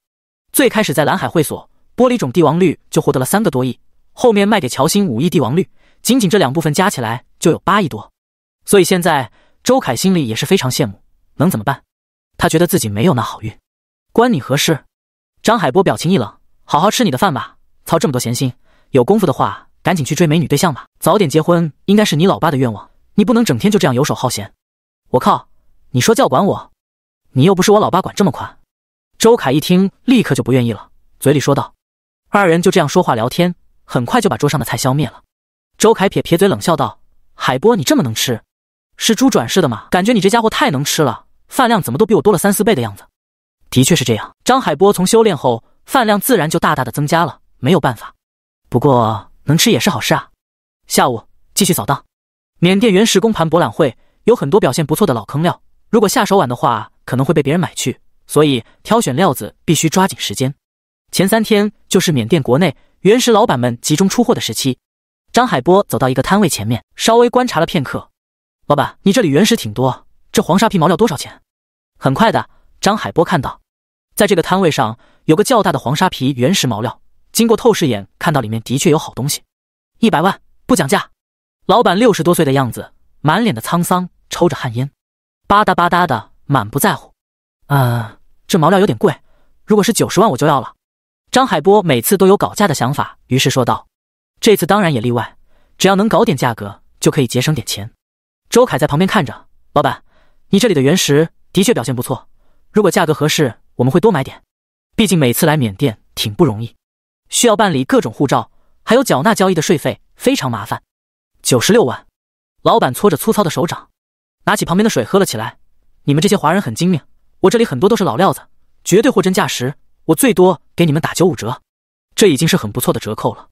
最开始在蓝海会所，玻璃种帝王绿就获得了三个多亿，后面卖给乔欣五亿帝王绿，仅仅这两部分加起来就有八亿多。所以现在周凯心里也是非常羡慕，能怎么办？他觉得自己没有那好运。”关你何事？张海波表情一冷：“好好吃你的饭吧，操这么多闲心。有功夫的话，赶紧去追美女对象吧。早点结婚应该是你老爸的愿望，你不能整天就这样游手好闲。”我靠，你说教管我？你又不是我老爸管这么宽。周凯一听，立刻就不愿意了，嘴里说道：“二人就这样说话聊天，很快就把桌上的菜消灭了。”周凯撇撇嘴，冷笑道：“海波，你这么能吃，是猪转世的吗？感觉你这家伙太能吃了，饭量怎么都比我多了三四倍的样子。”的确是这样。张海波从修炼后，饭量自然就大大的增加了，没有办法。不过能吃也是好事啊。下午继续扫荡。缅甸原石公盘博览会有很多表现不错的老坑料，如果下手晚的话，可能会被别人买去，所以挑选料子必须抓紧时间。前三天就是缅甸国内原石老板们集中出货的时期。张海波走到一个摊位前面，稍微观察了片刻。老板，你这里原石挺多，这黄沙皮毛料多少钱？很快的。张海波看到，在这个摊位上有个较大的黄沙皮原石毛料，经过透视眼看到里面的确有好东西，一百万不讲价。老板六十多岁的样子，满脸的沧桑，抽着旱烟，吧嗒吧嗒的，满不在乎。啊，这毛料有点贵，如果是九十万我就要了。张海波每次都有搞价的想法，于是说道：“这次当然也例外，只要能搞点价格，就可以节省点钱。”周凯在旁边看着，老板，你这里的原石的确表现不错。如果价格合适，我们会多买点。毕竟每次来缅甸挺不容易，需要办理各种护照，还有缴纳交易的税费，非常麻烦。九十六万，老板搓着粗糙的手掌，拿起旁边的水喝了起来。你们这些华人很精明，我这里很多都是老料子，绝对货真价实。我最多给你们打九五折，这已经是很不错的折扣了。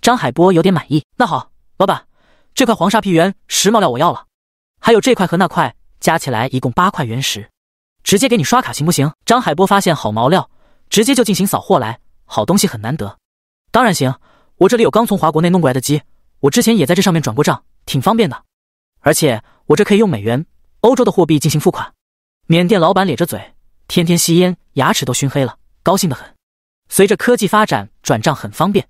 张海波有点满意。那好，老板，这块黄沙皮原石毛料我要了，还有这块和那块，加起来一共八块原石。直接给你刷卡行不行？张海波发现好毛料，直接就进行扫货来。好东西很难得，当然行。我这里有刚从华国内弄过来的鸡，我之前也在这上面转过账，挺方便的。而且我这可以用美元、欧洲的货币进行付款。缅甸老板咧着嘴，天天吸烟，牙齿都熏黑了，高兴的很。随着科技发展，转账很方便。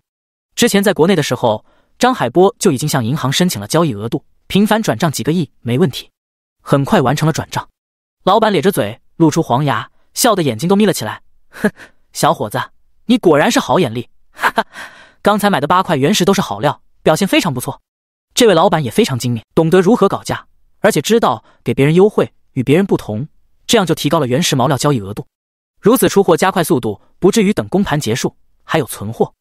之前在国内的时候，张海波就已经向银行申请了交易额度，频繁转账几个亿没问题。很快完成了转账，老板咧着嘴。露出黄牙，笑的眼睛都眯了起来。哼，小伙子，你果然是好眼力。哈哈，刚才买的八块原石都是好料，表现非常不错。这位老板也非常精明，懂得如何搞价，而且知道给别人优惠与别人不同，这样就提高了原石毛料交易额度。如此出货加快速度，不至于等公盘结束还有存货。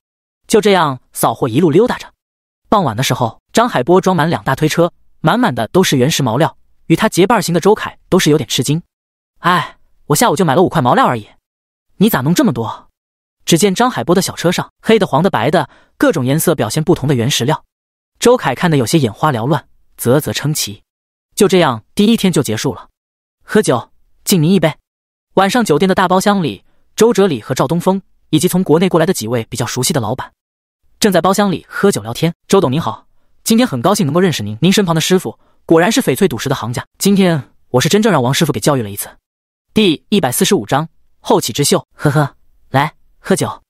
就这样扫货一路溜达着，傍晚的时候，张海波装满两大推车，满满的都是原石毛料。与他结伴行的周凯都是有点吃惊。哎，我下午就买了五块毛料而已，你咋弄这么多？只见张海波的小车上黑的、黄的、白的，各种颜色表现不同的原石料。周凯看得有些眼花缭乱，啧啧称奇。就这样，第一天就结束了。喝酒，敬您一杯。晚上酒店的大包厢里，周哲理和赵东风以及从国内过来的几位比较熟悉的老板，正在包厢里喝酒聊天。周董您好，今天很高兴能够认识您。您身旁的师傅果然是翡翠赌石的行家，今天我是真正让王师傅给教育了一次。第一百四十五章后起之秀。呵呵，来喝酒。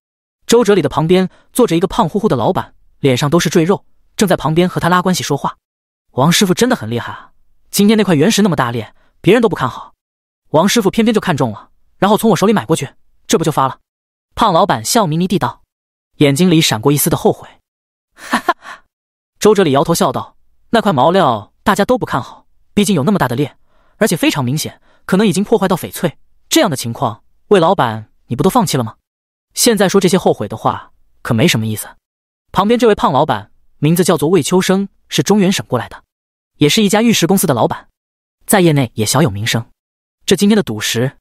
周哲礼的旁边坐着一个胖乎乎的老板，脸上都是赘肉，正在旁边和他拉关系说话。王师傅真的很厉害啊！今天那块原石那么大裂，别人都不看好，王师傅偏偏就看中了，然后从我手里买过去，这不就发了？胖老板笑眯眯地道，眼睛里闪过一丝的后悔。哈哈哈！周哲礼摇头笑道：“那块毛料大家都不看好，毕竟有那么大的裂，而且非常明显。”可能已经破坏到翡翠这样的情况，魏老板，你不都放弃了吗？现在说这些后悔的话可没什么意思。旁边这位胖老板，名字叫做魏秋生，是中原省过来的，也是一家玉石公司的老板，在业内也小有名声。这今天的赌石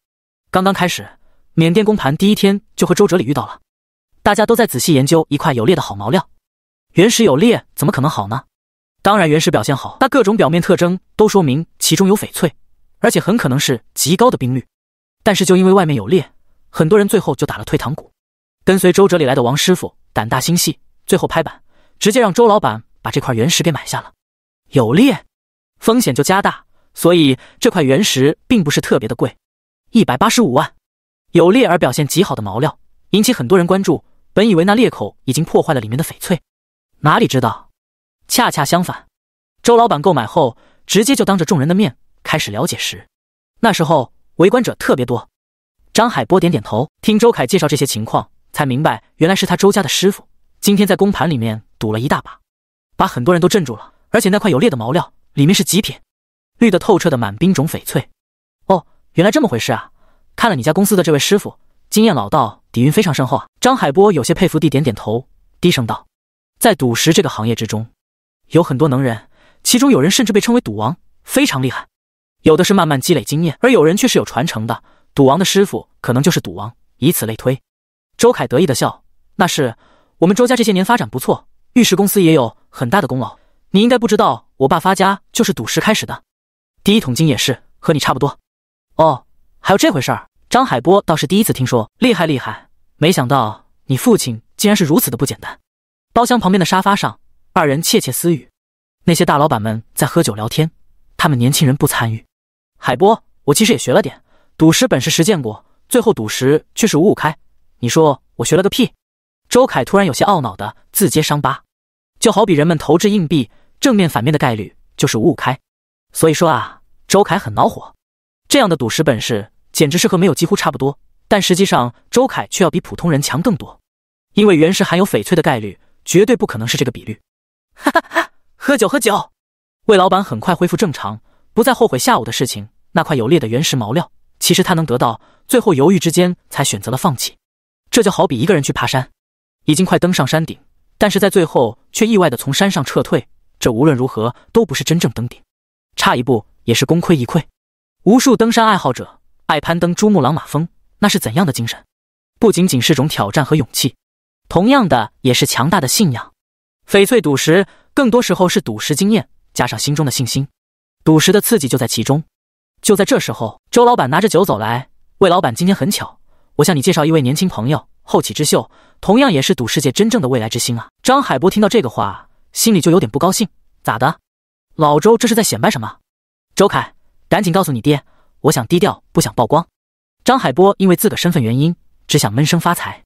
刚刚开始，缅甸公盘第一天就和周哲礼遇到了，大家都在仔细研究一块有裂的好毛料。原石有裂，怎么可能好呢？当然，原石表现好，那各种表面特征都说明其中有翡翠。而且很可能是极高的冰率，但是就因为外面有裂，很多人最后就打了退堂鼓。跟随周哲礼来的王师傅胆大心细，最后拍板，直接让周老板把这块原石给买下了。有裂，风险就加大，所以这块原石并不是特别的贵，一百八十五万。有裂而表现极好的毛料，引起很多人关注。本以为那裂口已经破坏了里面的翡翠，哪里知道，恰恰相反，周老板购买后，直接就当着众人的面。开始了解时，那时候围观者特别多。张海波点点头，听周凯介绍这些情况，才明白原来是他周家的师傅今天在公盘里面赌了一大把，把很多人都镇住了。而且那块有裂的毛料里面是极品，绿的透彻的满冰种翡翠。哦，原来这么回事啊！看了你家公司的这位师傅，经验老道，底蕴非常深厚啊。张海波有些佩服地点点头，低声道：“在赌石这个行业之中，有很多能人，其中有人甚至被称为赌王，非常厉害。”有的是慢慢积累经验，而有人却是有传承的。赌王的师傅可能就是赌王，以此类推。周凯得意的笑：“那是我们周家这些年发展不错，玉石公司也有很大的功劳。你应该不知道，我爸发家就是赌石开始的，第一桶金也是和你差不多。”哦，还有这回事儿？张海波倒是第一次听说。厉害厉害，没想到你父亲竟然是如此的不简单。包厢旁边的沙发上，二人窃窃私语。那些大老板们在喝酒聊天，他们年轻人不参与。海波，我其实也学了点赌石本事，实践过，最后赌石却是五五开。你说我学了个屁？周凯突然有些懊恼的自揭伤疤，就好比人们投掷硬币，正面反面的概率就是五五开。所以说啊，周凯很恼火，这样的赌石本事简直是和没有几乎差不多。但实际上，周凯却要比普通人强更多，因为原石含有翡翠的概率绝对不可能是这个比率。哈哈哈，喝酒喝酒。魏老板很快恢复正常。不再后悔下午的事情。那块有裂的原石毛料，其实他能得到，最后犹豫之间才选择了放弃。这就好比一个人去爬山，已经快登上山顶，但是在最后却意外的从山上撤退，这无论如何都不是真正登顶，差一步也是功亏一篑。无数登山爱好者爱攀登珠穆朗玛峰，那是怎样的精神？不仅仅是种挑战和勇气，同样的也是强大的信仰。翡翠赌石，更多时候是赌石经验加上心中的信心。赌石的刺激就在其中。就在这时候，周老板拿着酒走来。魏老板今天很巧，我向你介绍一位年轻朋友，后起之秀，同样也是赌世界真正的未来之星啊！张海波听到这个话，心里就有点不高兴。咋的？老周这是在显摆什么？周凯，赶紧告诉你爹，我想低调，不想曝光。张海波因为自个身份原因，只想闷声发财。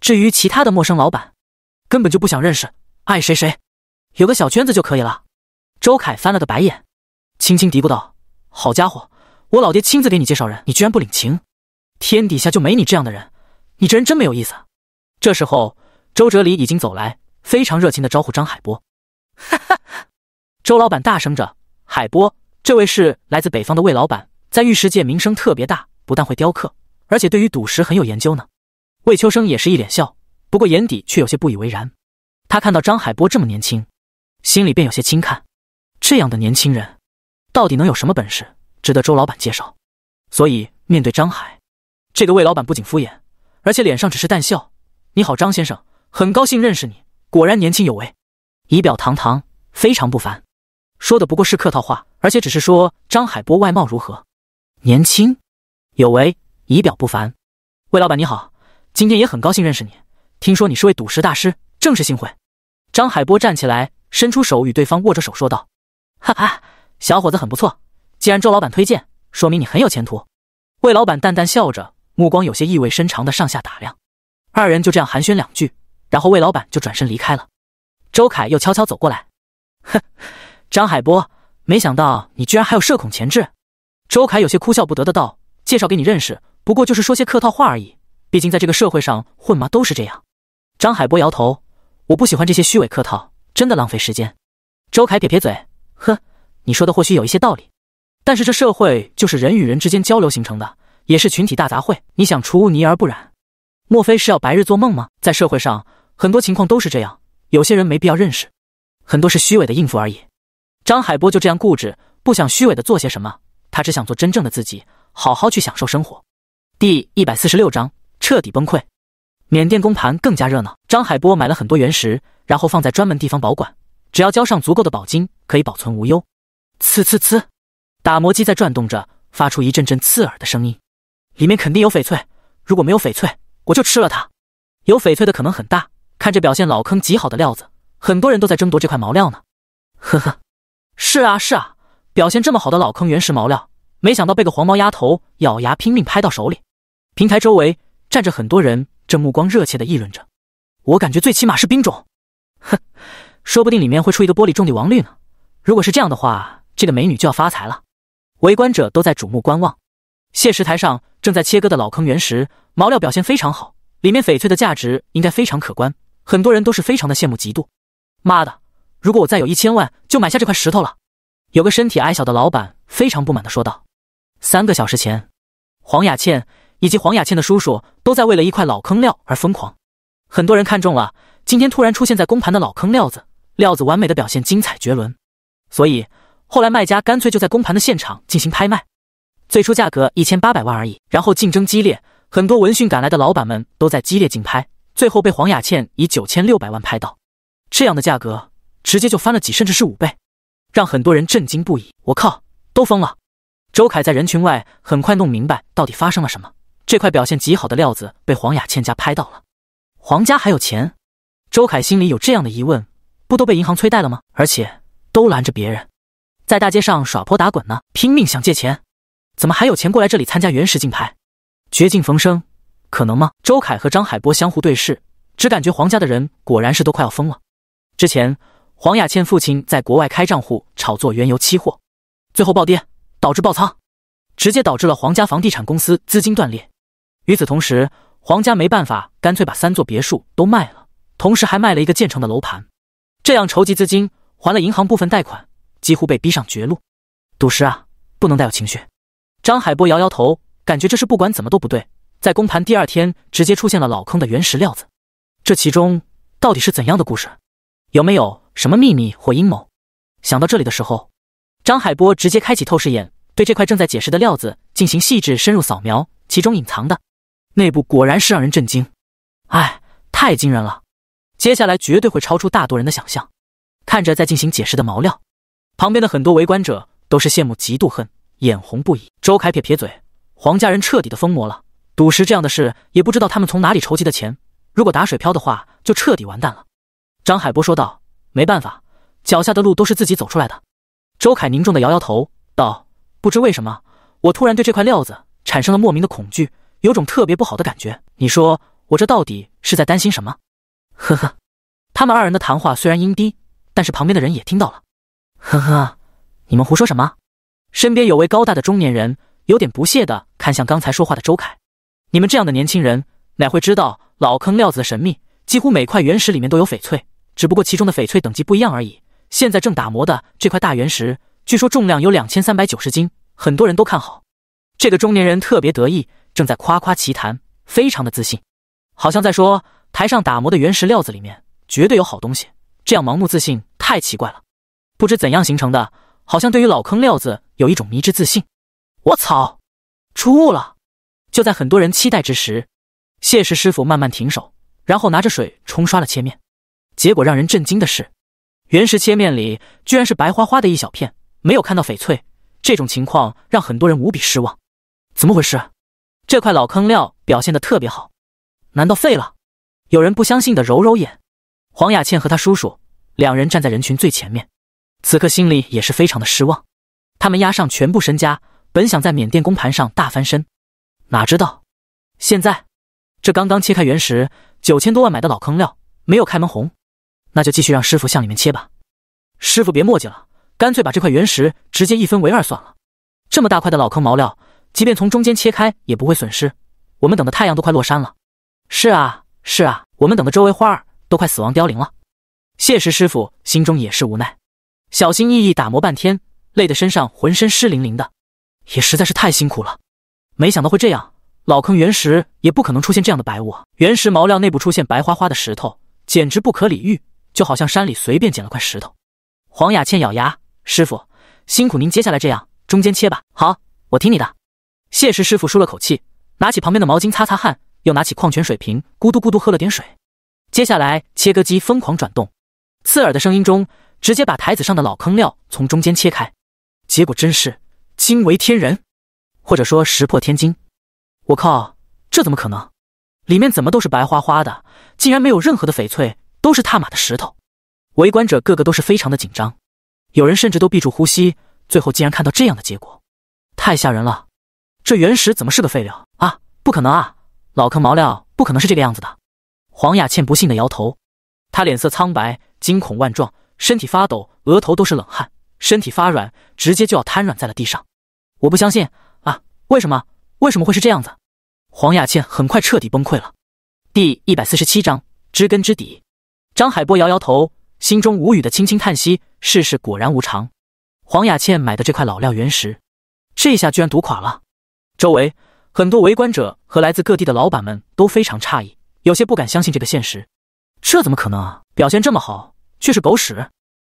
至于其他的陌生老板，根本就不想认识，爱谁谁，有个小圈子就可以了。周凯翻了个白眼。轻轻嘀咕道：“好家伙，我老爹亲自给你介绍人，你居然不领情！天底下就没你这样的人，你这人真没有意思。”这时候，周哲礼已经走来，非常热情的招呼张海波：“哈哈，周老板大声着，海波，这位是来自北方的魏老板，在玉石界名声特别大，不但会雕刻，而且对于赌石很有研究呢。”魏秋生也是一脸笑，不过眼底却有些不以为然。他看到张海波这么年轻，心里便有些轻看，这样的年轻人。到底能有什么本事，值得周老板介绍？所以面对张海，这个魏老板不仅敷衍，而且脸上只是淡笑。你好，张先生，很高兴认识你。果然年轻有为，仪表堂堂，非常不凡。说的不过是客套话，而且只是说张海波外貌如何，年轻、有为、仪表不凡。魏老板你好，今天也很高兴认识你。听说你是位赌石大师，正是幸会。张海波站起来，伸出手与对方握着手说道：“哈哈。”小伙子很不错，既然周老板推荐，说明你很有前途。魏老板淡淡笑着，目光有些意味深长的上下打量。二人就这样寒暄两句，然后魏老板就转身离开了。周凯又悄悄走过来，哼，张海波，没想到你居然还有社恐潜质。周凯有些哭笑不得的道：“介绍给你认识，不过就是说些客套话而已，毕竟在这个社会上混嘛，都是这样。”张海波摇头：“我不喜欢这些虚伪客套，真的浪费时间。”周凯撇撇嘴，呵，你说的或许有一些道理，但是这社会就是人与人之间交流形成的，也是群体大杂烩。你想除污泥而不染，莫非是要白日做梦吗？在社会上，很多情况都是这样，有些人没必要认识，很多是虚伪的应付而已。张海波就这样固执，不想虚伪的做些什么，他只想做真正的自己，好好去享受生活。第一百四十六章彻底崩溃。缅甸公盘更加热闹，张海波买了很多原石，然后放在专门地方保管，只要交上足够的保金，可以保存无忧。呲呲呲，打磨机在转动着，发出一阵阵刺耳的声音。里面肯定有翡翠，如果没有翡翠，我就吃了它。有翡翠的可能很大。看着表现老坑极好的料子，很多人都在争夺这块毛料呢。呵呵，是啊是啊，表现这么好的老坑原石毛料，没想到被个黄毛丫头咬牙拼命拍到手里。平台周围站着很多人，正目光热切地议论着。我感觉最起码是冰种，哼，说不定里面会出一个玻璃种的王绿呢。如果是这样的话。这个美女就要发财了，围观者都在瞩目观望。谢石台上正在切割的老坑原石毛料表现非常好，里面翡翠的价值应该非常可观。很多人都是非常的羡慕嫉妒。妈的，如果我再有一千万，就买下这块石头了。有个身体矮小的老板非常不满的说道。三个小时前，黄雅倩以及黄雅倩的叔叔都在为了一块老坑料而疯狂。很多人看中了今天突然出现在公盘的老坑料子，料子完美的表现，精彩绝伦，所以。后来，卖家干脆就在公盘的现场进行拍卖，最初价格一千八百万而已。然后竞争激烈，很多闻讯赶来的老板们都在激烈竞拍，最后被黄雅倩以九千六百万拍到，这样的价格直接就翻了几甚至是五倍，让很多人震惊不已。我靠，都疯了！周凯在人群外很快弄明白到底发生了什么，这块表现极好的料子被黄雅倩家拍到了。黄家还有钱？周凯心里有这样的疑问，不都被银行催贷了吗？而且都拦着别人。在大街上耍泼打滚呢，拼命想借钱，怎么还有钱过来这里参加原始竞拍？绝境逢生，可能吗？周凯和张海波相互对视，只感觉黄家的人果然是都快要疯了。之前黄雅倩父亲在国外开账户炒作原油期货，最后暴跌导致爆仓，直接导致了黄家房地产公司资金断裂。与此同时，黄家没办法，干脆把三座别墅都卖了，同时还卖了一个建成的楼盘，这样筹集资金还了银行部分贷款。几乎被逼上绝路，赌石啊，不能带有情绪。张海波摇摇头，感觉这事不管怎么都不对。在公盘第二天，直接出现了老坑的原石料子，这其中到底是怎样的故事？有没有什么秘密或阴谋？想到这里的时候，张海波直接开启透视眼，对这块正在解释的料子进行细致深入扫描，其中隐藏的内部果然是让人震惊，哎，太惊人了！接下来绝对会超出大多人的想象。看着在进行解释的毛料。旁边的很多围观者都是羡慕、嫉妒、恨、眼红不已。周凯撇撇嘴，黄家人彻底的疯魔了，赌石这样的事也不知道他们从哪里筹集的钱。如果打水漂的话，就彻底完蛋了。张海波说道：“没办法，脚下的路都是自己走出来的。”周凯凝重的摇摇头，道：“不知为什么，我突然对这块料子产生了莫名的恐惧，有种特别不好的感觉。你说我这到底是在担心什么？”呵呵，他们二人的谈话虽然音低，但是旁边的人也听到了。呵呵，你们胡说什么？身边有位高大的中年人，有点不屑的看向刚才说话的周凯。你们这样的年轻人，哪会知道老坑料子的神秘？几乎每块原石里面都有翡翠，只不过其中的翡翠等级不一样而已。现在正打磨的这块大原石，据说重量有两千三百九十斤，很多人都看好。这个中年人特别得意，正在夸夸其谈，非常的自信，好像在说台上打磨的原石料子里面绝对有好东西。这样盲目自信太奇怪了。不知怎样形成的，好像对于老坑料子有一种迷之自信。我操，出雾了！就在很多人期待之时，谢氏师傅慢慢停手，然后拿着水冲刷了切面。结果让人震惊的是，原石切面里居然是白花花的一小片，没有看到翡翠。这种情况让很多人无比失望。怎么回事？这块老坑料表现得特别好，难道废了？有人不相信的揉揉眼。黄雅倩和她叔叔两人站在人群最前面。此刻心里也是非常的失望，他们押上全部身家，本想在缅甸公盘上大翻身，哪知道，现在，这刚刚切开原石九千多万买的老坑料没有开门红，那就继续让师傅向里面切吧。师傅别墨迹了，干脆把这块原石直接一分为二算了。这么大块的老坑毛料，即便从中间切开也不会损失。我们等的太阳都快落山了。是啊，是啊，我们等的周围花儿都快死亡凋零了。谢石师傅心中也是无奈。小心翼翼打磨半天，累得身上浑身湿淋淋的，也实在是太辛苦了。没想到会这样，老坑原石也不可能出现这样的白雾啊！原石毛料内部出现白花花的石头，简直不可理喻，就好像山里随便捡了块石头。黄雅倩咬牙：“师傅，辛苦您，接下来这样中间切吧。”“好，我听你的。”谢石师傅舒了口气，拿起旁边的毛巾擦擦汗，又拿起矿泉水瓶咕嘟咕嘟喝了点水。接下来，切割机疯狂转动，刺耳的声音中。直接把台子上的老坑料从中间切开，结果真是惊为天人，或者说石破天惊。我靠，这怎么可能？里面怎么都是白花花的，竟然没有任何的翡翠，都是踏马的石头！围观者个个都是非常的紧张，有人甚至都闭住呼吸。最后竟然看到这样的结果，太吓人了！这原石怎么是个废料啊？不可能啊！老坑毛料不可能是这个样子的。黄雅倩不信的摇头，她脸色苍白，惊恐万状。身体发抖，额头都是冷汗，身体发软，直接就要瘫软在了地上。我不相信啊！为什么？为什么会是这样子？黄雅倩很快彻底崩溃了。第一百四十七章，知根知底。张海波摇摇头，心中无语的轻轻叹息：世事果然无常。黄雅倩买的这块老料原石，这下居然赌垮了。周围很多围观者和来自各地的老板们都非常诧异，有些不敢相信这个现实。这怎么可能啊？表现这么好！却是狗屎，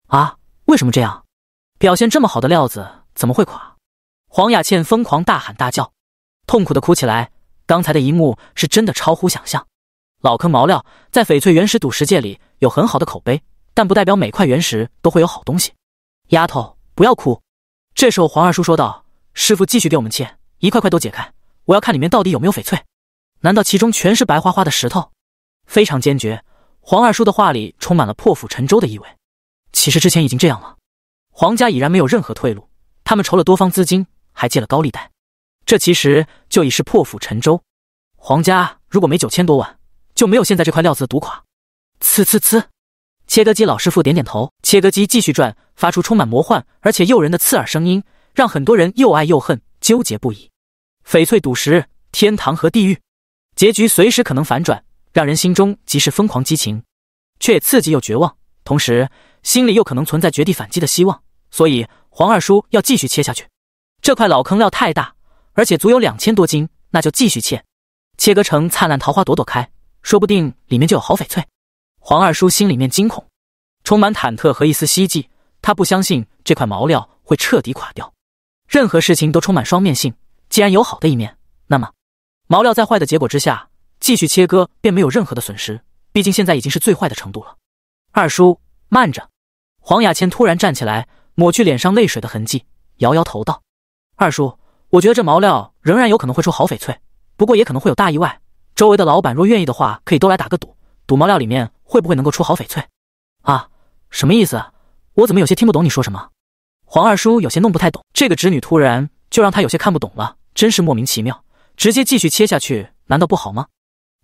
啊！为什么这样？表现这么好的料子怎么会垮？黄雅倩疯狂大喊大叫，痛苦的哭起来。刚才的一幕是真的超乎想象。老坑毛料在翡翠原石赌石界里有很好的口碑，但不代表每块原石都会有好东西。丫头，不要哭。这时候黄二叔说道：“师傅，继续给我们切，一块块都解开，我要看里面到底有没有翡翠。难道其中全是白花花的石头？”非常坚决。黄二叔的话里充满了破釜沉舟的意味。其实之前已经这样了，黄家已然没有任何退路。他们筹了多方资金，还借了高利贷，这其实就已是破釜沉舟。黄家如果没九千多万，就没有现在这块料子的赌垮。呲呲呲，切割机老师傅点点头，切割机继续转，发出充满魔幻而且诱人的刺耳声音，让很多人又爱又恨，纠结不已。翡翠赌石，天堂和地狱，结局随时可能反转。让人心中即是疯狂激情，却也刺激又绝望，同时心里又可能存在绝地反击的希望，所以黄二叔要继续切下去。这块老坑料太大，而且足有两千多斤，那就继续切，切割成灿烂桃花朵朵开，说不定里面就有好翡翠。黄二叔心里面惊恐，充满忐忑和一丝希冀，他不相信这块毛料会彻底垮掉。任何事情都充满双面性，既然有好的一面，那么毛料在坏的结果之下。继续切割便没有任何的损失，毕竟现在已经是最坏的程度了。二叔，慢着！黄雅倩突然站起来，抹去脸上泪水的痕迹，摇摇头道：“二叔，我觉得这毛料仍然有可能会出好翡翠，不过也可能会有大意外。周围的老板若愿意的话，可以都来打个赌，赌毛料里面会不会能够出好翡翠。”啊，什么意思？我怎么有些听不懂你说什么？黄二叔有些弄不太懂，这个侄女突然就让他有些看不懂了，真是莫名其妙。直接继续切下去难道不好吗？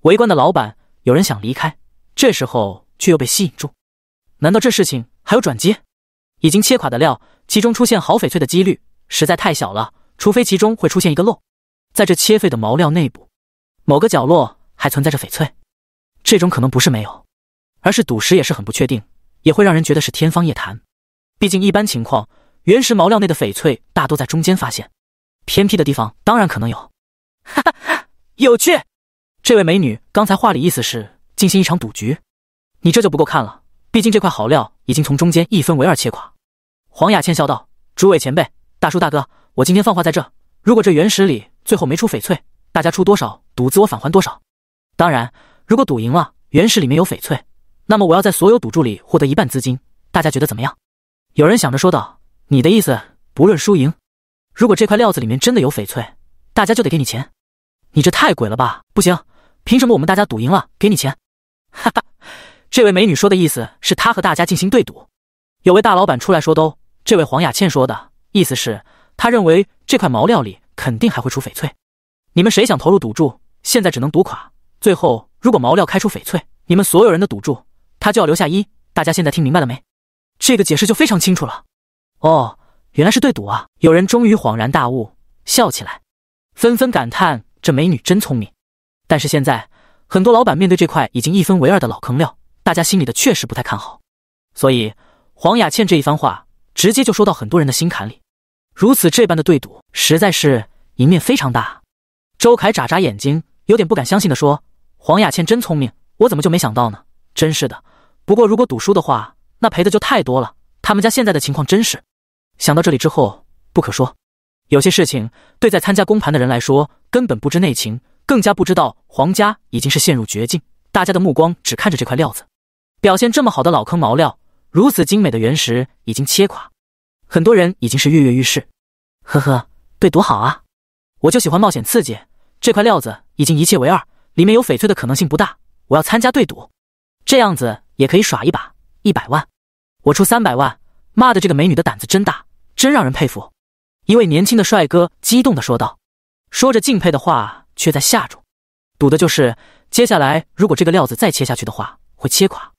围观的老板，有人想离开，这时候却又被吸引住。难道这事情还有转机？已经切垮的料，其中出现好翡翠的几率实在太小了。除非其中会出现一个漏，在这切废的毛料内部，某个角落还存在着翡翠。这种可能不是没有，而是赌石也是很不确定，也会让人觉得是天方夜谭。毕竟一般情况，原石毛料内的翡翠大多在中间发现，偏僻的地方当然可能有。哈哈哈，有趣。这位美女刚才话里意思是进行一场赌局，你这就不够看了。毕竟这块好料已经从中间一分为二切垮。黄雅倩笑道：“诸位前辈、大叔、大哥，我今天放话在这，如果这原石里最后没出翡翠，大家出多少赌资我返还多少。当然，如果赌赢了，原石里面有翡翠，那么我要在所有赌注里获得一半资金。大家觉得怎么样？”有人想着说道：“你的意思，不论输赢，如果这块料子里面真的有翡翠，大家就得给你钱。你这太鬼了吧！不行。”凭什么我们大家赌赢了给你钱？哈哈，这位美女说的意思是她和大家进行对赌。有位大老板出来说都，这位黄雅倩说的意思是，她认为这块毛料里肯定还会出翡翠。你们谁想投入赌注？现在只能赌垮。最后如果毛料开出翡翠，你们所有人的赌注，他就要留下一。大家现在听明白了没？这个解释就非常清楚了。哦，原来是对赌啊！有人终于恍然大悟，笑起来，纷纷感叹这美女真聪明。但是现在很多老板面对这块已经一分为二的老坑料，大家心里的确实不太看好，所以黄雅倩这一番话直接就说到很多人的心坎里。如此这般的对赌，实在是赢面非常大。周凯眨眨眼睛，有点不敢相信的说：“黄雅倩真聪明，我怎么就没想到呢？真是的。不过如果赌输的话，那赔的就太多了。他们家现在的情况真是……想到这里之后，不可说，有些事情对在参加公盘的人来说根本不知内情。”更加不知道，黄家已经是陷入绝境。大家的目光只看着这块料子，表现这么好的老坑毛料，如此精美的原石已经切垮，很多人已经是跃跃欲试。呵呵，对赌好啊，我就喜欢冒险刺激。这块料子已经一切为二，里面有翡翠的可能性不大，我要参加对赌，这样子也可以耍一把。一百万，我出三百万。骂的这个美女的胆子真大，真让人佩服。一位年轻的帅哥激动的说道，说着敬佩的话。却在下注，赌的就是接下来如果这个料子再切下去的话，会切垮。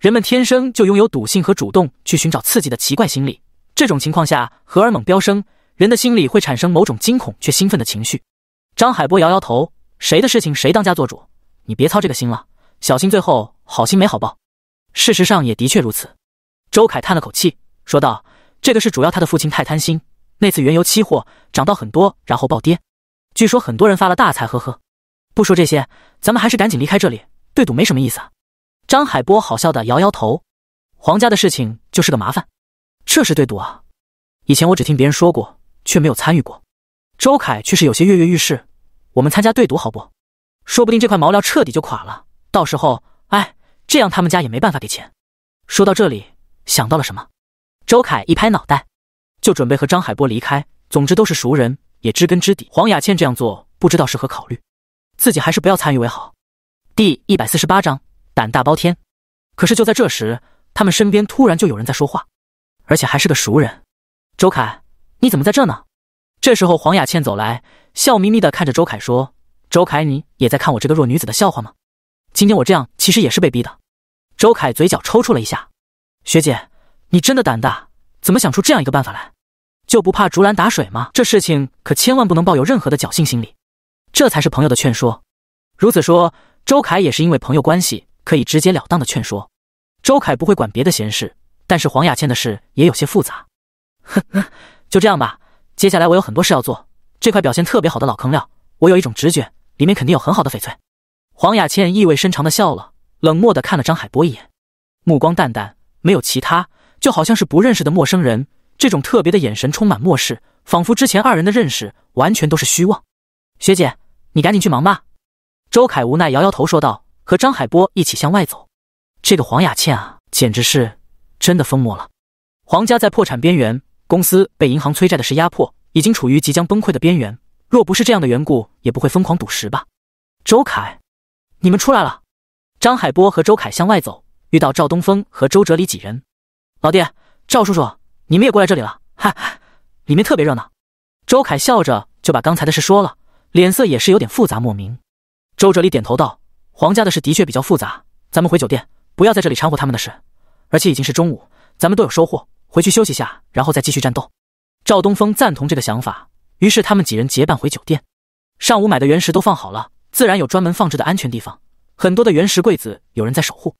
人们天生就拥有赌性和主动去寻找刺激的奇怪心理。这种情况下，荷尔蒙飙升，人的心理会产生某种惊恐却兴奋的情绪。张海波摇摇头：“谁的事情谁当家做主，你别操这个心了，小心最后好心没好报。”事实上也的确如此。周凯叹了口气，说道：“这个是主要他的父亲太贪心，那次原油期货涨到很多，然后暴跌。”据说很多人发了大财，呵呵。不说这些，咱们还是赶紧离开这里。对赌没什么意思。张海波好笑的摇摇头，皇家的事情就是个麻烦。这是对赌啊，以前我只听别人说过，却没有参与过。周凯却是有些跃跃欲试，我们参加对赌好不？说不定这块毛料彻底就垮了，到时候，哎，这样他们家也没办法给钱。说到这里，想到了什么，周凯一拍脑袋，就准备和张海波离开。总之都是熟人。也知根知底，黄雅倩这样做不知道是何考虑，自己还是不要参与为好。第一百四十八章胆大包天。可是就在这时，他们身边突然就有人在说话，而且还是个熟人。周凯，你怎么在这呢？这时候，黄雅倩走来，笑眯眯地看着周凯说：“周凯，你也在看我这个弱女子的笑话吗？今天我这样其实也是被逼的。”周凯嘴角抽搐了一下：“学姐，你真的胆大，怎么想出这样一个办法来？”就不怕竹篮打水吗？这事情可千万不能抱有任何的侥幸心理，这才是朋友的劝说。如此说，周凯也是因为朋友关系，可以直截了当的劝说。周凯不会管别的闲事，但是黄雅倩的事也有些复杂。呵呵，就这样吧。接下来我有很多事要做。这块表现特别好的老坑料，我有一种直觉，里面肯定有很好的翡翠。黄雅倩意味深长的笑了，冷漠的看了张海波一眼，目光淡淡，没有其他，就好像是不认识的陌生人。这种特别的眼神充满漠视，仿佛之前二人的认识完全都是虚妄。学姐，你赶紧去忙吧。周凯无奈摇摇头，说道：“和张海波一起向外走。”这个黄雅倩啊，简直是真的疯魔了。黄家在破产边缘，公司被银行催债的事压迫，已经处于即将崩溃的边缘。若不是这样的缘故，也不会疯狂赌石吧？周凯，你们出来了。张海波和周凯向外走，遇到赵东风和周哲理几人。老爹，赵叔叔。你们也过来这里了，哈哈，里面特别热闹。周凯笑着就把刚才的事说了，脸色也是有点复杂莫名。周哲理点头道：“黄家的事的确比较复杂，咱们回酒店，不要在这里掺和他们的事。而且已经是中午，咱们都有收获，回去休息下，然后再继续战斗。”赵东峰赞同这个想法，于是他们几人结伴回酒店。上午买的原石都放好了，自然有专门放置的安全地方，很多的原石柜子有人在守护。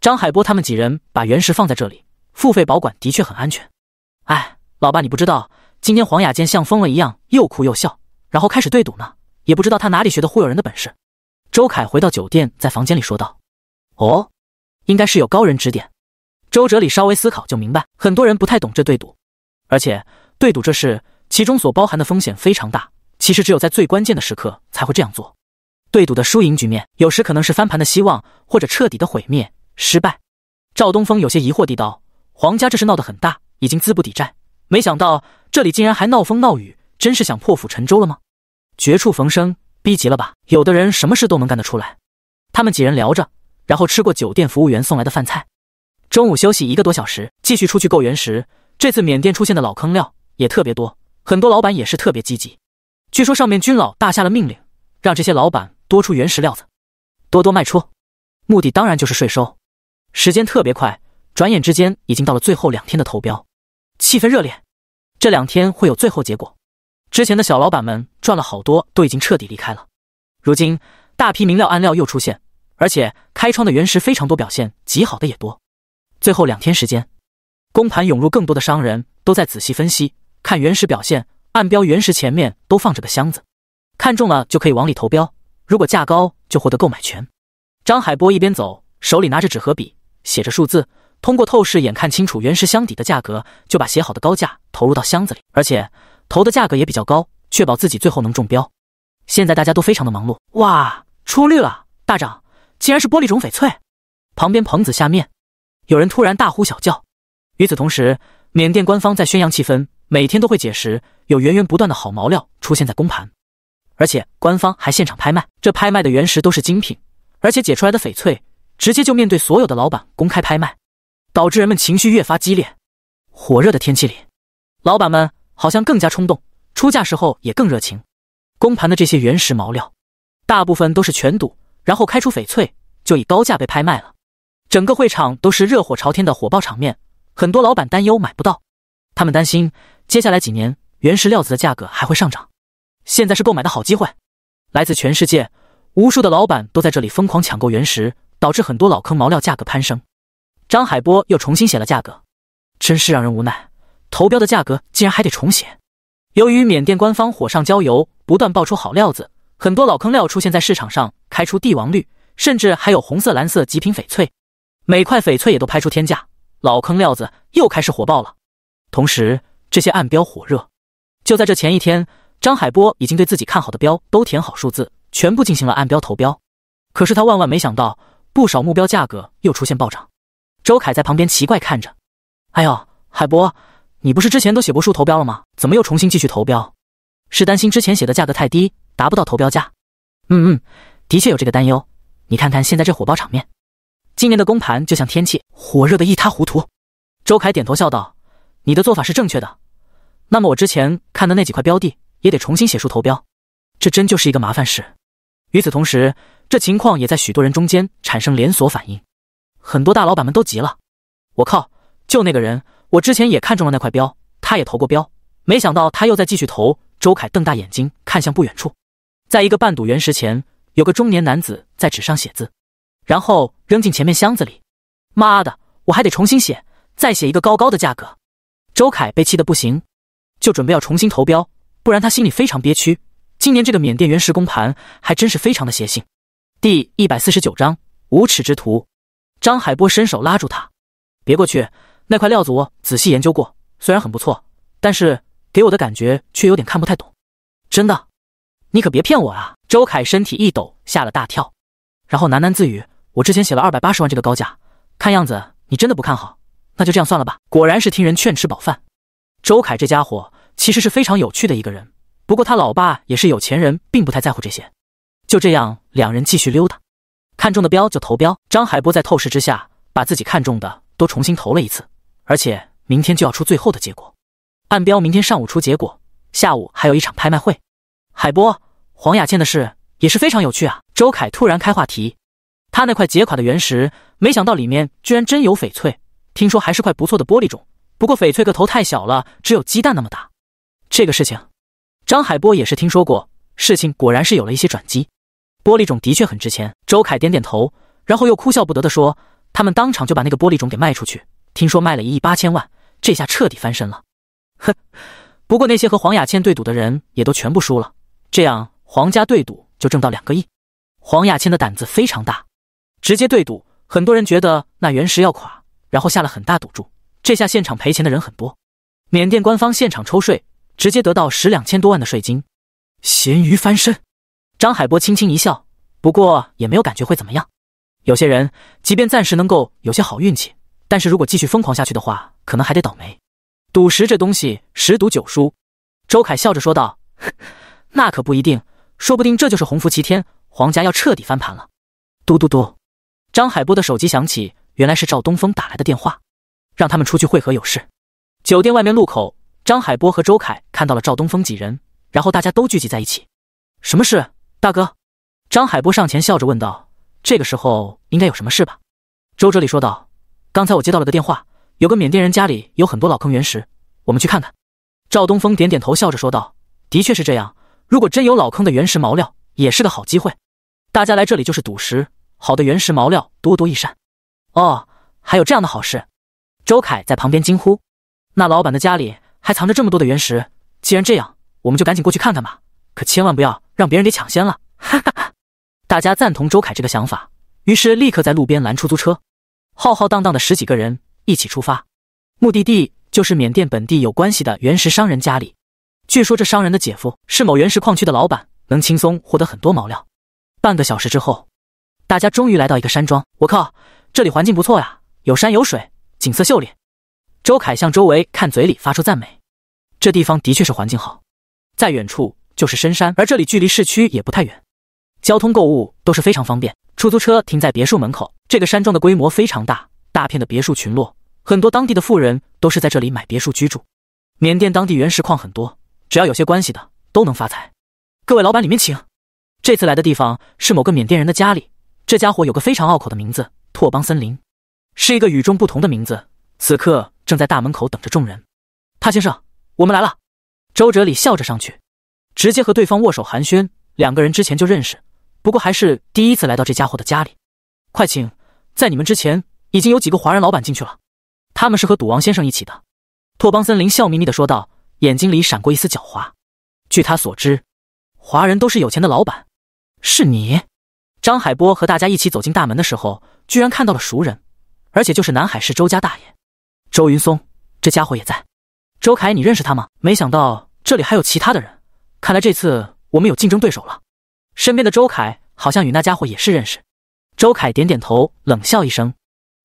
张海波他们几人把原石放在这里，付费保管的确很安全。哎，老爸，你不知道，今天黄雅坚像疯了一样，又哭又笑，然后开始对赌呢。也不知道他哪里学的忽悠人的本事。周凯回到酒店，在房间里说道：“哦，应该是有高人指点。”周哲理稍微思考就明白，很多人不太懂这对赌，而且对赌这事其中所包含的风险非常大。其实只有在最关键的时刻才会这样做。对赌的输赢局面，有时可能是翻盘的希望，或者彻底的毁灭、失败。赵东风有些疑惑地道：“黄家这事闹得很大。”已经资不抵债，没想到这里竟然还闹风闹雨，真是想破釜沉舟了吗？绝处逢生，逼急了吧？有的人什么事都能干得出来。他们几人聊着，然后吃过酒店服务员送来的饭菜，中午休息一个多小时，继续出去购原石。这次缅甸出现的老坑料也特别多，很多老板也是特别积极。据说上面军老大下了命令，让这些老板多出原石料子，多多卖出，目的当然就是税收。时间特别快，转眼之间已经到了最后两天的投标。气氛热烈，这两天会有最后结果。之前的小老板们赚了好多，都已经彻底离开了。如今，大批明料暗料又出现，而且开窗的原石非常多，表现极好的也多。最后两天时间，公盘涌入更多的商人，都在仔细分析看原石表现。暗标原石前面都放着个箱子，看中了就可以往里投标，如果价高就获得购买权。张海波一边走，手里拿着纸和笔，写着数字。通过透视眼看清楚原石箱底的价格，就把写好的高价投入到箱子里，而且投的价格也比较高，确保自己最后能中标。现在大家都非常的忙碌。哇，出绿了，大涨！竟然是玻璃种翡翠。旁边棚子下面有人突然大呼小叫。与此同时，缅甸官方在宣扬气氛，每天都会解石，有源源不断的好毛料出现在公盘，而且官方还现场拍卖。这拍卖的原石都是精品，而且解出来的翡翠直接就面对所有的老板公开拍卖。导致人们情绪越发激烈，火热的天气里，老板们好像更加冲动，出价时候也更热情。公盘的这些原石毛料，大部分都是全赌，然后开出翡翠就以高价被拍卖了。整个会场都是热火朝天的火爆场面，很多老板担忧买不到，他们担心接下来几年原石料子的价格还会上涨，现在是购买的好机会。来自全世界，无数的老板都在这里疯狂抢购原石，导致很多老坑毛料价格攀升。张海波又重新写了价格，真是让人无奈。投标的价格竟然还得重写。由于缅甸官方火上浇油，不断爆出好料子，很多老坑料出现在市场上，开出帝王绿，甚至还有红色、蓝色极品翡翠，每块翡翠也都拍出天价。老坑料子又开始火爆了。同时，这些暗标火热。就在这前一天，张海波已经对自己看好的标都填好数字，全部进行了暗标投标。可是他万万没想到，不少目标价格又出现暴涨。周凯在旁边奇怪看着，哎呦，海波，你不是之前都写过书投标了吗？怎么又重新继续投标？是担心之前写的价格太低，达不到投标价？嗯嗯，的确有这个担忧。你看看现在这火爆场面，今年的公盘就像天气，火热的一塌糊涂。周凯点头笑道：“你的做法是正确的。那么我之前看的那几块标的也得重新写书投标，这真就是一个麻烦事。”与此同时，这情况也在许多人中间产生连锁反应。很多大老板们都急了，我靠！就那个人，我之前也看中了那块标，他也投过标，没想到他又在继续投。周凯瞪大眼睛看向不远处，在一个半堵原石前，有个中年男子在纸上写字，然后扔进前面箱子里。妈的，我还得重新写，再写一个高高的价格。周凯被气得不行，就准备要重新投标，不然他心里非常憋屈。今年这个缅甸原石公盘还真是非常的邪性。第一百四十九章无耻之徒。张海波伸手拉住他：“别过去，那块料子我仔细研究过，虽然很不错，但是给我的感觉却有点看不太懂。”“真的？你可别骗我啊！”周凯身体一抖，吓了大跳，然后喃喃自语：“我之前写了二百八十万这个高价，看样子你真的不看好，那就这样算了吧。”果然是听人劝，吃饱饭。周凯这家伙其实是非常有趣的一个人，不过他老爸也是有钱人，并不太在乎这些。就这样，两人继续溜达。看中的标就投标。张海波在透视之下，把自己看中的都重新投了一次，而且明天就要出最后的结果。暗标明天上午出结果，下午还有一场拍卖会。海波，黄雅倩的事也是非常有趣啊。周凯突然开话题，他那块结垮的原石，没想到里面居然真有翡翠，听说还是块不错的玻璃种。不过翡翠个头太小了，只有鸡蛋那么大。这个事情，张海波也是听说过，事情果然是有了一些转机。玻璃种的确很值钱。周凯点点头，然后又哭笑不得的说：“他们当场就把那个玻璃种给卖出去，听说卖了一亿八千万，这下彻底翻身了。哼，不过那些和黄雅倩对赌的人也都全部输了，这样黄家对赌就挣到两个亿。黄雅倩的胆子非常大，直接对赌，很多人觉得那原石要垮，然后下了很大赌注，这下现场赔钱的人很多。缅甸官方现场抽税，直接得到十两千多万的税金，咸鱼翻身。”张海波轻轻一笑，不过也没有感觉会怎么样。有些人即便暂时能够有些好运气，但是如果继续疯狂下去的话，可能还得倒霉。赌石这东西十赌九输，周凯笑着说道：“那可不一定，说不定这就是洪福齐天，黄家要彻底翻盘了。”嘟嘟嘟，张海波的手机响起，原来是赵东风打来的电话，让他们出去会合，有事。酒店外面路口，张海波和周凯看到了赵东风几人，然后大家都聚集在一起。什么事？大哥，张海波上前笑着问道：“这个时候应该有什么事吧？”周哲理说道：“刚才我接到了个电话，有个缅甸人家里有很多老坑原石，我们去看看。”赵东风点点头，笑着说道：“的确是这样，如果真有老坑的原石毛料，也是个好机会。大家来这里就是赌石，好的原石毛料多多益善。”哦，还有这样的好事！周凯在旁边惊呼：“那老板的家里还藏着这么多的原石，既然这样，我们就赶紧过去看看吧，可千万不要！”让别人给抢先了，哈哈哈！大家赞同周凯这个想法，于是立刻在路边拦出租车。浩浩荡荡的十几个人一起出发，目的地就是缅甸本地有关系的原石商人家里。据说这商人的姐夫是某原石矿区的老板，能轻松获得很多毛料。半个小时之后，大家终于来到一个山庄。我靠，这里环境不错呀，有山有水，景色秀丽。周凯向周围看，嘴里发出赞美：“这地方的确是环境好。”在远处。就是深山，而这里距离市区也不太远，交通、购物都是非常方便。出租车停在别墅门口。这个山庄的规模非常大，大片的别墅群落，很多当地的富人都是在这里买别墅居住。缅甸当地原石矿很多，只要有些关系的都能发财。各位老板，里面请。这次来的地方是某个缅甸人的家里，这家伙有个非常拗口的名字——拓邦森林，是一个与众不同的名字。此刻正在大门口等着众人。帕先生，我们来了。周哲礼笑着上去。直接和对方握手寒暄，两个人之前就认识，不过还是第一次来到这家伙的家里。快请，在你们之前已经有几个华人老板进去了，他们是和赌王先生一起的。拓邦森林笑眯眯地说道，眼睛里闪过一丝狡猾。据他所知，华人都是有钱的老板。是你，张海波和大家一起走进大门的时候，居然看到了熟人，而且就是南海市周家大爷周云松，这家伙也在。周凯，你认识他吗？没想到这里还有其他的人。看来这次我们有竞争对手了。身边的周凯好像与那家伙也是认识。周凯点点头，冷笑一声：“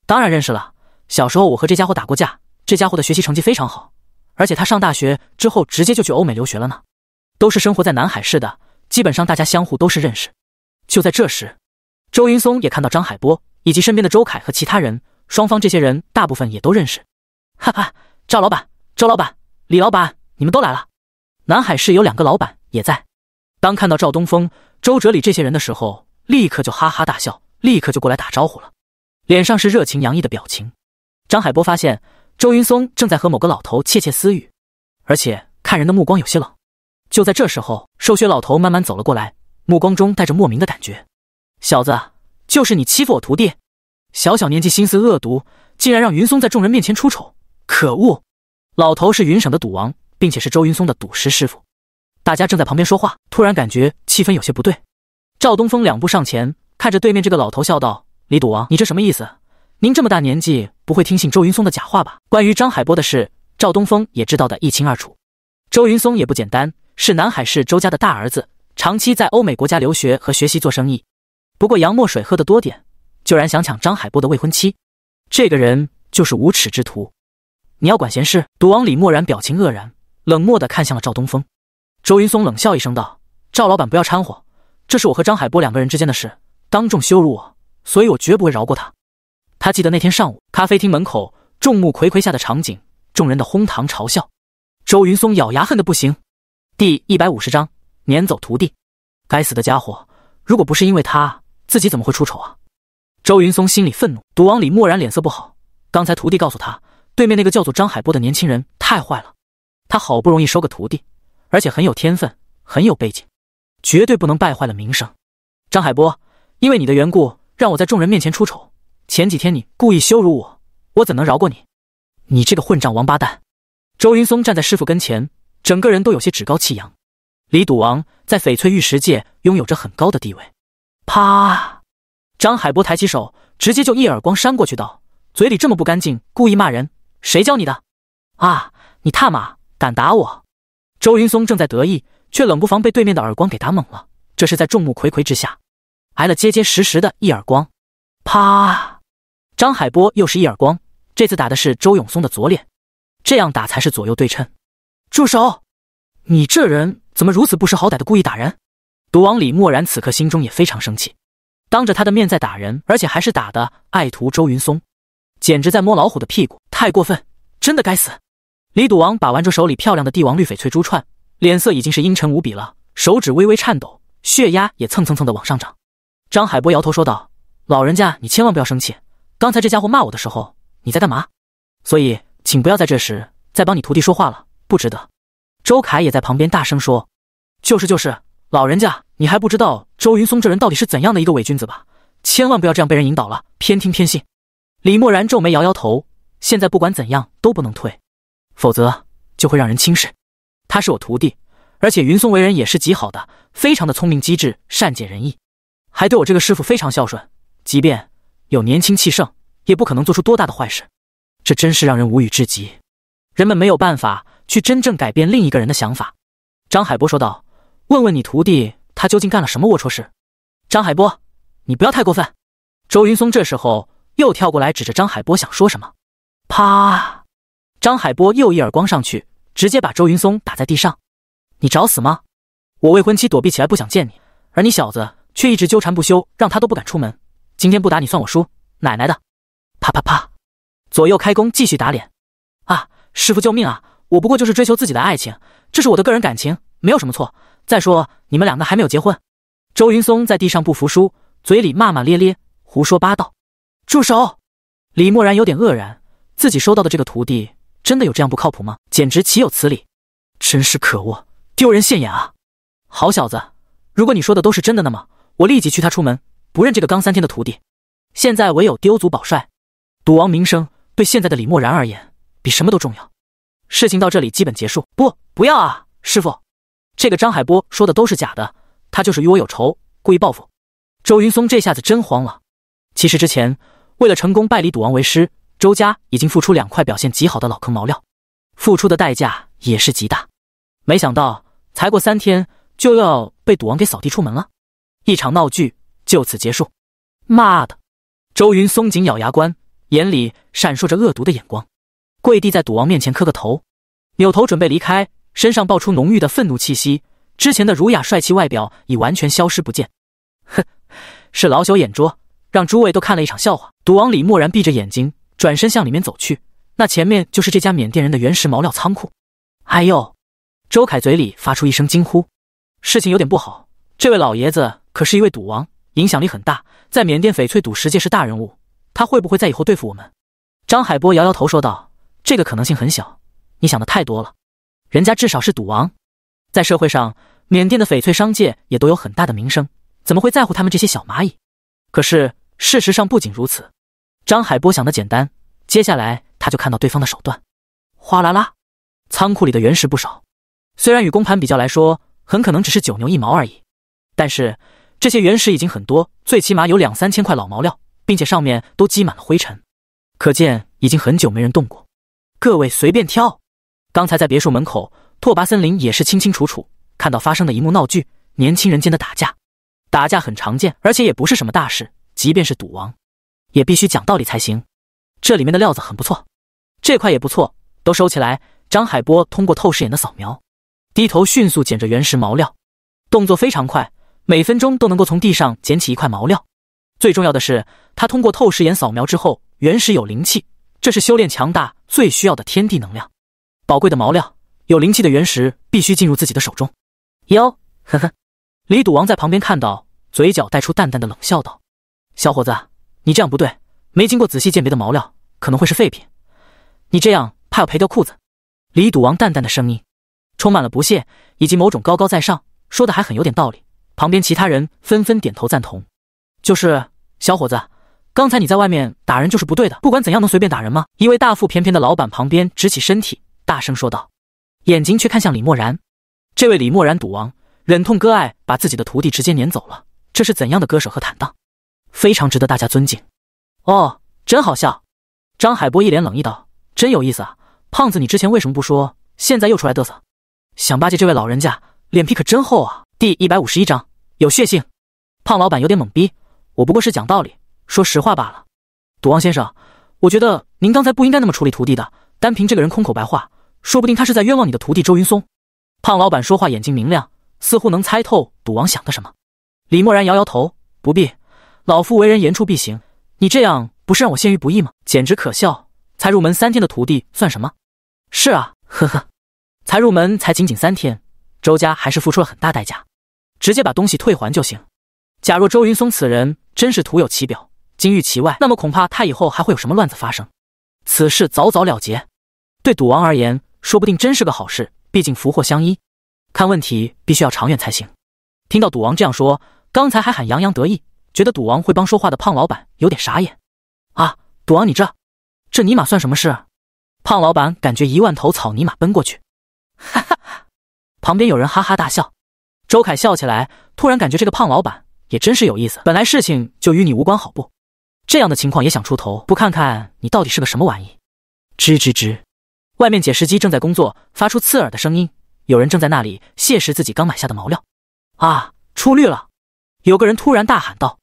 当然认识了。小时候我和这家伙打过架。这家伙的学习成绩非常好，而且他上大学之后直接就去欧美留学了呢。都是生活在南海市的，基本上大家相互都是认识。”就在这时，周云松也看到张海波以及身边的周凯和其他人，双方这些人大部分也都认识。哈哈，赵老板、周老板、李老板，你们都来了。南海市有两个老板也在，当看到赵东风、周哲礼这些人的时候，立刻就哈哈大笑，立刻就过来打招呼了，脸上是热情洋溢的表情。张海波发现周云松正在和某个老头窃窃私语，而且看人的目光有些冷。就在这时候，瘦削老头慢慢走了过来，目光中带着莫名的感觉。小子，就是你欺负我徒弟，小小年纪心思恶毒，竟然让云松在众人面前出丑，可恶！老头是云省的赌王。并且是周云松的赌石师傅，大家正在旁边说话，突然感觉气氛有些不对。赵东风两步上前，看着对面这个老头，笑道：“李赌王，你这什么意思？您这么大年纪，不会听信周云松的假话吧？”关于张海波的事，赵东风也知道的一清二楚。周云松也不简单，是南海市周家的大儿子，长期在欧美国家留学和学习做生意。不过杨墨水喝的多点，居然想抢张海波的未婚妻，这个人就是无耻之徒！你要管闲事？赌王李默然表情愕然。冷漠地看向了赵东风，周云松冷笑一声道：“赵老板，不要掺和，这是我和张海波两个人之间的事。当众羞辱我，所以我绝不会饶过他。”他记得那天上午咖啡厅门口众目睽睽下的场景，众人的哄堂嘲笑。周云松咬牙恨得不行。第一百五十章撵走徒弟，该死的家伙！如果不是因为他，自己怎么会出丑啊？周云松心里愤怒。赌王李默然脸色不好，刚才徒弟告诉他，对面那个叫做张海波的年轻人太坏了。他好不容易收个徒弟，而且很有天分，很有背景，绝对不能败坏了名声。张海波，因为你的缘故，让我在众人面前出丑。前几天你故意羞辱我，我怎能饶过你？你这个混账王八蛋！周云松站在师傅跟前，整个人都有些趾高气扬。李赌王在翡翠玉石界拥有着很高的地位。啪！张海波抬起手，直接就一耳光扇过去，道：“嘴里这么不干净，故意骂人，谁教你的？啊，你踏马，敢打我！周云松正在得意，却冷不防被对面的耳光给打懵了。这是在众目睽睽之下，挨了结结实实的一耳光。啪！张海波又是一耳光，这次打的是周永松的左脸。这样打才是左右对称。住手！你这人怎么如此不识好歹的故意打人？毒王李默然此刻心中也非常生气，当着他的面在打人，而且还是打的爱徒周云松，简直在摸老虎的屁股，太过分！真的该死。李赌王把玩着手里漂亮的帝王绿翡翠珠串，脸色已经是阴沉无比了，手指微微颤抖，血压也蹭蹭蹭的往上涨。张海波摇头说道：“老人家，你千万不要生气。刚才这家伙骂我的时候，你在干嘛？所以，请不要在这时再帮你徒弟说话了，不值得。”周凯也在旁边大声说：“就是就是，老人家，你还不知道周云松这人到底是怎样的一个伪君子吧？千万不要这样被人引导了，偏听偏信。”李默然皱眉摇摇头，现在不管怎样都不能退。否则就会让人轻视。他是我徒弟，而且云松为人也是极好的，非常的聪明机智，善解人意，还对我这个师傅非常孝顺。即便有年轻气盛，也不可能做出多大的坏事。这真是让人无语至极。人们没有办法去真正改变另一个人的想法。张海波说道：“问问你徒弟，他究竟干了什么龌龊事？”张海波，你不要太过分。周云松这时候又跳过来指着张海波，想说什么，啪。张海波又一耳光上去，直接把周云松打在地上。你找死吗？我未婚妻躲避起来，不想见你，而你小子却一直纠缠不休，让他都不敢出门。今天不打你算我输！奶奶的！啪啪啪，左右开弓继续打脸。啊，师傅救命啊！我不过就是追求自己的爱情，这是我的个人感情，没有什么错。再说你们两个还没有结婚。周云松在地上不服输，嘴里骂骂咧咧，胡说八道。住手！李默然有点愕然，自己收到的这个徒弟。真的有这样不靠谱吗？简直岂有此理！真是可恶，丢人现眼啊！好小子，如果你说的都是真的，那么我立即驱他出门，不认这个刚三天的徒弟。现在唯有丢卒保帅，赌王名声对现在的李默然而言，比什么都重要。事情到这里基本结束。不，不要啊，师傅，这个张海波说的都是假的，他就是与我有仇，故意报复。周云松这下子真慌了。其实之前为了成功拜李赌王为师。周家已经付出两块表现极好的老坑毛料，付出的代价也是极大。没想到才过三天，就要被赌王给扫地出门了，一场闹剧就此结束。妈的！周云松紧咬牙关，眼里闪烁着恶毒的眼光，跪地在赌王面前磕个头，扭头准备离开，身上爆出浓郁的愤怒气息。之前的儒雅帅气外表已完全消失不见。哼，是老朽眼拙，让诸位都看了一场笑话。赌王李默然闭着眼睛。转身向里面走去，那前面就是这家缅甸人的原石毛料仓库。哎呦！周凯嘴里发出一声惊呼，事情有点不好。这位老爷子可是一位赌王，影响力很大，在缅甸翡翠赌石界是大人物。他会不会在以后对付我们？张海波摇摇头说道：“这个可能性很小，你想的太多了。人家至少是赌王，在社会上，缅甸的翡翠商界也都有很大的名声，怎么会在乎他们这些小蚂蚁？可是事实上不仅如此。”张海波想的简单，接下来他就看到对方的手段。哗啦啦，仓库里的原石不少，虽然与公盘比较来说，很可能只是九牛一毛而已，但是这些原石已经很多，最起码有两三千块老毛料，并且上面都积满了灰尘，可见已经很久没人动过。各位随便挑。刚才在别墅门口，拓跋森林也是清清楚楚看到发生的一幕闹剧：年轻人间的打架。打架很常见，而且也不是什么大事，即便是赌王。也必须讲道理才行，这里面的料子很不错，这块也不错，都收起来。张海波通过透视眼的扫描，低头迅速捡着原石毛料，动作非常快，每分钟都能够从地上捡起一块毛料。最重要的是，他通过透视眼扫描之后，原石有灵气，这是修炼强大最需要的天地能量。宝贵的毛料，有灵气的原石必须进入自己的手中。哟，呵呵，李赌王在旁边看到，嘴角带出淡淡的冷笑，道：“小伙子。”你这样不对，没经过仔细鉴别的毛料可能会是废品，你这样怕要赔掉裤子。李赌王淡淡的声音，充满了不屑以及某种高高在上，说的还很有点道理。旁边其他人纷纷点头赞同。就是小伙子，刚才你在外面打人就是不对的，不管怎样能随便打人吗？一位大腹便便的老板旁边直起身体，大声说道，眼睛却看向李默然。这位李默然赌王忍痛割爱，把自己的徒弟直接撵走了，这是怎样的割舍和坦荡？非常值得大家尊敬，哦，真好笑！张海波一脸冷意道：“真有意思啊，胖子，你之前为什么不说？现在又出来嘚瑟，想巴结这位老人家，脸皮可真厚啊！”第一百五十一章有血性，胖老板有点懵逼。我不过是讲道理、说实话罢了。赌王先生，我觉得您刚才不应该那么处理徒弟的。单凭这个人空口白话，说不定他是在冤枉你的徒弟周云松。胖老板说话眼睛明亮，似乎能猜透赌王想的什么。李默然摇摇头，不必。老夫为人言出必行，你这样不是让我陷于不义吗？简直可笑！才入门三天的徒弟算什么？是啊，呵呵，才入门才仅仅三天，周家还是付出了很大代价，直接把东西退还就行。假若周云松此人真是徒有其表，金玉其外，那么恐怕他以后还会有什么乱子发生。此事早早了结，对赌王而言，说不定真是个好事。毕竟福祸相依，看问题必须要长远才行。听到赌王这样说，刚才还喊洋洋得意。觉得赌王会帮说话的胖老板有点傻眼，啊！赌王你这，这尼玛算什么事？胖老板感觉一万头草泥马奔过去，哈哈哈！旁边有人哈哈大笑。周凯笑起来，突然感觉这个胖老板也真是有意思。本来事情就与你无关，好不？这样的情况也想出头，不看看你到底是个什么玩意？吱吱吱！外面解释机正在工作，发出刺耳的声音。有人正在那里卸石自己刚买下的毛料，啊！出绿了！有个人突然大喊道。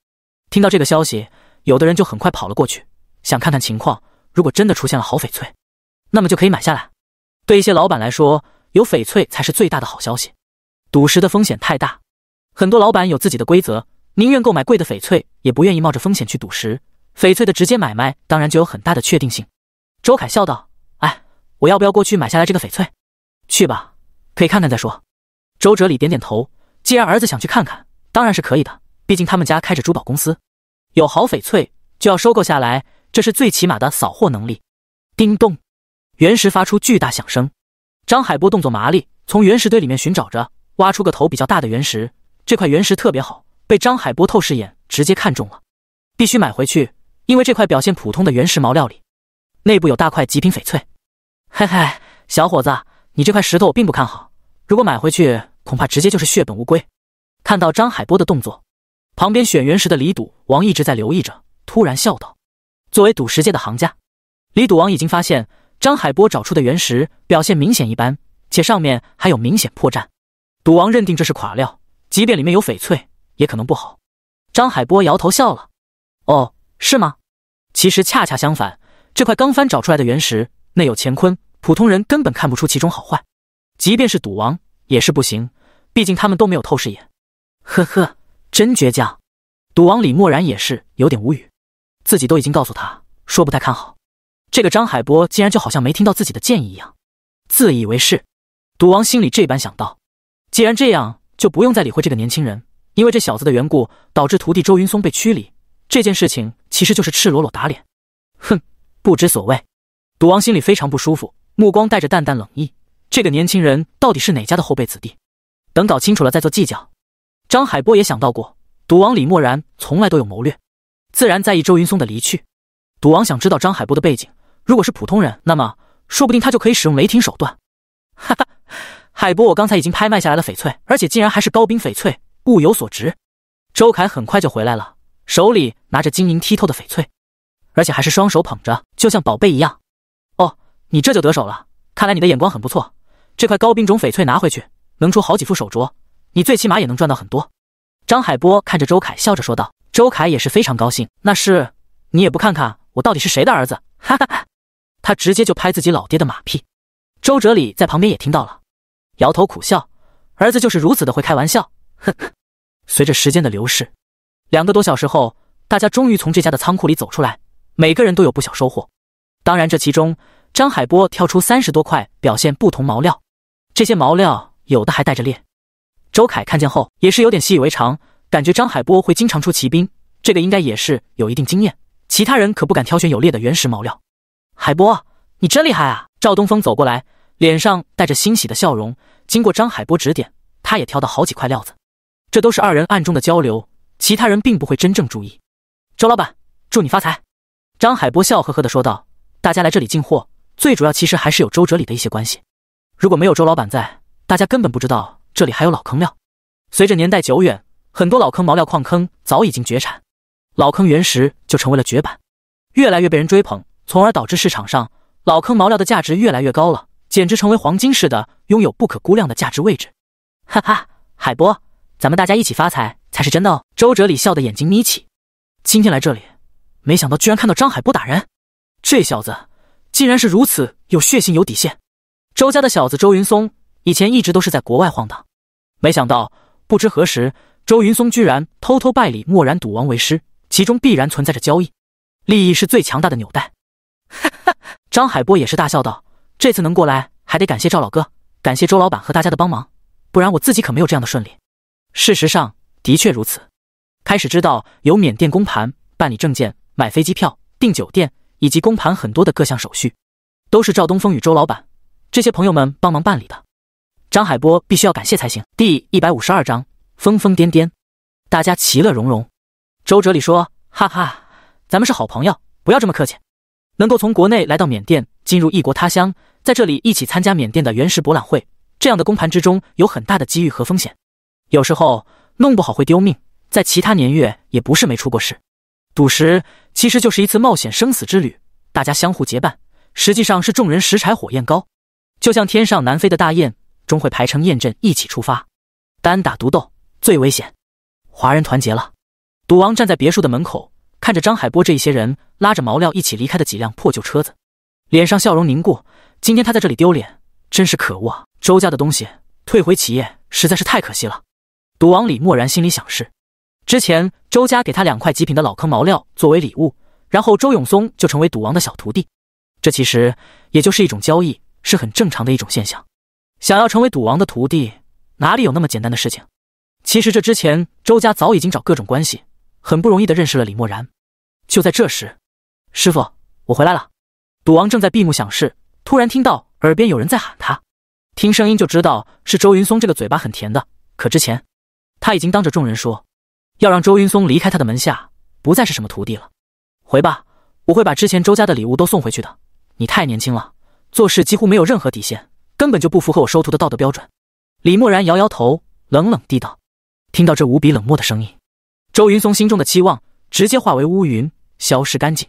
听到这个消息，有的人就很快跑了过去，想看看情况。如果真的出现了好翡翠，那么就可以买下来。对一些老板来说，有翡翠才是最大的好消息。赌石的风险太大，很多老板有自己的规则，宁愿购买贵的翡翠，也不愿意冒着风险去赌石。翡翠的直接买卖当然就有很大的确定性。周凯笑道：“哎，我要不要过去买下来这个翡翠？”“去吧，可以看看再说。”周哲理点点头：“既然儿子想去看看，当然是可以的。”毕竟他们家开着珠宝公司，有好翡翠就要收购下来，这是最起码的扫货能力。叮咚，原石发出巨大响声。张海波动作麻利，从原石堆里面寻找着，挖出个头比较大的原石。这块原石特别好，被张海波透视眼直接看中了，必须买回去。因为这块表现普通的原石毛料里，内部有大块极品翡翠。嘿嘿，小伙子，你这块石头我并不看好，如果买回去，恐怕直接就是血本无归。看到张海波的动作。旁边选原石的李赌王一直在留意着，突然笑道：“作为赌石界的行家，李赌王已经发现张海波找出的原石表现明显一般，且上面还有明显破绽。赌王认定这是垮料，即便里面有翡翠，也可能不好。”张海波摇头笑了：“哦，是吗？其实恰恰相反，这块刚翻找出来的原石内有乾坤，普通人根本看不出其中好坏，即便是赌王也是不行，毕竟他们都没有透视眼。”呵呵。真倔强，赌王李默然也是有点无语，自己都已经告诉他说不太看好，这个张海波竟然就好像没听到自己的建议一样，自以为是。赌王心里这般想到，既然这样，就不用再理会这个年轻人，因为这小子的缘故导致徒弟周云松被驱离，这件事情其实就是赤裸裸打脸。哼，不知所谓。赌王心里非常不舒服，目光带着淡淡冷意，这个年轻人到底是哪家的后辈子弟？等搞清楚了再做计较。张海波也想到过，赌王李默然从来都有谋略，自然在意周云松的离去。赌王想知道张海波的背景，如果是普通人，那么说不定他就可以使用雷霆手段。哈哈，海波，我刚才已经拍卖下来的翡翠，而且竟然还是高冰翡翠，物有所值。周凯很快就回来了，手里拿着晶莹剔透的翡翠，而且还是双手捧着，就像宝贝一样。哦，你这就得手了，看来你的眼光很不错。这块高冰种翡翠拿回去能出好几副手镯。你最起码也能赚到很多。张海波看着周凯，笑着说道：“周凯也是非常高兴。那是你也不看看我到底是谁的儿子，哈哈哈！”他直接就拍自己老爹的马屁。周哲理在旁边也听到了，摇头苦笑：“儿子就是如此的会开玩笑。”呵呵。随着时间的流逝，两个多小时后，大家终于从这家的仓库里走出来，每个人都有不小收获。当然，这其中张海波挑出三十多块表现不同毛料，这些毛料有的还带着裂。周凯看见后也是有点习以为常，感觉张海波会经常出奇兵，这个应该也是有一定经验。其他人可不敢挑选有裂的原石毛料。海波，你真厉害啊！赵东风走过来，脸上带着欣喜的笑容。经过张海波指点，他也挑到好几块料子。这都是二人暗中的交流，其他人并不会真正注意。周老板，祝你发财！张海波笑呵呵地说道。大家来这里进货，最主要其实还是有周哲理的一些关系。如果没有周老板在，大家根本不知道。这里还有老坑料，随着年代久远，很多老坑毛料矿坑早已经绝产，老坑原石就成为了绝版，越来越被人追捧，从而导致市场上老坑毛料的价值越来越高了，简直成为黄金似的，拥有不可估量的价值位置。哈哈，海波，咱们大家一起发财才是真的哦！周哲理笑得眼睛眯起，今天来这里，没想到居然看到张海波打人，这小子竟然是如此有血性、有底线。周家的小子周云松。以前一直都是在国外晃荡，没想到不知何时，周云松居然偷偷拜李默然赌王为师，其中必然存在着交易，利益是最强大的纽带。哈哈，张海波也是大笑道：“这次能过来，还得感谢赵老哥，感谢周老板和大家的帮忙，不然我自己可没有这样的顺利。”事实上，的确如此。开始知道有缅甸公盘，办理证件、买飞机票、订酒店以及公盘很多的各项手续，都是赵东风与周老板这些朋友们帮忙办理的。张海波必须要感谢才行。第一百五十二章，疯疯癫癫，大家其乐融融。周哲理说：“哈哈，咱们是好朋友，不要这么客气。能够从国内来到缅甸，进入异国他乡，在这里一起参加缅甸的原石博览会，这样的公盘之中有很大的机遇和风险，有时候弄不好会丢命。在其他年月也不是没出过事。赌石其实就是一次冒险生死之旅，大家相互结伴，实际上是众人拾柴火焰高，就像天上南飞的大雁。”终会排成雁阵一起出发，单打独斗最危险。华人团结了，赌王站在别墅的门口，看着张海波这一些人拉着毛料一起离开的几辆破旧车子，脸上笑容凝固。今天他在这里丢脸，真是可恶啊！周家的东西退回企业实在是太可惜了。赌王李默然心里想是，之前周家给他两块极品的老坑毛料作为礼物，然后周永松就成为赌王的小徒弟，这其实也就是一种交易，是很正常的一种现象。想要成为赌王的徒弟，哪里有那么简单的事情？其实这之前，周家早已经找各种关系，很不容易的认识了李默然。就在这时，师傅，我回来了。赌王正在闭目想事，突然听到耳边有人在喊他，听声音就知道是周云松。这个嘴巴很甜的，可之前他已经当着众人说，要让周云松离开他的门下，不再是什么徒弟了。回吧，我会把之前周家的礼物都送回去的。你太年轻了，做事几乎没有任何底线。根本就不符合我收徒的道德标准。李默然摇摇头，冷冷地道：“听到这无比冷漠的声音，周云松心中的期望直接化为乌云，消失干净。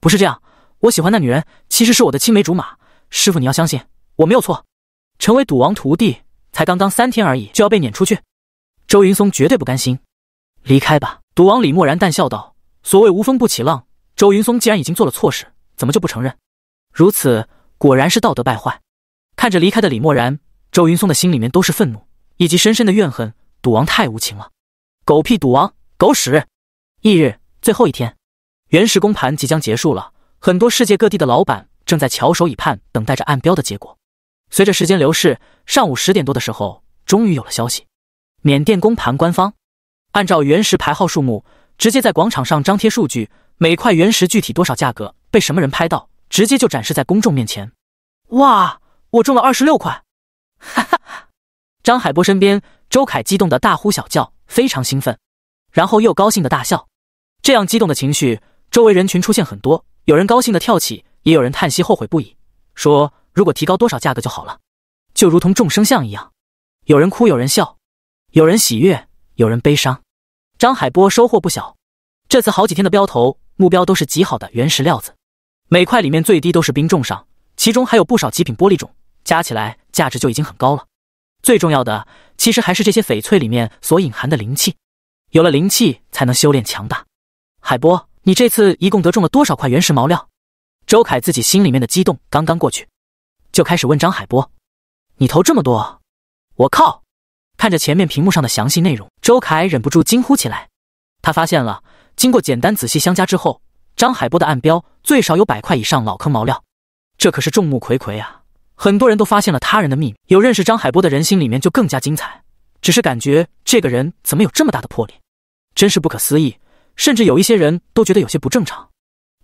不是这样，我喜欢那女人，其实是我的青梅竹马。师傅，你要相信我没有错。成为赌王徒弟才刚刚三天而已，就要被撵出去，周云松绝对不甘心。离开吧。”赌王李默然淡笑道：“所谓无风不起浪，周云松既然已经做了错事，怎么就不承认？如此，果然是道德败坏。”看着离开的李默然，周云松的心里面都是愤怒以及深深的怨恨。赌王太无情了，狗屁赌王，狗屎！翌日，最后一天，原石公盘即将结束，了很多世界各地的老板正在翘首以盼，等待着暗标的结果。随着时间流逝，上午十点多的时候，终于有了消息。缅甸公盘官方按照原石牌号数目，直接在广场上张贴数据，每块原石具体多少价格，被什么人拍到，直接就展示在公众面前。哇！我中了二十六块，哈哈哈！张海波身边，周凯激动的大呼小叫，非常兴奋，然后又高兴的大笑。这样激动的情绪，周围人群出现很多，有人高兴的跳起，也有人叹息后悔不已，说如果提高多少价格就好了。就如同众生相一样，有人哭，有人笑，有人喜悦，有人悲伤。张海波收获不小，这次好几天的标头目标都是极好的原石料子，每块里面最低都是冰种上，其中还有不少极品玻璃种。加起来价值就已经很高了，最重要的其实还是这些翡翠里面所隐含的灵气，有了灵气才能修炼强大。海波，你这次一共得中了多少块原石毛料？周凯自己心里面的激动刚刚过去，就开始问张海波：“你投这么多？我靠！”看着前面屏幕上的详细内容，周凯忍不住惊呼起来。他发现了，经过简单仔细相加之后，张海波的暗标最少有百块以上老坑毛料，这可是众目睽睽啊！很多人都发现了他人的秘密，有认识张海波的人心里面就更加精彩，只是感觉这个人怎么有这么大的魄力，真是不可思议。甚至有一些人都觉得有些不正常，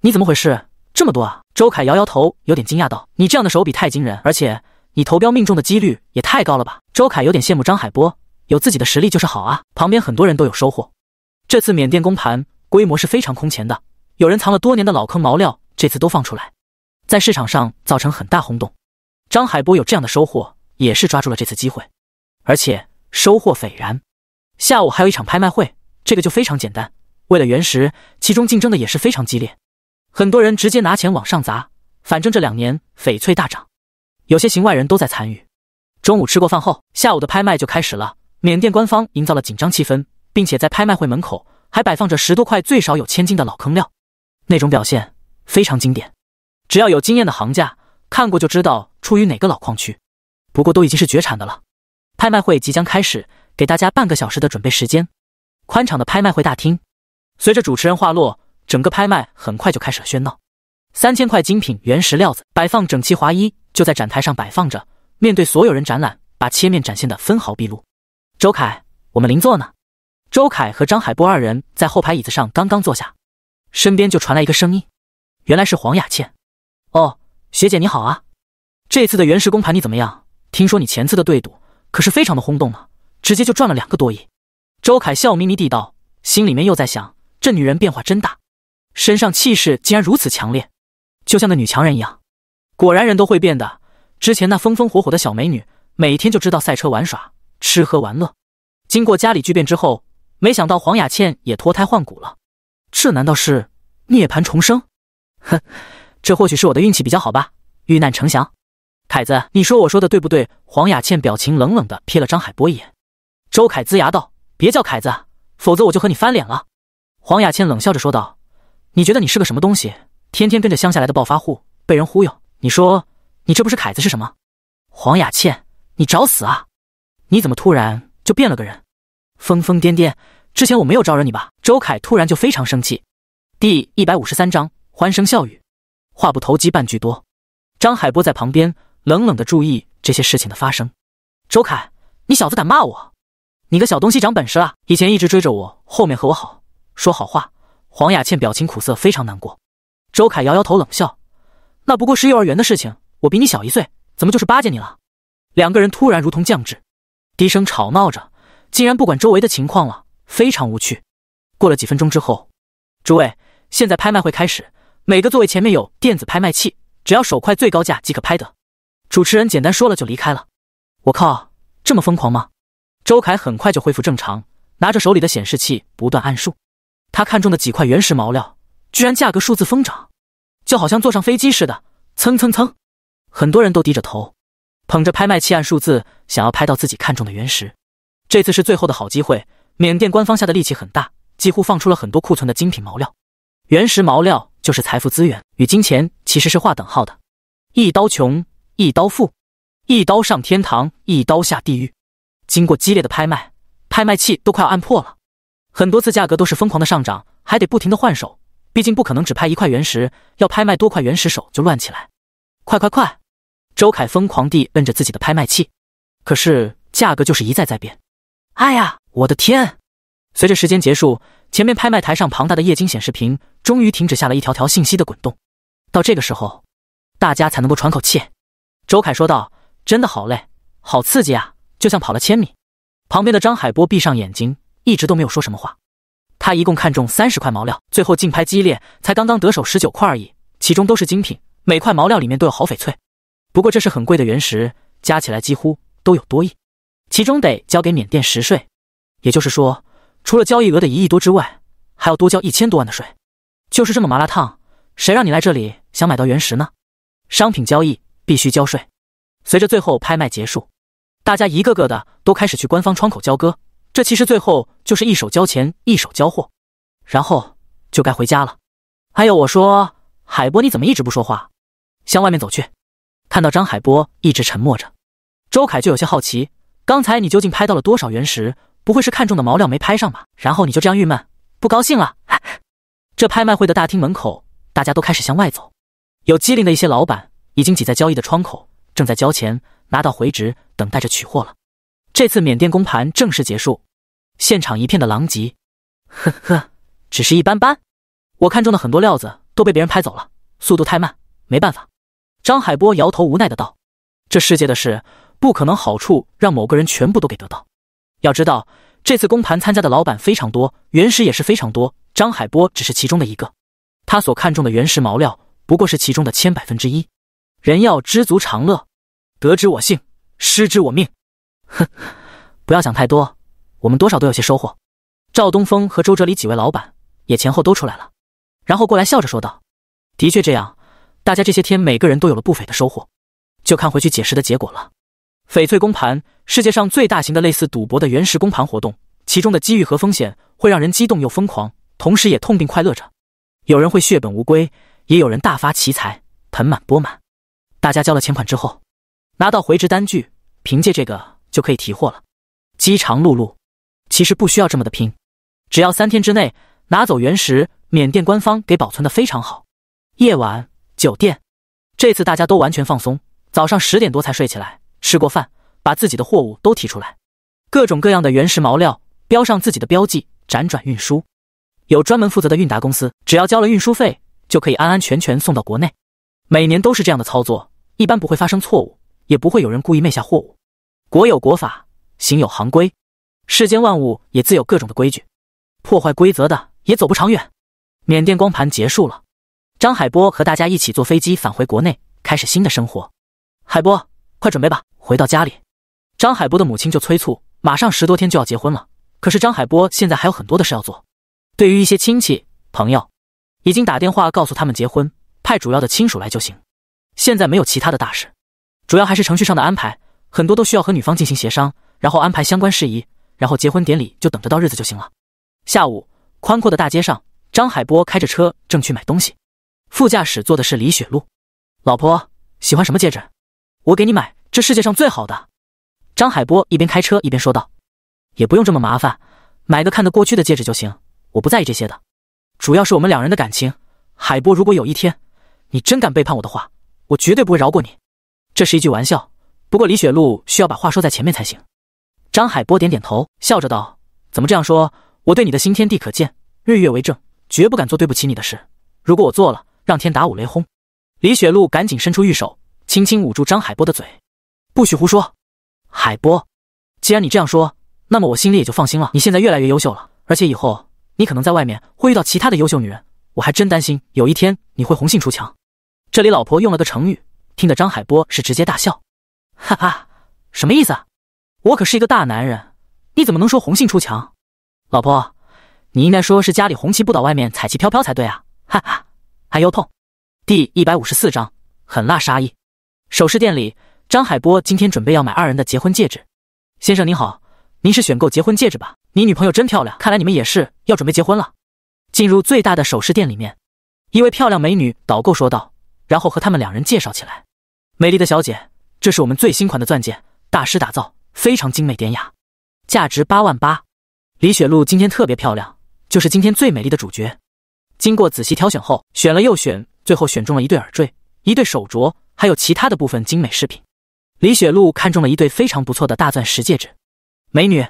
你怎么回事？这么多啊！周凯摇摇头，有点惊讶道：“你这样的手笔太惊人，而且你投标命中的几率也太高了吧？”周凯有点羡慕张海波，有自己的实力就是好啊。旁边很多人都有收获，这次缅甸公盘规模是非常空前的，有人藏了多年的老坑毛料，这次都放出来，在市场上造成很大轰动。张海波有这样的收获，也是抓住了这次机会，而且收获斐然。下午还有一场拍卖会，这个就非常简单。为了原石，其中竞争的也是非常激烈，很多人直接拿钱往上砸。反正这两年翡翠大涨，有些行外人都在参与。中午吃过饭后，下午的拍卖就开始了。缅甸官方营造了紧张气氛，并且在拍卖会门口还摆放着十多块最少有千斤的老坑料，那种表现非常经典。只要有经验的行家。看过就知道出于哪个老矿区，不过都已经是绝产的了。拍卖会即将开始，给大家半个小时的准备时间。宽敞的拍卖会大厅，随着主持人话落，整个拍卖很快就开始了喧闹。三千块精品原石料子摆放整齐划一，就在展台上摆放着，面对所有人展览，把切面展现的分毫毕露。周凯，我们邻座呢？周凯和张海波二人在后排椅子上刚刚坐下，身边就传来一个声音，原来是黄雅倩。哦。学姐你好啊，这次的原始公盘你怎么样？听说你前次的对赌可是非常的轰动呢，直接就赚了两个多亿。周凯笑眯眯地道，心里面又在想：这女人变化真大，身上气势竟然如此强烈，就像个女强人一样。果然人都会变的，之前那风风火火的小美女，每天就知道赛车玩耍、吃喝玩乐。经过家里巨变之后，没想到黄雅倩也脱胎换骨了，这难道是涅槃重生？哼！这或许是我的运气比较好吧，遇难成祥。凯子，你说我说的对不对？黄雅倩表情冷冷的瞥了张海波一眼。周凯呲牙道：“别叫凯子，否则我就和你翻脸了。”黄雅倩冷笑着说道：“你觉得你是个什么东西？天天跟着乡下来的暴发户被人忽悠，你说你这不是凯子是什么？”黄雅倩，你找死啊！你怎么突然就变了个人，疯疯癫癫？之前我没有招惹你吧？周凯突然就非常生气。第一百五十三章欢声笑语。话不投机半句多，张海波在旁边冷冷的注意这些事情的发生。周凯，你小子敢骂我？你个小东西长本事了？以前一直追着我，后面和我好，说好话。黄雅倩表情苦涩，非常难过。周凯摇摇头冷笑，那不过是幼儿园的事情。我比你小一岁，怎么就是巴结你了？两个人突然如同降智，低声吵闹着，竟然不管周围的情况了，非常无趣。过了几分钟之后，诸位，现在拍卖会开始。每个座位前面有电子拍卖器，只要手快，最高价即可拍得。主持人简单说了就离开了。我靠，这么疯狂吗？周凯很快就恢复正常，拿着手里的显示器不断按数。他看中的几块原石毛料，居然价格数字疯涨，就好像坐上飞机似的，蹭蹭蹭。很多人都低着头，捧着拍卖器按数字，想要拍到自己看中的原石。这次是最后的好机会，缅甸官方下的力气很大，几乎放出了很多库存的精品毛料、原石毛料。就是财富资源与金钱其实是划等号的，一刀穷，一刀富，一刀上天堂，一刀下地狱。经过激烈的拍卖，拍卖器都快要按破了，很多次价格都是疯狂的上涨，还得不停的换手，毕竟不可能只拍一块原石，要拍卖多块原石，手就乱起来。快快快！周凯疯狂地摁着自己的拍卖器，可是价格就是一再在变。哎呀，我的天！随着时间结束，前面拍卖台上庞大的液晶显示屏终于停止下了一条条信息的滚动。到这个时候，大家才能够喘口气。周凯说道：“真的好累，好刺激啊，就像跑了千米。”旁边的张海波闭上眼睛，一直都没有说什么话。他一共看中三十块毛料，最后竞拍激烈，才刚刚得手十九块而已，其中都是精品，每块毛料里面都有好翡翠。不过这是很贵的原石，加起来几乎都有多亿，其中得交给缅甸十税，也就是说。除了交易额的一亿多之外，还要多交一千多万的税。就是这么麻辣烫，谁让你来这里想买到原石呢？商品交易必须交税。随着最后拍卖结束，大家一个个的都开始去官方窗口交割。这其实最后就是一手交钱，一手交货，然后就该回家了。哎呦，我说海波，你怎么一直不说话？向外面走去，看到张海波一直沉默着，周凯就有些好奇，刚才你究竟拍到了多少原石？不会是看中的毛料没拍上吧？然后你就这样郁闷、不高兴了。这拍卖会的大厅门口，大家都开始向外走。有机灵的一些老板已经挤在交易的窗口，正在交钱、拿到回执，等待着取货了。这次缅甸公盘正式结束，现场一片的狼藉。呵呵，只是一般般。我看中的很多料子都被别人拍走了，速度太慢，没办法。张海波摇头无奈的道：“这世界的事，不可能好处让某个人全部都给得到。”要知道，这次公盘参加的老板非常多，原石也是非常多。张海波只是其中的一个，他所看中的原石毛料不过是其中的千百分之一。人要知足常乐，得之我幸，失之我命。哼，不要想太多，我们多少都有些收获。赵东风和周哲礼几位老板也前后都出来了，然后过来笑着说道：“的确这样，大家这些天每个人都有了不菲的收获，就看回去解释的结果了。”翡翠公盘，世界上最大型的类似赌博的原石公盘活动，其中的机遇和风险会让人激动又疯狂，同时也痛并快乐着。有人会血本无归，也有人大发奇财，盆满钵满。大家交了钱款之后，拿到回执单据，凭借这个就可以提货了。饥肠辘辘，其实不需要这么的拼，只要三天之内拿走原石，缅甸官方给保存的非常好。夜晚，酒店，这次大家都完全放松，早上十点多才睡起来。吃过饭，把自己的货物都提出来，各种各样的原石毛料标上自己的标记，辗转运输，有专门负责的运达公司，只要交了运输费，就可以安安全全送到国内。每年都是这样的操作，一般不会发生错误，也不会有人故意昧下货物。国有国法，行有行规，世间万物也自有各种的规矩，破坏规则的也走不长远。缅甸光盘结束了，张海波和大家一起坐飞机返回国内，开始新的生活。海波。快准备吧！回到家里，张海波的母亲就催促，马上十多天就要结婚了。可是张海波现在还有很多的事要做。对于一些亲戚朋友，已经打电话告诉他们结婚，派主要的亲属来就行。现在没有其他的大事，主要还是程序上的安排，很多都需要和女方进行协商，然后安排相关事宜，然后结婚典礼就等着到日子就行了。下午，宽阔的大街上，张海波开着车正去买东西，副驾驶坐的是李雪露。老婆喜欢什么戒指？我给你买这世界上最好的，张海波一边开车一边说道：“也不用这么麻烦，买个看得过去的戒指就行。我不在意这些的，主要是我们两人的感情。海波，如果有一天你真敢背叛我的话，我绝对不会饶过你。这是一句玩笑，不过李雪露需要把话说在前面才行。”张海波点点头，笑着道：“怎么这样说？我对你的新天地可见，日月为证，绝不敢做对不起你的事。如果我做了，让天打五雷轰！”李雪露赶紧伸出玉手。轻轻捂住张海波的嘴，不许胡说，海波，既然你这样说，那么我心里也就放心了。你现在越来越优秀了，而且以后你可能在外面会遇到其他的优秀女人，我还真担心有一天你会红杏出墙。这里老婆用了个成语，听得张海波是直接大笑，哈哈，什么意思？我可是一个大男人，你怎么能说红杏出墙？老婆，你应该说是家里红旗不倒，外面彩旗飘飘才对啊，哈哈，哎呦痛！第一百五十四章，狠辣杀意。首饰店里，张海波今天准备要买二人的结婚戒指。先生您好，您是选购结婚戒指吧？你女朋友真漂亮，看来你们也是要准备结婚了。进入最大的首饰店里面，一位漂亮美女导购说道，然后和他们两人介绍起来。美丽的小姐，这是我们最新款的钻戒，大师打造，非常精美典雅，价值八万八。李雪露今天特别漂亮，就是今天最美丽的主角。经过仔细挑选后，选了又选，最后选中了一对耳坠，一对手镯。还有其他的部分精美饰品，李雪露看中了一对非常不错的大钻石戒指。美女，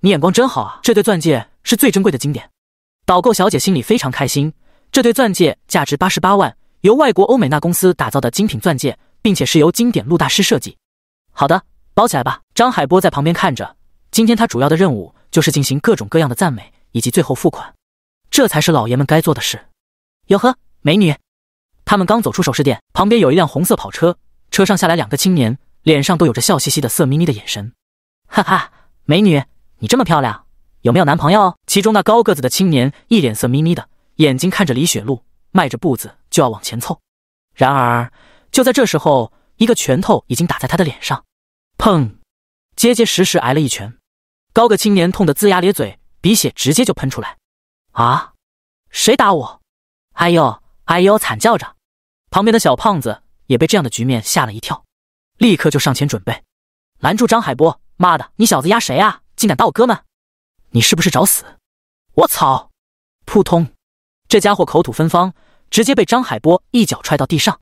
你眼光真好啊！这对钻戒是最珍贵的经典。导购小姐心里非常开心，这对钻戒价值八十八万，由外国欧美娜公司打造的精品钻戒，并且是由经典路大师设计。好的，包起来吧。张海波在旁边看着，今天他主要的任务就是进行各种各样的赞美，以及最后付款，这才是老爷们该做的事。哟呵，美女。他们刚走出首饰店，旁边有一辆红色跑车，车上下来两个青年，脸上都有着笑嘻嘻的色眯眯的眼神。哈哈，美女，你这么漂亮，有没有男朋友？其中那高个子的青年一脸色眯眯的眼睛看着李雪露，迈着步子就要往前凑。然而就在这时候，一个拳头已经打在他的脸上，砰！结结实实挨了一拳，高个青年痛得龇牙咧嘴，鼻血直接就喷出来。啊！谁打我？哎呦哎呦！惨叫着。旁边的小胖子也被这样的局面吓了一跳，立刻就上前准备拦住张海波。妈的，你小子压谁啊？竟敢打我哥们！你是不是找死？我操！扑通！这家伙口吐芬芳，直接被张海波一脚踹到地上。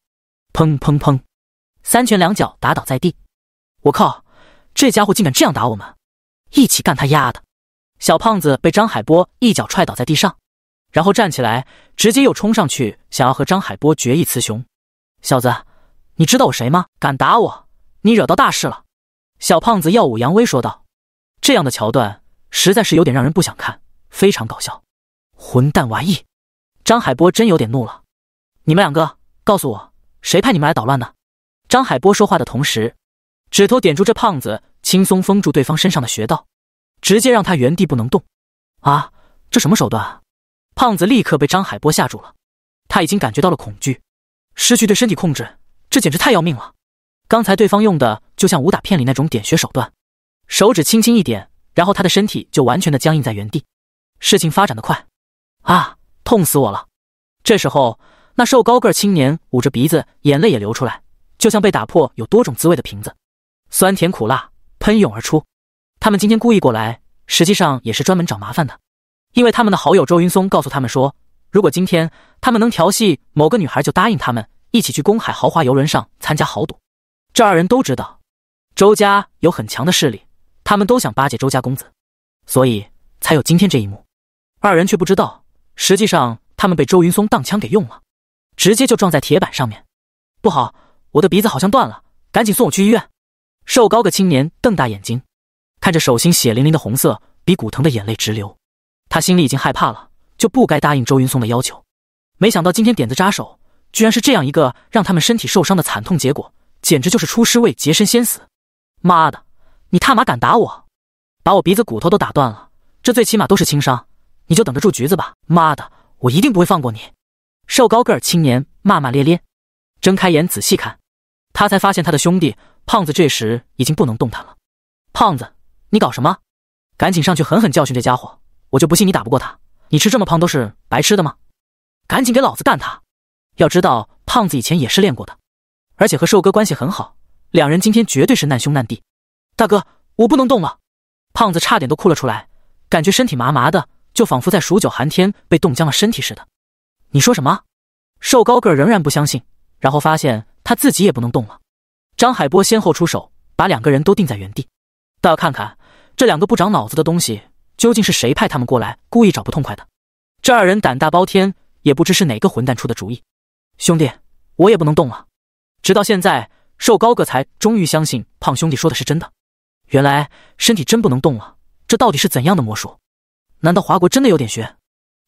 砰砰砰！三拳两脚打倒在地。我靠！这家伙竟敢这样打我们！一起干他丫的！小胖子被张海波一脚踹倒在地上。然后站起来，直接又冲上去，想要和张海波决一雌雄。小子，你知道我谁吗？敢打我，你惹到大事了！小胖子耀武扬威说道。这样的桥段实在是有点让人不想看，非常搞笑。混蛋玩意！张海波真有点怒了。你们两个，告诉我，谁派你们来捣乱的？张海波说话的同时，指头点住这胖子，轻松封住对方身上的穴道，直接让他原地不能动。啊，这什么手段？胖子立刻被张海波吓住了，他已经感觉到了恐惧，失去对身体控制，这简直太要命了。刚才对方用的就像武打片里那种点穴手段，手指轻轻一点，然后他的身体就完全的僵硬在原地。事情发展的快啊，痛死我了！这时候，那瘦高个青年捂着鼻子，眼泪也流出来，就像被打破有多种滋味的瓶子，酸甜苦辣喷涌而出。他们今天故意过来，实际上也是专门找麻烦的。因为他们的好友周云松告诉他们说，如果今天他们能调戏某个女孩，就答应他们一起去公海豪华游轮上参加豪赌。这二人都知道，周家有很强的势力，他们都想巴结周家公子，所以才有今天这一幕。二人却不知道，实际上他们被周云松当枪给用了，直接就撞在铁板上面。不好，我的鼻子好像断了，赶紧送我去医院！瘦高个青年瞪大眼睛，看着手心血淋淋的红色，鼻骨疼的眼泪直流。他心里已经害怕了，就不该答应周云松的要求。没想到今天点子扎手，居然是这样一个让他们身体受伤的惨痛结果，简直就是出师未捷身先死！妈的，你他妈敢打我，把我鼻子骨头都打断了，这最起码都是轻伤，你就等着住局子吧！妈的，我一定不会放过你！瘦高个儿青年骂骂咧咧，睁开眼仔细看，他才发现他的兄弟胖子这时已经不能动弹了。胖子，你搞什么？赶紧上去狠狠教训这家伙！我就不信你打不过他！你吃这么胖都是白吃的吗？赶紧给老子干他！要知道，胖子以前也是练过的，而且和瘦哥关系很好，两人今天绝对是难兄难弟。大哥，我不能动了。胖子差点都哭了出来，感觉身体麻麻的，就仿佛在数九寒天被冻僵了身体似的。你说什么？瘦高个仍然不相信，然后发现他自己也不能动了。张海波先后出手，把两个人都定在原地，倒要看看这两个不长脑子的东西。究竟是谁派他们过来故意找不痛快的？这二人胆大包天，也不知是哪个混蛋出的主意。兄弟，我也不能动了。直到现在，瘦高个才终于相信胖兄弟说的是真的。原来身体真不能动了，这到底是怎样的魔术？难道华国真的有点悬？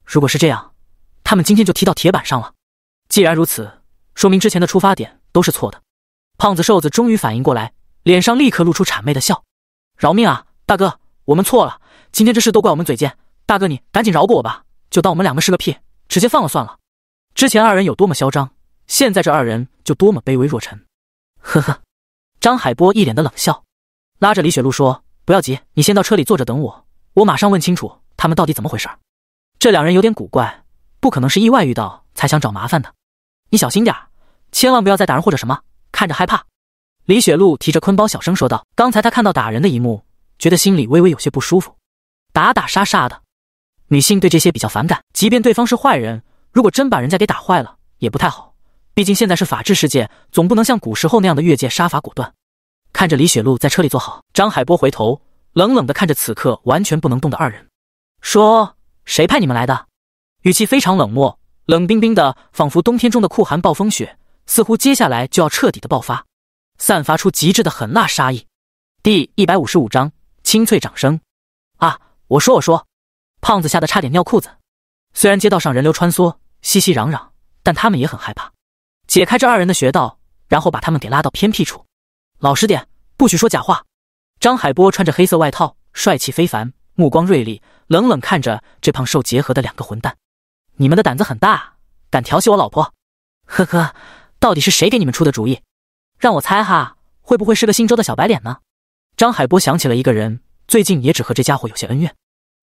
如果是这样，他们今天就踢到铁板上了。既然如此，说明之前的出发点都是错的。胖子、瘦子终于反应过来，脸上立刻露出谄媚的笑：“饶命啊，大哥，我们错了。”今天这事都怪我们嘴贱，大哥你赶紧饶过我吧，就当我们两个是个屁，直接放了算了。之前二人有多么嚣张，现在这二人就多么卑微若尘。呵呵，张海波一脸的冷笑，拉着李雪露说：“不要急，你先到车里坐着等我，我马上问清楚他们到底怎么回事儿。这两人有点古怪，不可能是意外遇到才想找麻烦的。你小心点千万不要再打人或者什么，看着害怕。”李雪露提着坤包小声说道：“刚才她看到打人的一幕，觉得心里微微有些不舒服。”打打杀杀的，女性对这些比较反感。即便对方是坏人，如果真把人家给打坏了，也不太好。毕竟现在是法治世界，总不能像古时候那样的越界杀伐果断。看着李雪露在车里坐好，张海波回头冷冷的看着此刻完全不能动的二人，说：“谁派你们来的？”语气非常冷漠，冷冰冰的，仿佛冬天中的酷寒暴风雪，似乎接下来就要彻底的爆发，散发出极致的狠辣杀意。第一百五十五章清脆掌声啊！我说，我说，胖子吓得差点尿裤子。虽然街道上人流穿梭，熙熙攘攘，但他们也很害怕。解开这二人的穴道，然后把他们给拉到偏僻处，老实点，不许说假话。张海波穿着黑色外套，帅气非凡，目光锐利，冷冷看着这胖瘦结合的两个混蛋。你们的胆子很大，敢调戏我老婆？呵呵，到底是谁给你们出的主意？让我猜哈，会不会是个姓周的小白脸呢？张海波想起了一个人。最近也只和这家伙有些恩怨。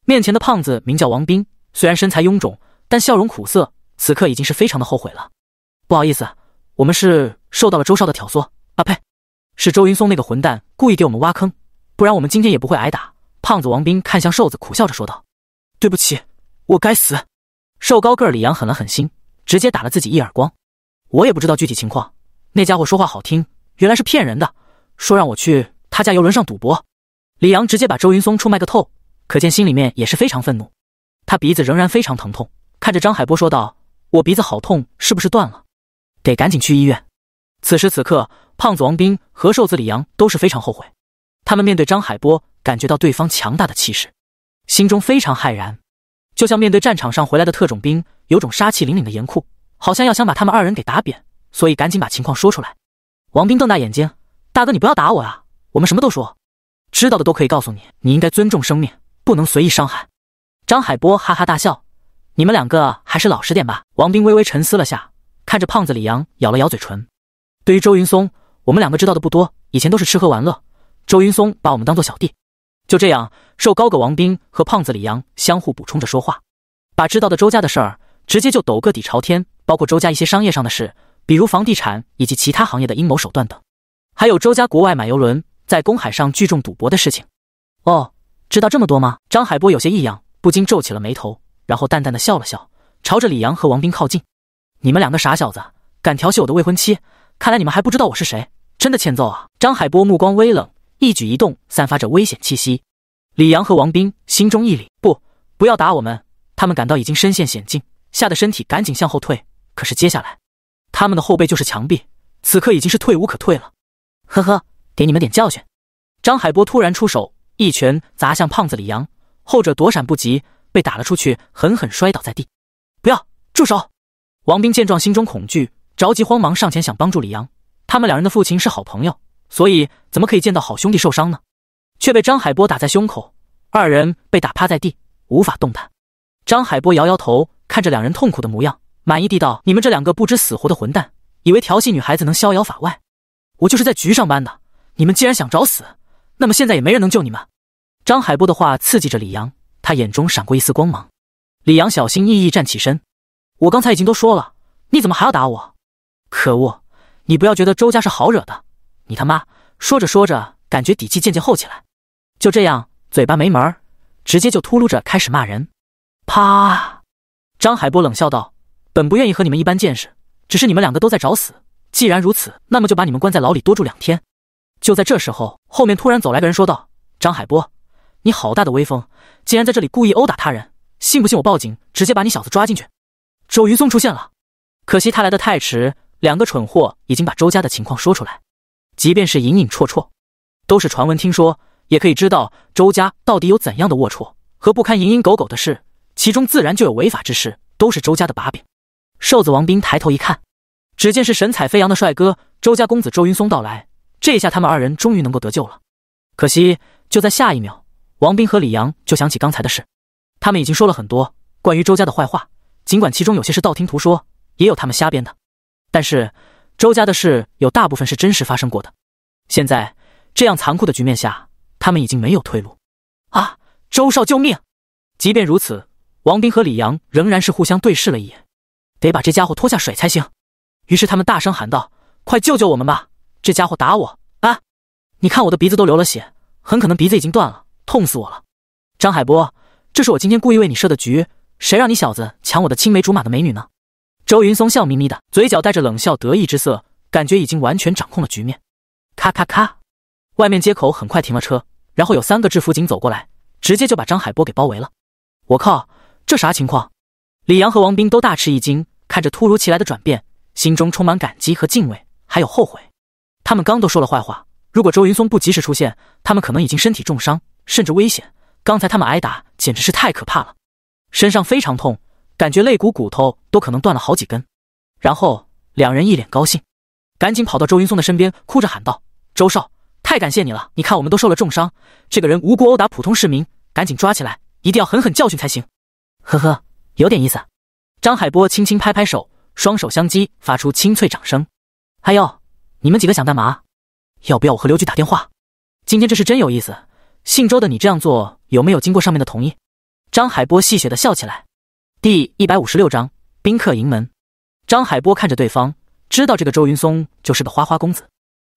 面前的胖子名叫王斌，虽然身材臃肿，但笑容苦涩，此刻已经是非常的后悔了。不好意思，我们是受到了周少的挑唆啊！呸，是周云松那个混蛋故意给我们挖坑，不然我们今天也不会挨打。胖子王斌看向瘦子，苦笑着说道：“对不起，我该死。”瘦高个李阳狠了狠心，直接打了自己一耳光。我也不知道具体情况，那家伙说话好听，原来是骗人的，说让我去他家游轮上赌博。李阳直接把周云松出卖个透，可见心里面也是非常愤怒。他鼻子仍然非常疼痛，看着张海波说道：“我鼻子好痛，是不是断了？得赶紧去医院。”此时此刻，胖子王斌和瘦子李阳都是非常后悔。他们面对张海波，感觉到对方强大的气势，心中非常骇然，就像面对战场上回来的特种兵，有种杀气凛凛的严酷，好像要想把他们二人给打扁，所以赶紧把情况说出来。王斌瞪大眼睛：“大哥，你不要打我啊！我们什么都说。”知道的都可以告诉你，你应该尊重生命，不能随意伤害。张海波哈哈大笑：“你们两个还是老实点吧。”王斌微微沉思了下，看着胖子李阳，咬了咬嘴唇。对于周云松，我们两个知道的不多，以前都是吃喝玩乐。周云松把我们当做小弟，就这样，瘦高个王斌和胖子李阳相互补充着说话，把知道的周家的事儿直接就抖个底朝天，包括周家一些商业上的事，比如房地产以及其他行业的阴谋手段等，还有周家国外买游轮。在公海上聚众赌博的事情，哦，知道这么多吗？张海波有些异样，不禁皱起了眉头，然后淡淡的笑了笑，朝着李阳和王斌靠近。你们两个傻小子，敢调戏我的未婚妻，看来你们还不知道我是谁，真的欠揍啊！张海波目光微冷，一举一动散发着危险气息。李阳和王斌心中一凛，不，不要打我们！他们感到已经身陷险境，吓得身体赶紧向后退。可是接下来，他们的后背就是墙壁，此刻已经是退无可退了。呵呵。给你们点教训！张海波突然出手，一拳砸向胖子李阳，后者躲闪不及，被打了出去，狠狠摔倒在地。不要住手！王兵见状，心中恐惧，着急慌忙上前想帮助李阳。他们两人的父亲是好朋友，所以怎么可以见到好兄弟受伤呢？却被张海波打在胸口，二人被打趴在地，无法动弹。张海波摇摇头，看着两人痛苦的模样，满意地道：“你们这两个不知死活的混蛋，以为调戏女孩子能逍遥法外？我就是在局上班的。”你们既然想找死，那么现在也没人能救你们。张海波的话刺激着李阳，他眼中闪过一丝光芒。李阳小心翼翼站起身：“我刚才已经都说了，你怎么还要打我？”可恶！你不要觉得周家是好惹的！你他妈……说着说着，感觉底气渐渐厚起来，就这样，嘴巴没门儿，直接就秃噜着开始骂人。啪！张海波冷笑道：“本不愿意和你们一般见识，只是你们两个都在找死。既然如此，那么就把你们关在牢里多住两天。”就在这时候，后面突然走来个人，说道：“张海波，你好大的威风，竟然在这里故意殴打他人！信不信我报警，直接把你小子抓进去？”周云松出现了，可惜他来的太迟，两个蠢货已经把周家的情况说出来，即便是隐隐绰绰，都是传闻，听说也可以知道周家到底有怎样的龌龊和不堪，蝇营狗苟的事，其中自然就有违法之事，都是周家的把柄。瘦子王斌抬头一看，只见是神采飞扬的帅哥周家公子周云松到来。这下他们二人终于能够得救了，可惜就在下一秒，王斌和李阳就想起刚才的事，他们已经说了很多关于周家的坏话，尽管其中有些是道听途说，也有他们瞎编的，但是周家的事有大部分是真实发生过的。现在这样残酷的局面下，他们已经没有退路。啊，周少救命！即便如此，王斌和李阳仍然是互相对视了一眼，得把这家伙拖下水才行。于是他们大声喊道：“快救救我们吧！”这家伙打我啊！你看我的鼻子都流了血，很可能鼻子已经断了，痛死我了！张海波，这是我今天故意为你设的局，谁让你小子抢我的青梅竹马的美女呢？周云松笑眯眯的，嘴角带着冷笑，得意之色，感觉已经完全掌控了局面。咔咔咔，外面街口很快停了车，然后有三个制服警走过来，直接就把张海波给包围了。我靠，这啥情况？李阳和王斌都大吃一惊，看着突如其来的转变，心中充满感激和敬畏，还有后悔。他们刚都说了坏话，如果周云松不及时出现，他们可能已经身体重伤，甚至危险。刚才他们挨打，简直是太可怕了，身上非常痛，感觉肋骨骨头都可能断了好几根。然后两人一脸高兴，赶紧跑到周云松的身边，哭着喊道：“周少，太感谢你了！你看我们都受了重伤，这个人无辜殴打普通市民，赶紧抓起来，一定要狠狠教训才行。”呵呵，有点意思。张海波轻轻拍拍手，双手相击，发出清脆掌声。还有。你们几个想干嘛？要不要我和刘局打电话？今天这是真有意思。姓周的，你这样做有没有经过上面的同意？张海波戏谑的笑起来。第一百五十六章宾客迎门。张海波看着对方，知道这个周云松就是个花花公子。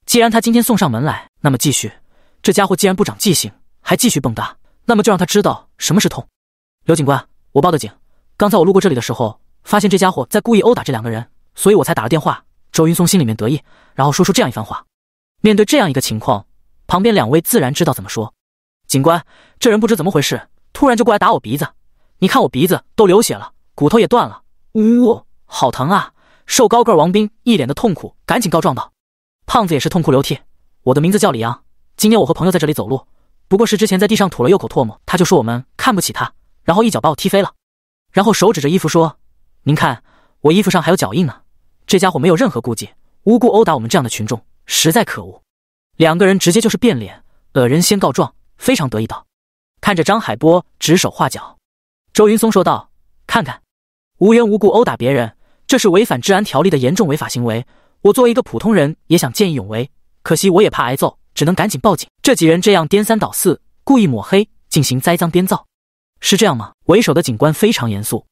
既然他今天送上门来，那么继续。这家伙既然不长记性，还继续蹦跶，那么就让他知道什么是痛。刘警官，我报的警。刚才我路过这里的时候，发现这家伙在故意殴打这两个人，所以我才打了电话。周云松心里面得意，然后说出这样一番话。面对这样一个情况，旁边两位自然知道怎么说。警官，这人不知怎么回事，突然就过来打我鼻子，你看我鼻子都流血了，骨头也断了，呜，好疼啊！瘦高个王兵一脸的痛苦，赶紧告状道。胖子也是痛哭流涕，我的名字叫李阳，今天我和朋友在这里走路，不过是之前在地上吐了又口唾沫，他就说我们看不起他，然后一脚把我踢飞了，然后手指着衣服说：“您看，我衣服上还有脚印呢。”这家伙没有任何顾忌，无故殴打我们这样的群众，实在可恶。两个人直接就是变脸，恶人先告状，非常得意道：“看着张海波指手画脚。”周云松说道：“看看，无缘无故殴打别人，这是违反治安条例的严重违法行为。我作为一个普通人，也想见义勇为，可惜我也怕挨揍，只能赶紧报警。”这几人这样颠三倒四，故意抹黑，进行栽赃编造，是这样吗？为首的警官非常严肃，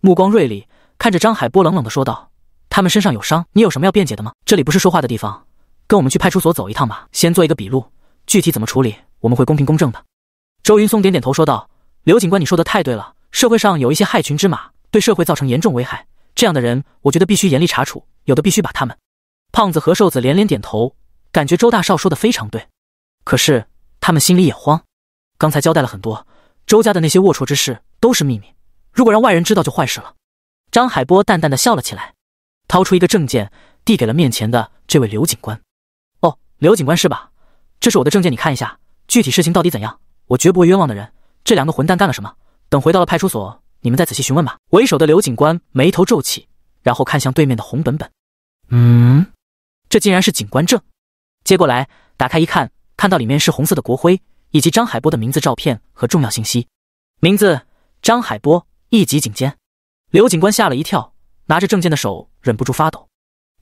目光锐利，看着张海波冷冷的说道。他们身上有伤，你有什么要辩解的吗？这里不是说话的地方，跟我们去派出所走一趟吧，先做一个笔录。具体怎么处理，我们会公平公正的。周云松点点头说道：“刘警官，你说的太对了，社会上有一些害群之马，对社会造成严重危害，这样的人，我觉得必须严厉查处，有的必须把他们。”胖子和瘦子连连点头，感觉周大少说的非常对，可是他们心里也慌。刚才交代了很多，周家的那些龌龊之事都是秘密，如果让外人知道就坏事了。张海波淡淡的笑了起来。掏出一个证件，递给了面前的这位刘警官。“哦，刘警官是吧？这是我的证件，你看一下，具体事情到底怎样？我绝不会冤枉的人。这两个混蛋干了什么？等回到了派出所，你们再仔细询问吧。”为首的刘警官眉头皱起，然后看向对面的红本本。“嗯，这竟然是警官证。”接过来，打开一看，看到里面是红色的国徽，以及张海波的名字、照片和重要信息。名字：张海波，一级警监。刘警官吓了一跳。拿着证件的手忍不住发抖，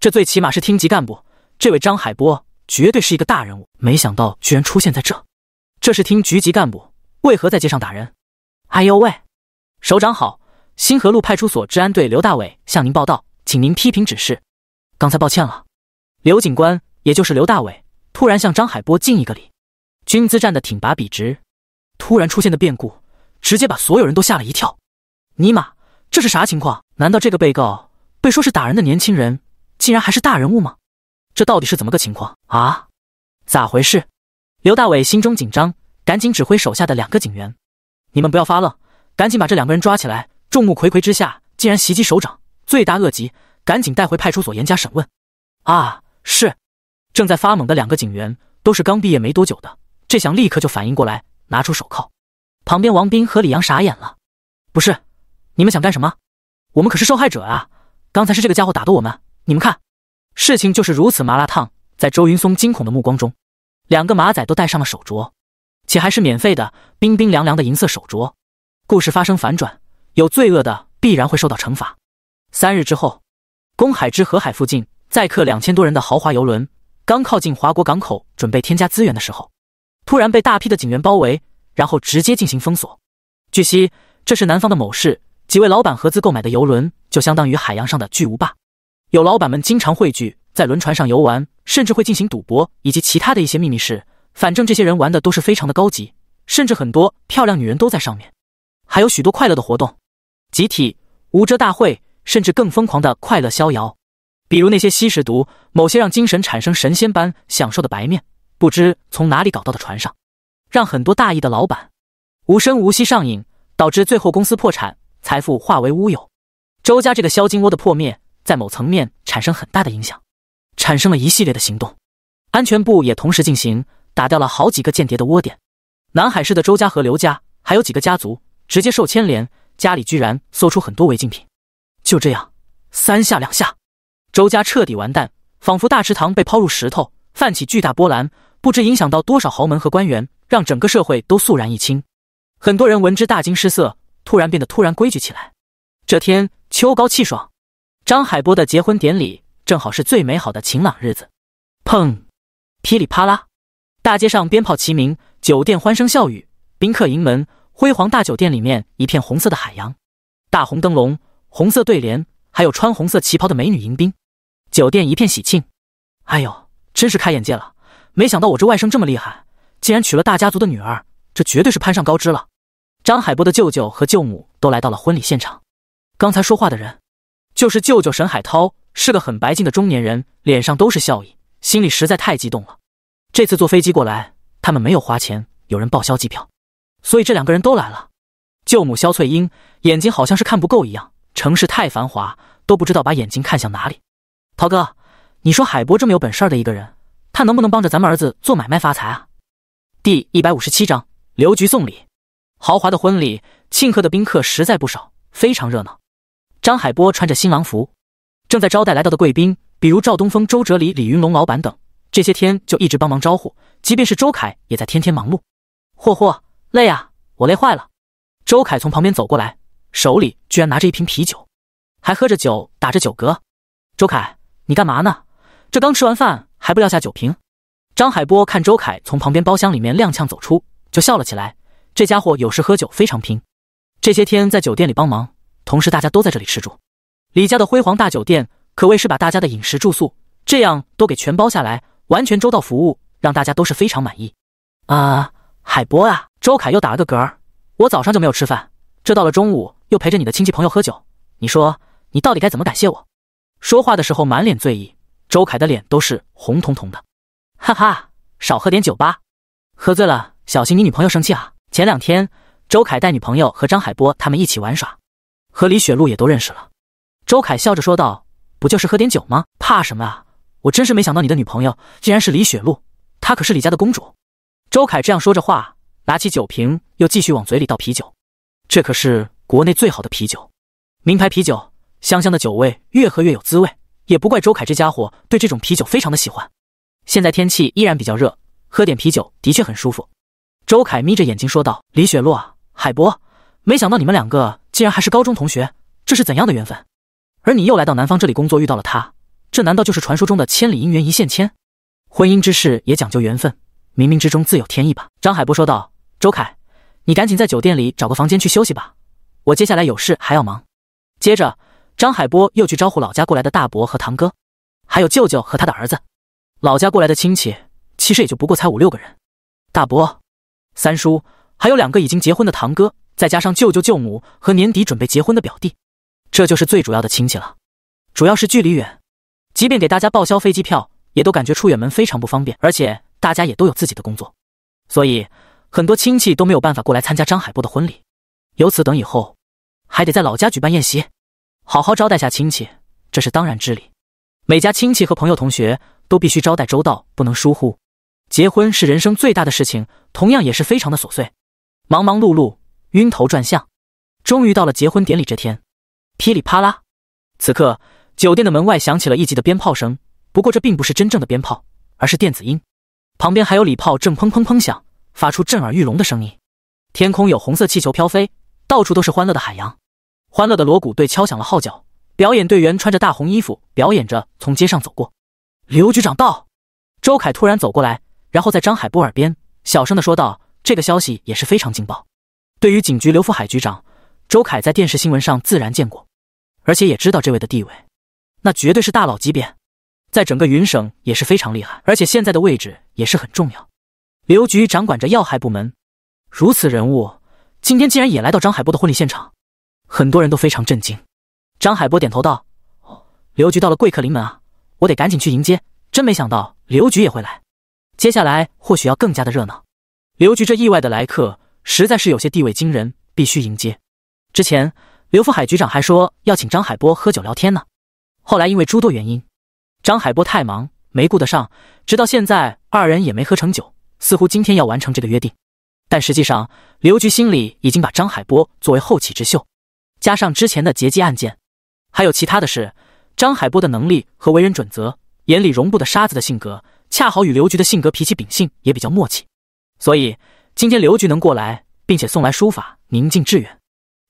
这最起码是厅级干部。这位张海波绝对是一个大人物，没想到居然出现在这。这是厅局级干部，为何在街上打人？哎呦喂，首长好！新河路派出所治安队刘大伟向您报道，请您批评指示。刚才抱歉了。刘警官，也就是刘大伟，突然向张海波敬一个礼，军姿站得挺拔笔直。突然出现的变故，直接把所有人都吓了一跳。尼玛！这是啥情况？难道这个被告被说是打人的年轻人，竟然还是大人物吗？这到底是怎么个情况啊？咋回事？刘大伟心中紧张，赶紧指挥手下的两个警员：“你们不要发愣，赶紧把这两个人抓起来！众目睽睽之下，竟然袭击首长，罪大恶极，赶紧带回派出所严加审问！”啊，是。正在发懵的两个警员都是刚毕业没多久的，这想立刻就反应过来，拿出手铐。旁边王斌和李阳傻眼了：“不是。”你们想干什么？我们可是受害者啊！刚才是这个家伙打的我们。你们看，事情就是如此麻辣烫。在周云松惊恐的目光中，两个马仔都戴上了手镯，且还是免费的冰冰凉凉的银色手镯。故事发生反转，有罪恶的必然会受到惩罚。三日之后，公海之河海附近载客两千多人的豪华游轮，刚靠近华国港口准备添加资源的时候，突然被大批的警员包围，然后直接进行封锁。据悉，这是南方的某市。几位老板合资购买的游轮，就相当于海洋上的巨无霸。有老板们经常汇聚在轮船上游玩，甚至会进行赌博以及其他的一些秘密事。反正这些人玩的都是非常的高级，甚至很多漂亮女人都在上面，还有许多快乐的活动，集体无遮大会，甚至更疯狂的快乐逍遥。比如那些吸食毒，某些让精神产生神仙般享受的白面，不知从哪里搞到的船上，让很多大意的老板无声无息上瘾，导致最后公司破产。财富化为乌有，周家这个销金窝的破灭，在某层面产生很大的影响，产生了一系列的行动。安全部也同时进行，打掉了好几个间谍的窝点。南海市的周家和刘家，还有几个家族直接受牵连，家里居然搜出很多违禁品。就这样，三下两下，周家彻底完蛋，仿佛大池塘被抛入石头，泛起巨大波澜，不知影响到多少豪门和官员，让整个社会都肃然一清。很多人闻之大惊失色。突然变得突然规矩起来。这天秋高气爽，张海波的结婚典礼正好是最美好的晴朗日子。砰！噼里啪啦，大街上鞭炮齐鸣，酒店欢声笑语，宾客盈门。辉煌大酒店里面一片红色的海洋，大红灯笼、红色对联，还有穿红色旗袍的美女迎宾，酒店一片喜庆。哎呦，真是开眼界了！没想到我这外甥这么厉害，竟然娶了大家族的女儿，这绝对是攀上高枝了。张海波的舅舅和舅母都来到了婚礼现场。刚才说话的人，就是舅舅沈海涛，是个很白净的中年人，脸上都是笑意，心里实在太激动了。这次坐飞机过来，他们没有花钱，有人报销机票，所以这两个人都来了。舅母肖翠英眼睛好像是看不够一样，城市太繁华，都不知道把眼睛看向哪里。涛哥，你说海波这么有本事的一个人，他能不能帮着咱们儿子做买卖发财啊？第一百五十七章：刘局送礼。豪华的婚礼，庆贺的宾客实在不少，非常热闹。张海波穿着新郎服，正在招待来到的贵宾，比如赵东风、周哲理、李云龙、老板等。这些天就一直帮忙招呼，即便是周凯也在天天忙碌。霍霍，累啊，我累坏了。周凯从旁边走过来，手里居然拿着一瓶啤酒，还喝着酒，打着酒嗝。周凯，你干嘛呢？这刚吃完饭还不撂下酒瓶？张海波看周凯从旁边包厢里面踉跄走出，就笑了起来。这家伙有时喝酒非常拼，这些天在酒店里帮忙，同时大家都在这里吃住。李家的辉煌大酒店可谓是把大家的饮食住宿这样都给全包下来，完全周到服务，让大家都是非常满意。啊，海波啊，周凯又打了个嗝儿。我早上就没有吃饭，这到了中午又陪着你的亲戚朋友喝酒，你说你到底该怎么感谢我？说话的时候满脸醉意，周凯的脸都是红彤彤的。哈哈，少喝点酒吧，喝醉了小心你女朋友生气啊。前两天，周凯带女朋友和张海波他们一起玩耍，和李雪露也都认识了。周凯笑着说道：“不就是喝点酒吗？怕什么啊？我真是没想到你的女朋友竟然是李雪露，她可是李家的公主。”周凯这样说着话，拿起酒瓶又继续往嘴里倒啤酒。这可是国内最好的啤酒，名牌啤酒，香香的酒味越喝越有滋味。也不怪周凯这家伙对这种啤酒非常的喜欢。现在天气依然比较热，喝点啤酒的确很舒服。周凯眯着眼睛说道：“李雪洛海波，没想到你们两个竟然还是高中同学，这是怎样的缘分？而你又来到南方这里工作，遇到了他，这难道就是传说中的千里姻缘一线牵？婚姻之事也讲究缘分，冥冥之中自有天意吧。”张海波说道：“周凯，你赶紧在酒店里找个房间去休息吧，我接下来有事还要忙。”接着，张海波又去招呼老家过来的大伯和堂哥，还有舅舅和他的儿子。老家过来的亲戚其实也就不过才五六个人。大伯。三叔，还有两个已经结婚的堂哥，再加上舅舅、舅母和年底准备结婚的表弟，这就是最主要的亲戚了。主要是距离远，即便给大家报销飞机票，也都感觉出远门非常不方便，而且大家也都有自己的工作，所以很多亲戚都没有办法过来参加张海波的婚礼。由此等以后，还得在老家举办宴席，好好招待下亲戚，这是当然之理。每家亲戚和朋友、同学都必须招待周到，不能疏忽。结婚是人生最大的事情，同样也是非常的琐碎，忙忙碌碌，晕头转向。终于到了结婚典礼这天，噼里啪啦，此刻酒店的门外响起了一级的鞭炮声。不过这并不是真正的鞭炮，而是电子音。旁边还有礼炮正砰砰砰响，发出震耳欲聋的声音。天空有红色气球飘飞，到处都是欢乐的海洋。欢乐的锣鼓队敲响了号角，表演队员穿着大红衣服表演着从街上走过。刘局长到，周凯突然走过来。然后在张海波耳边小声的说道：“这个消息也是非常劲爆。”对于警局刘福海局长，周凯在电视新闻上自然见过，而且也知道这位的地位，那绝对是大佬级别，在整个云省也是非常厉害，而且现在的位置也是很重要。刘局掌管着要害部门，如此人物，今天竟然也来到张海波的婚礼现场，很多人都非常震惊。张海波点头道：“哦，刘局到了，贵客临门啊，我得赶紧去迎接。真没想到刘局也会来。”接下来或许要更加的热闹。刘局这意外的来客实在是有些地位惊人，必须迎接。之前刘福海局长还说要请张海波喝酒聊天呢，后来因为诸多原因，张海波太忙没顾得上，直到现在二人也没喝成酒。似乎今天要完成这个约定，但实际上刘局心里已经把张海波作为后起之秀。加上之前的劫机案件，还有其他的事，张海波的能力和为人准则，眼里容不得沙子的性格。恰好与刘局的性格、脾气、秉性也比较默契，所以今天刘局能过来，并且送来书法《宁静致远》，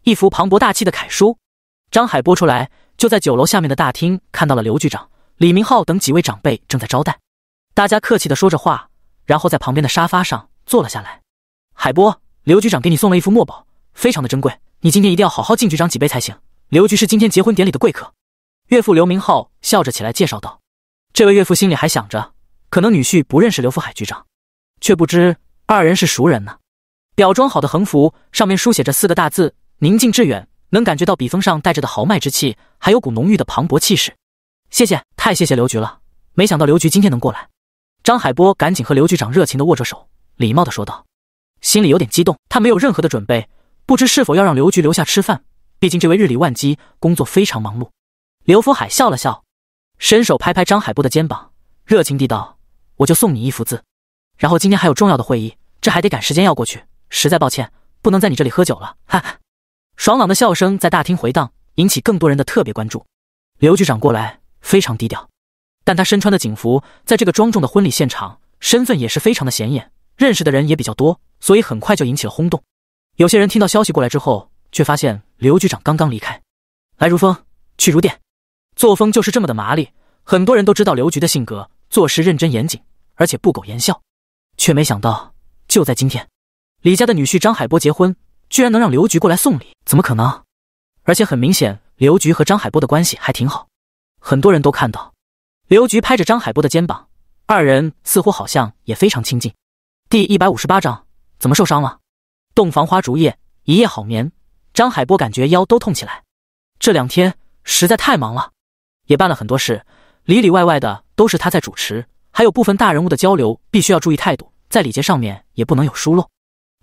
一幅磅礴大气的楷书。张海波出来，就在酒楼下面的大厅看到了刘局长、李明浩等几位长辈正在招待，大家客气的说着话，然后在旁边的沙发上坐了下来。海波，刘局长给你送了一幅墨宝，非常的珍贵，你今天一定要好好敬局长几杯才行。刘局是今天结婚典礼的贵客，岳父刘明浩笑着起来介绍道：“这位岳父心里还想着。”可能女婿不认识刘福海局长，却不知二人是熟人呢。裱装好的横幅上面书写着四个大字“宁静致远”，能感觉到笔锋上带着的豪迈之气，还有股浓郁的磅礴气势。谢谢，太谢谢刘局了！没想到刘局今天能过来。张海波赶紧和刘局长热情地握着手，礼貌地说道，心里有点激动。他没有任何的准备，不知是否要让刘局留下吃饭，毕竟这位日理万机，工作非常忙碌。刘福海笑了笑，伸手拍拍张海波的肩膀，热情地道。我就送你一幅字，然后今天还有重要的会议，这还得赶时间要过去，实在抱歉，不能在你这里喝酒了。哈哈，爽朗的笑声在大厅回荡，引起更多人的特别关注。刘局长过来非常低调，但他身穿的警服，在这个庄重的婚礼现场，身份也是非常的显眼，认识的人也比较多，所以很快就引起了轰动。有些人听到消息过来之后，却发现刘局长刚刚离开，来如风，去如电，作风就是这么的麻利。很多人都知道刘局的性格。做事认真严谨，而且不苟言笑，却没想到就在今天，李家的女婿张海波结婚，居然能让刘局过来送礼，怎么可能？而且很明显，刘局和张海波的关系还挺好，很多人都看到，刘局拍着张海波的肩膀，二人似乎好像也非常亲近。第一百五十八章，怎么受伤了？洞房花烛夜，一夜好眠，张海波感觉腰都痛起来，这两天实在太忙了，也办了很多事，里里外外的。都是他在主持，还有部分大人物的交流，必须要注意态度，在礼节上面也不能有疏漏。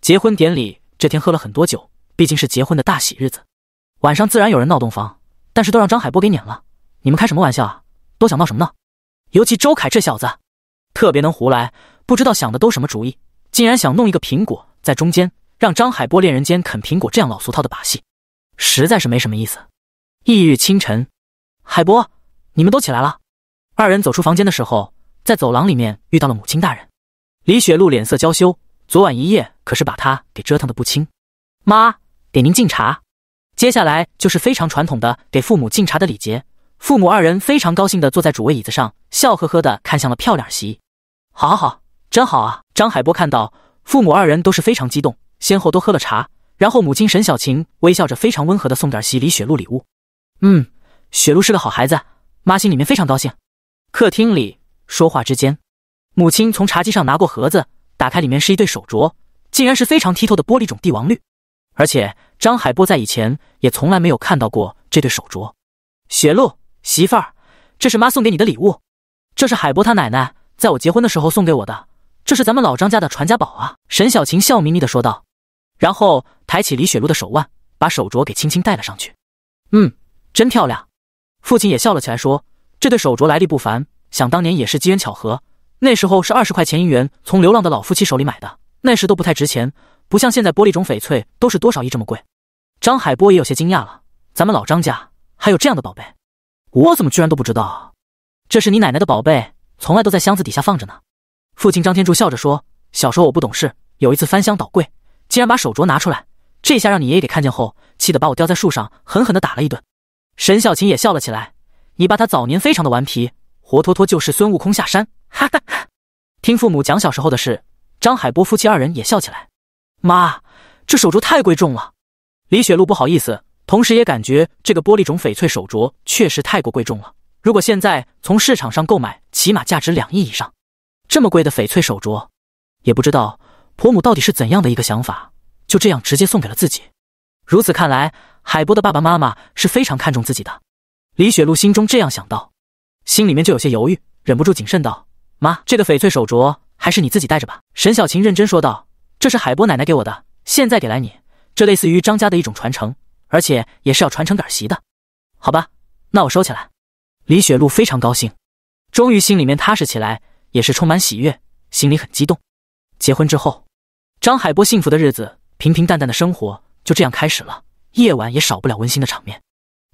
结婚典礼这天喝了很多酒，毕竟是结婚的大喜日子，晚上自然有人闹洞房，但是都让张海波给撵了。你们开什么玩笑啊？都想闹什么呢？尤其周凯这小子，特别能胡来，不知道想的都什么主意，竟然想弄一个苹果在中间，让张海波恋人间啃苹果，这样老俗套的把戏，实在是没什么意思。翌日清晨，海波，你们都起来了。二人走出房间的时候，在走廊里面遇到了母亲大人。李雪露脸色娇羞，昨晚一夜可是把她给折腾的不轻。妈，给您敬茶。接下来就是非常传统的给父母敬茶的礼节。父母二人非常高兴的坐在主位椅子上，笑呵呵的看向了漂亮媳。好，好，好，真好啊！张海波看到父母二人都是非常激动，先后都喝了茶。然后母亲沈小晴微笑着，非常温和的送点儿媳李雪露礼物。嗯，雪露是个好孩子，妈心里面非常高兴。客厅里，说话之间，母亲从茶几上拿过盒子，打开，里面是一对手镯，竟然是非常剔透的玻璃种帝王绿，而且张海波在以前也从来没有看到过这对手镯。雪露媳妇儿，这是妈送给你的礼物，这是海波他奶奶在我结婚的时候送给我的，这是咱们老张家的传家宝啊。沈小晴笑眯眯的说道，然后抬起李雪露的手腕，把手镯给轻轻戴了上去。嗯，真漂亮。父亲也笑了起来说。这对手镯来历不凡，想当年也是机缘巧合，那时候是二十块钱银元从流浪的老夫妻手里买的，那时都不太值钱，不像现在玻璃种翡翠都是多少亿这么贵。张海波也有些惊讶了，咱们老张家还有这样的宝贝，我怎么居然都不知道？这是你奶奶的宝贝，从来都在箱子底下放着呢。父亲张天柱笑着说：“小时候我不懂事，有一次翻箱倒柜，竟然把手镯拿出来，这下让你爷爷给看见后，气得把我吊在树上，狠狠的打了一顿。”沈小琴也笑了起来。你爸他早年非常的顽皮，活脱脱就是孙悟空下山。哈哈哈！听父母讲小时候的事，张海波夫妻二人也笑起来。妈，这手镯太贵重了。李雪露不好意思，同时也感觉这个玻璃种翡翠手镯确实太过贵重了。如果现在从市场上购买，起码价值两亿以上。这么贵的翡翠手镯，也不知道婆母到底是怎样的一个想法，就这样直接送给了自己。如此看来，海波的爸爸妈妈是非常看重自己的。李雪露心中这样想到，心里面就有些犹豫，忍不住谨慎道：“妈，这个翡翠手镯还是你自己戴着吧。”沈小琴认真说道：“这是海波奶奶给我的，现在给来你，这类似于张家的一种传承，而且也是要传承儿媳的，好吧？那我收起来。”李雪露非常高兴，终于心里面踏实起来，也是充满喜悦，心里很激动。结婚之后，张海波幸福的日子，平平淡淡的生活就这样开始了。夜晚也少不了温馨的场面，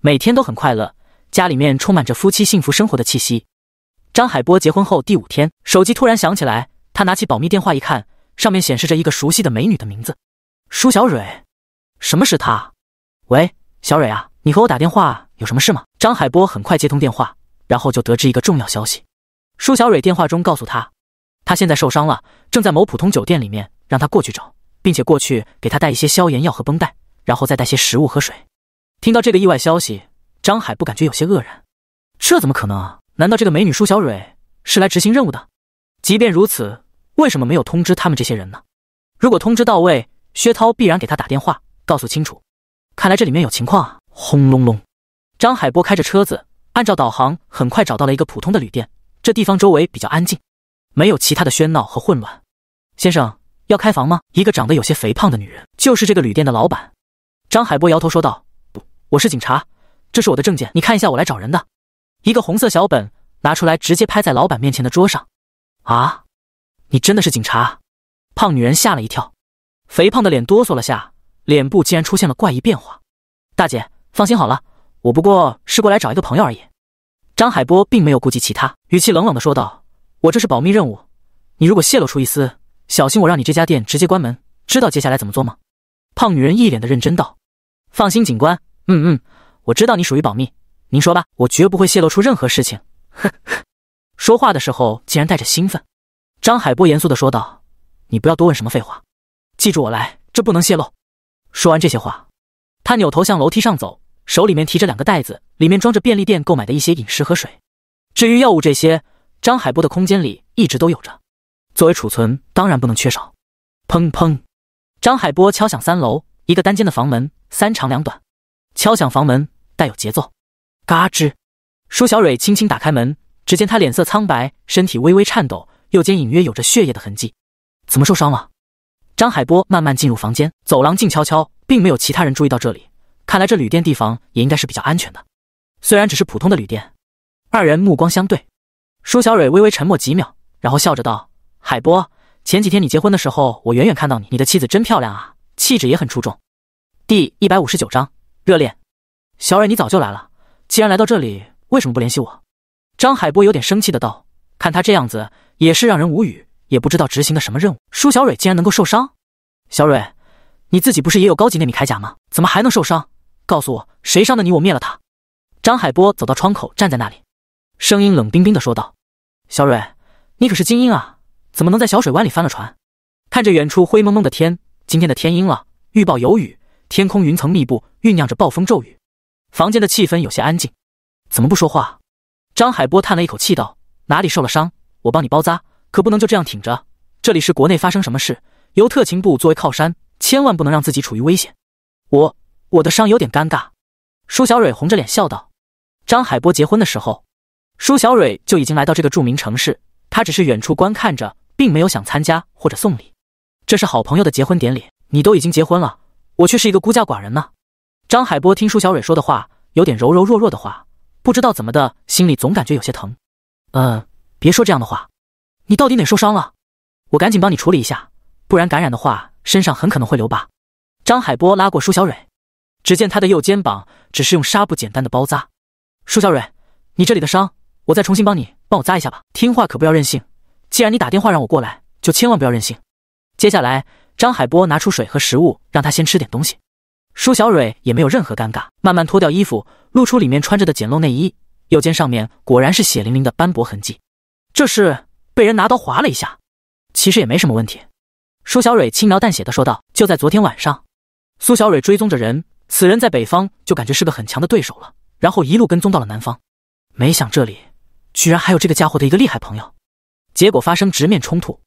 每天都很快乐。家里面充满着夫妻幸福生活的气息。张海波结婚后第五天，手机突然响起来，他拿起保密电话一看，上面显示着一个熟悉的美女的名字——舒小蕊。什么是她？喂，小蕊啊，你和我打电话有什么事吗？张海波很快接通电话，然后就得知一个重要消息。舒小蕊电话中告诉他，他现在受伤了，正在某普通酒店里面，让他过去找，并且过去给他带一些消炎药和绷带，然后再带些食物和水。听到这个意外消息。张海不感觉有些愕然，这怎么可能啊？难道这个美女舒小蕊是来执行任务的？即便如此，为什么没有通知他们这些人呢？如果通知到位，薛涛必然给他打电话，告诉清楚。看来这里面有情况啊！轰隆隆，张海波开着车子，按照导航很快找到了一个普通的旅店。这地方周围比较安静，没有其他的喧闹和混乱。先生，要开房吗？一个长得有些肥胖的女人，就是这个旅店的老板。张海波摇头说道：“不，我是警察。”这是我的证件，你看一下，我来找人的。一个红色小本拿出来，直接拍在老板面前的桌上。啊，你真的是警察？胖女人吓了一跳，肥胖的脸哆嗦了下，脸部竟然出现了怪异变化。大姐，放心好了，我不过是过来找一个朋友而已。张海波并没有顾及其他，语气冷冷的说道：“我这是保密任务，你如果泄露出一丝，小心我让你这家店直接关门。知道接下来怎么做吗？”胖女人一脸的认真道：“放心，警官，嗯嗯。”我知道你属于保密，您说吧，我绝不会泄露出任何事情。呵呵，说话的时候竟然带着兴奋。张海波严肃地说道：“你不要多问什么废话，记住我来，这不能泄露。”说完这些话，他扭头向楼梯上走，手里面提着两个袋子，里面装着便利店购买的一些饮食和水。至于药物这些，张海波的空间里一直都有着，作为储存，当然不能缺少。砰砰，张海波敲响三楼一个单间的房门，三长两短，敲响房门。带有节奏，嘎吱。舒小蕊轻轻打开门，只见她脸色苍白，身体微微颤抖，右肩隐约有着血液的痕迹。怎么受伤了？张海波慢慢进入房间，走廊静悄悄，并没有其他人注意到这里。看来这旅店地方也应该是比较安全的，虽然只是普通的旅店。二人目光相对，舒小蕊微微沉默几秒，然后笑着道：“海波，前几天你结婚的时候，我远远看到你，你的妻子真漂亮啊，气质也很出众。”第一百五十九章热恋。小蕊，你早就来了。既然来到这里，为什么不联系我？张海波有点生气的道。看他这样子，也是让人无语。也不知道执行的什么任务，舒小蕊竟然能够受伤。小蕊，你自己不是也有高级纳米铠甲吗？怎么还能受伤？告诉我，谁伤的你？我灭了他。张海波走到窗口，站在那里，声音冷冰冰的说道：“小蕊，你可是精英啊，怎么能在小水湾里翻了船？”看着远处灰蒙蒙的天，今天的天阴了，预报有雨，天空云层密布，酝酿着暴风骤雨。房间的气氛有些安静，怎么不说话？张海波叹了一口气道：“哪里受了伤？我帮你包扎，可不能就这样挺着。这里是国内，发生什么事？由特勤部作为靠山，千万不能让自己处于危险。”“我我的伤有点尴尬。”舒小蕊红着脸笑道。张海波结婚的时候，舒小蕊就已经来到这个著名城市，他只是远处观看着，并没有想参加或者送礼。这是好朋友的结婚典礼，你都已经结婚了，我却是一个孤家寡人呢。张海波听舒小蕊说的话，有点柔柔弱弱的话，不知道怎么的，心里总感觉有些疼。嗯，别说这样的话。你到底哪受伤了？我赶紧帮你处理一下，不然感染的话，身上很可能会留疤。张海波拉过舒小蕊，只见他的右肩膀只是用纱布简单的包扎。舒小蕊，你这里的伤，我再重新帮你帮我扎一下吧。听话，可不要任性。既然你打电话让我过来，就千万不要任性。接下来，张海波拿出水和食物，让他先吃点东西。舒小蕊也没有任何尴尬，慢慢脱掉衣服，露出里面穿着的简陋内衣。右肩上面果然是血淋淋的斑驳痕迹，这是被人拿刀划了一下。其实也没什么问题，舒小蕊轻描淡写的说道：“就在昨天晚上。”苏小蕊追踪着人，此人在北方就感觉是个很强的对手了，然后一路跟踪到了南方，没想这里居然还有这个家伙的一个厉害朋友，结果发生直面冲突。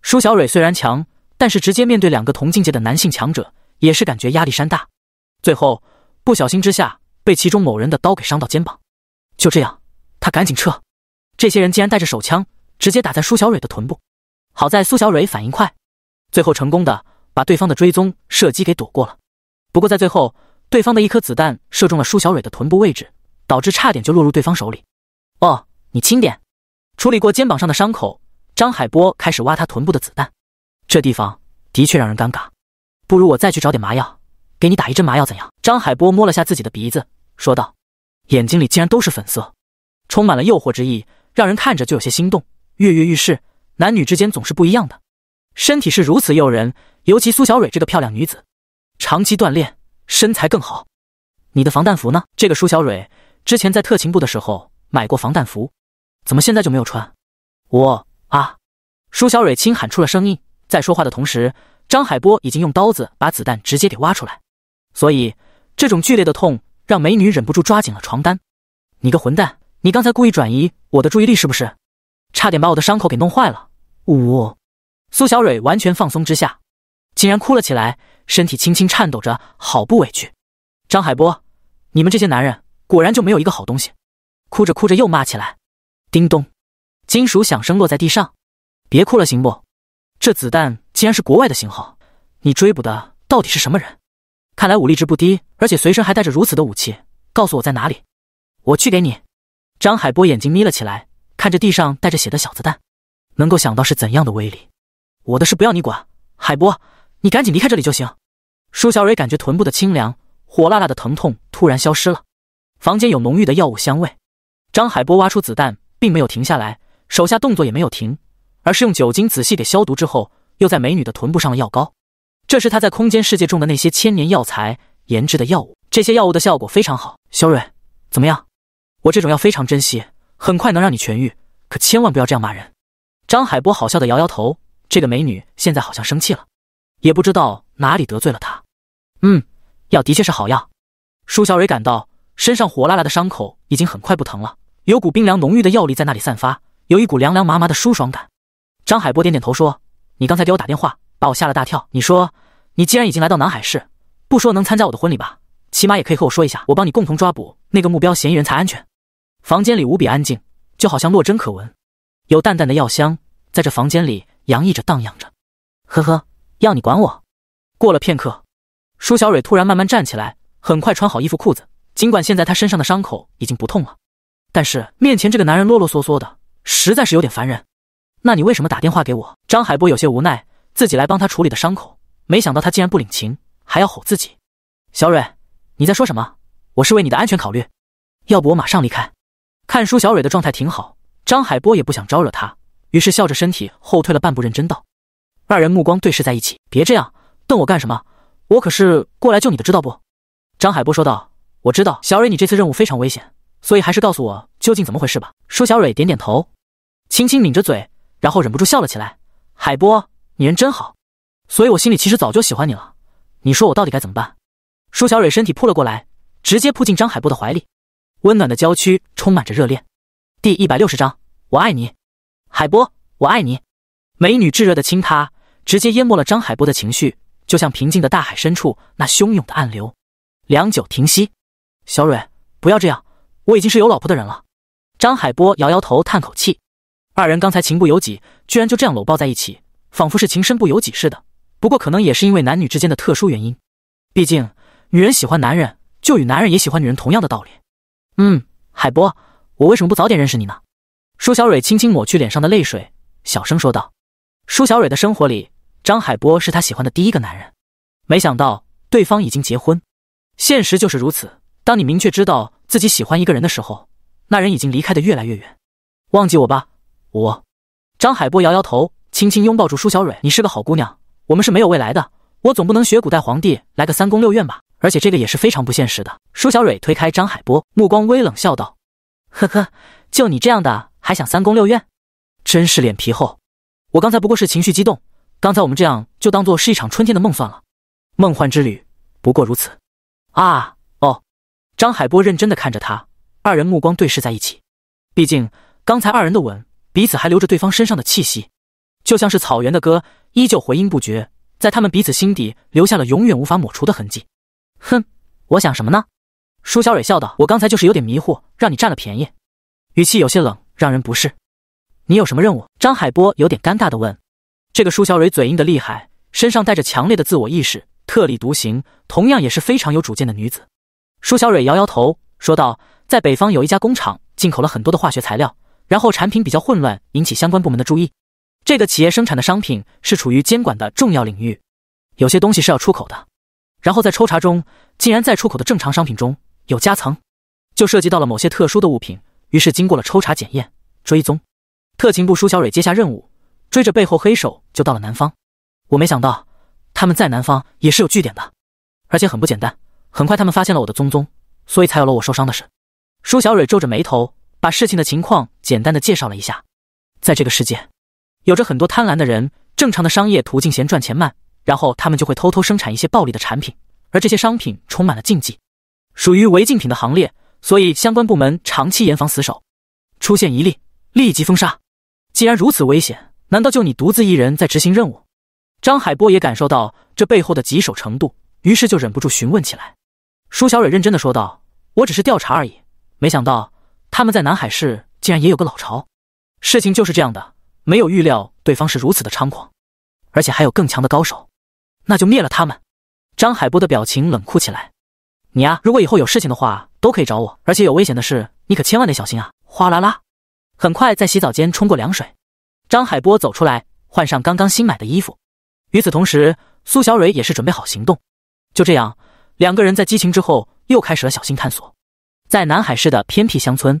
舒小蕊虽然强，但是直接面对两个同境界的男性强者，也是感觉压力山大。最后，不小心之下被其中某人的刀给伤到肩膀，就这样，他赶紧撤。这些人竟然带着手枪，直接打在舒小蕊的臀部。好在苏小蕊反应快，最后成功的把对方的追踪射击给躲过了。不过在最后，对方的一颗子弹射中了舒小蕊的臀部位置，导致差点就落入对方手里。哦，你轻点。处理过肩膀上的伤口，张海波开始挖他臀部的子弹。这地方的确让人尴尬，不如我再去找点麻药。给你打一针麻药怎样？张海波摸了下自己的鼻子，说道：“眼睛里竟然都是粉色，充满了诱惑之意，让人看着就有些心动，跃跃欲试。男女之间总是不一样的，身体是如此诱人，尤其苏小蕊这个漂亮女子，长期锻炼，身材更好。你的防弹服呢？这个苏小蕊之前在特勤部的时候买过防弹服，怎么现在就没有穿？”我啊，苏小蕊轻喊出了声音，在说话的同时，张海波已经用刀子把子弹直接给挖出来。所以，这种剧烈的痛让美女忍不住抓紧了床单。你个混蛋，你刚才故意转移我的注意力是不是？差点把我的伤口给弄坏了。呜呜，苏小蕊完全放松之下，竟然哭了起来，身体轻轻颤抖着，好不委屈。张海波，你们这些男人果然就没有一个好东西。哭着哭着又骂起来。叮咚，金属响声落在地上。别哭了行不？这子弹竟然是国外的型号，你追捕的到底是什么人？看来武力值不低，而且随身还带着如此的武器。告诉我在哪里，我去给你。张海波眼睛眯了起来，看着地上带着血的小子弹，能够想到是怎样的威力。我的事不要你管，海波，你赶紧离开这里就行。舒小蕊感觉臀部的清凉，火辣辣的疼痛突然消失了。房间有浓郁的药物香味。张海波挖出子弹，并没有停下来，手下动作也没有停，而是用酒精仔细给消毒之后，又在美女的臀部上了药膏。这是他在空间世界中的那些千年药材研制的药物，这些药物的效果非常好。小蕊，怎么样？我这种药非常珍惜，很快能让你痊愈，可千万不要这样骂人。张海波好笑的摇摇头，这个美女现在好像生气了，也不知道哪里得罪了她。嗯，药的确是好药。舒小蕊感到身上火辣辣的伤口已经很快不疼了，有股冰凉浓郁的药力在那里散发，有一股凉凉麻麻的舒爽感。张海波点点头说：“你刚才给我打电话，把我吓了大跳。你说。”你既然已经来到南海市，不说能参加我的婚礼吧，起码也可以和我说一下，我帮你共同抓捕那个目标嫌疑人才安全。房间里无比安静，就好像落针可闻，有淡淡的药香在这房间里洋溢着、荡漾着。呵呵，要你管我？过了片刻，舒小蕊突然慢慢站起来，很快穿好衣服裤子。尽管现在她身上的伤口已经不痛了，但是面前这个男人啰啰嗦嗦的，实在是有点烦人。那你为什么打电话给我？张海波有些无奈，自己来帮他处理的伤口。没想到他竟然不领情，还要吼自己。小蕊，你在说什么？我是为你的安全考虑，要不我马上离开。看书，小蕊的状态挺好。张海波也不想招惹他，于是笑着身体后退了半步，认真道：“二人目光对视在一起，别这样瞪我干什么？我可是过来救你的，知道不？”张海波说道：“我知道，小蕊，你这次任务非常危险，所以还是告诉我究竟怎么回事吧。”舒小蕊点点头，轻轻抿着嘴，然后忍不住笑了起来。海波，你人真好。所以我心里其实早就喜欢你了，你说我到底该怎么办？舒小蕊身体扑了过来，直接扑进张海波的怀里，温暖的娇躯充满着热恋。第一百六十章，我爱你，海波，我爱你。美女炙热的亲他，直接淹没了张海波的情绪，就像平静的大海深处那汹涌的暗流。良久停息，小蕊，不要这样，我已经是有老婆的人了。张海波摇摇头，叹口气。二人刚才情不由己，居然就这样搂抱在一起，仿佛是情深不由己似的。不过，可能也是因为男女之间的特殊原因，毕竟女人喜欢男人，就与男人也喜欢女人同样的道理。嗯，海波，我为什么不早点认识你呢？舒小蕊轻轻抹去脸上的泪水，小声说道：“舒小蕊的生活里，张海波是她喜欢的第一个男人。没想到对方已经结婚，现实就是如此。当你明确知道自己喜欢一个人的时候，那人已经离开的越来越远。忘记我吧，我。”张海波摇摇头，轻轻拥抱住舒小蕊：“你是个好姑娘。”我们是没有未来的，我总不能学古代皇帝来个三宫六院吧？而且这个也是非常不现实的。舒小蕊推开张海波，目光微冷，笑道：“呵呵，就你这样的还想三宫六院，真是脸皮厚。我刚才不过是情绪激动，刚才我们这样就当做是一场春天的梦算了，梦幻之旅不过如此。”啊，哦。张海波认真的看着他，二人目光对视在一起，毕竟刚才二人的吻，彼此还留着对方身上的气息。就像是草原的歌，依旧回音不绝，在他们彼此心底留下了永远无法抹除的痕迹。哼，我想什么呢？舒小蕊笑道：“我刚才就是有点迷糊，让你占了便宜。”语气有些冷，让人不适。你有什么任务？张海波有点尴尬地问。这个舒小蕊嘴硬的厉害，身上带着强烈的自我意识，特立独行，同样也是非常有主见的女子。舒小蕊摇摇头，说道：“在北方有一家工厂进口了很多的化学材料，然后产品比较混乱，引起相关部门的注意。”这个企业生产的商品是处于监管的重要领域，有些东西是要出口的，然后在抽查中，竟然在出口的正常商品中有夹层，就涉及到了某些特殊的物品。于是经过了抽查、检验、追踪，特勤部舒小蕊接下任务，追着背后黑手就到了南方。我没想到他们在南方也是有据点的，而且很不简单。很快他们发现了我的踪踪，所以才有了我受伤的事。舒小蕊皱着眉头，把事情的情况简单的介绍了一下，在这个世界。有着很多贪婪的人，正常的商业途径嫌赚钱慢，然后他们就会偷偷生产一些暴利的产品，而这些商品充满了禁忌，属于违禁品的行列，所以相关部门长期严防死守，出现一例立即封杀。既然如此危险，难道就你独自一人在执行任务？张海波也感受到这背后的棘手程度，于是就忍不住询问起来。舒小蕊认真的说道：“我只是调查而已，没想到他们在南海市竟然也有个老巢。事情就是这样的。”没有预料对方是如此的猖狂，而且还有更强的高手，那就灭了他们。张海波的表情冷酷起来。你啊，如果以后有事情的话，都可以找我。而且有危险的事，你可千万得小心啊！哗啦啦，很快在洗澡间冲过凉水，张海波走出来，换上刚刚新买的衣服。与此同时，苏小蕊也是准备好行动。就这样，两个人在激情之后，又开始了小心探索。在南海市的偏僻乡村，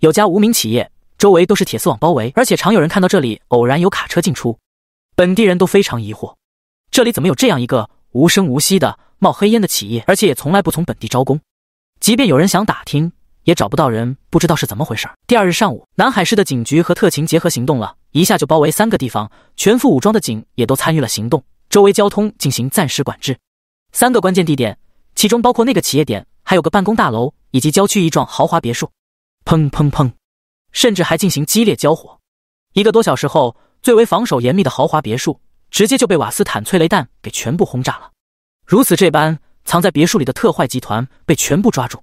有家无名企业。周围都是铁丝网包围，而且常有人看到这里偶然有卡车进出。本地人都非常疑惑，这里怎么有这样一个无声无息的冒黑烟的企业，而且也从来不从本地招工。即便有人想打听，也找不到人，不知道是怎么回事。第二日上午，南海市的警局和特勤结合行动了一下，就包围三个地方，全副武装的警也都参与了行动，周围交通进行暂时管制。三个关键地点，其中包括那个企业点，还有个办公大楼，以及郊区一幢豪华别墅。砰砰砰！甚至还进行激烈交火，一个多小时后，最为防守严密的豪华别墅直接就被瓦斯坦催雷弹给全部轰炸了。如此这般，藏在别墅里的特坏集团被全部抓住，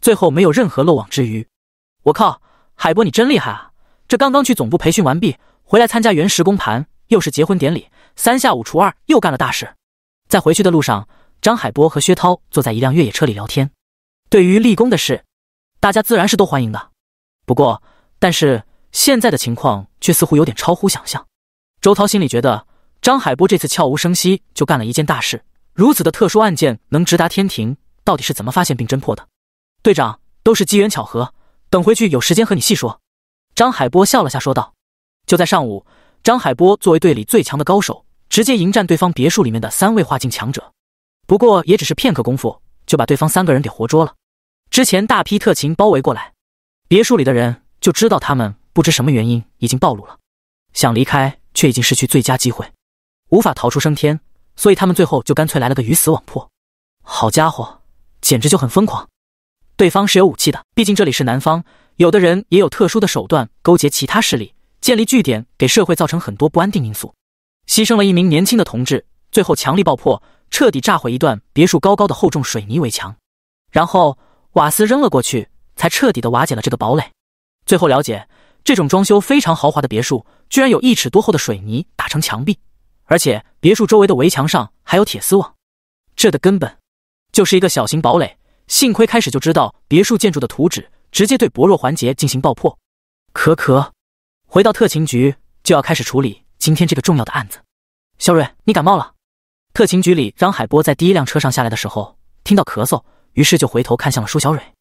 最后没有任何漏网之鱼。我靠，海波你真厉害啊！这刚刚去总部培训完毕，回来参加原石工盘，又是结婚典礼，三下五除二又干了大事。在回去的路上，张海波和薛涛坐在一辆越野车里聊天。对于立功的事，大家自然是都欢迎的，不过。但是现在的情况却似乎有点超乎想象。周涛心里觉得，张海波这次悄无声息就干了一件大事。如此的特殊案件能直达天庭，到底是怎么发现并侦破的？队长都是机缘巧合，等回去有时间和你细说。张海波笑了下，说道：“就在上午，张海波作为队里最强的高手，直接迎战对方别墅里面的三位化境强者。不过也只是片刻功夫，就把对方三个人给活捉了。之前大批特勤包围过来，别墅里的人。”就知道他们不知什么原因已经暴露了，想离开却已经失去最佳机会，无法逃出升天，所以他们最后就干脆来了个鱼死网破。好家伙，简直就很疯狂！对方是有武器的，毕竟这里是南方，有的人也有特殊的手段，勾结其他势力，建立据点，给社会造成很多不安定因素。牺牲了一名年轻的同志，最后强力爆破，彻底炸毁一段别墅高高的厚重水泥围墙，然后瓦斯扔了过去，才彻底的瓦解了这个堡垒。最后了解，这种装修非常豪华的别墅，居然有一尺多厚的水泥打成墙壁，而且别墅周围的围墙上还有铁丝网，这的根本就是一个小型堡垒。幸亏开始就知道别墅建筑的图纸，直接对薄弱环节进行爆破。可可，回到特勤局就要开始处理今天这个重要的案子。小蕊，你感冒了？特勤局里，张海波在第一辆车上下来的时候听到咳嗽，于是就回头看向了舒小蕊。